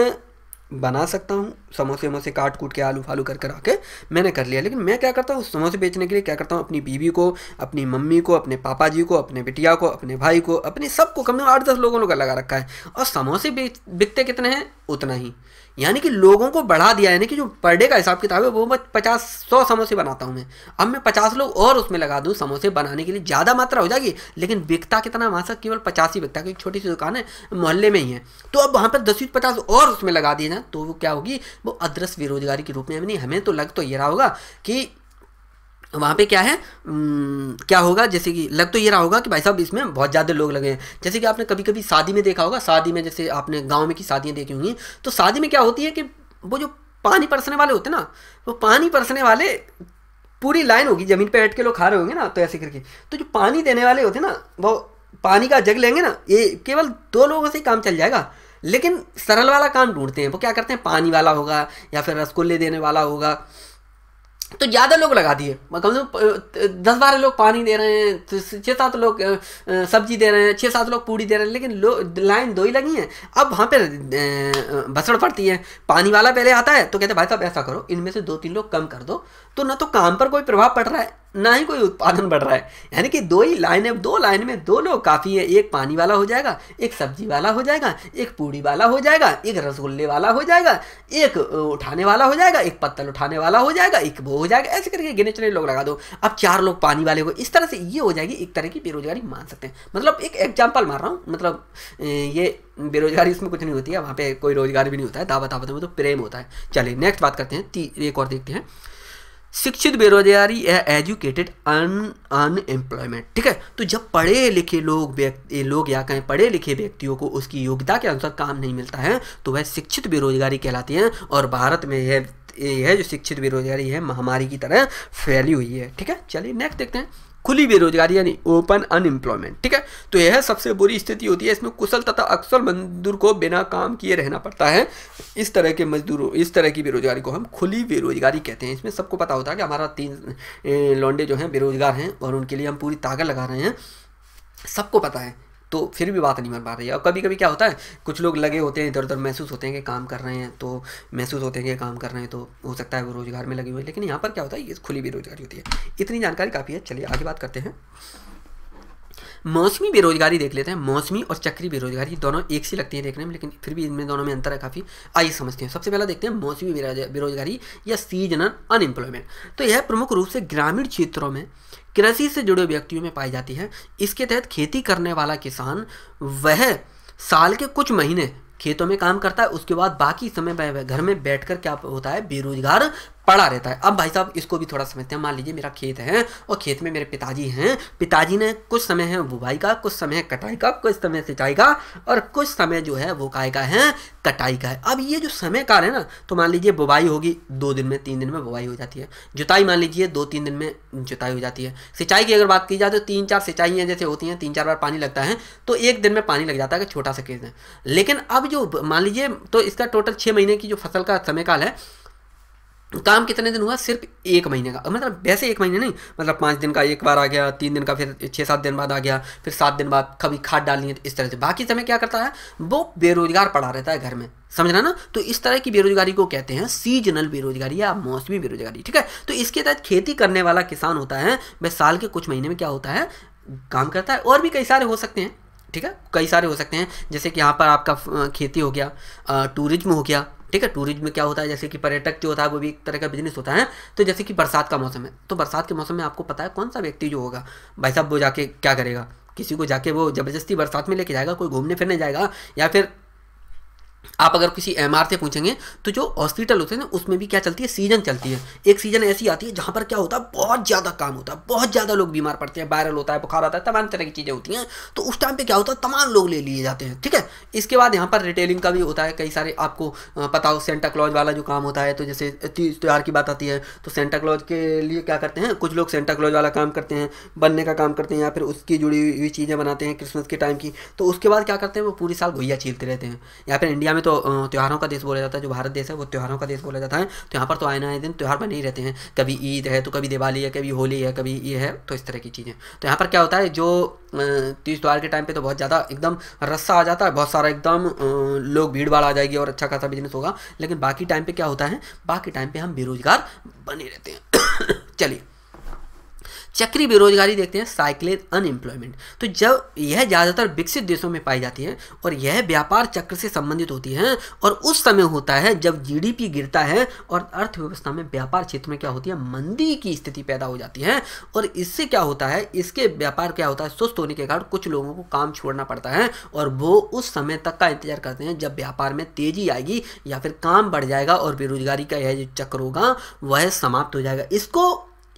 बना सकता हूँ समोसे वमोसे काट कूट के आलू फालू कर कर आके मैंने कर लिया लेकिन मैं क्या करता हूँ समोसे बेचने के लिए क्या करता हूँ अपनी बीवी को अपनी मम्मी को अपने पापा जी को अपने बिटिया को अपने भाई को अपने सबको कम से कम आठ दस लोगों का लगा रखा है और समोसे बेच बिकते कितने हैं उतना ही यानी कि लोगों को बढ़ा दिया यानी कि जो पर डे का हिसाब किताब है वो मैं पचास सौ समोसे बनाता हूँ मैं अब मैं पचास लोग और उसमें लगा दूँ समोसे बनाने के लिए ज़्यादा मात्रा हो जाएगी लेकिन बिकता कितना वहाँ से केवल पचास ही बिकता क्योंकि छोटी सी दुकान है मोहल्ले में ही है तो अब वहाँ पर दस पचास और उसमें लगा दिए जाए तो वो क्या होगी वो अदृश्य बेरोजगारी के रूप में नहीं हमें तो लग तो ये रहा होगा कि वहाँ पे क्या है क्या होगा जैसे कि लग तो ये रहा होगा कि भाई साहब इसमें बहुत ज़्यादा लोग लगे हैं जैसे कि आपने कभी कभी शादी में देखा होगा शादी में जैसे आपने गांव में की शादियाँ देखी होंगी तो शादी में क्या होती है कि वो जो पानी परसने वाले होते ना वो पानी परसने वाले पूरी लाइन होगी ज़मीन पे बैठ के लोग खा रहे होंगे ना तो ऐसे करके तो जो पानी देने वाले होते ना वो पानी का जग लेंगे ना ये केवल दो लोगों से ही काम चल जाएगा लेकिन सरल वाला काम ढूंढते हैं वो क्या करते हैं पानी वाला होगा या फिर रसगुल्ले देने वाला होगा तो ज़्यादा लोग लगा दिए मतलब कम से कम दस बारह लोग पानी दे रहे हैं तो छः सात लोग सब्जी दे रहे हैं छः सात लोग पूड़ी दे रहे हैं लेकिन लाइन दो ही लगी है अब वहाँ पे भसड़ पड़ती है पानी वाला पहले आता है तो कहते भाई साहब ऐसा करो इनमें से दो तीन लोग कम कर दो तो ना तो काम पर कोई प्रभाव पड़ रहा है ना ही कोई उत्पादन बढ़ रहा है यानी कि दो ही लाइन है दो लाइन में दो लोग काफ़ी है एक पानी वाला हो जाएगा एक सब्जी वाला हो जाएगा एक पूड़ी वाला हो जाएगा एक रसगुल्ले वाला हो जाएगा एक उठाने वाला हो जाएगा एक पत्तल उठाने वाला हो जाएगा एक वो हो जाएगा ऐसे करके गिने चुने लोग लगा दो अब चार लोग पानी वाले को इस तरह से ये हो जाएगी एक तरह की बेरोजगारी मान सकते हैं मतलब एक एग्जाम्पल मार रहा हूँ मतलब ये बेरोजगारी इसमें कुछ नहीं होती है वहाँ पे कोई रोजगार भी नहीं होता है दावत दावत में तो प्रेम होता है चलिए नेक्स्ट बात करते हैं एक और देखते हैं शिक्षित बेरोजगारी या एजुकेटेड अन अनएम्प्लॉयमेंट ठीक है तो जब पढ़े लिखे लोग व्यक्ति लोग या कहें पढ़े लिखे व्यक्तियों को उसकी योग्यता के अनुसार काम नहीं मिलता है तो वह शिक्षित बेरोजगारी कहलाती है और भारत में यह यह जो शिक्षित बेरोजगारी है महामारी की तरह फैली हुई है ठीक है चलिए नेक्स्ट देखते हैं खुली बेरोजगारी यानी ओपन अनएम्प्लॉयमेंट ठीक है तो यह सबसे बुरी स्थिति होती है इसमें कुशल तथा अक्सर मजदूर को बिना काम किए रहना पड़ता है इस तरह के मजदूरों इस तरह की बेरोजगारी को हम खुली बेरोजगारी कहते हैं इसमें सबको पता होता है कि हमारा तीन लौंडे जो हैं बेरोजगार हैं और उनके लिए हम पूरी ताकत लगा रहे हैं सबको पता है तो फिर भी बात नहीं बन पा रही है और कभी कभी क्या होता है कुछ लोग लगे होते हैं इधर उधर महसूस होते हैं कि काम कर रहे हैं तो महसूस होते हैं कि काम कर रहे हैं तो हो सकता है वो रोज़गार में लगे हुए लेकिन यहाँ पर क्या होता है ये खुली बेरोजगारी होती है इतनी जानकारी काफ़ी है चलिए आगे बात करते हैं मौसमी बेरोजगारी देख लेते हैं मौसमी और चक्री बेरोजगारी दोनों एक सी लगती है देखने में लेकिन फिर भी इनमें दोनों में अंतर है काफ़ी आइए समझते हैं सबसे पहला देखते हैं मौसमी बेरोजगारी या सीजनल अनएम्प्लॉयमेंट तो यह प्रमुख रूप से ग्रामीण क्षेत्रों में कृषि से जुड़े व्यक्तियों में पाई जाती है इसके तहत खेती करने वाला किसान वह साल के कुछ महीने खेतों में काम करता है उसके बाद बाकी समय घर में बैठकर क्या होता है बेरोजगार पड़ा रहता है अब भाई साहब इसको भी थोड़ा समझते हैं मान लीजिए मेरा खेत है और खेत में मेरे पिताजी हैं पिताजी ने कुछ समय है बुवाई का कुछ समय है कटाई का कुछ समय सिंचाई का और कुछ समय जो है वो काय का है कटाई का है अब ये जो समय काल है ना तो मान लीजिए बुवाई होगी दो दिन में तीन दिन में बुवाई हो जाती है जुताई मान लीजिए दो तीन दिन में जुताई हो जाती है सिंचाई की अगर बात की जाए तो तीन चार सिंचाइयाँ जैसे होती हैं तीन चार बार पानी लगता है तो एक दिन में पानी लग जाता है छोटा सा खेत है लेकिन अब जो मान लीजिए तो इसका टोटल छः महीने की जो फसल का समय काल है तो काम कितने दिन हुआ सिर्फ एक महीने का मतलब वैसे एक महीने नहीं मतलब पाँच दिन का एक बार आ गया तीन दिन का फिर छः सात दिन बाद आ गया फिर सात दिन बाद कभी खाद डालनी है तो इस तरह से बाकी समय क्या करता है वो बेरोजगार पड़ा रहता है घर में समझना ना तो इस तरह की बेरोजगारी को कहते हैं सीजनल बेरोजगारी या मौसमी बेरोजगारी ठीक है तो इसके तहत खेती करने वाला किसान होता है वह साल के कुछ महीने में क्या होता है काम करता है और भी कई सारे हो सकते हैं ठीक है कई सारे हो सकते हैं जैसे कि यहाँ पर आपका खेती हो गया टूरिज्म हो गया ठीक है टूरिज्म में क्या होता है जैसे कि पर्यटक जो होता है वो भी एक तरह का बिजनेस होता है तो जैसे कि बरसात का मौसम है तो बरसात के मौसम में आपको पता है कौन सा व्यक्ति जो होगा भाई साहब वो जाके क्या करेगा किसी को जाके वो ज़बरदस्ती बरसात में लेके जाएगा कोई घूमने फिरने जाएगा या फिर आप अगर किसी एम से पूछेंगे तो जो हॉस्पिटल होते हैं ना उसमें भी क्या चलती है सीजन चलती है एक सीजन ऐसी आती है जहाँ पर क्या होता है बहुत ज़्यादा काम होता है बहुत ज़्यादा लोग बीमार पड़ते हैं वायरल होता है बुखार आता है तमाम तरह की चीज़ें होती हैं तो उस टाइम पर क्या होता है तमाम लोग ले लिए जाते हैं ठीक है इसके बाद यहाँ पर रिटेलिंग का भी होता है कई सारे आपको पता हो सेंटा क्लॉज वाला जो काम होता है तो जैसे तीज त्यौहार की बात आती है तो सेंटा क्लॉज के लिए क्या करते हैं कुछ लोग सेंटा क्लॉज वाला काम करते हैं बनने का काम करते हैं या फिर उसकी जुड़ी हुई चीज़ें बनाते हैं क्रिसमस के टाइम की तो उसके बाद क्या करते हैं वो पूरी साल गोइया छीलते रहते हैं या फिर इंडिया में तो त्यौहारों का देश बोला जाता है जो भारत देश है वो त्यौहारों का देश बोला जाता है तो यहाँ पर तो आए ना आए दिन त्यौहार बने ही रहते हैं कभी ईद है तो कभी दिवाली है कभी होली है कभी ये है तो इस तरह की चीज़ें तो यहाँ पर क्या होता है जो तीज त्यौहार के टाइम पर तो बहुत ज़्यादा एकदम रस्सा आ जाता है बहुत सारा एकदम लोग भीड़ भाड़ आ जाएगी और अच्छा खासा बिजनेस होगा लेकिन बाकी टाइम पर क्या होता है बाकी टाइम पर हम बेरोजगार बने रहते हैं चलिए चक्री बेरोजगारी देखते हैं साइक्लेन अनएम्प्लॉयमेंट तो जब यह ज़्यादातर विकसित देशों में पाई जाती है और यह व्यापार चक्र से संबंधित होती है और उस समय होता है जब जीडीपी गिरता है और अर्थव्यवस्था में व्यापार क्षेत्र में क्या होती है मंदी की स्थिति पैदा हो जाती है और इससे क्या होता है इसके व्यापार क्या होता है सुस्त होने के कारण कुछ लोगों को काम छोड़ना पड़ता है और वो उस समय तक का इंतजार करते हैं जब व्यापार में तेजी आएगी या फिर काम बढ़ जाएगा और बेरोजगारी का यह जो चक्र होगा वह समाप्त हो जाएगा इसको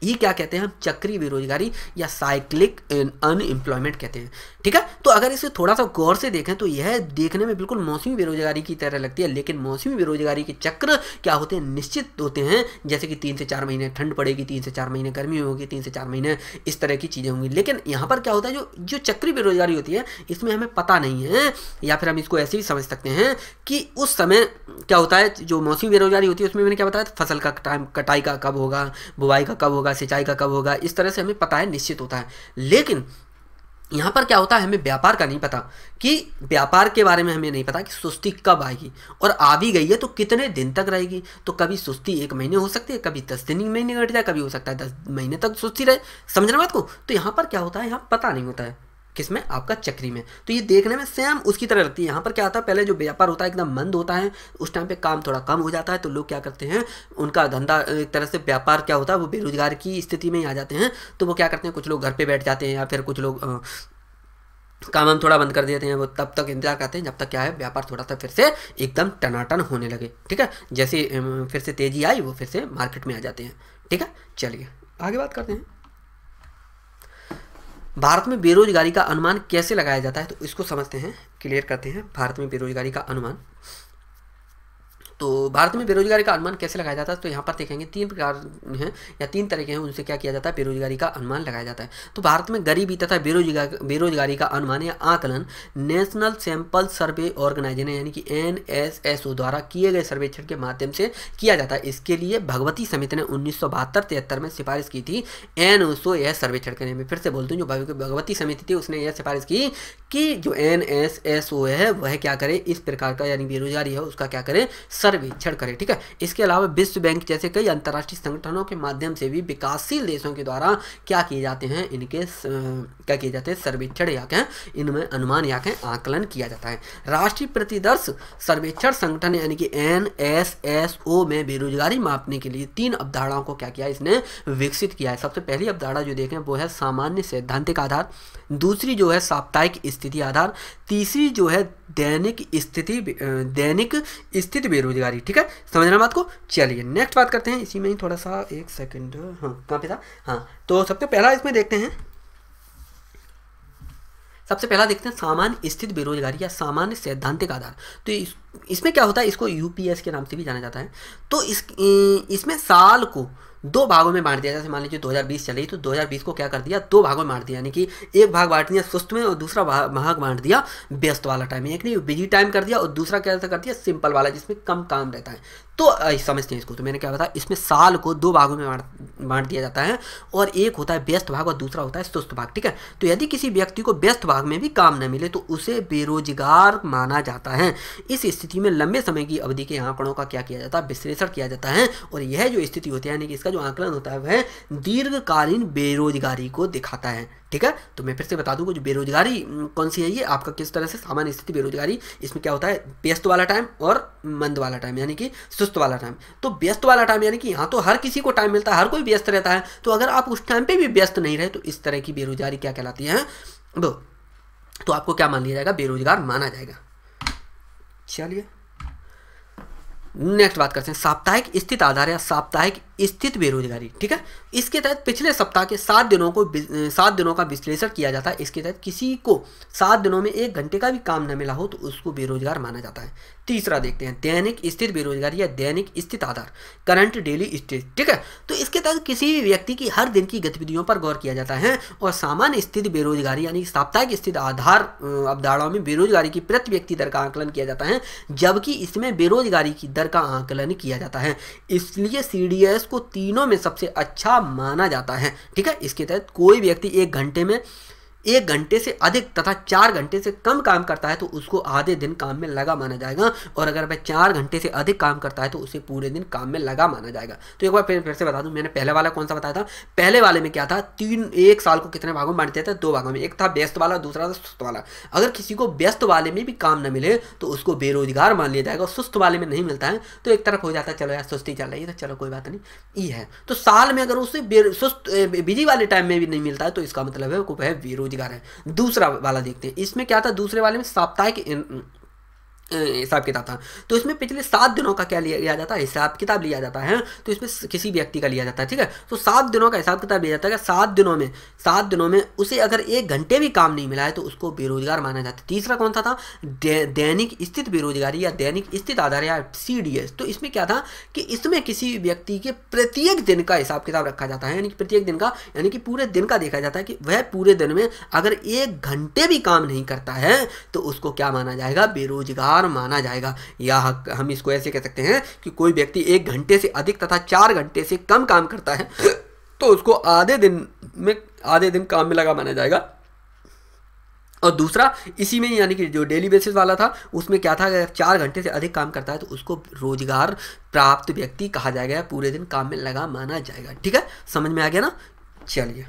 ये क्या कहते हैं हम चक्री बेरोजगारी या साइक्लिक अनएम्प्लॉयमेंट uh, कहते हैं ठीक है तो अगर इसे थोड़ा सा गौर से देखें तो यह देखने में बिल्कुल मौसमी बेरोजगारी की तरह लगती है लेकिन मौसमी बेरोजगारी के चक्र क्या होते हैं निश्चित होते हैं जैसे कि तीन से चार महीने ठंड पड़ेगी तीन से चार महीने गर्मी होगी तीन से चार महीने इस तरह की चीज़ें होंगी लेकिन यहाँ पर क्या होता है जो जो चक्री बेरोजगारी होती है इसमें हमें पता नहीं है या फिर हम इसको ऐसे भी समझ सकते हैं कि उस समय क्या होता है जो मौसमी बेरोजगारी होती है उसमें मैंने क्या बताया फसल का टाइम कटाई का कब होगा बुआई का कब होगा सिंचाई का कब होगा इस तरह से हमें पता है निश्चित होता है लेकिन यहाँ पर क्या होता है हमें व्यापार का नहीं पता कि व्यापार के बारे में हमें नहीं पता कि सुस्ती कब आएगी और आ भी गई है तो कितने दिन तक रहेगी तो कभी सुस्ती एक महीने हो सकती है कभी दस दिन महीने घट जाए कभी हो सकता है दस महीने तक सुस्ती रहे समझ रहे बात को तो यहाँ पर क्या होता है यहाँ पता नहीं होता है किसमें आपका चक्री में तो ये देखने में सेम उसकी तरह लगती है यहाँ पर क्या होता है पहले जो व्यापार होता है एकदम मंद होता है उस टाइम पे काम थोड़ा कम हो जाता है तो लोग क्या करते हैं उनका धंधा एक तरह से व्यापार क्या होता है वो बेरोजगार की स्थिति में ही आ जाते हैं तो वो क्या करते हैं कुछ लोग घर पर बैठ जाते हैं या फिर कुछ लोग काम हम थोड़ा बंद कर देते हैं वो तब तक इंतजार करते हैं जब तक क्या है व्यापार थोड़ा सा फिर से एकदम टनाटन होने लगे ठीक है जैसे फिर से तेज़ी आई वो फिर से मार्केट में आ जाते हैं ठीक है चलिए आगे बात करते हैं भारत में बेरोजगारी का अनुमान कैसे लगाया जाता है तो इसको समझते हैं क्लियर करते हैं भारत में बेरोजगारी का अनुमान तो भारत में बेरोजगारी का अनुमान कैसे लगाया जाता है तो यहाँ पर देखेंगे तीन प्रकार हैं या तीन तरीके हैं उनसे क्या किया जाता है बेरोजगारी का अनुमान लगाया जाता है तो भारत में गरीबी तथा बेरोजगार बेरोजगारी का अनुमान या आकलन नेशनल सैंपल सर्वे ऑर्गेनाइजेशन यानी कि एन द्वारा किए गए सर्वेक्षण के माध्यम से किया जाता है इसके लिए भगवती समिति ने उन्नीस सौ में सिफारिश की थी एन यह सर्वेक्षण करने में फिर से बोलती हूँ जो भगवती समिति थी उसने यह सिफारिश की कि जो एन है वह क्या करे इस प्रकार का यानी बेरोजगारी है उसका क्या करें सर्वेक्षण करें ठीक है इसके अलावा विश्व बैंक जैसे कई अंतर्राष्ट्रीय संगठनों के माध्यम से भी विकासशील देशों के द्वारा क्या किए जाते हैं इनके क्या किए जाते हैं सर्वेक्षण या कहें इनमें अनुमान या कहें आकलन किया जाता है राष्ट्रीय प्रतिदर्श सर्वेक्षण संगठन यानी कि एन में बेरोजगारी मापने के लिए तीन अवधारणाओं को क्या किया इसने विकसित किया है सबसे पहली अवधारणा जो देखें वो है सामान्य सैद्धांतिक आधार दूसरी जो है साप्ताहिक स्थिति आधार तीसरी जो है दैनिक स्थिति दैनिक स्थिति बेरोजगारी ठीक है समझ रहे बात को चलिए नेक्स्ट बात करते हैं इसी में ही थोड़ा सा एक सेकेंड हाँ कहाँ पे था हाँ तो सबसे पहला इसमें देखते हैं सबसे पहला देखते हैं सामान्य स्थित बेरोजगारी या सामान्य सैद्धांतिक आधार तो इस, इसमें क्या होता है इसको यूपीएस के नाम से भी जाना जाता है तो इस इसमें साल को दो भागों में बांट दिया जैसे मान लीजिए 2020 चली तो 2020 को क्या कर दिया दो भागों में बांट दिया यानी कि एक भाग बांट दिया सुस्त में और दूसरा भाग बांट दिया व्यस्त वाला टाइम यानी बिजी टाइम कर दिया और दूसरा क्या कर दिया सिंपल वाला जिसमें कम काम रहता है तो समझते हैं इसको तो मैंने क्या बताया इसमें साल को दो भागों में बांट दिया जाता है और एक होता है व्यस्त भाग और दूसरा होता है सुस्त भाग ठीक है तो यदि किसी व्यक्ति को व्यस्त भाग में भी काम न मिले तो उसे बेरोजगार माना जाता है इस स्थिति में लंबे समय की अवधि के आंकड़ों का क्या किया जाता है विश्लेषण किया जाता है और यह जो स्थिति होती है यानी कि इसका जो आंकलन होता है वह दीर्घकालीन बेरोजगारी को दिखाता है ठीक है तो मैं फिर से बता दूंगा जो बेरोजगारी कौन सी है ये आपका किस तरह से सामान्य स्थिति बेरोजगारी इसमें क्या होता है व्यस्त वाला टाइम और मंद वाला टाइम यानी कि सुस्त वाला टाइम तो व्यस्त वाला टाइम यानी कि यहाँ तो हर किसी को टाइम मिलता है हर कोई व्यस्त रहता है तो अगर आप उस टाइम पर भी व्यस्त नहीं रहे तो इस तरह की बेरोजगारी क्या कहलाती है तो आपको क्या मान लिया जाएगा बेरोजगार माना जाएगा चलिए नेक्स्ट बात करते हैं साप्ताहिक स्थित आधार या साप्ताहिक स्थित बेरोजगारी ठीक है इसके तहत पिछले सप्ताह के सात दिनों को सात दिनों का विश्लेषण किया जाता है इसके तहत किसी को सात दिनों में एक घंटे का भी काम न मिला हो तो उसको बेरोजगार माना जाता है तीसरा देखते हैं दैनिक स्थित बेरोजगारी या दैनिक स्थित आधार करंट डेली स्टेट ठीक है तो इसके तहत किसी भी व्यक्ति की हर दिन की गतिविधियों पर गौर किया जाता है और सामान्य स्थित बेरोजगारी यानी साप्ताहिक स्थित आधार अवधारणाओं में बेरोजगारी की प्रति व्यक्ति दर का आंकलन किया जाता है जबकि इसमें बेरोजगारी की दर का आंकलन किया जाता है इसलिए सी को तीनों में सबसे अच्छा माना जाता है ठीक है इसके तहत कोई व्यक्ति एक घंटे में एक घंटे से अधिक तथा चार घंटे से कम काम करता है तो उसको आधे दिन काम में लगा माना जाएगा और अगर वह चार घंटे से अधिक काम करता है तो उसे पूरे दिन काम में लगा माना जाएगा तो एक बार फिर फिर से बता दूं मैंने पहले वाला कौन सा बताया था पहले वाले में क्या था तीन एक साल को कितने भागों में बांटते थे दो भागों में एक था व्यस्त वाला दूसरा था सुस्त वाला अगर किसी को व्यस्त वाले में भी काम न मिले तो उसको बेरोजगार मान लिया जाएगा सुस्त वाले में नहीं मिलता है तो एक तरफ हो जाता है चलो यार सुस्ती चल रही है तो चलो कोई बात नहीं ये है तो साल में अगर उसे सुस्त बिजी वाले टाइम में भी नहीं मिलता है तो इसका मतलब है वह बेरोजगार रोजगार है दूसरा वाला देखते हैं इसमें क्या था दूसरे वाले में साप्ताहिक हिसाब किताब था तो इसमें पिछले सात दिनों का क्या लिया जाता है हिसाब किताब लिया जाता है तो इसमें किसी व्यक्ति का लिया जाता है ठीक है तो सात दिनों का हिसाब किताब लिया जाता है सात दिनों में सात दिनों में उसे अगर एक घंटे भी काम नहीं मिला है तो उसको बेरोजगार माना जाता है तीसरा कौन सा था दैनिक दे, स्थित बेरोजगारी या दैनिक स्थित आधार या सी तो इसमें क्या था कि इसमें किसी व्यक्ति के प्रत्येक दिन का हिसाब किताब रखा जाता है यानी कि प्रत्येक दिन का यानी कि पूरे दिन का देखा जाता है कि वह पूरे दिन में अगर एक घंटे भी काम नहीं करता है तो उसको क्या माना जाएगा बेरोजगार बेकार माना जाएगा या हम इसको ऐसे कह सकते हैं कि कोई व्यक्ति एक घंटे से अधिक तथा चार घंटे से कम काम करता है तो उसको आधे दिन में आधे दिन काम में लगा माना जाएगा और दूसरा इसी में यानी कि जो डेली बेसिस वाला था उसमें क्या था अगर चार घंटे से अधिक काम करता है तो उसको रोजगार प्राप्त व्यक्ति कहा जाएगा पूरे दिन काम में लगा माना जाएगा ठीक है समझ में आ गया ना चलिए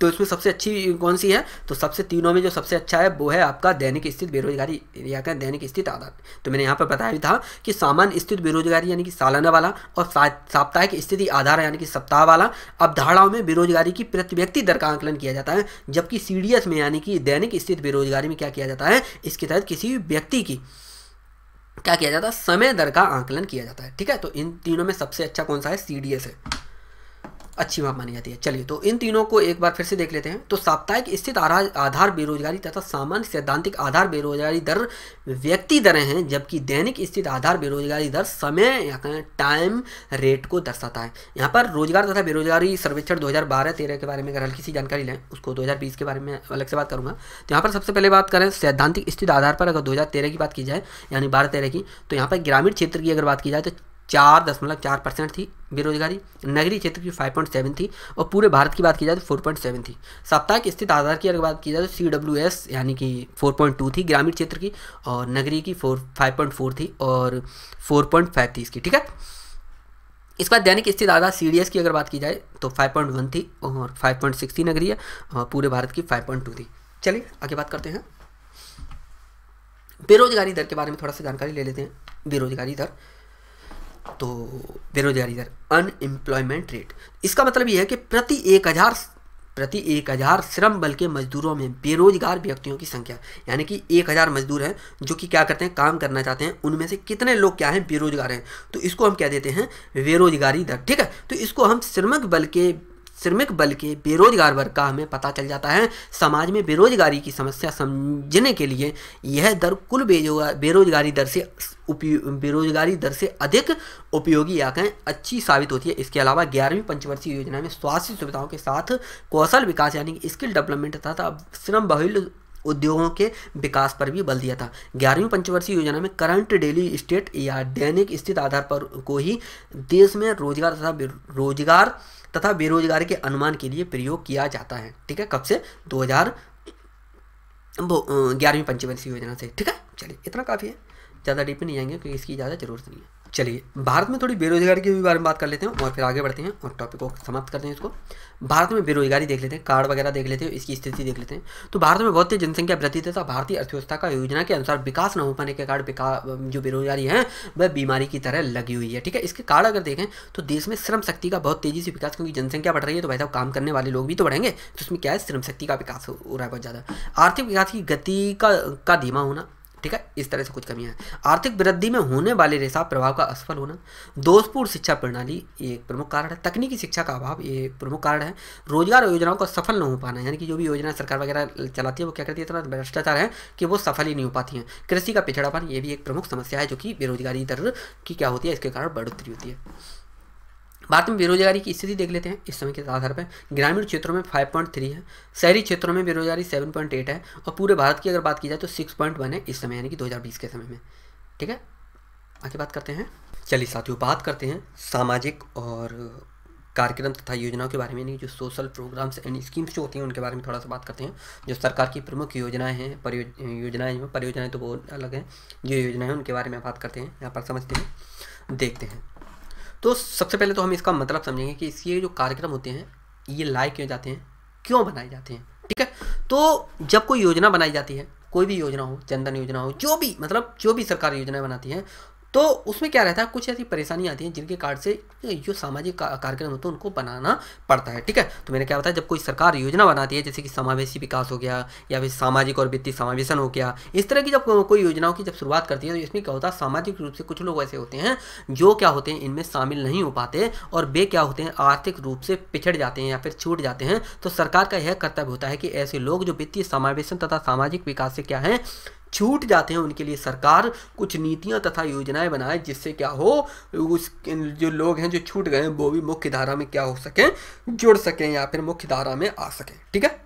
तो इसमें सबसे अच्छी कौन सी है तो सबसे तीनों में जो सबसे अच्छा है वो है आपका दैनिक स्थित बेरोजगारी या क्या दैनिक स्थित आधार तो मैंने यहाँ पर बताया भी था कि सामान्य स्थित बेरोजगारी यानी कि सालाना वाला और साप्ताहिक स्थिति आधार यानी कि सप्ताह वाला अवधारणाओं में बेरोजगारी की प्रति व्यक्ति दर का आंकलन किया जाता है जबकि सी में यानी कि दैनिक स्थित बेरोजगारी में क्या किया जाता है इसके तहत किसी व्यक्ति की क्या किया जाता है समय दर का आंकलन किया जाता है ठीक है तो इन तीनों में सबसे अच्छा कौन सा है सी है अच्छी माप मानी जाती है चलिए तो इन तीनों को एक बार फिर से देख लेते हैं तो साप्ताहिक स्थित आधार बेरोजगारी तथा सामान्य सैद्धांतिक आधार बेरोजगारी दर व्यक्ति दरें हैं जबकि दैनिक स्थित आधार बेरोजगारी दर समय या कहें टाइम रेट को दर्शाता है यहाँ पर रोजगार तथा बेरोजगारी सर्वेक्षण दो हज़ार के बारे में अगर हल्की सी जानकारी लें उसको दो के बारे में अलग से बात करूँगा तो यहाँ पर सबसे पहले बात करें सैद्धांतिक स्थित आधार पर अगर दो की बात की जाए यानी बारह तेरह की तो यहाँ पर ग्रामीण क्षेत्र की अगर बात की जाए तो चार दशमलव चार परसेंट थी बेरोजगारी नगरीय क्षेत्र की फाइव पॉइंट सेवन थी और पूरे भारत की बात की जाए तो फोर पॉइंट सेवन थी सप्ताह स्थित आधार की अगर बात की जाए तो सी डब्ल्यू एस यानी कि फोर पॉइंट टू थी ग्रामीण क्षेत्र की और नगरीय की फोर फाइव पॉइंट फोर थी और फोर पॉइंट फाइव थी इसकी ठीक है इसके बाद दैनिक स्थित आधार सी की अगर बात की जाए तो फाइव पॉइंट वन थी और फाइव पॉइंट सिक्स थी नगरीय और पूरे भारत की फाइव पॉइंट टू थी चलिए आगे बात करते हैं बेरोजगारी दर के बारे में थोड़ा सा जानकारी ले लेते हैं बेरोजगारी दर तो बेरोजगारी दर अनएम्प्लॉयमेंट रेट इसका मतलब यह है कि प्रति एक हज़ार प्रति एक हज़ार श्रम बल के मजदूरों में बेरोजगार व्यक्तियों की संख्या यानी कि एक हज़ार मजदूर हैं जो कि क्या करते हैं काम करना चाहते हैं उनमें से कितने लोग क्या हैं बेरोजगार हैं तो इसको हम क्या देते हैं बेरोजगारी दर ठीक है तो इसको हम श्रमिक बल के श्रमिक बल के बेरोजगार वर्ग का हमें पता चल जाता है समाज में बेरोजगारी की समस्या समझने के लिए यह दर कुल बेरोजगारी दर से बेरोजगारी दर से अधिक उपयोगी या कहें अच्छी साबित होती है इसके अलावा ग्यारहवीं पंचवर्षीय योजना में स्वास्थ्य सुविधाओं के साथ कौशल विकास यानी कि स्किल डेवलपमेंट तथा श्रम बहुल उद्योगों के विकास पर भी बल दिया था ग्यारहवीं पंचवर्षीय योजना में करंट डेली स्टेट या दैनिक स्थित आधार पर को ही देश में रोजगार तथा रोजगार तथा बेरोजगारी के अनुमान के लिए प्रयोग किया जाता है ठीक है कब से दो हज़ार ग्यारहवीं पंचवर्षीय योजना से ठीक है चलिए इतना काफ़ी है ज़्यादा डीप नहीं जाएंगे क्योंकि इसकी ज़्यादा ज़रूरत नहीं है चलिए भारत में थोड़ी बेरोजगारी के बारे में बात कर लेते हैं और फिर आगे बढ़ते हैं और टॉपिक को समाप्त करते हैं इसको भारत में बेरोजगारी देख लेते हैं कार्ड वगैरह देख लेते हैं इसकी स्थिति देख लेते हैं तो भारत में बहुत ही जनसंख्या वृद्धि तथा भारतीय अर्थव्यवस्था का योजना के अनुसार विकास न हो पाने के कारण जो बेरोजगारी है वह बीमारी की तरह लगी हुई है ठीक है इसके कारण अगर देखें तो देश में श्रम शक्ति का बहुत तेजी से विकास क्योंकि जनसंख्या बढ़ रही है तो भाई साहब काम करने वाले लोग भी तो बढ़ेंगे तो उसमें क्या है श्रम शक्ति का विकास हो रहा है बहुत ज़्यादा आर्थिक विकास की गति का धीमा होना ठीक है इस तरह से कुछ कमियां हैं आर्थिक वृद्धि में होने वाले रेसाब प्रभाव का असफल होना दोषपूर्ण शिक्षा प्रणाली ये एक प्रमुख कारण है तकनीकी शिक्षा का अभाव ये एक प्रमुख कारण है रोजगार योजनाओं का सफल न हो पाना यानी कि जो भी योजना सरकार वगैरह चलाती है वो क्या करती है इतना भ्रष्टाचार है कि वो सफल ही नहीं हो पाती है कृषि का पिछड़ापन ये भी एक प्रमुख समस्या है जो कि बेरोजगारी दर की क्या होती है इसके कारण बढ़ोतरी होती है भारत में बेरोजगारी की स्थिति देख लेते हैं इस समय के आधार पर ग्रामीण क्षेत्रों में 5.3 है शहरी क्षेत्रों में बेरोजगारी 7.8 है और पूरे भारत की अगर बात की जाए तो 6.1 है इस समय यानी कि 2020 के समय में ठीक है आगे बात करते हैं चलिए साथियों बात करते हैं सामाजिक और कार्यक्रम तथा योजनाओं के बारे में नहीं जो सोशल प्रोग्राम्स एंड स्कीम्स जो होती हैं उनके बारे में थोड़ा सा बात करते हैं जो सरकार की प्रमुख योजनाएं हैं परियोजनाएं हैं परियोजनाएं तो वो अलग हैं जो योजनाएं हैं उनके बारे में बात करते हैं यहाँ पर समझते हैं देखते हैं तो सबसे पहले तो हम इसका मतलब समझेंगे कि इसके जो कार्यक्रम होते हैं ये लाए क्यों जाते हैं क्यों बनाए जाते हैं ठीक है तो जब कोई योजना बनाई जाती है कोई भी योजना हो जनधन योजना हो जो भी मतलब जो भी सरकार योजनाएं बनाती हैं तो उसमें क्या रहता है कुछ ऐसी परेशानी आती है जिनके कारण से जो सामाजिक कार्यक्रम होते हैं उनको बनाना पड़ता है ठीक है तो मैंने क्या बताया जब कोई सरकार योजना बनाती है जैसे कि समावेशी विकास हो गया या फिर सामाजिक और वित्तीय समावेशन हो गया इस तरह की जब कोई योजनाओं की जब शुरुआत करती है तो इसमें क्या होता है सामाजिक रूप से कुछ लोग ऐसे होते हैं जो क्या होते हैं इनमें शामिल नहीं हो पाते और वे क्या होते हैं आर्थिक रूप से पिछड़ जाते हैं या फिर छूट जाते हैं तो सरकार का यह कर्तव्य होता है कि ऐसे लोग जो वित्तीय समावेशन तथा सामाजिक विकास से क्या है छूट जाते हैं उनके लिए सरकार कुछ नीतियां तथा योजनाएं बनाए जिससे क्या हो उस जो लोग हैं जो छूट गए हैं वो भी मुख्य धारा में क्या हो सकें जुड़ सकें या फिर मुख्य धारा में आ सकें ठीक है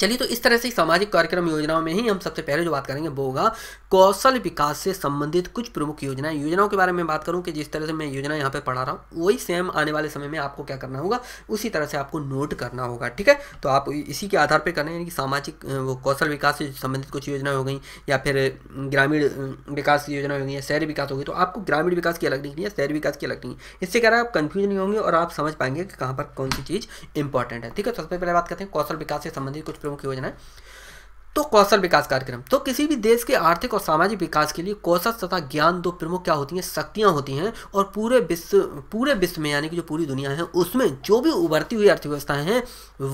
चलिए तो इस तरह से सामाजिक कार्यक्रम योजनाओं में ही हम सबसे पहले जो बात करेंगे वो होगा कौशल विकास से संबंधित कुछ प्रमुख योजनाएं योजनाओं के बारे में बात करूं कि जिस तरह से मैं योजना यहाँ पे पढ़ा रहा हूँ वही सेम आने वाले समय में आपको क्या करना होगा उसी तरह से आपको नोट करना होगा ठीक है तो आप इसी के आधार पर करें यानी कि सामाजिक वो कौशल विकास से संबंधित कुछ योजनाएं हो गई या फिर ग्रामीण विकास योजना हो गई या शहरी विकास हो गई तो आपको ग्रामीण विकास की अलग नहीं है शहरी विकास की अलग नहीं है इससे क्या आप कन्फ्यूज नहीं होंगे और आप समझ पाएंगे कि कहाँ पर कौन सी चीज़ इंपॉर्टेंट है ठीक है तो सबसे पहले बात करते हैं कौशल विकास से संबंधित कुछ प्रमुख योजना है तो कौशल विकास कार्यक्रम तो किसी भी देश के आर्थिक और सामाजिक विकास के लिए कौशल तथा ज्ञान दो प्रमुख क्या होती हैं शक्तियाँ होती हैं और पूरे विश्व पूरे विश्व में यानी कि जो पूरी दुनिया है उसमें जो भी उभरती हुई अर्थव्यवस्थाएं हैं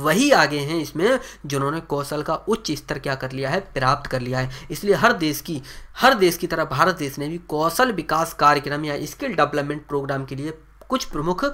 वही आगे हैं इसमें जिन्होंने कौशल का उच्च स्तर क्या कर लिया है प्राप्त कर लिया है इसलिए हर देश की हर देश की तरह भारत देश ने भी कौशल विकास कार्यक्रम या स्किल डेवलपमेंट प्रोग्राम के लिए कुछ प्रमुख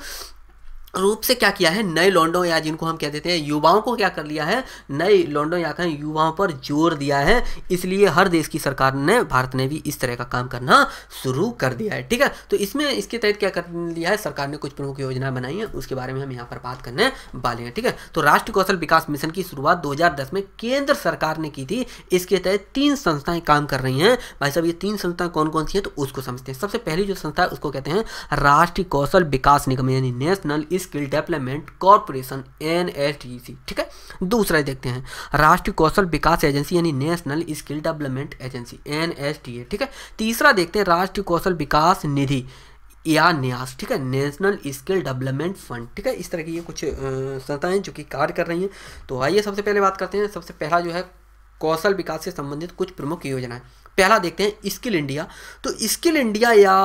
रूप से क्या किया है नए लॉन्डो या जिनको हम कह देते हैं युवाओं को क्या कर लिया है नए लॉन्डो या कहें युवाओं पर जोर दिया है इसलिए हर देश की सरकार ने भारत ने भी इस तरह का काम करना शुरू कर दिया है ठीक है तो इसमें इसके तहत क्या कर लिया है सरकार ने कुछ प्रमुख योजनाएं बनाई है उसके बारे में हम यहाँ पर बात करने वाले हैं ठीक है तो राष्ट्रीय कौशल विकास मिशन की शुरुआत दो में केंद्र सरकार ने की थी इसके तहत तीन संस्थाएं काम कर रही हैं भाई साहब ये तीन संस्थाएं कौन कौन सी हैं तो उसको समझते हैं सबसे पहली जो संस्था है उसको कहते हैं राष्ट्रीय कौशल विकास निगम यानी national skill development corporation N ठीक है दूसरा देखते हैं राष्ट्रीय कौशल विकास एजेंसी यानी national skill development agency N ठीक है तीसरा देखते हैं राष्ट्रीय कौशल विकास निधि या न्यास ठीक है नेशनल स्किल डेवलपमेंट फंड ठीक है इस तरह की ये कुछ संस्थाएं जो कि कार्य कर रही हैं तो आइए सबसे पहले बात करते हैं सबसे पहला जो है कौशल विकास से संबंधित कुछ प्रमुख योजनाएं पहला देखते हैं स्किल इंडिया तो स्किल इंडिया या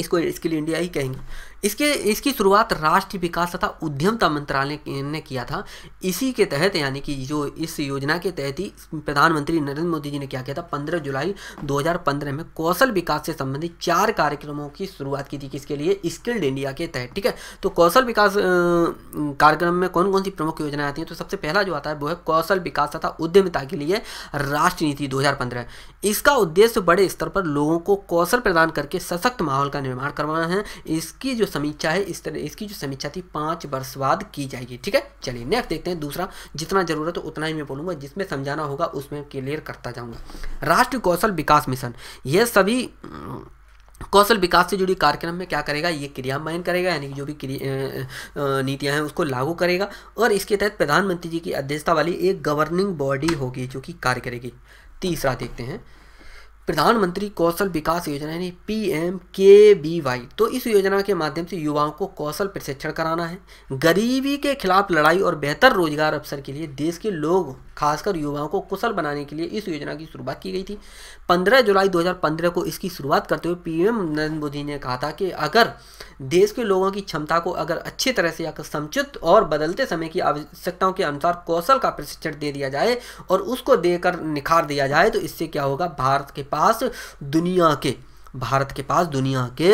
इसको स्किल इंडिया ही कहेंगे इसके इसकी शुरुआत राष्ट्रीय विकास तथा उद्यमता मंत्रालय ने किया था इसी के तहत यानी कि जो इस योजना के तहत ही प्रधानमंत्री नरेंद्र मोदी जी ने क्या किया था पंद्रह जुलाई 2015 में कौशल विकास से संबंधित चार कार्यक्रमों की शुरुआत की थी किसके लिए स्किल्ड इंडिया के तहत ठीक है तो कौशल विकास कार्यक्रम में कौन कौन सी प्रमुख योजनाएं आती हैं तो सबसे पहला जो आता है वो है कौशल विकास तथा उद्यमिता के लिए राष्ट्रीय नीति 2015 इसका उद्देश्य बड़े स्तर पर लोगों को कौशल प्रदान करके सशक्त माहौल का निर्माण करवाना है इसकी जो समीक्षा है इस तरह इसकी जो समीक्षा थी पाँच वर्ष बाद की जाएगी ठीक है चलिए नेक्स्ट देखते हैं दूसरा जितना जरूरत है उतना ही मैं बोलूँगा जिसमें समझाना होगा उसमें क्लियर करता जाऊँगा राष्ट्रीय कौशल विकास मिशन ये सभी कौशल विकास से जुड़ी कार्यक्रम में क्या करेगा ये क्रियान्वयन करेगा यानी कि जो भी नीतियां हैं उसको लागू करेगा और इसके तहत प्रधानमंत्री जी की अध्यक्षता वाली एक गवर्निंग बॉडी होगी जो कि कार्य करेगी तीसरा देखते हैं प्रधानमंत्री कौशल विकास योजना यानी P M K B Y तो इस योजना के माध्यम से युवाओं को कौशल प्रशिक्षण कराना है गरीबी के खिलाफ लड़ाई और बेहतर रोजगार अवसर के लिए देश के लोग खासकर युवाओं को कुशल बनाने के लिए इस योजना की शुरुआत की गई थी 15 जुलाई 2015 को इसकी शुरुआत करते हुए पीएम नरेंद्र मोदी ने कहा था कि अगर देश के लोगों की क्षमता को अगर अच्छी तरह से या समुचित और बदलते समय की आवश्यकताओं के अनुसार कौशल का प्रशिक्षण दे दिया जाए और उसको देकर निखार दिया जाए तो इससे क्या होगा भारत के पास पास दुनिया के भारत के पास दुनिया के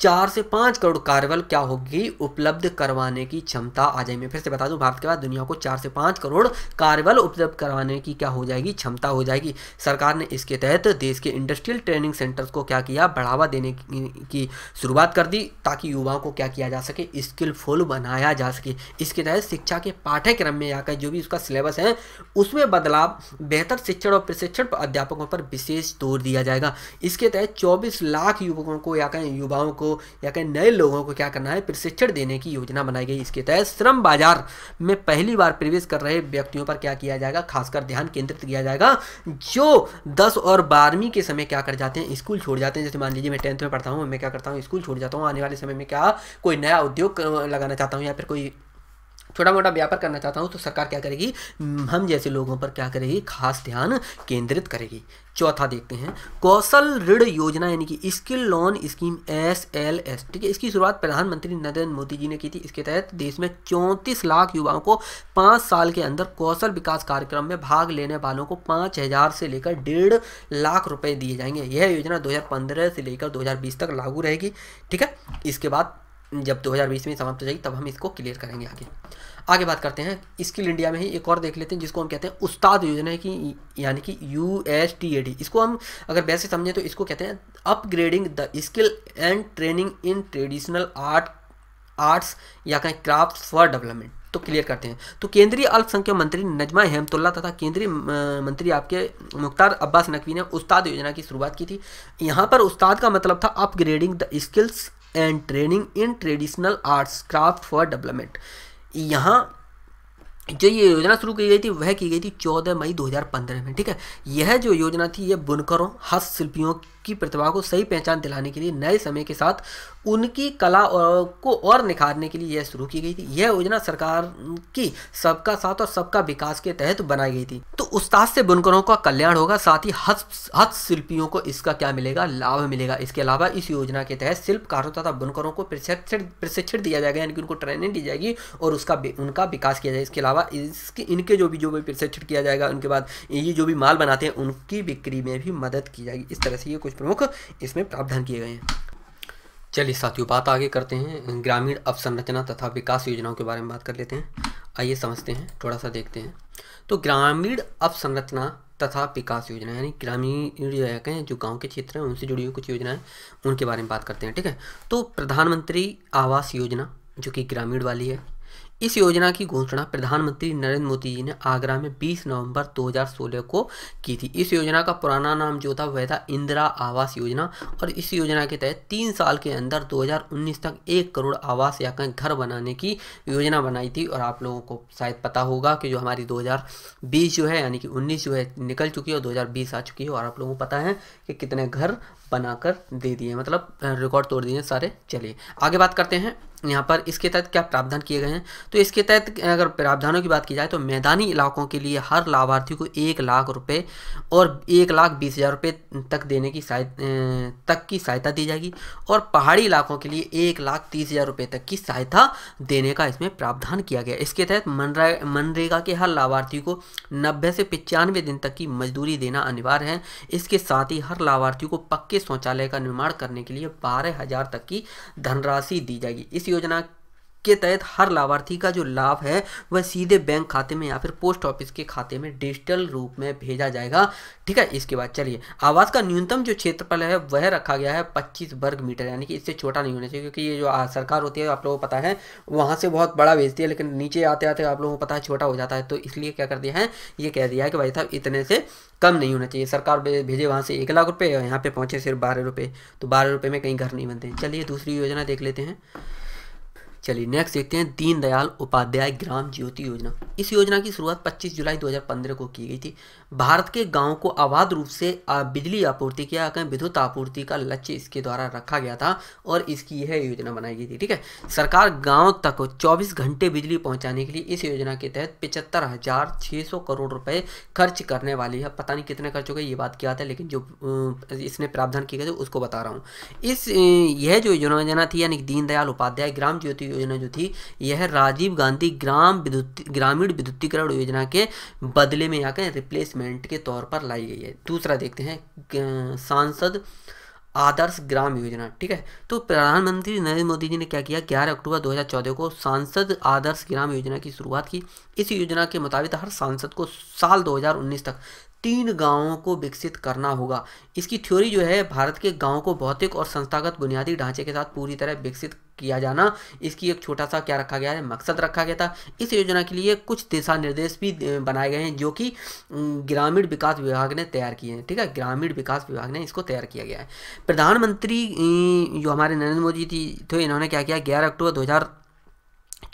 चार से पाँच करोड़ कारबल क्या होगी उपलब्ध करवाने की क्षमता आ जाएगी फिर से बता दूं भारत के बाद दुनिया को चार से पाँच करोड़ कार्यबल उपलब्ध करवाने की क्या हो जाएगी क्षमता हो जाएगी सरकार ने इसके तहत देश के इंडस्ट्रियल ट्रेनिंग सेंटर्स को क्या किया बढ़ावा देने की शुरुआत कर दी ताकि युवाओं को क्या किया जा सके स्किलफुल बनाया जा सके इसके तहत शिक्षा के पाठ्यक्रम में आकर जो भी उसका सिलेबस है उसमें बदलाव बेहतर शिक्षण और प्रशिक्षण अध्यापकों पर विशेष जोर दिया जाएगा इसके तहत चौबीस लाख युवकों को या कहें युवाओं को या कहीं नए लोगों को क्या करना है प्रशिक्षण देने की योजना बनाई गई इसके तहत श्रम बाजार में पहली बार प्रवेश कर रहे व्यक्तियों पर क्या किया जाएगा खासकर ध्यान केंद्रित किया जाएगा जो दस और बारहवीं के समय क्या कर जाते हैं स्कूल छोड़ जाते हैं जैसे मान लीजिए मैं टेंथ में पढ़ता हूँ मैं क्या करता हूँ स्कूल छोड़ जाता हूँ आने वाले समय में क्या कोई नया उद्योग लगाना चाहता हूँ या फिर कोई छोटा मोटा व्यापार करना चाहता हूँ तो सरकार क्या करेगी हम्म, हम जैसे लोगों पर क्या करेगी खास ध्यान केंद्रित करेगी चौथा देखते हैं कौशल ऋण योजना यानी कि skill loan scheme S L S ठीक है इसकी शुरुआत प्रधानमंत्री नरेंद्र मोदी जी ने की थी इसके तहत देश में चौंतीस लाख युवाओं को पाँच साल के अंदर कौशल विकास कार्यक्रम में भाग लेने वालों को पाँच हज़ार से लेकर डेढ़ लाख रुपए दिए जाएंगे यह योजना 2015 से लेकर 2020 तक लागू रहेगी ठीक है इसके बाद जब दो में समाप्त हो जाएगी तब हम इसको क्लियर करेंगे आगे आगे बात करते हैं स्किल इंडिया में ही एक और देख लेते हैं जिसको हम कहते हैं उस्ताद योजना की यानी कि U S T A D इसको हम अगर वैसे समझें तो इसको कहते हैं upgrading the skill and training in traditional art arts या कहें क्राफ्ट फॉर डेवलपमेंट तो क्लियर करते हैं तो केंद्रीय अल्पसंख्यक मंत्री नजमा हेमतुल्ला तथा केंद्रीय मंत्री आपके मुख्तार अब्बास नकवी ने उस्ताद योजना की शुरुआत की थी यहाँ पर उस्ताद का मतलब था upgrading the skills and training in traditional arts craft for development यहाँ जो ये योजना शुरू की गई थी वह की गई थी चौदह मई 2015 में ठीक है यह जो योजना थी ये बुनकरों हस्तशिल्पियों की प्रतिभा को सही पहचान दिलाने के लिए नए समय के साथ उनकी कला को और निखारने के लिए यह शुरू की गई थी यह योजना सरकार की सबका साथ और सबका विकास के तहत बनाई गई थी तो उस्ताद से बुनकरों का कल्याण होगा साथ ही हस्त हस्तशिल्पियों को इसका क्या मिलेगा लाभ मिलेगा इसके अलावा इस योजना के तहत शिल्पकारों तथा बुनकरों को प्रशिक्षण प्रशिक्षण दिया जाएगा यानी कि उनको ट्रेनिंग दी जाएगी और उसका उनका विकास किया जाएगा इसके अलावा इसके इनके जो भी जो भी प्रशिक्षण किया जाएगा उनके बाद ये जो भी माल बनाते हैं उनकी बिक्री में भी मदद की जाएगी इस तरह से ये कुछ प्रमुख इसमें प्रावधान किए गए हैं चलिए साथियों बात आगे करते हैं ग्रामीण अवसंरचना तथा विकास योजनाओं के बारे में बात कर लेते हैं आइए समझते हैं थोड़ा सा देखते हैं तो ग्रामीण अवसंरचना तथा विकास योजना यानी ग्रामीण जो है कहें जो गांव के क्षेत्र हैं उनसे जुड़ी हुई कुछ योजनाएं उनके बारे में बात करते हैं ठीक है तो प्रधानमंत्री आवास योजना जो कि ग्रामीण वाली है इस योजना की घोषणा प्रधानमंत्री नरेंद्र मोदी जी ने आगरा में 20 नवंबर 2016 को की थी इस योजना का पुराना नाम जो था वह था इंदिरा आवास योजना और इस योजना के तहत तीन साल के अंदर 2019 तक एक करोड़ आवास या कहीं घर बनाने की योजना बनाई थी और आप लोगों को शायद पता होगा कि जो हमारी 2020 जो है यानी कि उन्नीस जो है निकल चुकी है और दो आ चुकी है और आप लोगों को पता है कि कितने घर बनाकर दे दिए मतलब रिकॉर्ड तोड़ दिए सारे चलिए आगे बात करते हैं यहाँ पर इसके तहत क्या प्रावधान किए गए हैं तो इसके तहत अगर प्रावधानों की बात की जाए तो मैदानी इलाकों के लिए हर लाभार्थी को एक लाख रुपए और एक लाख बीस हज़ार रुपये तक देने की तक की सहायता दी जाएगी और पहाड़ी इलाकों के लिए एक लाख तीस हज़ार रुपये तक की सहायता देने का इसमें प्रावधान किया गया इसके तहत मनरेगा के हर लाभार्थी को नब्बे से पचानवे दिन तक की मजदूरी देना अनिवार्य है इसके साथ ही हर लाभार्थी को पक्के के शौचालय का निर्माण करने के लिए बारह हजार तक की धनराशि दी जाएगी इस योजना के तहत हर लाभार्थी का जो लाभ है वह सीधे बैंक खाते में या फिर पोस्ट ऑफिस के खाते में डिजिटल रूप में भेजा जाएगा ठीक है इसके बाद चलिए आवास का न्यूनतम जो क्षेत्रफल है वह रखा गया है 25 वर्ग मीटर यानी कि इससे छोटा नहीं होना चाहिए क्योंकि ये जो सरकार होती है आप लोगों को पता है वहाँ से बहुत बड़ा भेजती है लेकिन नीचे आते आते आप लोगों को पता है छोटा हो जाता है तो इसलिए क्या कर दिया है ये कह दिया है कि भाई साहब इतने से कम नहीं होना चाहिए सरकार भेजे वहाँ से एक लाख रुपये और यहाँ पे पहुँचे सिर्फ बारह रुपये तो बारह रुपये में कहीं घर नहीं बनते चलिए दूसरी योजना देख लेते हैं चलिए नेक्स्ट देखते हैं दीनदयाल उपाध्याय ग्राम ज्योति योजना इस योजना की शुरुआत 25 जुलाई 2015 को की गई थी भारत के गांवों को अबाध रूप से बिजली आपूर्ति के आकर विद्युत आपूर्ति का लक्ष्य इसके द्वारा रखा गया था और इसकी यह योजना बनाई गई थी ठीक है सरकार गाँव तक चौबीस घंटे बिजली पहुँचाने के लिए इस योजना के तहत पिचहत्तर हजार सौ करोड़ रुपये खर्च करने वाली है पता नहीं कितने खर्च हो गए ये बात किया था लेकिन जो इसने प्रावधान किए गए उसको बता रहा हूँ इस यह जो योजना थी यानी दीनदयाल उपाध्याय ग्राम ज्योति योजना जो थी यह राजीव गांधी ग्राम विद्युत ग्रामीण विद्युतीकरण योजना के बदले में आकर रिप्लेसमेंट के तौर पर लाई गई है दूसरा देखते हैं सांसद आदर्श ग्राम योजना ठीक है तो प्रधानमंत्री नरेंद्र मोदी जी ने क्या किया 11 अक्टूबर 2014 को सांसद आदर्श ग्राम योजना की शुरुआत की इस योजना के मुताबिक हर सांसद को साल 2019 तक तीन गांवों को विकसित करना होगा इसकी थ्योरी जो है भारत के गांवों को भौतिक और संस्थागत बुनियादी ढांचे के साथ पूरी तरह विकसित किया जाना इसकी एक छोटा सा क्या रखा गया है मकसद रखा गया था इस योजना के लिए कुछ दिशा निर्देश भी बनाए गए हैं जो कि ग्रामीण विकास विभाग ने तैयार किए हैं ठीक है ग्रामीण विकास विभाग ने इसको तैयार किया गया है प्रधानमंत्री जो हमारे नरेंद्र मोदी जी थे तो इन्होंने क्या किया ग्यारह अक्टूबर दो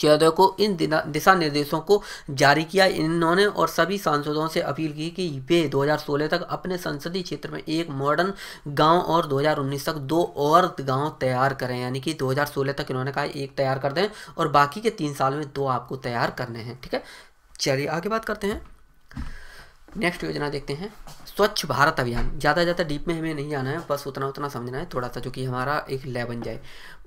क्या को इन दिशा निर्देशों को जारी किया इन्होंने और सभी सांसदों से अपील की कि वे 2016 तक अपने संसदीय क्षेत्र में एक मॉडर्न गांव और 2019 तक दो और गांव तैयार करें यानी कि 2016 तक इन्होंने कहा एक तैयार कर दें और बाकी के तीन साल में दो आपको तैयार करने हैं ठीक है चलिए आगे बात करते हैं नेक्स्ट योजना देखते हैं स्वच्छ भारत अभियान ज़्यादा ज़्यादा डीप में हमें नहीं जाना है बस उतना उतना समझना है थोड़ा सा जो कि हमारा एक लय बन जाए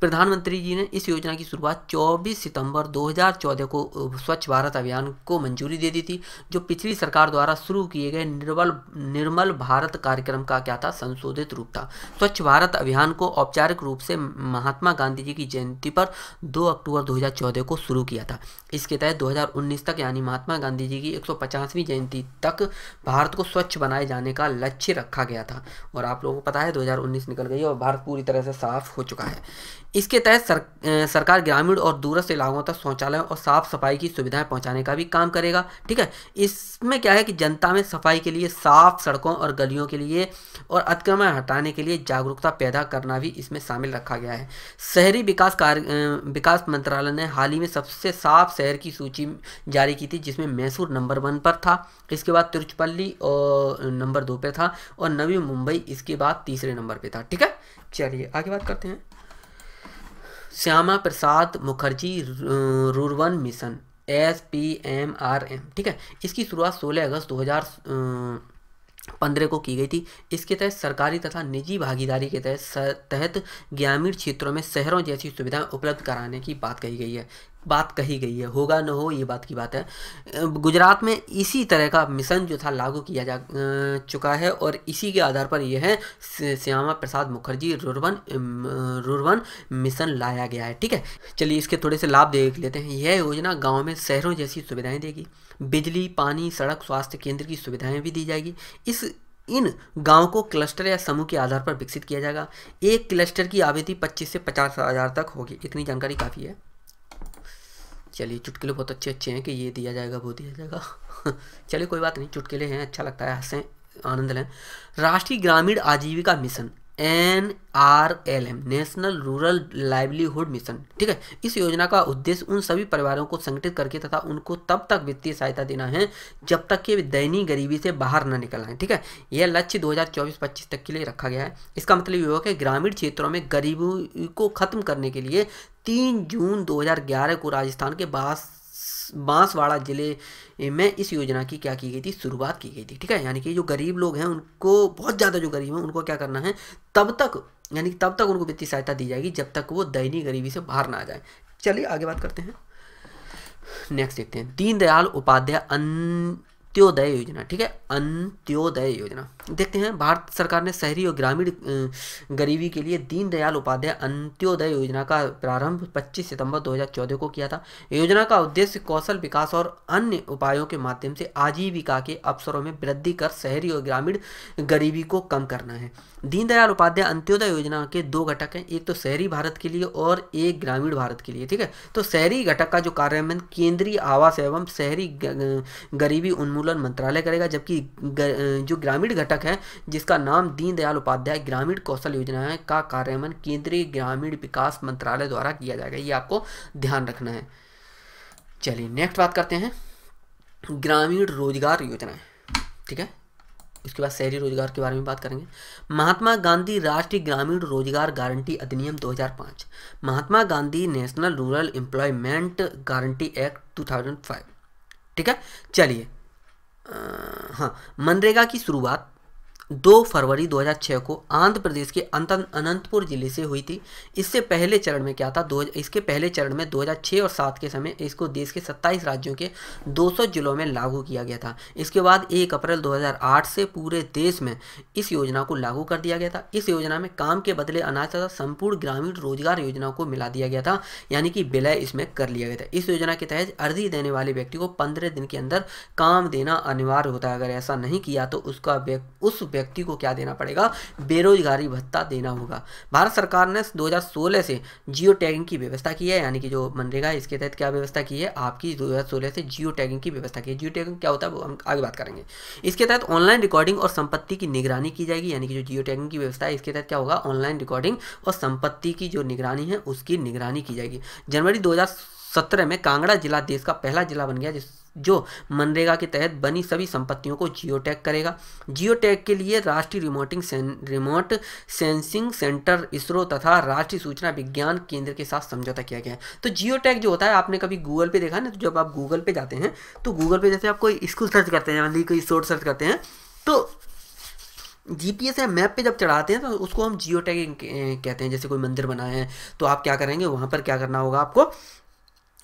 प्रधानमंत्री जी ने इस योजना की शुरुआत 24 सितंबर 2014 को स्वच्छ भारत अभियान को मंजूरी दे दी थी जो पिछली सरकार द्वारा शुरू किए गए निर्मल निर्मल भारत कार्यक्रम का क्या था संशोधित रूप था स्वच्छ भारत अभियान को औपचारिक रूप से महात्मा गांधी जी की जयंती पर 2 अक्टूबर 2014 को शुरू किया था इसके तहत 2019 तक यानी महात्मा गांधी जी की 150वीं जयंती तक भारत को स्वच्छ बनाए जाने का लक्ष्य रखा गया था और आप लोगों को पता है 2019 निकल गई और भारत पूरी तरह से साफ हो चुका है इसके तहत सर, सरकार ग्रामीण और दूरस्थ इलाकों तक शौचालयों और साफ सफाई की सुविधाएं पहुंचाने का भी काम करेगा ठीक है इसमें क्या है कि जनता में सफाई के लिए साफ सड़कों और गलियों के लिए और अतिक्रमण हटाने के लिए जागरूकता पैदा करना भी इसमें शामिल रखा गया है शहरी विकास कार्य विकास मंत्रालय ने हाल ही में सबसे साफ शहर की सूची जारी की थी जिसमें मैसूर नंबर वन पर था इसके बाद तिरुचपल्ली और नंबर दो पर था और नवी मुंबई इसके बाद तीसरे नंबर पर था ठीक है चलिए आगे बात करते हैं Shyama Prasad Mukherjee rurban mission S P M R M ठीक है इसकी शुरुआत 16 अगस्त 2015 को की गई थी इसके तहत सरकारी तथा निजी भागीदारी के तहत तहत ग्रामीण क्षेत्रों में शहरों जैसी सुविधाएं उपलब्ध कराने की बात कही गई है बात कही गई है होगा ना हो ये बात की बात है गुजरात में इसी तरह का मिशन जो था लागू किया जा चुका है और इसी के आधार पर यह है Shyama Prasad Mukherjee rurban rurban mission लाया गया है ठीक है चलिए इसके थोड़े से लाभ देख लेते हैं यह योजना गाँव में शहरों जैसी सुविधाएं देगी बिजली पानी सड़क स्वास्थ्य केंद्र की सुविधाएँ भी दी जाएगी इस इन गांव को क्लस्टर या समूह के आधार पर विकसित किया जाएगा एक क्लस्टर की आबेदी पच्चीस से पचास हज़ार तक होगी इतनी जानकारी काफ़ी है चलिए चुटकुले बहुत अच्छे अच्छे हैं कि ये दिया जाएगा वो दिया जाएगा चलिए कोई बात नहीं चुटकुले हैं अच्छा लगता है हंसें आनंद लें राष्ट्रीय ग्रामीण आजीविका mission N R L M national rural livelihood mission ठीक है इस योजना का उद्देश्य उन सभी परिवारों को संगठित करके तथा उनको तब तक वित्तीय सहायता देना है जब तक कि वे दयनीय गरीबी से बाहर न निकल आए ठीक है यह लक्ष्य 2024-25 तक के लिए रखा गया है इसका मतलब ये हुआ कि ग्रामीण क्षेत्रों में गरीबी को खत्म करने के लिए तीन जून 2011 को राजस्थान के बांस बांसवाड़ा ज़िले में इस योजना की क्या की गई थी शुरुआत की गई थी ठीक है यानी कि जो गरीब लोग हैं उनको बहुत ज़्यादा जो गरीब हैं उनको क्या करना है तब तक यानी कि तब तक उनको वित्तीय सहायता दी जाएगी जब तक वो दैनीय गरीबी से बाहर ना आ जाए चलिए आगे बात करते हैं नेक्स्ट देखते हैं दीनदयाल उपाध्याय अंत्योदय योजना ठीक है अंत्योदय योजना देखते हैं भारत सरकार ने शहरी और ग्रामीण गरीबी के लिए दीनदयाल उपाध्याय अंत्योदय योजना का प्रारंभ 25 सितंबर 2014 को किया था योजना का उद्देश्य कौशल विकास और अन्य उपायों के माध्यम से आजीविका के अवसरों में वृद्धि कर शहरी और ग्रामीण गरीबी को कम करना है दीनदयाल उपाध्याय अंत्योदय योजना के दो घटक हैं एक तो शहरी भारत के लिए और एक ग्रामीण भारत के लिए ठीक है तो शहरी घटक का जो कार्यान्वयन केंद्रीय आवास एवं शहरी गरीबी उन्मूलन उन्मूलन मंत्रालय करेगा जबकि जो ग्रामीण घटक है जिसका नाम दीनदयाल उपाध्याय ग्रामीण कौशल योजना है का कार्यान्वयन केंद्रीय ग्रामीण विकास मंत्रालय द्वारा किया जाएगा ये आपको ध्यान रखना है चलिए नेक्स्ट बात करते हैं ग्रामीण रोजगार योजना ठीक है उसके बाद शहरी रोजगार के बारे में बात करेंगे महात्मा गांधी राष्ट्रीय ग्रामीण रोजगार गारंटी अधिनियम 2005 Mahatma Gandhi national rural employment guarantee act 2005 ठीक है चलिए हाँ मनरेगा की शुरुआत दो फरवरी 2006 को आंध्र प्रदेश के अंत अनंतपुर जिले से हुई थी इससे पहले चरण में क्या था दो इसके पहले चरण में 2006 और 7 के समय इसको देश के 27 राज्यों के 200 जिलों में लागू किया गया था इसके बाद 1 अप्रैल 2008 से पूरे देश में इस योजना को लागू कर दिया गया था इस योजना में काम के बदले अनाज तथा संपूर्ण ग्रामीण रोजगार योजना को मिला दिया गया था यानी कि विलय इसमें कर लिया गया था इस योजना के तहत अर्जी देने वाले व्यक्ति को पंद्रह दिन के अंदर काम देना अनिवार्य होता है अगर ऐसा नहीं किया तो उसका उस व्यक्ति को क्या देना पड़ेगा बेरोजगारी भत्ता देना होगा भारत सरकार ने 2016 से जियो टैगिंग की व्यवस्था की है यानी कि जो मनरेगा इसके तहत क्या व्यवस्था की है आपकी 2016 से जियो टैगिंग की व्यवस्था की है जियो टैगिंग क्या होता है वो हम आगे बात करेंगे इसके तहत ऑनलाइन रिकॉर्डिंग और संपत्ति की निगरानी की जाएगी यानी कि जो जियो टैगिंग की व्यवस्था है इसके तहत क्या होगा ऑनलाइन रिकॉर्डिंग और संपत्ति की जो निगरानी है उसकी निगरानी की जाएगी जनवरी दो सत्रह में कांगड़ा जिला देश का पहला जिला बन गया जिस जो मनरेगा के तहत बनी सभी संपत्तियों को जियो करेगा जियो के लिए राष्ट्रीय रिमोटिंग सें, रिमोट सेंसिंग सेंटर इसरो तथा राष्ट्रीय सूचना विज्ञान केंद्र के साथ समझौता किया गया है तो जियो जो होता है आपने कभी गूगल पे देखा ना तो जब आप गूगल पे जाते हैं तो गूगल पे जैसे आप कोई स्कूल सर्च करते हैं मतलब कोई शोर्ट सर्च करते हैं तो जी जीपीएस या मैप पे जब चढ़ाते हैं तो उसको हम जियो कहते हैं जैसे कोई मंदिर बनाए हैं तो आप क्या करेंगे वहाँ पर क्या करना होगा आपको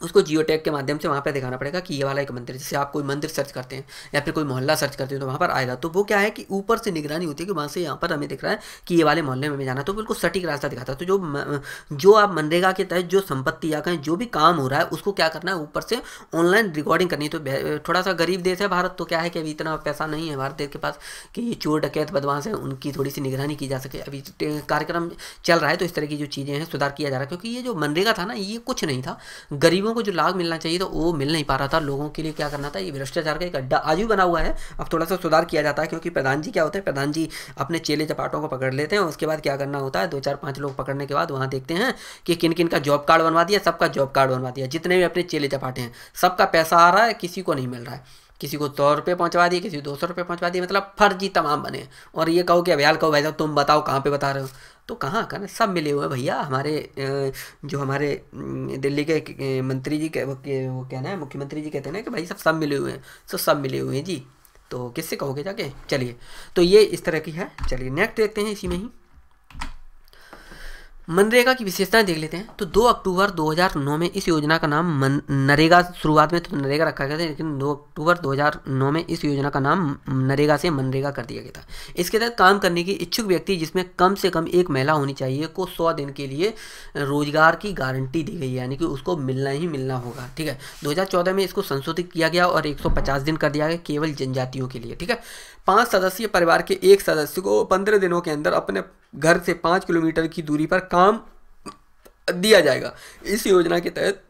उसको जियो टैग के माध्यम से वहाँ पर दिखाना पड़ेगा कि ये वाला एक मंदिर जैसे आप कोई मंदिर सर्च करते हैं या फिर कोई मोहल्ला सर्च करते हैं तो वहाँ पर आएगा तो वो क्या है कि ऊपर से निगरानी होती है कि वहाँ से यहाँ पर हमें दिख रहा है कि ये वाले मोहल्ले में जाना तो बिल्कुल सटीक रास्ता दिखाता है तो जो जो आप मनरेगा के तहत जो संपत्ति या कहें जो भी काम हो रहा है उसको क्या करना है ऊपर से ऑनलाइन रिकॉर्डिंग करनी तो थोड़ा सा गरीब देश है भारत तो क्या है कि अभी इतना पैसा नहीं है भारत देश के पास कि ये चोर डकैत बदमाश है उनकी थोड़ी सी निगरानी की जा सके अभी कार्यक्रम चल रहा है तो इस तरह की जो चीज़ें हैं सुधार किया जा रहा है क्योंकि ये जो मनरेगा था ना ये कुछ नहीं था गरीब गरीबों को जो लाभ मिलना चाहिए था तो वो मिल नहीं पा रहा था लोगों के लिए क्या करना था ये भ्रष्टाचार का एक अड्डा आज भी बना हुआ है अब थोड़ा सा सुधार किया जाता है क्योंकि प्रधान जी क्या होते हैं प्रधान जी अपने चेले चपाटों को पकड़ लेते हैं उसके बाद क्या करना होता है दो चार पाँच लोग पकड़ने के बाद वहाँ देखते हैं कि किन किन का जॉब कार्ड बनवा दिया सबका जॉब कार्ड बनवा दिया जितने भी अपने चेले चपाटे हैं सबका पैसा आ रहा है किसी को नहीं मिल रहा है किसी को सौ रुपये पहुँचवा दिए किसी को दो सौ रुपये पहुँचवा दिए मतलब फर्जी तमाम बने और ये कहो कि अभियान कहो भाई साहब तुम बताओ कहाँ पे बता रहे हो तो कहाँ का ना सब मिले हुए भैया हमारे जो हमारे दिल्ली के मंत्री जी के वो कहना है मुख्यमंत्री जी कहते हैं ना कि भाई सब सब मिले हुए हैं सो सब मिले हुए हैं जी तो किससे कहोगे जाके चलिए तो ये इस तरह की है चलिए नेक्स्ट देखते हैं इसी में ही मनरेगा की विशेषताएं देख लेते हैं तो 2 अक्टूबर 2009 में इस योजना का नाम मन नरेगा शुरुआत में तो नरेगा रखा गया था लेकिन 2 अक्टूबर 2009 में इस योजना का नाम नरेगा से मनरेगा कर दिया गया था इसके तहत काम करने की इच्छुक व्यक्ति जिसमें कम से कम एक महिला होनी चाहिए को सौ दिन के लिए रोजगार की गारंटी दी गई यानी कि उसको मिलना ही मिलना होगा ठीक है दो में इसको संशोधित किया गया और एक दिन कर दिया गया केवल जनजातियों के लिए ठीक है पाँच सदस्यीय परिवार के एक सदस्य को पंद्रह दिनों के अंदर अपने घर से पाँच किलोमीटर की दूरी पर काम दिया जाएगा इस योजना के तहत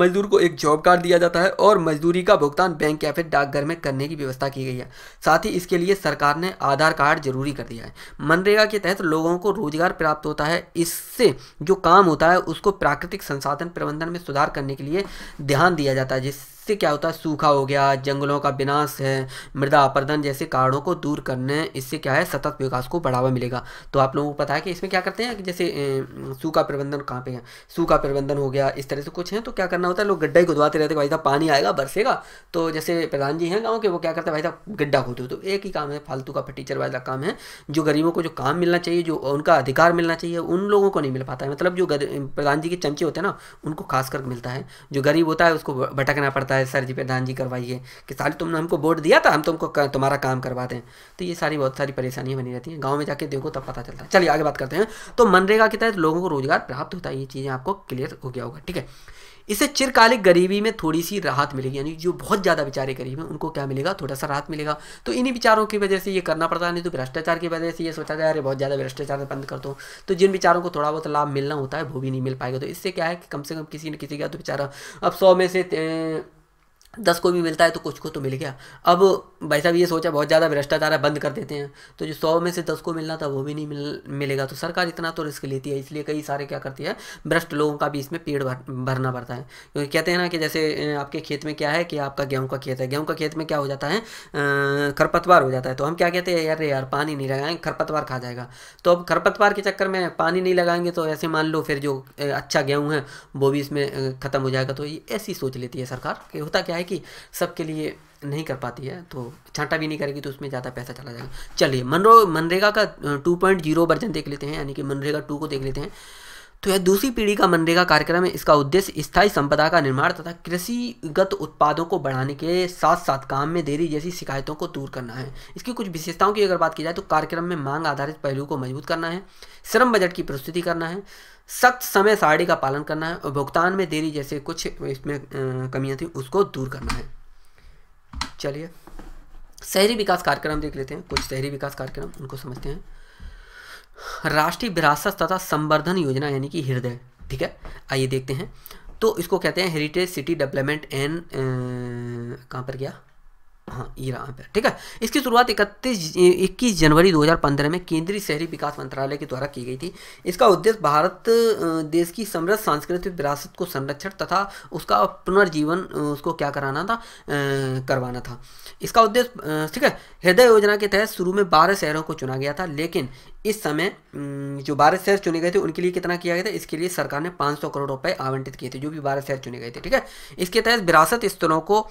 मजदूर को एक जॉब कार्ड दिया जाता है और मजदूरी का भुगतान बैंक या फिर डाकघर में करने की व्यवस्था की गई है साथ ही इसके लिए सरकार ने आधार कार्ड जरूरी कर दिया है मनरेगा के तहत लोगों को रोजगार प्राप्त होता है इससे जो काम होता है उसको प्राकृतिक संसाधन प्रबंधन में सुधार करने के लिए ध्यान दिया जाता है जिस इससे क्या होता है सूखा हो गया जंगलों का विनाश है मृदा अपर्दन जैसे कारणों को दूर करने इससे क्या है सतत विकास को बढ़ावा मिलेगा तो आप लोगों को पता है कि इसमें क्या करते हैं जैसे सूखा प्रबंधन कहाँ पे है सूखा प्रबंधन हो गया इस तरह से कुछ है तो क्या करना होता है लोग गड्ढा ही खुदवाते रहते भाई साहब पानी आएगा बरसेगा तो जैसे प्रधान जी हैं गाँव के वो क्या करते हैं भाई साहब गड्ढा खोदो तो एक ही काम है फालतू का फटीचर वाला काम है जो गरीबों को जो काम मिलना चाहिए जो उनका अधिकार मिलना चाहिए उन लोगों को नहीं मिल पाता है मतलब जो प्रधान जी के चमचे होते हैं ना उनको खास कर मिलता है जो गरीब होता है उसको भटकना पड़ता है है सर जी प्रधान जी करवाइए कि साल तुमने हमको वोट दिया था हम तुमको कर, तुम्हारा काम करवा दें तो ये सारी बहुत सारी परेशानियाँ बनी रहती हैं गाँव में जाके देखो तब पता चलता है चलिए आगे बात करते हैं तो मनरेगा के तहत लोगों को रोजगार प्राप्त होता है ये चीज़ें आपको क्लियर हो गया होगा ठीक है इससे चिरकालिक गरीबी में थोड़ी सी राहत मिलेगी यानी जो बहुत ज़्यादा बेचारे गरीब हैं उनको क्या मिलेगा थोड़ा सा राहत मिलेगा तो इन्हीं विचारों की वजह से ये करना पड़ता नहीं तो भ्रष्टाचार की वजह से ये सोचा जाए अरे बहुत ज़्यादा भ्रष्टाचार बंद कर दो तो जिन विचारों को थोड़ा बहुत लाभ मिलना होता है वो भी नहीं मिल पाएगा तो इससे क्या है कि कम से कम किसी न किसी का तो बेचारा अब सौ में से दस को भी मिलता है तो कुछ को तो मिल गया अब भाई साहब ये सोचा बहुत ज़्यादा भ्रष्टाचार है बंद कर देते हैं तो जो सौ में से दस को मिलना था वो भी नहीं मिल मिलेगा तो सरकार इतना तो रिस्क लेती है इसलिए कई सारे क्या करती है भ्रष्ट लोगों का भी इसमें पेड़ भर, भरना पड़ता है क्योंकि कहते हैं ना कि जैसे आपके खेत में क्या है कि आपका गेहूँ का खेत है गेहूँ का खेत में क्या हो जाता है खरपतवार हो जाता है तो हम क्या कहते हैं यार यार पानी नहीं लगाएंगे खरपतवार खा जाएगा तो अब खरपतवार के चक्कर में पानी नहीं लगाएंगे तो ऐसे मान लो फिर जो अच्छा गेहूँ है वो भी इसमें ख़त्म हो जाएगा तो ऐसी सोच लेती है सरकार कि होता क्या है कि सबके लिए नहीं कर पाती है तो छांटा भी नहीं करेगी तो उसमें ज़्यादा पैसा चला जाएगा चलिए मनरो मनरेगा का टू पॉइंट जीरो वर्जन देख लेते हैं यानी कि मनरेगा टू को देख लेते हैं तो यह दूसरी पीढ़ी का मनरेगा कार्यक्रम है इसका उद्देश्य स्थायी संपदा का निर्माण तथा कृषिगत उत्पादों को बढ़ाने के साथ साथ काम में देरी जैसी शिकायतों को दूर करना है इसकी कुछ विशेषताओं की अगर बात की जाए तो कार्यक्रम में मांग आधारित पहलू को मजबूत करना है श्रम बजट की प्रस्तुति करना है सख्त समय सारणी का पालन करना है और भुगतान में देरी जैसे कुछ इसमें कमियाँ थी उसको दूर करना है चलिए शहरी विकास कार्यक्रम देख लेते हैं कुछ शहरी विकास कार्यक्रम उनको समझते हैं राष्ट्रीय विरासत तथा संवर्धन योजना यानी कि हृदय ठीक है आइए देखते हैं तो इसको कहते हैं हेरिटेज सिटी डेवलपमेंट एंड कहाँ पर गया हाँ ये रहा पे ठीक है इसकी शुरुआत इकतीस इक्कीस जनवरी 2015 में केंद्रीय शहरी विकास मंत्रालय के द्वारा की गई थी इसका उद्देश्य भारत देश की समृद्ध सांस्कृतिक विरासत को संरक्षण तथा उसका पुनर्जीवन उसको क्या कराना था आ, करवाना था इसका उद्देश्य ठीक है हृदय योजना के तहत शुरू में बारह शहरों को चुना गया था लेकिन इस समय जो बारह शहर चुने गए थे उनके लिए कितना किया गया था इसके लिए सरकार ने पाँच करोड़ रुपए आवंटित किए थे जो भी बारह शहर चुने गए थे ठीक है इसके तहत विरासत स्थलों को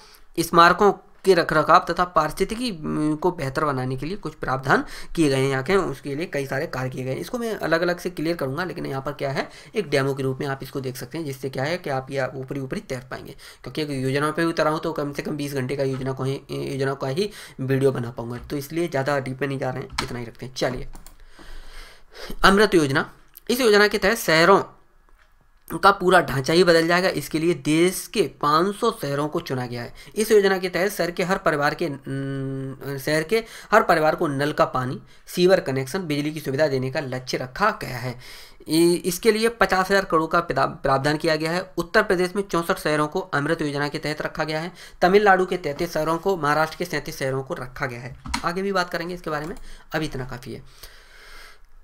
स्मारकों के रख रखाव तथा पारिस्थितिकी को बेहतर बनाने के लिए कुछ प्रावधान किए गए हैं यहाँ के उसके लिए कई सारे कार्य किए गए हैं इसको मैं अलग अलग से क्लियर करूंगा लेकिन यहाँ पर क्या है एक डेमो के रूप में आप इसको देख सकते हैं जिससे क्या है कि आप यह ऊपरी ऊपरी तैर पाएंगे क्योंकि अगर योजना पर उतरा हूँ तो कम से कम बीस घंटे का योजना को ही योजना का ही वीडियो बना पाऊंगा तो इसलिए ज़्यादा डीप में नहीं जा रहे हैं इतना ही रखते हैं चलिए अमृत योजना इस योजना के तहत शहरों का पूरा ढांचा ही बदल जाएगा इसके लिए देश के 500 शहरों को चुना गया है इस योजना के तहत शहर के हर परिवार के शहर के हर परिवार को नल का पानी सीवर कनेक्शन बिजली की सुविधा देने का लक्ष्य रखा गया है इसके लिए पचास हज़ार करोड़ का प्रावधान किया गया है उत्तर प्रदेश में चौंसठ शहरों को अमृत योजना के तहत रखा गया है तमिलनाडु के तैंतीस शहरों को महाराष्ट्र के सैंतीस शहरों को रखा गया है आगे भी बात करेंगे इसके बारे में अभी इतना काफ़ी है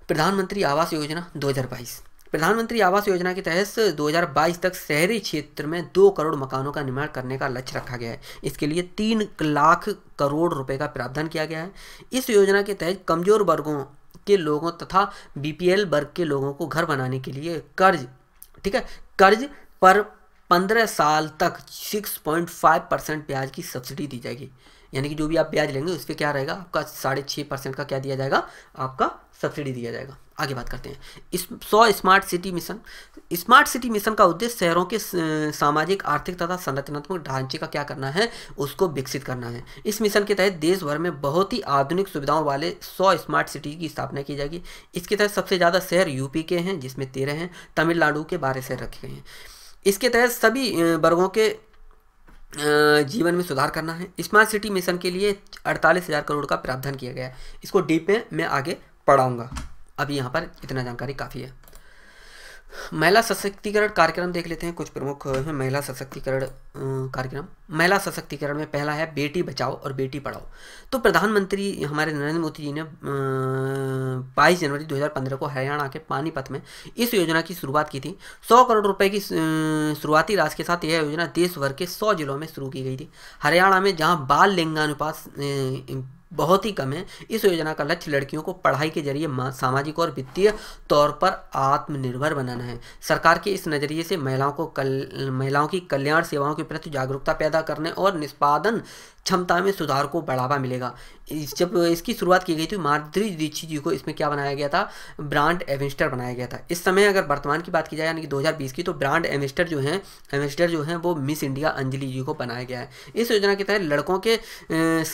प्रधानमंत्री आवास योजना बाईस प्रधानमंत्री आवास योजना के तहत 2022 तक शहरी क्षेत्र में दो करोड़ मकानों का निर्माण करने का लक्ष्य रखा गया है इसके लिए तीन लाख करोड़ रुपए का प्रावधान किया गया है इस योजना के तहत कमजोर वर्गों के लोगों तथा बीपीएल वर्ग के लोगों को घर बनाने के लिए कर्ज ठीक है कर्ज पर पंद्रह साल तक सिक्स पॉइंट फाइव परसेंट ब्याज की सब्सिडी दी जाएगी यानी कि जो भी आप ब्याज लेंगे उस पर क्या रहेगा आपका साढ़े छः परसेंट का क्या दिया जाएगा आपका सब्सिडी दिया जाएगा आगे बात करते हैं इस सौ smart city mission smart city mission का उद्देश्य शहरों के सामाजिक आर्थिक तथा संरचनात्मक ढांचे का क्या करना है उसको विकसित करना है इस मिशन के तहत देश भर में बहुत ही आधुनिक सुविधाओं वाले सौ स्मार्ट सिटी की स्थापना की जाएगी इसके तहत सबसे ज़्यादा शहर यूपी के हैं जिसमें तेरह हैं तमिलनाडु के बारह शहर रखे गए हैं इसके तहत सभी वर्गों के जीवन में सुधार करना है स्मार्ट सिटी मिशन के लिए अड़तालीस हज़ार करोड़ का प्रावधान किया गया है इसको डीप में मैं आगे पढ़ाऊँगा अभी यहाँ पर इतना जानकारी काफ़ी है महिला सशक्तिकरण कार्यक्रम देख लेते हैं कुछ प्रमुख हैं महिला सशक्तिकरण कार्यक्रम महिला सशक्तिकरण में पहला है बेटी बचाओ और बेटी पढ़ाओ तो प्रधानमंत्री हमारे नरेंद्र मोदी जी ने बाईस जनवरी 2015 को हरियाणा के पानीपत में इस योजना की शुरुआत की थी 100 करोड़ रुपए की शुरुआती राशि के साथ यह योजना देश भर के सौ जिलों में शुरू की गई थी हरियाणा में जहाँ बाल लिंगानुपात बहुत ही कम है इस योजना का लक्ष्य लड़कियों को पढ़ाई के जरिए सामाजिक और वित्तीय तौर पर आत्मनिर्भर बनाना है सरकार के इस नज़रिए से महिलाओं को कल महिलाओं की कल्याण सेवाओं के प्रति जागरूकता पैदा करने और निष्पादन क्षमता में सुधार को बढ़ावा मिलेगा इस जब इसकी शुरुआत की गई थी माधुरी दीक्षित जी को इसमें क्या बनाया गया था ब्रांड एवेस्टर बनाया गया था इस समय अगर वर्तमान की बात की जाए यानी कि 2020 की तो ब्रांड एवेंस्टर जो हैं एवेंस्टर जो हैं वो मिस इंडिया अंजलि जी को बनाया गया है इस योजना के तहत लड़कों के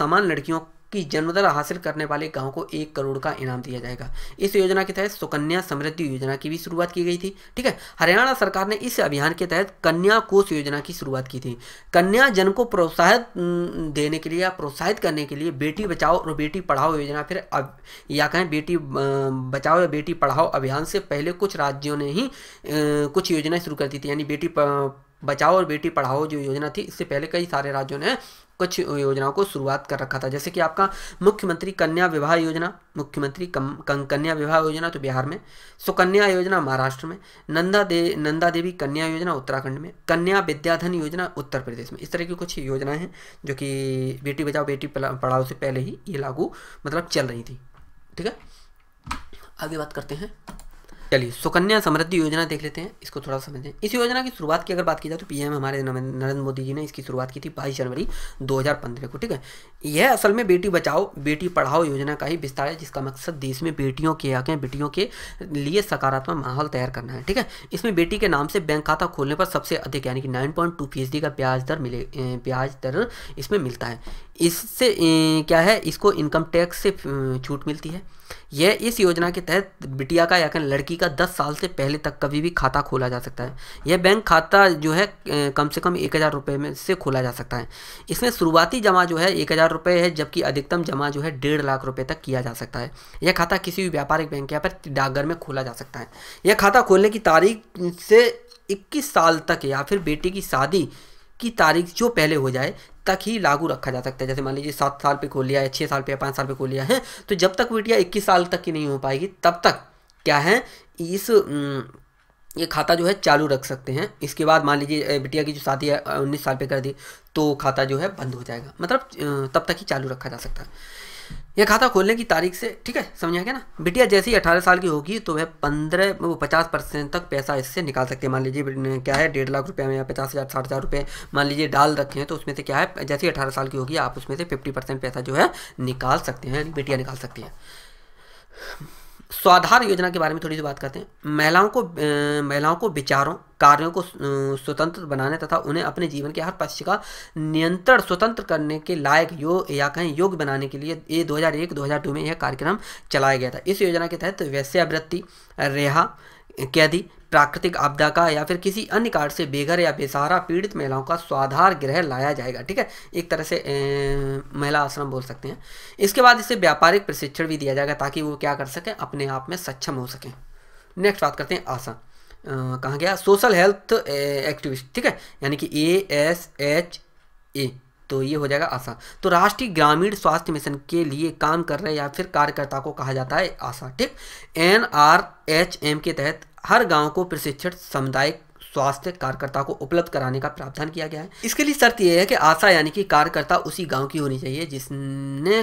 समान लड़कियों कि जन्मदर हासिल करने वाले गाँव को एक करोड़ का इनाम दिया जाएगा इस योजना के तहत सुकन्या समृद्धि योजना की भी शुरुआत की गई थी ठीक है हरियाणा सरकार ने इस अभियान के तहत कन्या कोष योजना की शुरुआत की थी कन्या जन को प्रोत्साहित देने के लिए या प्रोत्साहित करने के लिए बेटी बचाओ और बेटी पढ़ाओ योजना फिर अब या कहें बेटी बचाओ या बेटी पढ़ाओ अभियान से पहले कुछ राज्यों ने ही कुछ योजनाएं शुरू कर दी थी यानी बेटी बचाओ और बेटी पढ़ाओ जो योजना थी इससे पहले कई सारे राज्यों ने कुछ योजनाओं को शुरुआत कर रखा था जैसे कि आपका मुख्यमंत्री कन्या विवाह योजना मुख्यमंत्री कन्या विवाह योजना तो बिहार में सुकन्या योजना महाराष्ट्र में नंदा दे नंदा देवी कन्या योजना उत्तराखंड में कन्या विद्याधन योजना उत्तर प्रदेश में इस तरह की कुछ योजनाएं हैं जो कि बेटी बचाओ बेटी पढ़ाओ से पहले ही ये लागू मतलब चल रही थी ठीक है आगे बात करते हैं चलिए सुकन्या समृद्धि योजना देख लेते हैं इसको थोड़ा समझें इस योजना की शुरुआत की अगर बात की जाए तो पीएम हमारे नरेंद्र मोदी जी ने इसकी शुरुआत की थी बाईस जनवरी 2015 को ठीक है यह असल में बेटी बचाओ बेटी पढ़ाओ योजना का ही विस्तार है जिसका मकसद देश में बेटियों के आगे बेटियों के लिए सकारात्मक माहौल तैयार करना है ठीक है इसमें बेटी के नाम से बैंक खाता खोलने पर सबसे अधिक यानी कि नाइन का ब्याज दर मिले ब्याज दर इसमें मिलता है इससे क्या है इसको इनकम टैक्स से छूट मिलती है यह इस योजना के तहत बिटिया का या लड़की का दस साल से पहले तक कभी भी खाता खोला जा सकता है यह बैंक खाता जो है कम से कम एक हज़ार रुपये में से खोला जा सकता है इसमें शुरुआती जमा जो है एक हज़ार रुपये है जबकि अधिकतम जमा जो है डेढ़ लाख रुपये तक किया जा सकता है यह खाता किसी भी व्यापारिक बैंक या फिर डाकघर में खोला जा सकता है यह खाता खोलने की तारीख से इक्कीस साल तक या फिर बेटी की शादी की तारीख जो पहले हो जाए तक ही लागू रखा जा सकता है जैसे मान लीजिए सात साल पे खोल लिया है छः साल पे या पाँच साल पे खोल लिया है तो जब तक वीटिया इक्कीस साल तक की नहीं हो पाएगी तब तक क्या है इस ये खाता जो है चालू रख सकते हैं इसके बाद मान लीजिए बिटिया की जो शादी है उन्नीस साल पे कर दी तो खाता जो है बंद हो जाएगा मतलब तब तक ही चालू रखा जा सकता है यह खाता खोलने की तारीख से ठीक है समझा क्या ना बिटिया ही अठारह साल की होगी तो वह पंद्रह वो पचास परसेंट तक पैसा इससे निकाल सकते हैं मान लीजिए क्या है डेढ़ लाख रुपये में या पचास हज़ार साठ हज़ार रुपये मान लीजिए डाल रखे हैं तो उसमें से क्या है जैसे ही अठारह साल की होगी आप उसमें से फिफ्टी परसेंट पैसा जो है निकाल सकते हैं बिटिया निकाल सकती है स्वाधार योजना के बारे में थोड़ी सी बात करते हैं महिलाओं को महिलाओं को विचारों कार्यों को स्वतंत्र बनाने तथा उन्हें अपने जीवन के हर पक्ष का नियंत्रण स्वतंत्र करने के लायक यो या कहें योग्य बनाने के लिए ये 2001-2002 में यह कार्यक्रम चलाया गया था इस योजना के तहत वैश्यावृत्ति रेहा कैदी प्राकृतिक आपदा का या फिर किसी अन्य कार्य से बेघर या बेसहारा पीड़ित महिलाओं का स्वाधार गृह लाया जाएगा ठीक है एक तरह से महिला आश्रम बोल सकते हैं इसके बाद इसे व्यापारिक प्रशिक्षण भी दिया जाएगा ताकि वो क्या कर सकें अपने आप में सक्षम हो सकें नेक्स्ट बात करते हैं आशा कहा गया सोशल हेल्थ एक्टिविस्ट ठीक है यानी कि ए एस एच ए तो ये हो जाएगा आशा तो राष्ट्रीय ग्रामीण स्वास्थ्य मिशन के लिए काम कर रहे या फिर कार्यकर्ता को कहा जाता है आशा ठीक एन आर एच एम के तहत हर गांव को प्रशिक्षित सामुदायिक स्वास्थ्य कार्यकर्ता को उपलब्ध कराने का प्रावधान किया गया है इसके लिए शर्त यह है कि आशा यानी कि कार्यकर्ता उसी गांव की होनी चाहिए जिसने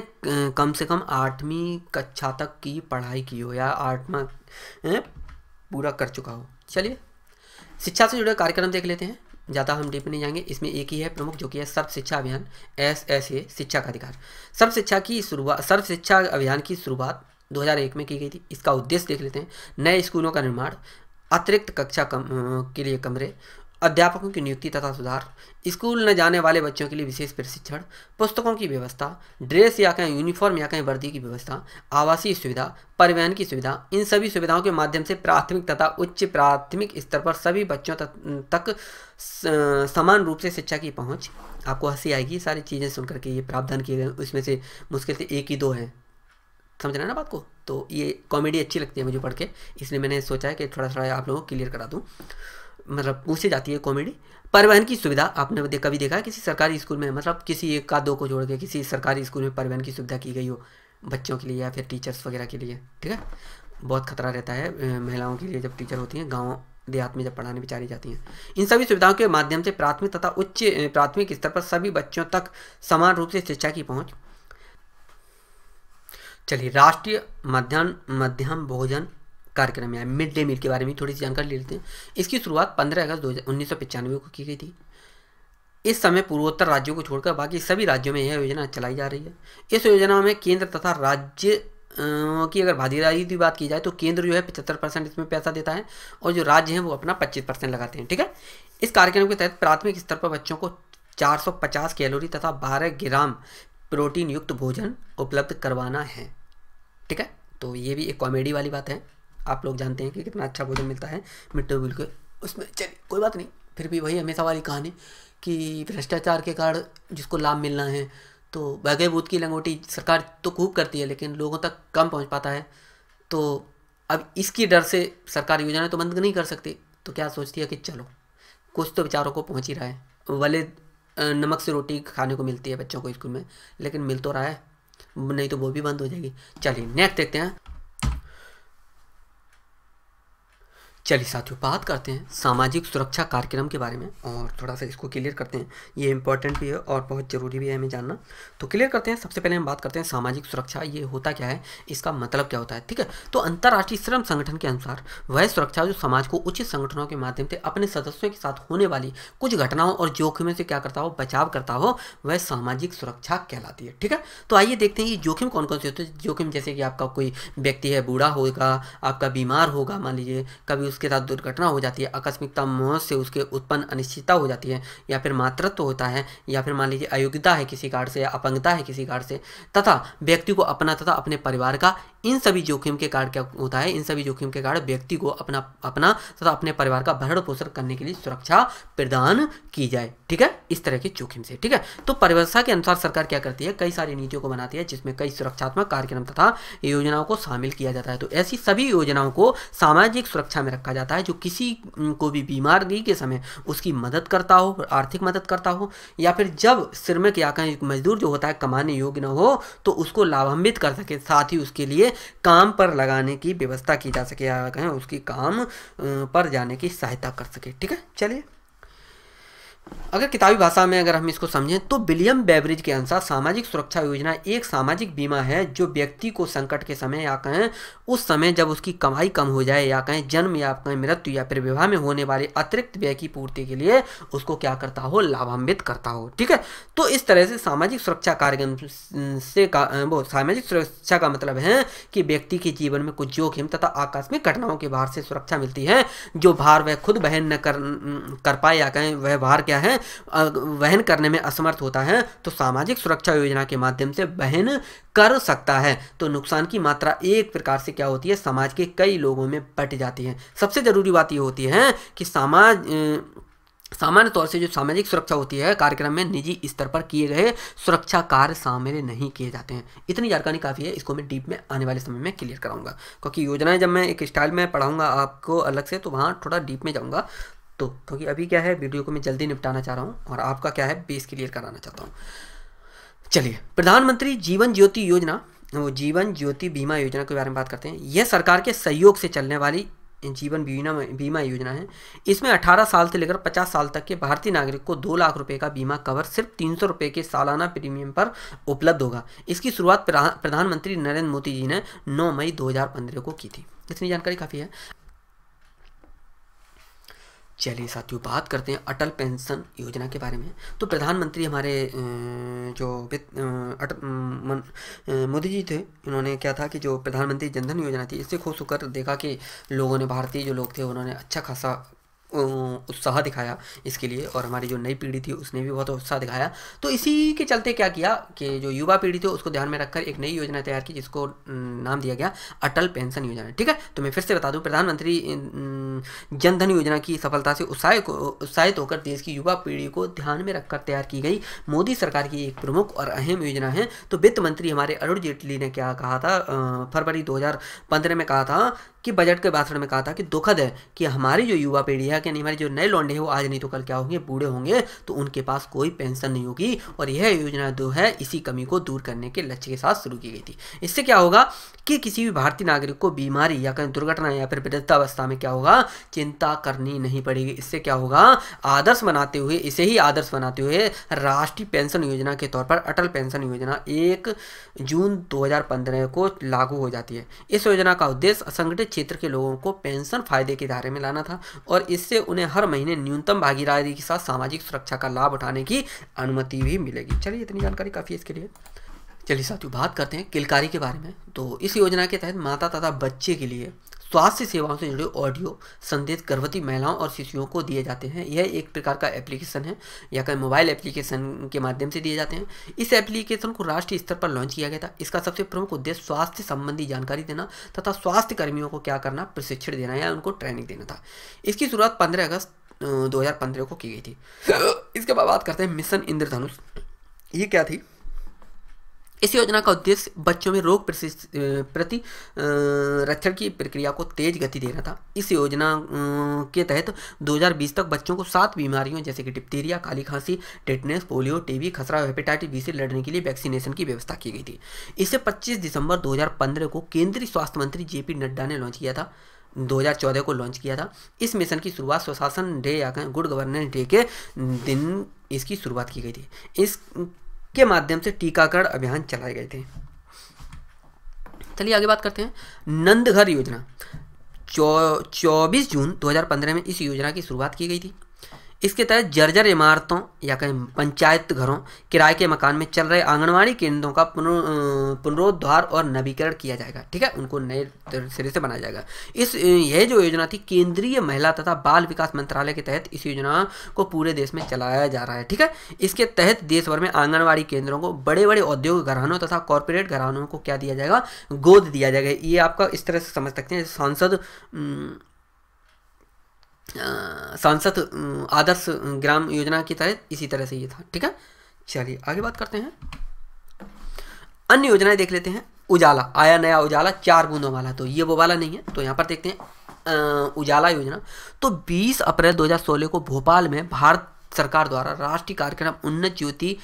कम से कम आठवीं कक्षा तक की पढ़ाई की हो या आठवा पूरा कर चुका हो चलिए शिक्षा से जुड़े कार्यक्रम देख लेते हैं ज़्यादा हम डीप नहीं जाएंगे इसमें एक ही है प्रमुख जो कि है सर्व शिक्षा अभियान एस एस ए शिक्षा का अधिकार सर्व शिक्षा की शुरुआत सर्व शिक्षा अभियान की शुरुआत 2001 में की गई थी इसका उद्देश्य देख लेते हैं नए स्कूलों का निर्माण अतिरिक्त कक्षा कम, के लिए कमरे अध्यापकों की नियुक्ति तथा सुधार स्कूल न जाने वाले बच्चों के लिए विशेष प्रशिक्षण पुस्तकों की व्यवस्था ड्रेस या कहीं यूनिफॉर्म या कहीं वर्दी की व्यवस्था आवासीय सुविधा परिवहन की सुविधा इन सभी सुविधाओं के माध्यम से प्राथमिक तथा उच्च प्राथमिक स्तर पर सभी बच्चों तक समान रूप से शिक्षा की पहुँच आपको हंसी आएगी सारी चीज़ें सुनकर के ये प्रावधान किए गए उसमें से मुश्किल से एक ही दो हैं समझ रहे हैं ना बात को तो ये कॉमेडी अच्छी लगती है मुझे पढ़ के इसलिए मैंने सोचा है कि थोड़ा थोड़ा आप लोगों को क्लियर करा दूँ मतलब पूछी जाती है कॉमेडी परिवहन की सुविधा आपने दे, कभी देखा है किसी सरकारी स्कूल में मतलब किसी एक का दो को जोड़ के किसी सरकारी स्कूल में परिवहन की सुविधा की गई हो बच्चों के लिए या फिर टीचर्स वगैरह के लिए ठीक है बहुत खतरा रहता है महिलाओं के लिए जब टीचर होती हैं गाँव देहात में जब पढ़ाने बेचारी जाती हैं इन सभी सुविधाओं के माध्यम से प्राथमिक तथा उच्च प्राथमिक स्तर पर सभी बच्चों तक समान रूप से शिक्षा की पहुँच चलिए राष्ट्रीय मध्यान्ह मध्यम भोजन कार्यक्रम या मिड डे मील के बारे में थोड़ी सी जानकारी ले लेते हैं इसकी शुरुआत 15 अगस्त दो उन्नीस को की गई थी इस समय पूर्वोत्तर राज्यों को छोड़कर बाकी सभी राज्यों में यह योजना चलाई जा रही है इस योजना में केंद्र तथा राज्य की अगर भागीदारी की बात की जाए तो केंद्र जो है पचहत्तर परसेंट इसमें पैसा देता है और जो राज्य हैं वो अपना पच्चीस परसेंट लगाते हैं ठीक है इस कार्यक्रम के तहत प्राथमिक स्तर पर बच्चों को 450 कैलोरी तथा 12 ग्राम प्रोटीन युक्त भोजन उपलब्ध करवाना है ठीक है तो ये भी एक कॉमेडी वाली बात है आप लोग जानते हैं कि कितना अच्छा भोजन मिलता है मिड डे मील के उसमें चलिए कोई बात नहीं फिर भी वही हमेशा वाली कहानी कि भ्रष्टाचार के कारण जिसको लाभ मिलना है तो बगै बूथ की लंगोटी सरकार तो खूब करती है लेकिन लोगों तक कम पहुंच पाता है तो अब इसकी डर से सरकार योजनाएं तो बंद नहीं कर सकती तो क्या सोचती है कि चलो कुछ तो बेचारों को पहुँच ही रहा है भले नमक से रोटी खाने को मिलती है बच्चों को स्कूल में लेकिन मिल तो रहा है नहीं तो वो भी बंद हो जाएगी चलिए नेक्स्ट देखते हैं चलिए साथियों बात करते हैं सामाजिक सुरक्षा कार्यक्रम के बारे में और थोड़ा सा इसको क्लियर करते हैं ये इंपॉर्टेंट भी है और बहुत ज़रूरी भी है हमें जानना तो क्लियर करते हैं सबसे पहले हम बात करते हैं सामाजिक सुरक्षा ये होता क्या है इसका मतलब क्या होता है ठीक है तो अंतर्राष्ट्रीय श्रम संगठन के अनुसार वह सुरक्षा जो समाज को उचित संगठनों के माध्यम से अपने सदस्यों के साथ होने वाली कुछ घटनाओं और जोखिमों से क्या करता हो बचाव करता हो वह सामाजिक सुरक्षा कहलाती है ठीक है तो आइए देखते हैं ये जोखिम कौन कौन से होते हैं जोखिम जैसे कि आपका कोई व्यक्ति है बूढ़ा होगा आपका बीमार होगा मान लीजिए कभी उस उसके साथ दुर्घटना हो जाती है आकस्मिकता मौत से उसके उत्पन्न अनिश्चितता हो जाती है या फिर मातृत्व होता है या फिर मान लीजिए अयोग्यता है किसी कार्ड से या अपंगता है किसी कार्ड से तथा व्यक्ति को अपना तथा अपने परिवार का इन सभी जोखिम के कारण क्या होता है इन सभी जोखिम के कारण व्यक्ति को अपना अपना तथा अपने परिवार का भरण पोषण करने के लिए सुरक्षा प्रदान की जाए ठीक है इस तरह के जोखिम से ठीक है तो परिवर्षा के अनुसार सरकार क्या करती है कई सारी नीतियों को बनाती है जिसमें कई सुरक्षात्मक कार्यक्रम तथा योजनाओं को शामिल किया जाता है तो ऐसी सभी योजनाओं को सामाजिक सुरक्षा में रखा जाता है जो किसी को भी बीमारी के समय उसकी मदद करता हो आर्थिक मदद करता हो या फिर जब श्रमिक या मजदूर जो होता है कमाने योग्य न हो तो उसको लाभान्वित कर सके साथ ही उसके लिए काम पर लगाने की व्यवस्था की जा सके या कहें उसकी काम पर जाने की सहायता कर सके ठीक है चलिए अगर किताबी भाषा में अगर हम इसको समझें तो विलियम बेवरेज के अनुसार सामाजिक सुरक्षा योजना एक सामाजिक बीमा है जो व्यक्ति को संकट के समय या कहें उस समय जब उसकी कमाई कम हो जाए या कहें जन्म या कहें मृत्यु या फिर विवाह में होने वाले अतिरिक्त व्यय की पूर्ति के लिए उसको क्या करता हो लाभान्वित करता हो ठीक है तो इस तरह से सामाजिक सुरक्षा कार्यक्रम से का वो सामाजिक सुरक्षा का मतलब है कि व्यक्ति के जीवन में कुछ जोखिम तथा आकस्मिक घटनाओं के भार से सुरक्षा मिलती है जो भार वह खुद बहन न कर, पाए या कहें वह भार क्या क्या है वहन करने में असमर्थ होता है तो सामाजिक सुरक्षा योजना के माध्यम से वहन कर सकता है तो नुकसान की मात्रा एक प्रकार से क्या होती है समाज के कई लोगों में बट जाती है सबसे ज़रूरी बात यह होती है कि समाज सामान्य तौर से जो सामाजिक सुरक्षा होती है कार्यक्रम में निजी स्तर पर किए गए सुरक्षा कार्य शामिल नहीं किए जाते हैं इतनी जानकारी काफ़ी है इसको मैं डीप में आने वाले समय में क्लियर कराऊंगा क्योंकि योजनाएं जब मैं एक स्टाइल में पढ़ाऊंगा आपको अलग से तो वहाँ थोड़ा डीप में जाऊंगा तो क्योंकि अभी क्या है वीडियो को मैं जल्दी निपटाना चाह रहा हूँ और आपका क्या है बेस क्लियर कराना चाहता हूँ चलिए प्रधानमंत्री जीवन ज्योति योजना वो जीवन ज्योति बीमा योजना के बारे में बात करते हैं यह सरकार के सहयोग से चलने वाली जीवन बीमा बीमा योजना है इसमें 18 साल से लेकर 50 साल तक के भारतीय नागरिक को 2 लाख रुपए का बीमा कवर सिर्फ तीन सौ के सालाना प्रीमियम पर उपलब्ध होगा इसकी शुरुआत प्रधानमंत्री नरेंद्र मोदी जी ने 9 मई 2015 को की थी इतनी जानकारी काफ़ी है चलिए साथियों बात करते हैं अटल पेंशन योजना के बारे में तो प्रधानमंत्री हमारे जो अटल मोदी जी थे उन्होंने क्या था कि जो प्रधानमंत्री जनधन योजना थी इससे खुश होकर देखा कि लोगों ने भारतीय जो लोग थे उन्होंने अच्छा खासा उत्साह दिखाया इसके लिए और हमारी जो नई पीढ़ी थी उसने भी बहुत उत्साह दिखाया तो इसी के चलते क्या किया कि जो युवा पीढ़ी थी उसको ध्यान में रखकर एक नई योजना तैयार की जिसको नाम दिया गया अटल पेंशन योजना ठीक है तो मैं फिर से बता दूँ प्रधानमंत्री जनधन योजना की सफलता से उत्साहित उत्साहित होकर देश की युवा पीढ़ी को ध्यान में रखकर तैयार की गई मोदी सरकार की एक प्रमुख और अहम योजना है तो वित्त मंत्री हमारे अरुण जेटली ने क्या कहा था फरवरी दो में कहा था कि बजट के भाषण में कहा था कि दुखद है कि हमारी जो युवा पीढ़ी है यानी हमारे जो नए लौंडे हैं वो आज नहीं तो कल क्या होंगे बूढ़े होंगे तो उनके पास कोई पेंशन नहीं होगी और यह योजना जो है इसी कमी को दूर करने के लक्ष्य के साथ शुरू की गई थी इससे क्या होगा कि किसी भी भारतीय नागरिक को बीमारी या कहीं दुर्घटना या फिर वृद्धावस्था में क्या होगा चिंता करनी नहीं पड़ेगी इससे क्या होगा आदर्श बनाते हुए इसे ही आदर्श बनाते हुए राष्ट्रीय पेंशन योजना के तौर पर अटल पेंशन योजना एक जून 2015 को लागू हो जाती है इस योजना का उद्देश्य असंगठित क्षेत्र के लोगों को पेंशन फायदे के दायरे में लाना था और इससे उन्हें हर महीने न्यूनतम भागीदारी के साथ सामाजिक सुरक्षा का लाभ उठाने की अनुमति भी मिलेगी चलिए इतनी जानकारी काफ़ी इसके लिए चलिए साथियों बात करते हैं किलकारी के बारे में तो इस योजना के तहत माता तथा बच्चे के लिए स्वास्थ्य सेवाओं से जुड़े ऑडियो संदेश गर्भवती महिलाओं और शिशुओं को दिए जाते हैं यह एक प्रकार का एप्लीकेशन है या कहीं मोबाइल एप्लीकेशन के माध्यम से दिए जाते हैं इस एप्लीकेशन को राष्ट्रीय स्तर पर लॉन्च किया गया था इसका सबसे प्रमुख उद्देश्य स्वास्थ्य संबंधी जानकारी देना तथा स्वास्थ्य कर्मियों को क्या करना प्रशिक्षण देना या उनको ट्रेनिंग देना था इसकी शुरुआत पंद्रह अगस्त दो को की गई थी इसके बाद बात करते हैं मिशन इंद्रधनुष ये क्या थी इस योजना का उद्देश्य बच्चों में रोग प्रति रक्षण की प्रक्रिया को तेज गति देना था इस योजना के तहत 2020 तक बच्चों को सात बीमारियों जैसे कि डिप्टीरिया काली खांसी टेटनेस पोलियो टीबी खसरा और हेपेटाइटिस बी से लड़ने के लिए वैक्सीनेशन की व्यवस्था की गई थी इसे 25 दिसंबर 2015 को केंद्रीय स्वास्थ्य मंत्री जेपी नड्डा ने लॉन्च किया था 2014 को लॉन्च किया था इस मिशन की शुरुआत स्वशासन डे या गुड गवर्नेंस डे के दिन इसकी शुरुआत की गई थी इस के माध्यम से टीकाकरण अभियान चलाए गए थे चलिए आगे बात करते हैं नंदघर योजना चौबीस जून 2015 में इस योजना की शुरुआत की गई थी इसके तहत जर्जर इमारतों या कहीं पंचायत घरों किराए के मकान में चल रहे आंगनवाड़ी केंद्रों का पुनरोद्वार और नवीकरण किया जाएगा ठीक है उनको नए सिरे से बनाया जाएगा इस यह जो योजना थी केंद्रीय महिला तथा बाल विकास मंत्रालय के तहत इस योजना को पूरे देश में चलाया जा रहा है ठीक है इसके तहत देश भर में आंगनबाड़ी केंद्रों को बड़े बड़े औद्योगिक घरानों तथा कॉरपोरेट घरानों को क्या दिया जाएगा गोद दिया जाएगा ये आपका इस तरह से समझ सकते हैं सांसद सांसद आदर्श ग्राम योजना के तहत इसी तरह से ये था ठीक है चलिए आगे बात करते हैं अन्य योजनाएं देख लेते हैं उजाला आया नया उजाला चार बूंदों वाला तो ये वो वाला नहीं है तो यहाँ पर देखते हैं उजाला योजना तो 20 अप्रैल 2016 को भोपाल में भारत सरकार द्वारा राष्ट्रीय कार्यक्रम उन्नत ज्योति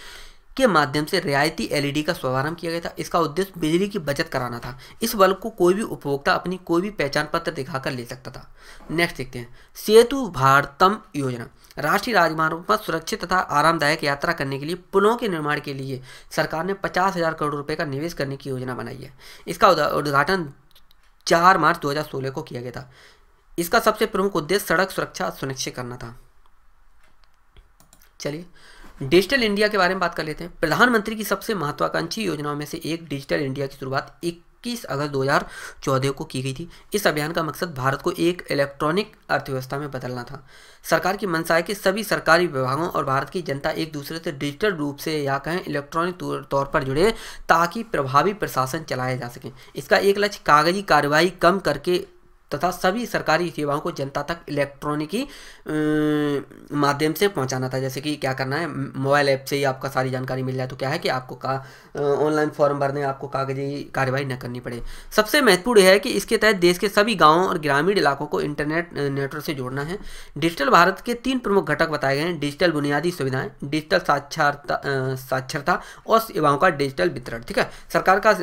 के माध्यम से रियायती एलईडी का शुभारंभ किया गया था इसका उद्देश्य बिजली की बचत कराना था इस बल्ब को कोई भी उपभोक्ता अपनी कोई भी पहचान पत्र दिखाकर ले सकता था नेक्स्ट देखते हैं सेतु भारतम योजना राष्ट्रीय राजमार्गों पर सुरक्षित तथा आरामदायक यात्रा करने के लिए पुलों के निर्माण के लिए सरकार ने पचास हजार करोड़ रुपये का निवेश करने की योजना बनाई है इसका उद्घाटन चार मार्च सोलह को किया गया था इसका सबसे प्रमुख उद्देश्य सड़क सुरक्षा सुनिश्चित करना था चलिए डिजिटल इंडिया के बारे में बात कर लेते हैं प्रधानमंत्री की सबसे महत्वाकांक्षी योजनाओं में से एक डिजिटल इंडिया की शुरुआत एक इक्कीस अगस्त 2014 को की गई थी इस अभियान का मकसद भारत को एक इलेक्ट्रॉनिक अर्थव्यवस्था में बदलना था सरकार की मंशा है कि सभी सरकारी विभागों और भारत की जनता एक दूसरे से डिजिटल रूप से या कहें इलेक्ट्रॉनिक तौर पर जुड़े ताकि प्रभावी प्रशासन चलाया जा सके इसका एक लक्ष्य कागजी कार्रवाई कम करके तथा सभी सरकारी सेवाओं को जनता तक इलेक्ट्रॉनिकी माध्यम से पहुंचाना था जैसे कि क्या करना है मोबाइल ऐप से ही आपका सारी जानकारी मिल जाए तो क्या है कि आपको का ऑनलाइन फॉर्म भरने आपको कागजी कार्यवाही न करनी पड़े सबसे महत्वपूर्ण है कि इसके तहत देश के सभी गाँवों और ग्रामीण इलाकों को इंटरनेट नेटवर्क से जोड़ना है डिजिटल भारत के तीन प्रमुख घटक बताए गए हैं डिजिटल बुनियादी सुविधाएं डिजिटल साक्षरता साक्षरता और सेवाओं का डिजिटल वितरण ठीक है सरकार का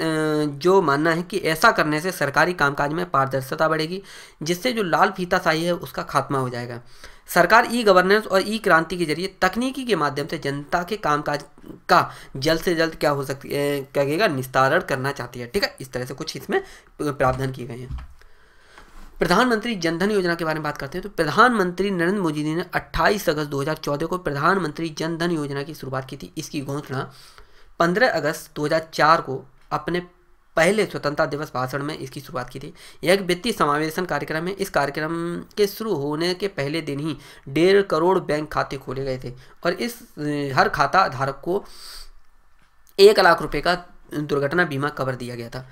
जो मानना है कि ऐसा करने से सरकारी कामकाज में पारदर्शिता बढ़ेगी जिससे जो लाल फीताशाही है उसका खात्मा हो जाएगा सरकार ई गवर्नेंस और ई क्रांति के जरिए तकनीकी के माध्यम से जनता के कामकाज का जल्द से जल्द क्या हो सकती क्या कहेगा निस्तारण करना चाहती है ठीक है इस तरह से कुछ इसमें प्रावधान किए गए हैं प्रधानमंत्री जनधन योजना के बारे में बात करते हैं तो प्रधानमंत्री नरेंद्र मोदी जी ने 28 अगस्त 2014 को प्रधानमंत्री जनधन योजना की शुरुआत की थी इसकी घोषणा 15 अगस्त 2004 को अपने पहले स्वतंत्रता दिवस भाषण में इसकी शुरुआत की थी यह एक वित्तीय समावेशन कार्यक्रम है इस कार्यक्रम के शुरू होने के पहले दिन ही डेढ़ करोड़ बैंक खाते खोले गए थे और इस हर खाता धारक को एक लाख रुपये का दुर्घटना बीमा कवर दिया गया था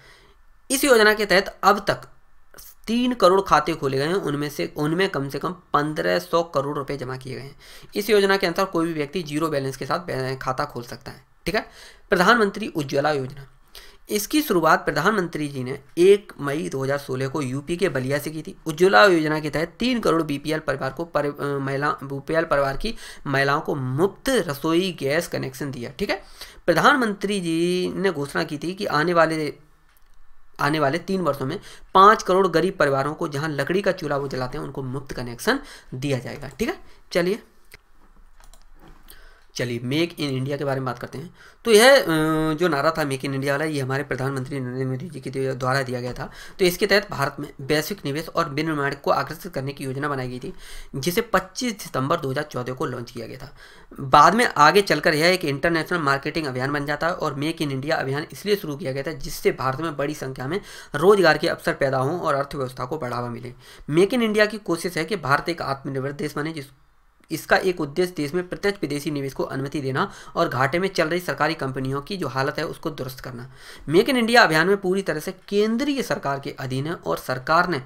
इस योजना के तहत अब तक तीन करोड़ खाते खोले गए हैं उनमें से उनमें कम से कम पंद्रह सौ करोड़ रुपए जमा किए गए हैं इस योजना के अंतर्गत कोई भी व्यक्ति जीरो बैलेंस के साथ खाता खोल सकता है ठीक है प्रधानमंत्री उज्ज्वला योजना इसकी शुरुआत प्रधानमंत्री जी ने 1 मई 2016 को यूपी के बलिया से की थी उज्ज्वला योजना के तहत तीन करोड़ बीपीएल परिवार को पर, महिला बीपीएल परिवार की महिलाओं को मुफ्त रसोई गैस कनेक्शन दिया ठीक है प्रधानमंत्री जी ने घोषणा की थी कि आने वाले आने वाले तीन वर्षों में पाँच करोड़ गरीब परिवारों को जहाँ लकड़ी का चूल्हा वो जलाते हैं उनको मुफ्त कनेक्शन दिया जाएगा ठीक है चलिए चलिए मेक इन इंडिया के बारे में बात करते हैं तो यह जो नारा था मेक इन इंडिया वाला ये हमारे प्रधानमंत्री नरेंद्र मोदी जी के द्वारा दिया गया था तो इसके तहत भारत में वैश्विक निवेश और विनिर्माण को आकर्षित करने की योजना बनाई गई थी जिसे 25 सितंबर 2014 को लॉन्च किया गया था बाद में आगे चलकर यह एक इंटरनेशनल मार्केटिंग अभियान बन जाता है और मेक इन इंडिया अभियान इसलिए शुरू किया गया था जिससे भारत में बड़ी संख्या में रोजगार के अवसर पैदा हों और अर्थव्यवस्था को बढ़ावा मिले मेक इन इंडिया की कोशिश है कि भारत एक आत्मनिर्भर देश बने जिस इसका एक उद्देश्य देश में प्रत्यक्ष विदेशी निवेश को अनुमति देना और घाटे में चल रही सरकारी कंपनियों की जो हालत है उसको दुरुस्त करना मेक इन इंडिया अभियान में पूरी तरह से केंद्रीय सरकार के अधीन है और सरकार ने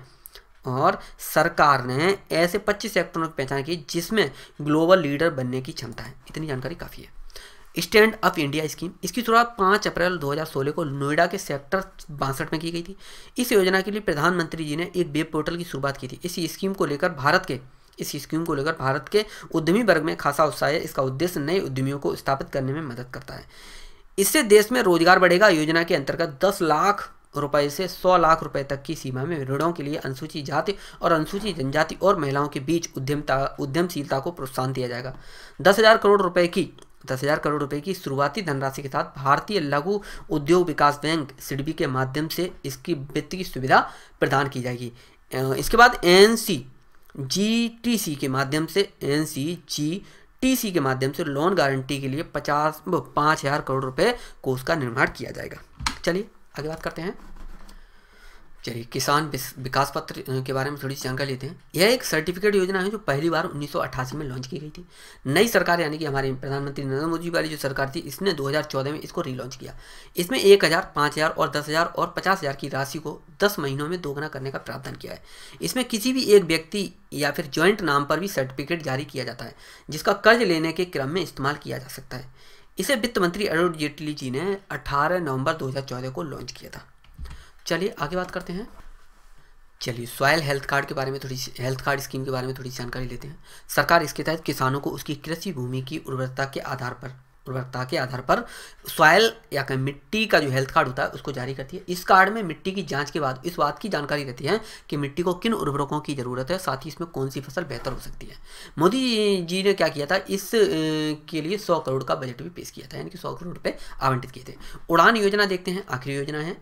और सरकार ने ऐसे 25 सेक्टरों की पहचान की जिसमें ग्लोबल लीडर बनने की क्षमता है इतनी जानकारी काफ़ी है स्टैंड अप इंडिया स्कीम इसकी शुरुआत 5 अप्रैल 2016 को नोएडा के सेक्टर बासठ में की गई थी इस योजना के लिए प्रधानमंत्री जी ने एक वेब पोर्टल की शुरुआत की थी इस स्कीम को लेकर भारत के इस स्कीम को लेकर भारत के उद्यमी वर्ग में खासा उत्साह है इसका उद्देश्य नए उद्यमियों को स्थापित करने में मदद करता है इससे देश में रोजगार बढ़ेगा योजना के अंतर्गत दस लाख रुपए से सौ लाख रुपए तक की सीमा में ऋणों के लिए अनुसूचित जाति और अनुसूचित जनजाति और महिलाओं के बीच उद्यमता उद्यमशीलता को प्रोत्साहन दिया जाएगा दस हज़ार करोड़ रुपए की दस हज़ार करोड़ रुपए की शुरुआती धनराशि के साथ भारतीय लघु उद्योग विकास बैंक सिडबी के माध्यम से इसकी वित्तीय सुविधा प्रदान की जाएगी इसके बाद N C G T C के माध्यम से N C G T C के माध्यम से लोन गारंटी के लिए पचास पाँच हज़ार करोड़ रुपए कोष का निर्माण किया जाएगा चलिए आगे बात करते हैं चलिए किसान विकास पत्र के बारे में थोड़ी सी जानकारी लेते हैं यह एक सर्टिफिकेट योजना है जो पहली बार उन्नीस में लॉन्च की गई थी नई सरकार यानी कि हमारे प्रधानमंत्री नरेंद्र मोदी वाली जो सरकार थी इसने 2014 में इसको रीलॉन्च किया इसमें एक हज़ार पाँच हज़ार और दस हज़ार और पचास हज़ार की राशि को दस महीनों में दोगुना करने का प्रावधान किया है इसमें किसी भी एक व्यक्ति या फिर ज्वाइंट नाम पर भी सर्टिफिकेट जारी किया जाता है जिसका कर्ज लेने के क्रम में इस्तेमाल किया जा सकता है इसे वित्त मंत्री अरुण जेटली जी ने अठारह नवंबर दो को लॉन्च किया था चलिए आगे बात करते हैं चलिए सॉयल हेल्थ कार्ड के बारे में थोड़ी हेल्थ कार्ड स्कीम के बारे में थोड़ी जानकारी लेते हैं सरकार इसके तहत किसानों को उसकी कृषि भूमि की उर्वरता के आधार पर उर्वरता के आधार पर सॉयल या कहें मिट्टी का जो हेल्थ कार्ड होता है उसको जारी करती है इस कार्ड में मिट्टी की जांच के बाद इस बात की जानकारी रहती है कि मिट्टी को किन उर्वरकों की ज़रूरत है साथ ही इसमें कौन सी फसल बेहतर हो सकती है मोदी जी ने क्या किया था इस के लिए सौ करोड़ का बजट भी पेश किया था यानी कि सौ करोड़ रुपये आवंटित किए थे उड़ान योजना देखते हैं आखिरी योजना है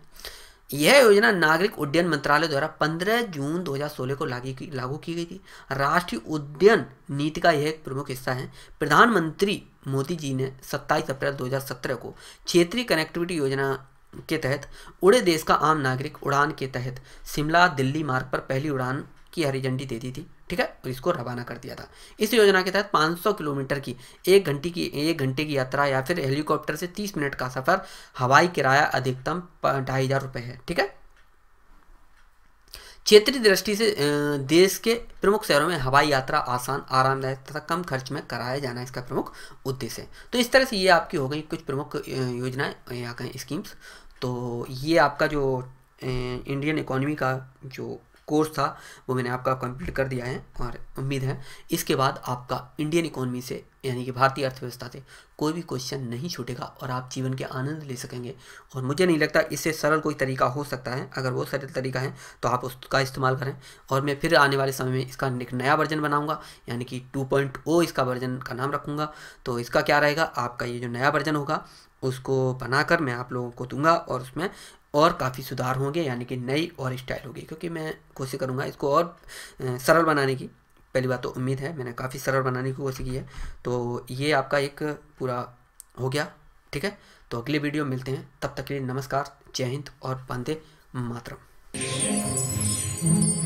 यह योजना नागरिक उड्डयन मंत्रालय द्वारा 15 जून 2016 को लागू की लागू की गई थी राष्ट्रीय उड्डयन नीति का यह एक प्रमुख हिस्सा है प्रधानमंत्री मोदी जी ने 27 अप्रैल 2017 को क्षेत्रीय कनेक्टिविटी योजना के तहत उड़े देश का आम नागरिक उड़ान के तहत शिमला दिल्ली मार्ग पर पहली उड़ान की हरी झंडी दे दी थी ठीक है और तो इसको रवाना कर दिया था इस योजना के तहत 500 किलोमीटर की एक घंटे की एक घंटे की यात्रा या फिर हेलीकॉप्टर से 30 मिनट का सफ़र हवाई किराया अधिकतम ढाई हज़ार रुपये है ठीक है क्षेत्रीय दृष्टि से देश के प्रमुख शहरों में हवाई यात्रा आसान आरामदायक तथा कम खर्च में कराया जाना इसका प्रमुख उद्देश्य है तो इस तरह से ये आपकी हो गई कुछ प्रमुख योजनाएं या कहें स्कीम्स तो ये आपका जो इंडियन इकोनॉमी का जो कोर्स था वो मैंने आपका कंप्लीट कर दिया है और उम्मीद है इसके बाद आपका इंडियन इकोनॉमी से यानी कि भारतीय अर्थव्यवस्था से कोई भी क्वेश्चन नहीं छूटेगा और आप जीवन के आनंद ले सकेंगे और मुझे नहीं लगता इससे सरल कोई तरीका हो सकता है अगर वो सरल तरीका है तो आप उसका इस्तेमाल करें और मैं फिर आने वाले समय में इसका एक नया वर्जन बनाऊंगा यानी कि टू oh इसका वर्जन का नाम रखूँगा तो इसका क्या रहेगा आपका ये जो नया वर्जन होगा उसको बनाकर मैं आप लोगों को दूंगा और उसमें और काफ़ी सुधार होंगे यानी कि नई और स्टाइल होगी क्योंकि मैं कोशिश करूँगा इसको और सरल बनाने की पहली बात तो उम्मीद है मैंने काफ़ी सरल बनाने की कोशिश की है तो ये आपका एक पूरा हो गया ठीक है तो अगले वीडियो मिलते हैं तब तक के लिए नमस्कार जय हिंद और वंदे मातरम